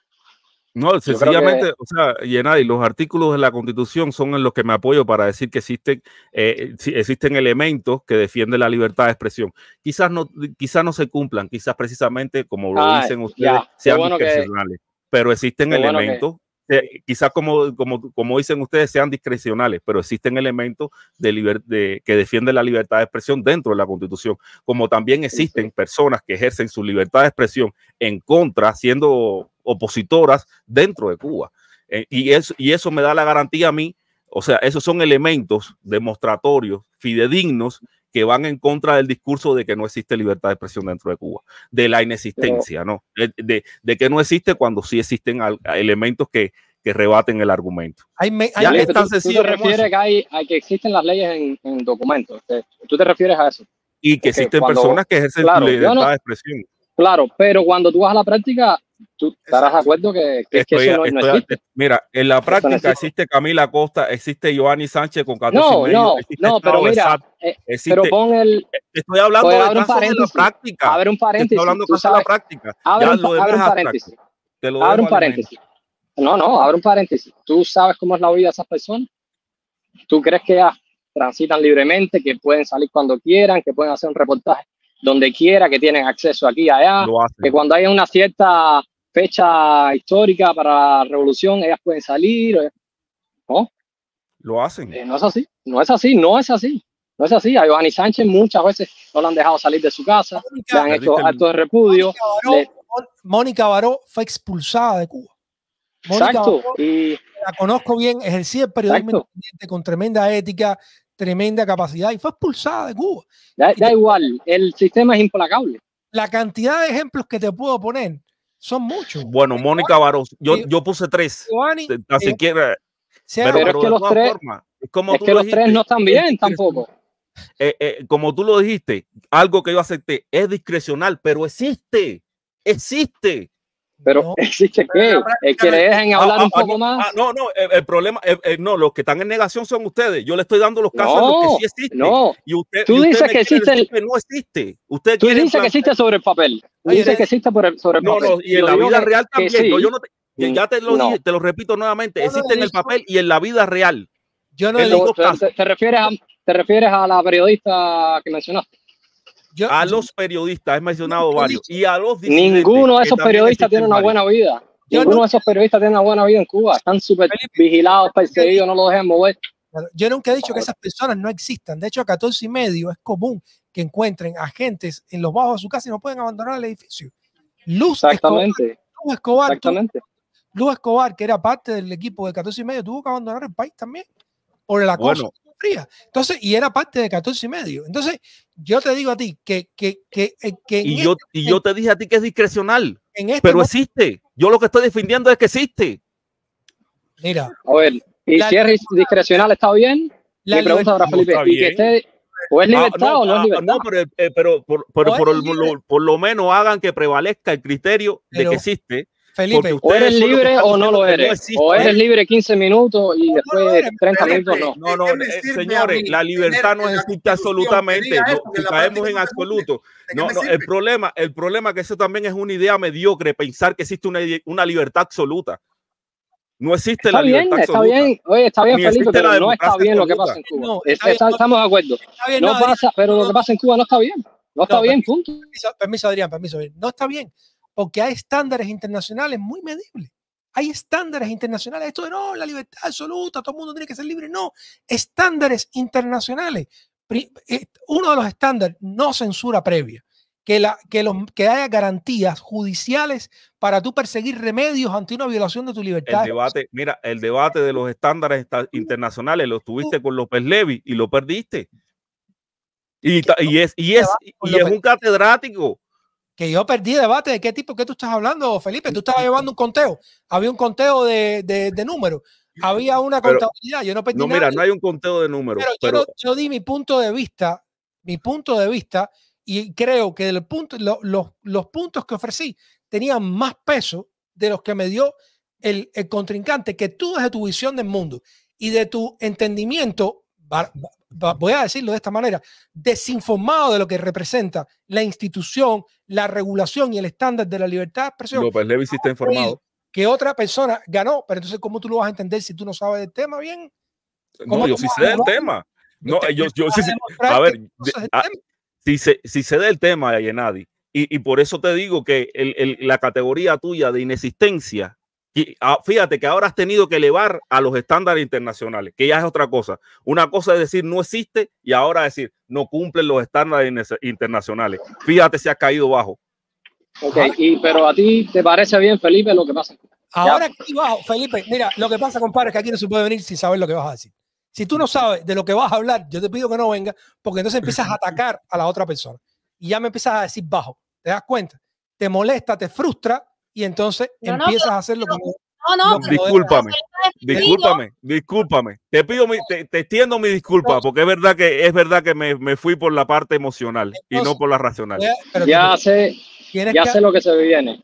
no, sencillamente, o sea, los artículos de la Constitución son en los que me apoyo para decir que existen, eh, existen elementos que defienden la libertad de expresión. Quizás no, quizás no se cumplan, quizás precisamente, como lo dicen ustedes, sean excepcionales, pero existen elementos eh, quizás como, como, dicen ustedes, sean discrecionales, pero existen elementos que defienden la libertad de expresión dentro de la Constitución, como también existen personas que ejercen su libertad de expresión en contra, siendo opositoras dentro de Cuba. Eh, y, eso, y eso me da la garantía a mí o sea, esos son elementos demostratorios, fidedignos, que van en contra del discurso de que no existe libertad de expresión dentro de Cuba, de la inexistencia, ¿no? De, que no existe cuando sí existen elementos que, que rebaten el argumento. Hay, hay tú, te refieres que hay, a que existen las leyes en, documentos. Eh, tú te refieres a eso. Y que existen personas que ejercen la libertad de expresión. Claro, pero cuando tú vas a la práctica, tú estarás de acuerdo que, que, eso no, existe. Mira, en la práctica existe Camila Costa, existe Giovanni Sánchez con 14 No, no, no, pero mira, eh, existe, pero pon el... Estoy hablando de la práctica. Abre un paréntesis. Estoy hablando de la práctica. Abre un, un paréntesis. Te un paréntesis. No, no, abre un paréntesis. ¿Tú sabes cómo es la vida de esas personas? ¿Tú crees que ya transitan libremente, que pueden salir cuando quieran, que pueden hacer un reportaje donde quiera, que tienen acceso aquí, allá? Que cuando hay una cierta fecha histórica para la revolución, ellas pueden salir. Eh, no. Lo hacen. Eh, no es así, no es así, no es así. No es así. A Giovanni Sánchez muchas veces no la han dejado salir de su casa, Mónica, han hecho actos de repudio. Mónica Baró, fue expulsada de Cuba. Exacto. y... La conozco bien, ejercía el periodismo independiente con tremenda ética, tremenda capacidad y fue expulsada de Cuba. Da, igual, el sistema es implacable. La cantidad de ejemplos que te puedo poner son muchos. Bueno, Mónica Barroso, yo, puse tres. así eh, eh, pero, pero, es que los tres, formas, que los tres no están bien tampoco. Eh, como tú lo dijiste, algo que yo acepté es discrecional, pero existe, existe. Pero *laughs* existe qué? Eh, que le dejen ah, hablar ah, un ah, poco más. no, no, el, problema, no, los que están en negación son ustedes. Yo le estoy dando los casos no, los que sí existen. No, y usted, tú usted dices que existe. Que no existe. Usted tú que existe sobre el papel. Tú que existe sobre el papel. No, no, y, en la vida real también. yo no ya te lo dije, te lo repito nuevamente. existe en el papel y en la vida real. Yo no le digo. Te, te refieres a, te refieres a la periodista que mencionaste a los periodistas, he mencionado varios, y a los Ninguno de esos periodistas tiene una buena vida. ninguno de esos periodistas tiene una buena vida en Cuba. Están súper vigilados, perseguidos, no lo dejan mover. Yo nunca he dicho que esas personas no existan. De hecho, a 14 y medio es común que encuentren agentes en los bajos de su casa y no pueden abandonar el edificio. Luz Exactamente. Escobar, Escobar, Exactamente. Luz Escobar, que era parte del equipo de 14 y medio, tuvo que abandonar el país también por el acoso. Entonces, y era parte de 14 y medio. Entonces, yo te digo a ti que... que, que, eh, que y, yo, este yo te dije a ti que es discrecional, este pero existe. Yo lo que estoy defendiendo es que existe. Mira. A ¿y si es discrecional está bien? La pregunta Felipe, ¿o es ah, libertad o no es ah, libertad? pero, eh, pero por, lo, menos hagan que prevalezca el criterio de que existe Felipe, o eres libre o no lo eres. o eres libre 15 minutos y después 30 minutos no. No, no, eh, señores, la libertad no existe absolutamente. Si caemos en absoluto. No, el problema, el problema es que eso también es una idea mediocre, pensar que existe una, libertad absoluta. No existe la bien, libertad está Bien, oye, está bien, Felipe, pero no está bien lo que pasa en Cuba. estamos de acuerdo. Bien, no pasa, pero lo que pasa en Cuba no está bien. No está bien, punto. Permiso, Adrián, permiso. No está bien porque hay estándares internacionales muy medibles. Hay estándares internacionales. Esto de no, la libertad absoluta, todo el mundo tiene que ser libre. No, estándares internacionales. Eh, uno de los estándares, no censura previa. Que, la, que, los, que haya garantías judiciales para tú perseguir remedios ante una violación de tu libertad. El debate, mira, el debate de los estándares internacionales lo tuviste con López Levy y lo perdiste. Y, y, es, y, es, y es un catedrático que yo perdí debate de qué tipo, que tú estás hablando, Felipe. Tú estabas llevando un conteo. Había un conteo de, números. Había una contabilidad. Yo no perdí No, mira, no hay un conteo de números. Pero, Yo, di mi punto de vista, mi punto de vista, y creo que punto, los, puntos que ofrecí tenían más peso de los que me dio el, el, contrincante, que tú desde tu visión del mundo y de tu entendimiento voy a decirlo de esta manera, desinformado de lo que representa la institución, la regulación y el estándar de la libertad de expresión. pues está informado. Que otra persona ganó, pero entonces, ¿cómo tú lo vas a entender si tú no sabes del tema bien? No, yo sí sé del tema. No, yo, yo A ver, si, se, si se da el tema, Yenadi, y, y por eso te digo que la categoría tuya de inexistencia Ah, fíjate que ahora has tenido que elevar a los estándares internacionales, que ya es otra cosa. Una cosa es decir no existe y ahora decir no cumplen los estándares internacionales. Fíjate si has caído bajo. Ok, pero a ti te parece bien, Felipe, lo que pasa. Ahora aquí bajo, Felipe, mira, lo que pasa, compadre, es que aquí no se puede venir sin saber lo que vas a decir. Si tú no sabes de lo que vas a hablar, yo te pido que no vengas, porque entonces empiezas a atacar a la otra persona. Y ya me empiezas a decir bajo. ¿Te das cuenta? Te molesta, te frustra y entonces empiezas a hacerlo que. No, no, discúlpame, discúlpame, discúlpame. Te pido, mi, te, te, extiendo mi disculpa, porque es verdad que es verdad que me, fui por la parte emocional y no por la racional. ya sé, ya lo que se viene.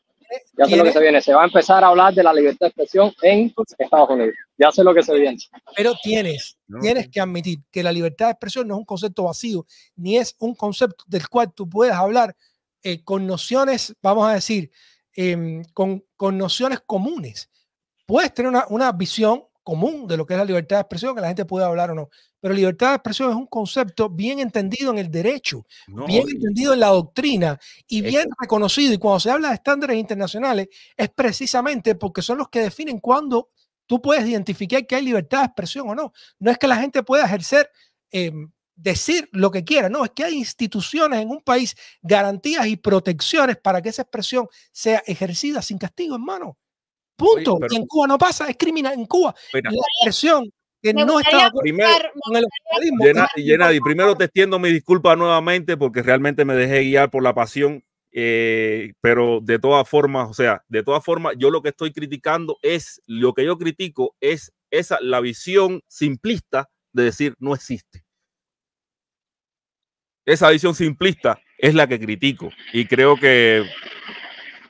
Ya sé lo que se viene. Se va a empezar a hablar de la libertad de expresión en Estados Unidos. Ya sé lo que se viene. Pero tienes, tienes que admitir que la libertad de expresión no es un concepto vacío, ni es un concepto del cual tú puedes hablar eh, con nociones, vamos a decir, Em, con, nociones comunes. Puedes tener una, visión común de lo que es la libertad de expresión, que la gente puede hablar o no, pero libertad de expresión es un concepto bien entendido en el derecho, bien entendido en la doctrina y bien reconocido. Y cuando se habla de estándares internacionales es precisamente porque son los que definen cuándo tú puedes identificar que hay libertad de expresión o no. No es que la gente pueda ejercer em, decir lo que quiera. No, es que hay instituciones en un país, garantías y protecciones para que esa expresión sea ejercida sin castigo, hermano. Punto. y en Cuba no pasa, es criminal. En Cuba la expresión que no está primero, con el y primero te extiendo mi disculpa nuevamente porque realmente me dejé guiar por la pasión. Eh, pero de todas formas, o sea, de todas formas, yo lo que estoy criticando es lo que yo critico es esa la visión simplista de decir no existe esa visión simplista es la que critico y creo que...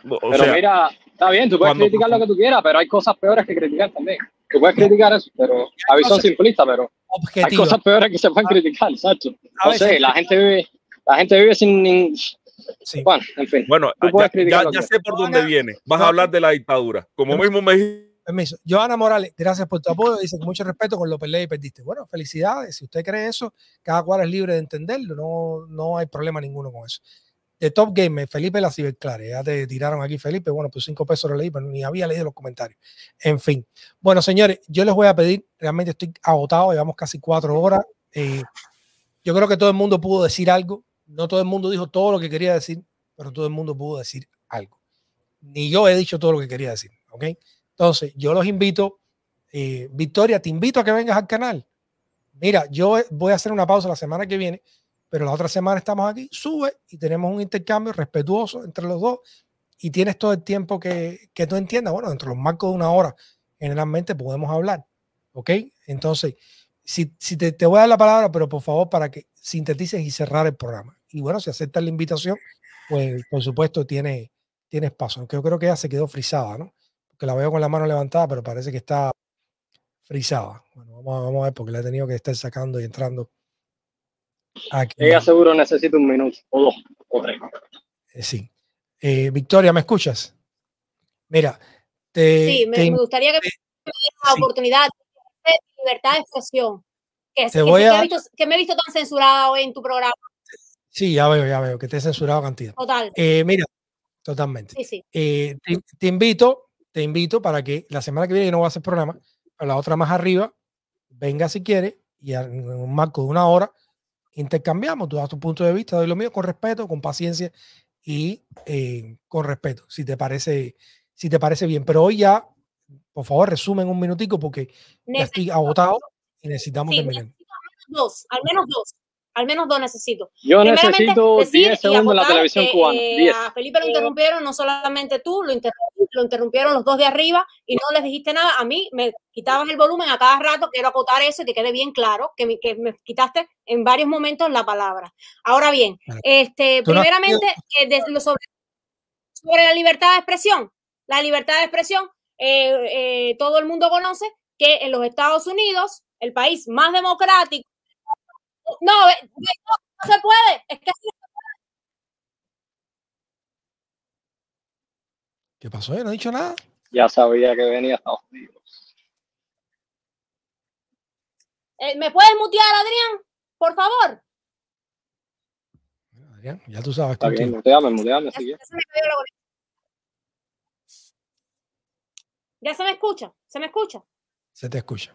pero mira, está bien, tú puedes criticar lo que tú quieras, pero hay cosas peores que criticar también. Tú puedes criticar eso, pero la visión simplista, pero hay cosas peores que se pueden criticar, exacto. No sé, la gente vive, la gente vive sin... Sí. Bueno, en fin. Bueno, ya, ya sé por dónde viene. Vas a hablar de la dictadura. Como mismo me dijiste Permiso. Joana Morales, gracias por tu apoyo. Dice, con mucho respeto, con lo peleé y perdiste. Bueno, felicidades. Si usted cree eso, cada cual es libre de entenderlo. No, no hay problema ninguno con eso. De Top Gamer, Felipe La Ciberclare. Ya te tiraron aquí, Felipe. Bueno, pues cinco pesos lo leí, pero ni había leído los comentarios. En fin. Bueno, señores, yo les voy a pedir, realmente estoy agotado, llevamos casi cuatro horas. Eh, yo creo que todo el mundo pudo decir algo. No todo el mundo dijo todo lo que quería decir, pero todo el mundo pudo decir algo. Ni yo he dicho todo lo que quería decir, ¿ok? Entonces, yo los invito, eh, Victoria, te invito a que vengas al canal. Mira, yo voy a hacer una pausa la semana que viene, pero la otra semana estamos aquí, sube y tenemos un intercambio respetuoso entre los dos y tienes todo el tiempo que, tú entiendas. Bueno, dentro de los marcos de una hora, generalmente podemos hablar. ¿Ok? Entonces, si, te, voy a dar la palabra, pero por favor, para que sintetices y cerrar el programa. Y bueno, si aceptas la invitación, pues por supuesto tiene, paso. Aunque yo creo que ella se quedó frisada, ¿no? que la veo con la mano levantada, pero parece que está frisada. Bueno, vamos a, ver porque la he tenido que estar sacando y entrando. Aquí. Ella seguro necesita un minuto o dos o tres. Eh, sí. Eh, Victoria, ¿me escuchas? Mira, sí, me, gustaría que me dieras la oportunidad de libertad de expresión, que, me he visto tan censurada hoy en tu programa. Sí, ya veo, ya veo, que te he censurado cantidad. Total. Eh, mira, totalmente. Sí, sí. te invito te invito para que la semana que viene no va a ser programa, pero la otra más arriba, venga si quiere y en un marco de una hora intercambiamos, tú das tu punto de vista, doy lo mío con respeto, con paciencia y eh, con respeto, si te parece, si te parece bien. Pero hoy ya, por favor, resumen un minutico porque ya estoy agotado y necesitamos sí, terminar. dos, al menos dos al menos dos necesito. Yo necesito 10 segundos en la televisión eh, cubana. Eh, a Felipe lo interrumpieron, no solamente tú, lo, lo, interrumpieron los dos de arriba y no les dijiste nada. A mí me quitaban el volumen a cada rato, quiero acotar eso y que quede bien claro, que me, quitaste en varios momentos la palabra. Ahora bien, este, primeramente, eh, sobre, la libertad de expresión, la libertad de expresión, todo el mundo conoce que en los Estados Unidos, el país más democrático, no, no, se puede. Es que ¿Qué pasó? ¿No ha dicho nada? Ya sabía que venía a Estados Unidos. ¿Me puedes mutear, Adrián? Por favor. Adrián, ya tú sabes. Está muteame, muteame. ya se me escucha, se me escucha. Se te escucha.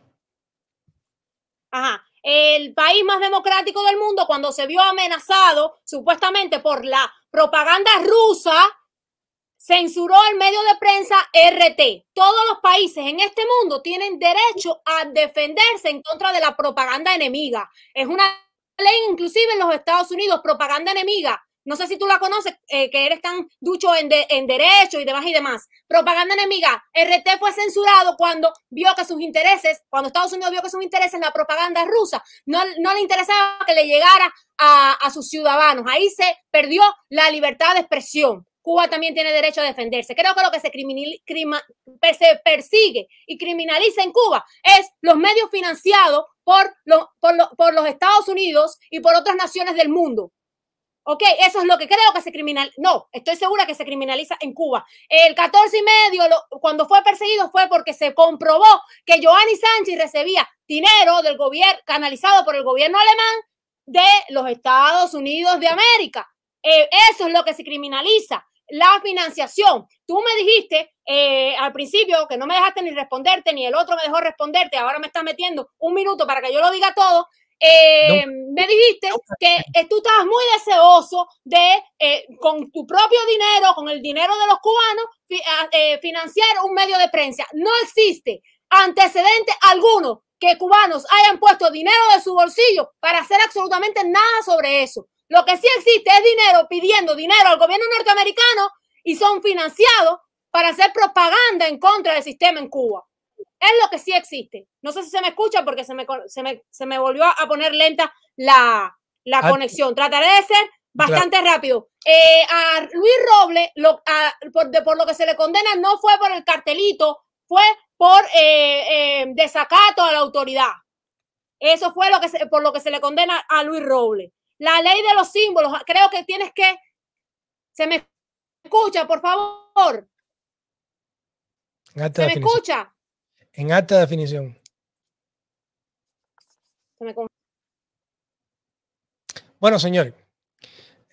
Ajá el país más democrático del mundo cuando se vio amenazado supuestamente por la propaganda rusa, censuró el medio de prensa RT. Todos los países en este mundo tienen derecho a defenderse en contra de la propaganda enemiga. Es una ley inclusive en los Estados Unidos, propaganda enemiga. No sé si tú la conoces, eh, que eres tan ducho en, derecho y demás y demás. Propaganda enemiga. RT fue censurado cuando vio que sus intereses, cuando Estados Unidos vio que sus intereses, en la propaganda rusa, no, le interesaba que le llegara a, sus ciudadanos. Ahí se perdió la libertad de expresión. Cuba también tiene derecho a defenderse. Creo que lo que se, crima, se persigue y criminaliza en Cuba es los medios financiados por, por, por los Estados Unidos y por otras naciones del mundo. Ok, eso es lo que creo que se criminal. No, estoy segura que se criminaliza en Cuba. El 14 y medio, cuando fue perseguido, fue porque se comprobó que Joanny Sánchez recibía dinero del gobierno, canalizado por el gobierno alemán de los Estados Unidos de América. Eh, eso es lo que se criminaliza. La financiación. Tú me dijiste eh, al principio que no me dejaste ni responderte, ni el otro me dejó responderte. Ahora me estás metiendo un minuto para que yo lo diga todo eh, me dijiste que tú estabas muy deseoso de, eh, con tu propio dinero, con el dinero de los cubanos, ah, eh, financiar un medio de prensa. No existe antecedente alguno que cubanos hayan puesto dinero de su bolsillo para hacer absolutamente nada sobre eso. Lo que sí existe es dinero pidiendo dinero al gobierno norteamericano y son financiados para hacer propaganda en contra del sistema en Cuba. Es lo que sí existe. No sé si se me escucha porque se me, se me, volvió a poner lenta la, ah, conexión. Trataré de ser bastante rápido. Eh, a Luis Roble, lo, por, lo que se le condena, no fue por el cartelito, fue por eh, eh, desacato a la autoridad. Eso fue lo que por lo que se le condena a Luis Roble. La ley de los símbolos, creo que tienes que... ¿Se me escucha, por favor? ¿Se me escucha? en alta definición. Bueno, señores,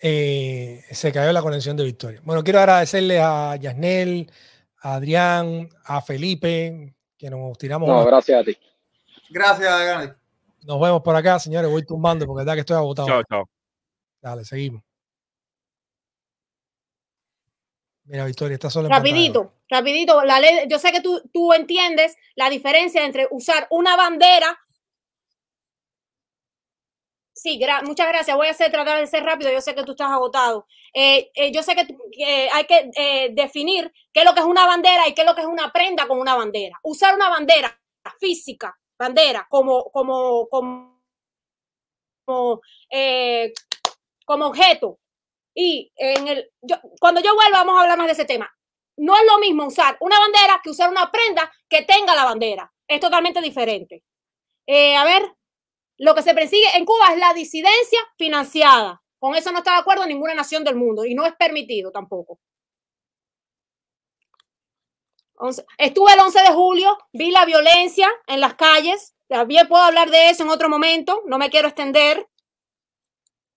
eh, se cayó la conexión de Victoria. Bueno, quiero agradecerle a Yasnel, a Adrián, a Felipe, que nos tiramos. No, gracias a ti. Gracias, Gary. Nos vemos por acá, señores. Voy tumbando porque es verdad que estoy agotado. Chao, chao. Dale, seguimos. Mira, Victoria, está sola. Rapidito, rapidito. La ley, yo sé que tú, entiendes la diferencia entre usar una bandera. Sí, muchas gracias. Voy a hacer, tratar de ser rápido. Yo sé que tú estás agotado. Eh, eh, yo sé que eh, hay que definir qué es lo que es una bandera y qué es lo que es una prenda con una bandera. Usar una bandera física, bandera, como, como, como, como, como objeto y en el, cuando yo vuelva vamos a hablar más de ese tema. No es lo mismo usar una bandera que usar una prenda que tenga la bandera. Es totalmente diferente. Eh, a ver, lo que se persigue en Cuba es la disidencia financiada. Con eso no está de acuerdo ninguna nación del mundo y no es permitido tampoco. Estuve el 11 de julio, vi la violencia en las calles. También puedo hablar de eso en otro momento, no me quiero extender.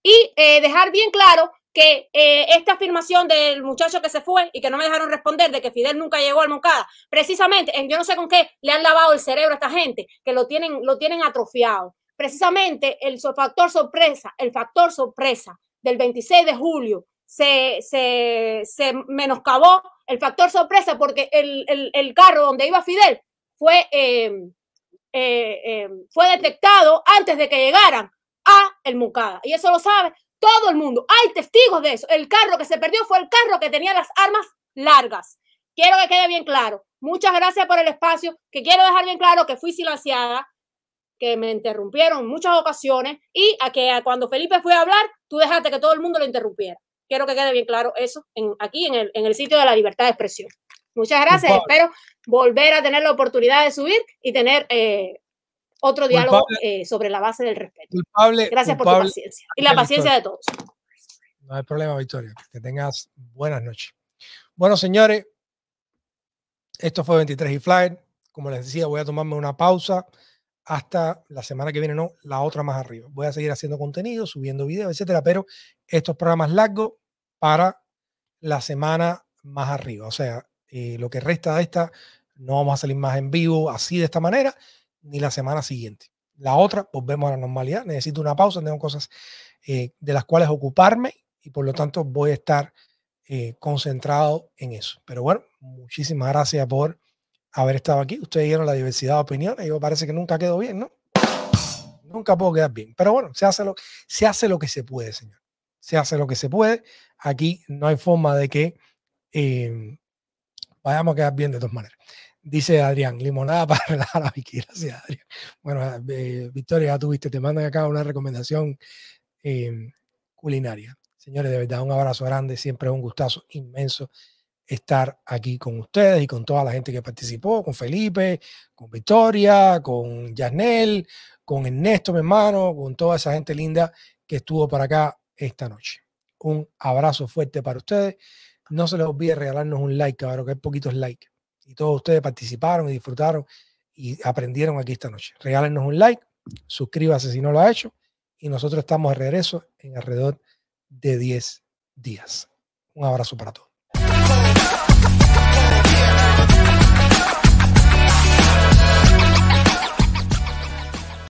Y eh, dejar bien claro que eh, esta afirmación del muchacho que se fue y que no me dejaron responder de que Fidel nunca llegó al Moncada, precisamente, yo no sé con qué le han lavado el cerebro a esta gente, que lo tienen, lo tienen atrofiado. Precisamente el factor sorpresa, el factor sorpresa del 26 de julio se, se, menoscabó el factor sorpresa porque el, carro donde iba Fidel fue, eh, eh, fue detectado antes de que llegaran a el Moncada. Y eso lo sabe todo el mundo. Hay testigos de eso. El carro que se perdió fue el carro que tenía las armas largas. Quiero que quede bien claro. Muchas gracias por el espacio, que quiero dejar bien claro que fui silenciada, que me interrumpieron muchas ocasiones y a que cuando Felipe fue a hablar, tú dejaste que todo el mundo lo interrumpiera. Quiero que quede bien claro eso en, aquí en el, sitio de la libertad de expresión. Muchas gracias. Espero volver a tener la oportunidad de subir y tener eh, otro diálogo eh, sobre la base del respeto. Gracias por tu paciencia y la paciencia de todos. No hay problema, Victoria. Que tengas buenas noches. Bueno, señores, esto fue 23 y fly Como les decía, voy a tomarme una pausa hasta la semana que viene, no, la otra más arriba. Voy a seguir haciendo contenido, subiendo videos, etcétera, pero estos programas largos para la semana más arriba. O sea, eh, lo que resta de esta, no vamos a salir más en vivo así de esta manera, ni la semana siguiente. La otra, volvemos a la normalidad. Necesito una pausa, tengo cosas eh, de las cuales ocuparme y por lo tanto voy a estar eh, concentrado en eso. Pero bueno, muchísimas gracias por haber estado aquí. Ustedes vieron la diversidad de opiniones. y me parece que nunca quedó bien, ¿no? Nunca puedo quedar bien. Pero bueno, se hace lo, se hace lo que se puede, señor. Se hace lo que se puede. Aquí no hay forma de que eh, vayamos a quedar bien de todas maneras. Dice Adrián, limonada para *laughs* relajar a Gracias, Adrián. Bueno, ah, Victoria, ya tuviste, te mandan acá una recomendación em, culinaria. Señores, de verdad, un abrazo grande, siempre es un gustazo inmenso estar aquí con ustedes y con toda la gente que participó, con Felipe, con Victoria, con Yanel, con Ernesto, mi hermano, con toda esa gente linda que estuvo para acá esta noche. Un abrazo fuerte para ustedes. No se les olvide regalarnos un like, cabrón, que hay poquitos likes y todos ustedes participaron y disfrutaron y aprendieron aquí esta noche. Regálenos un like, suscríbase si no lo ha hecho y nosotros estamos de regreso en alrededor de 10 días. Un abrazo para todos.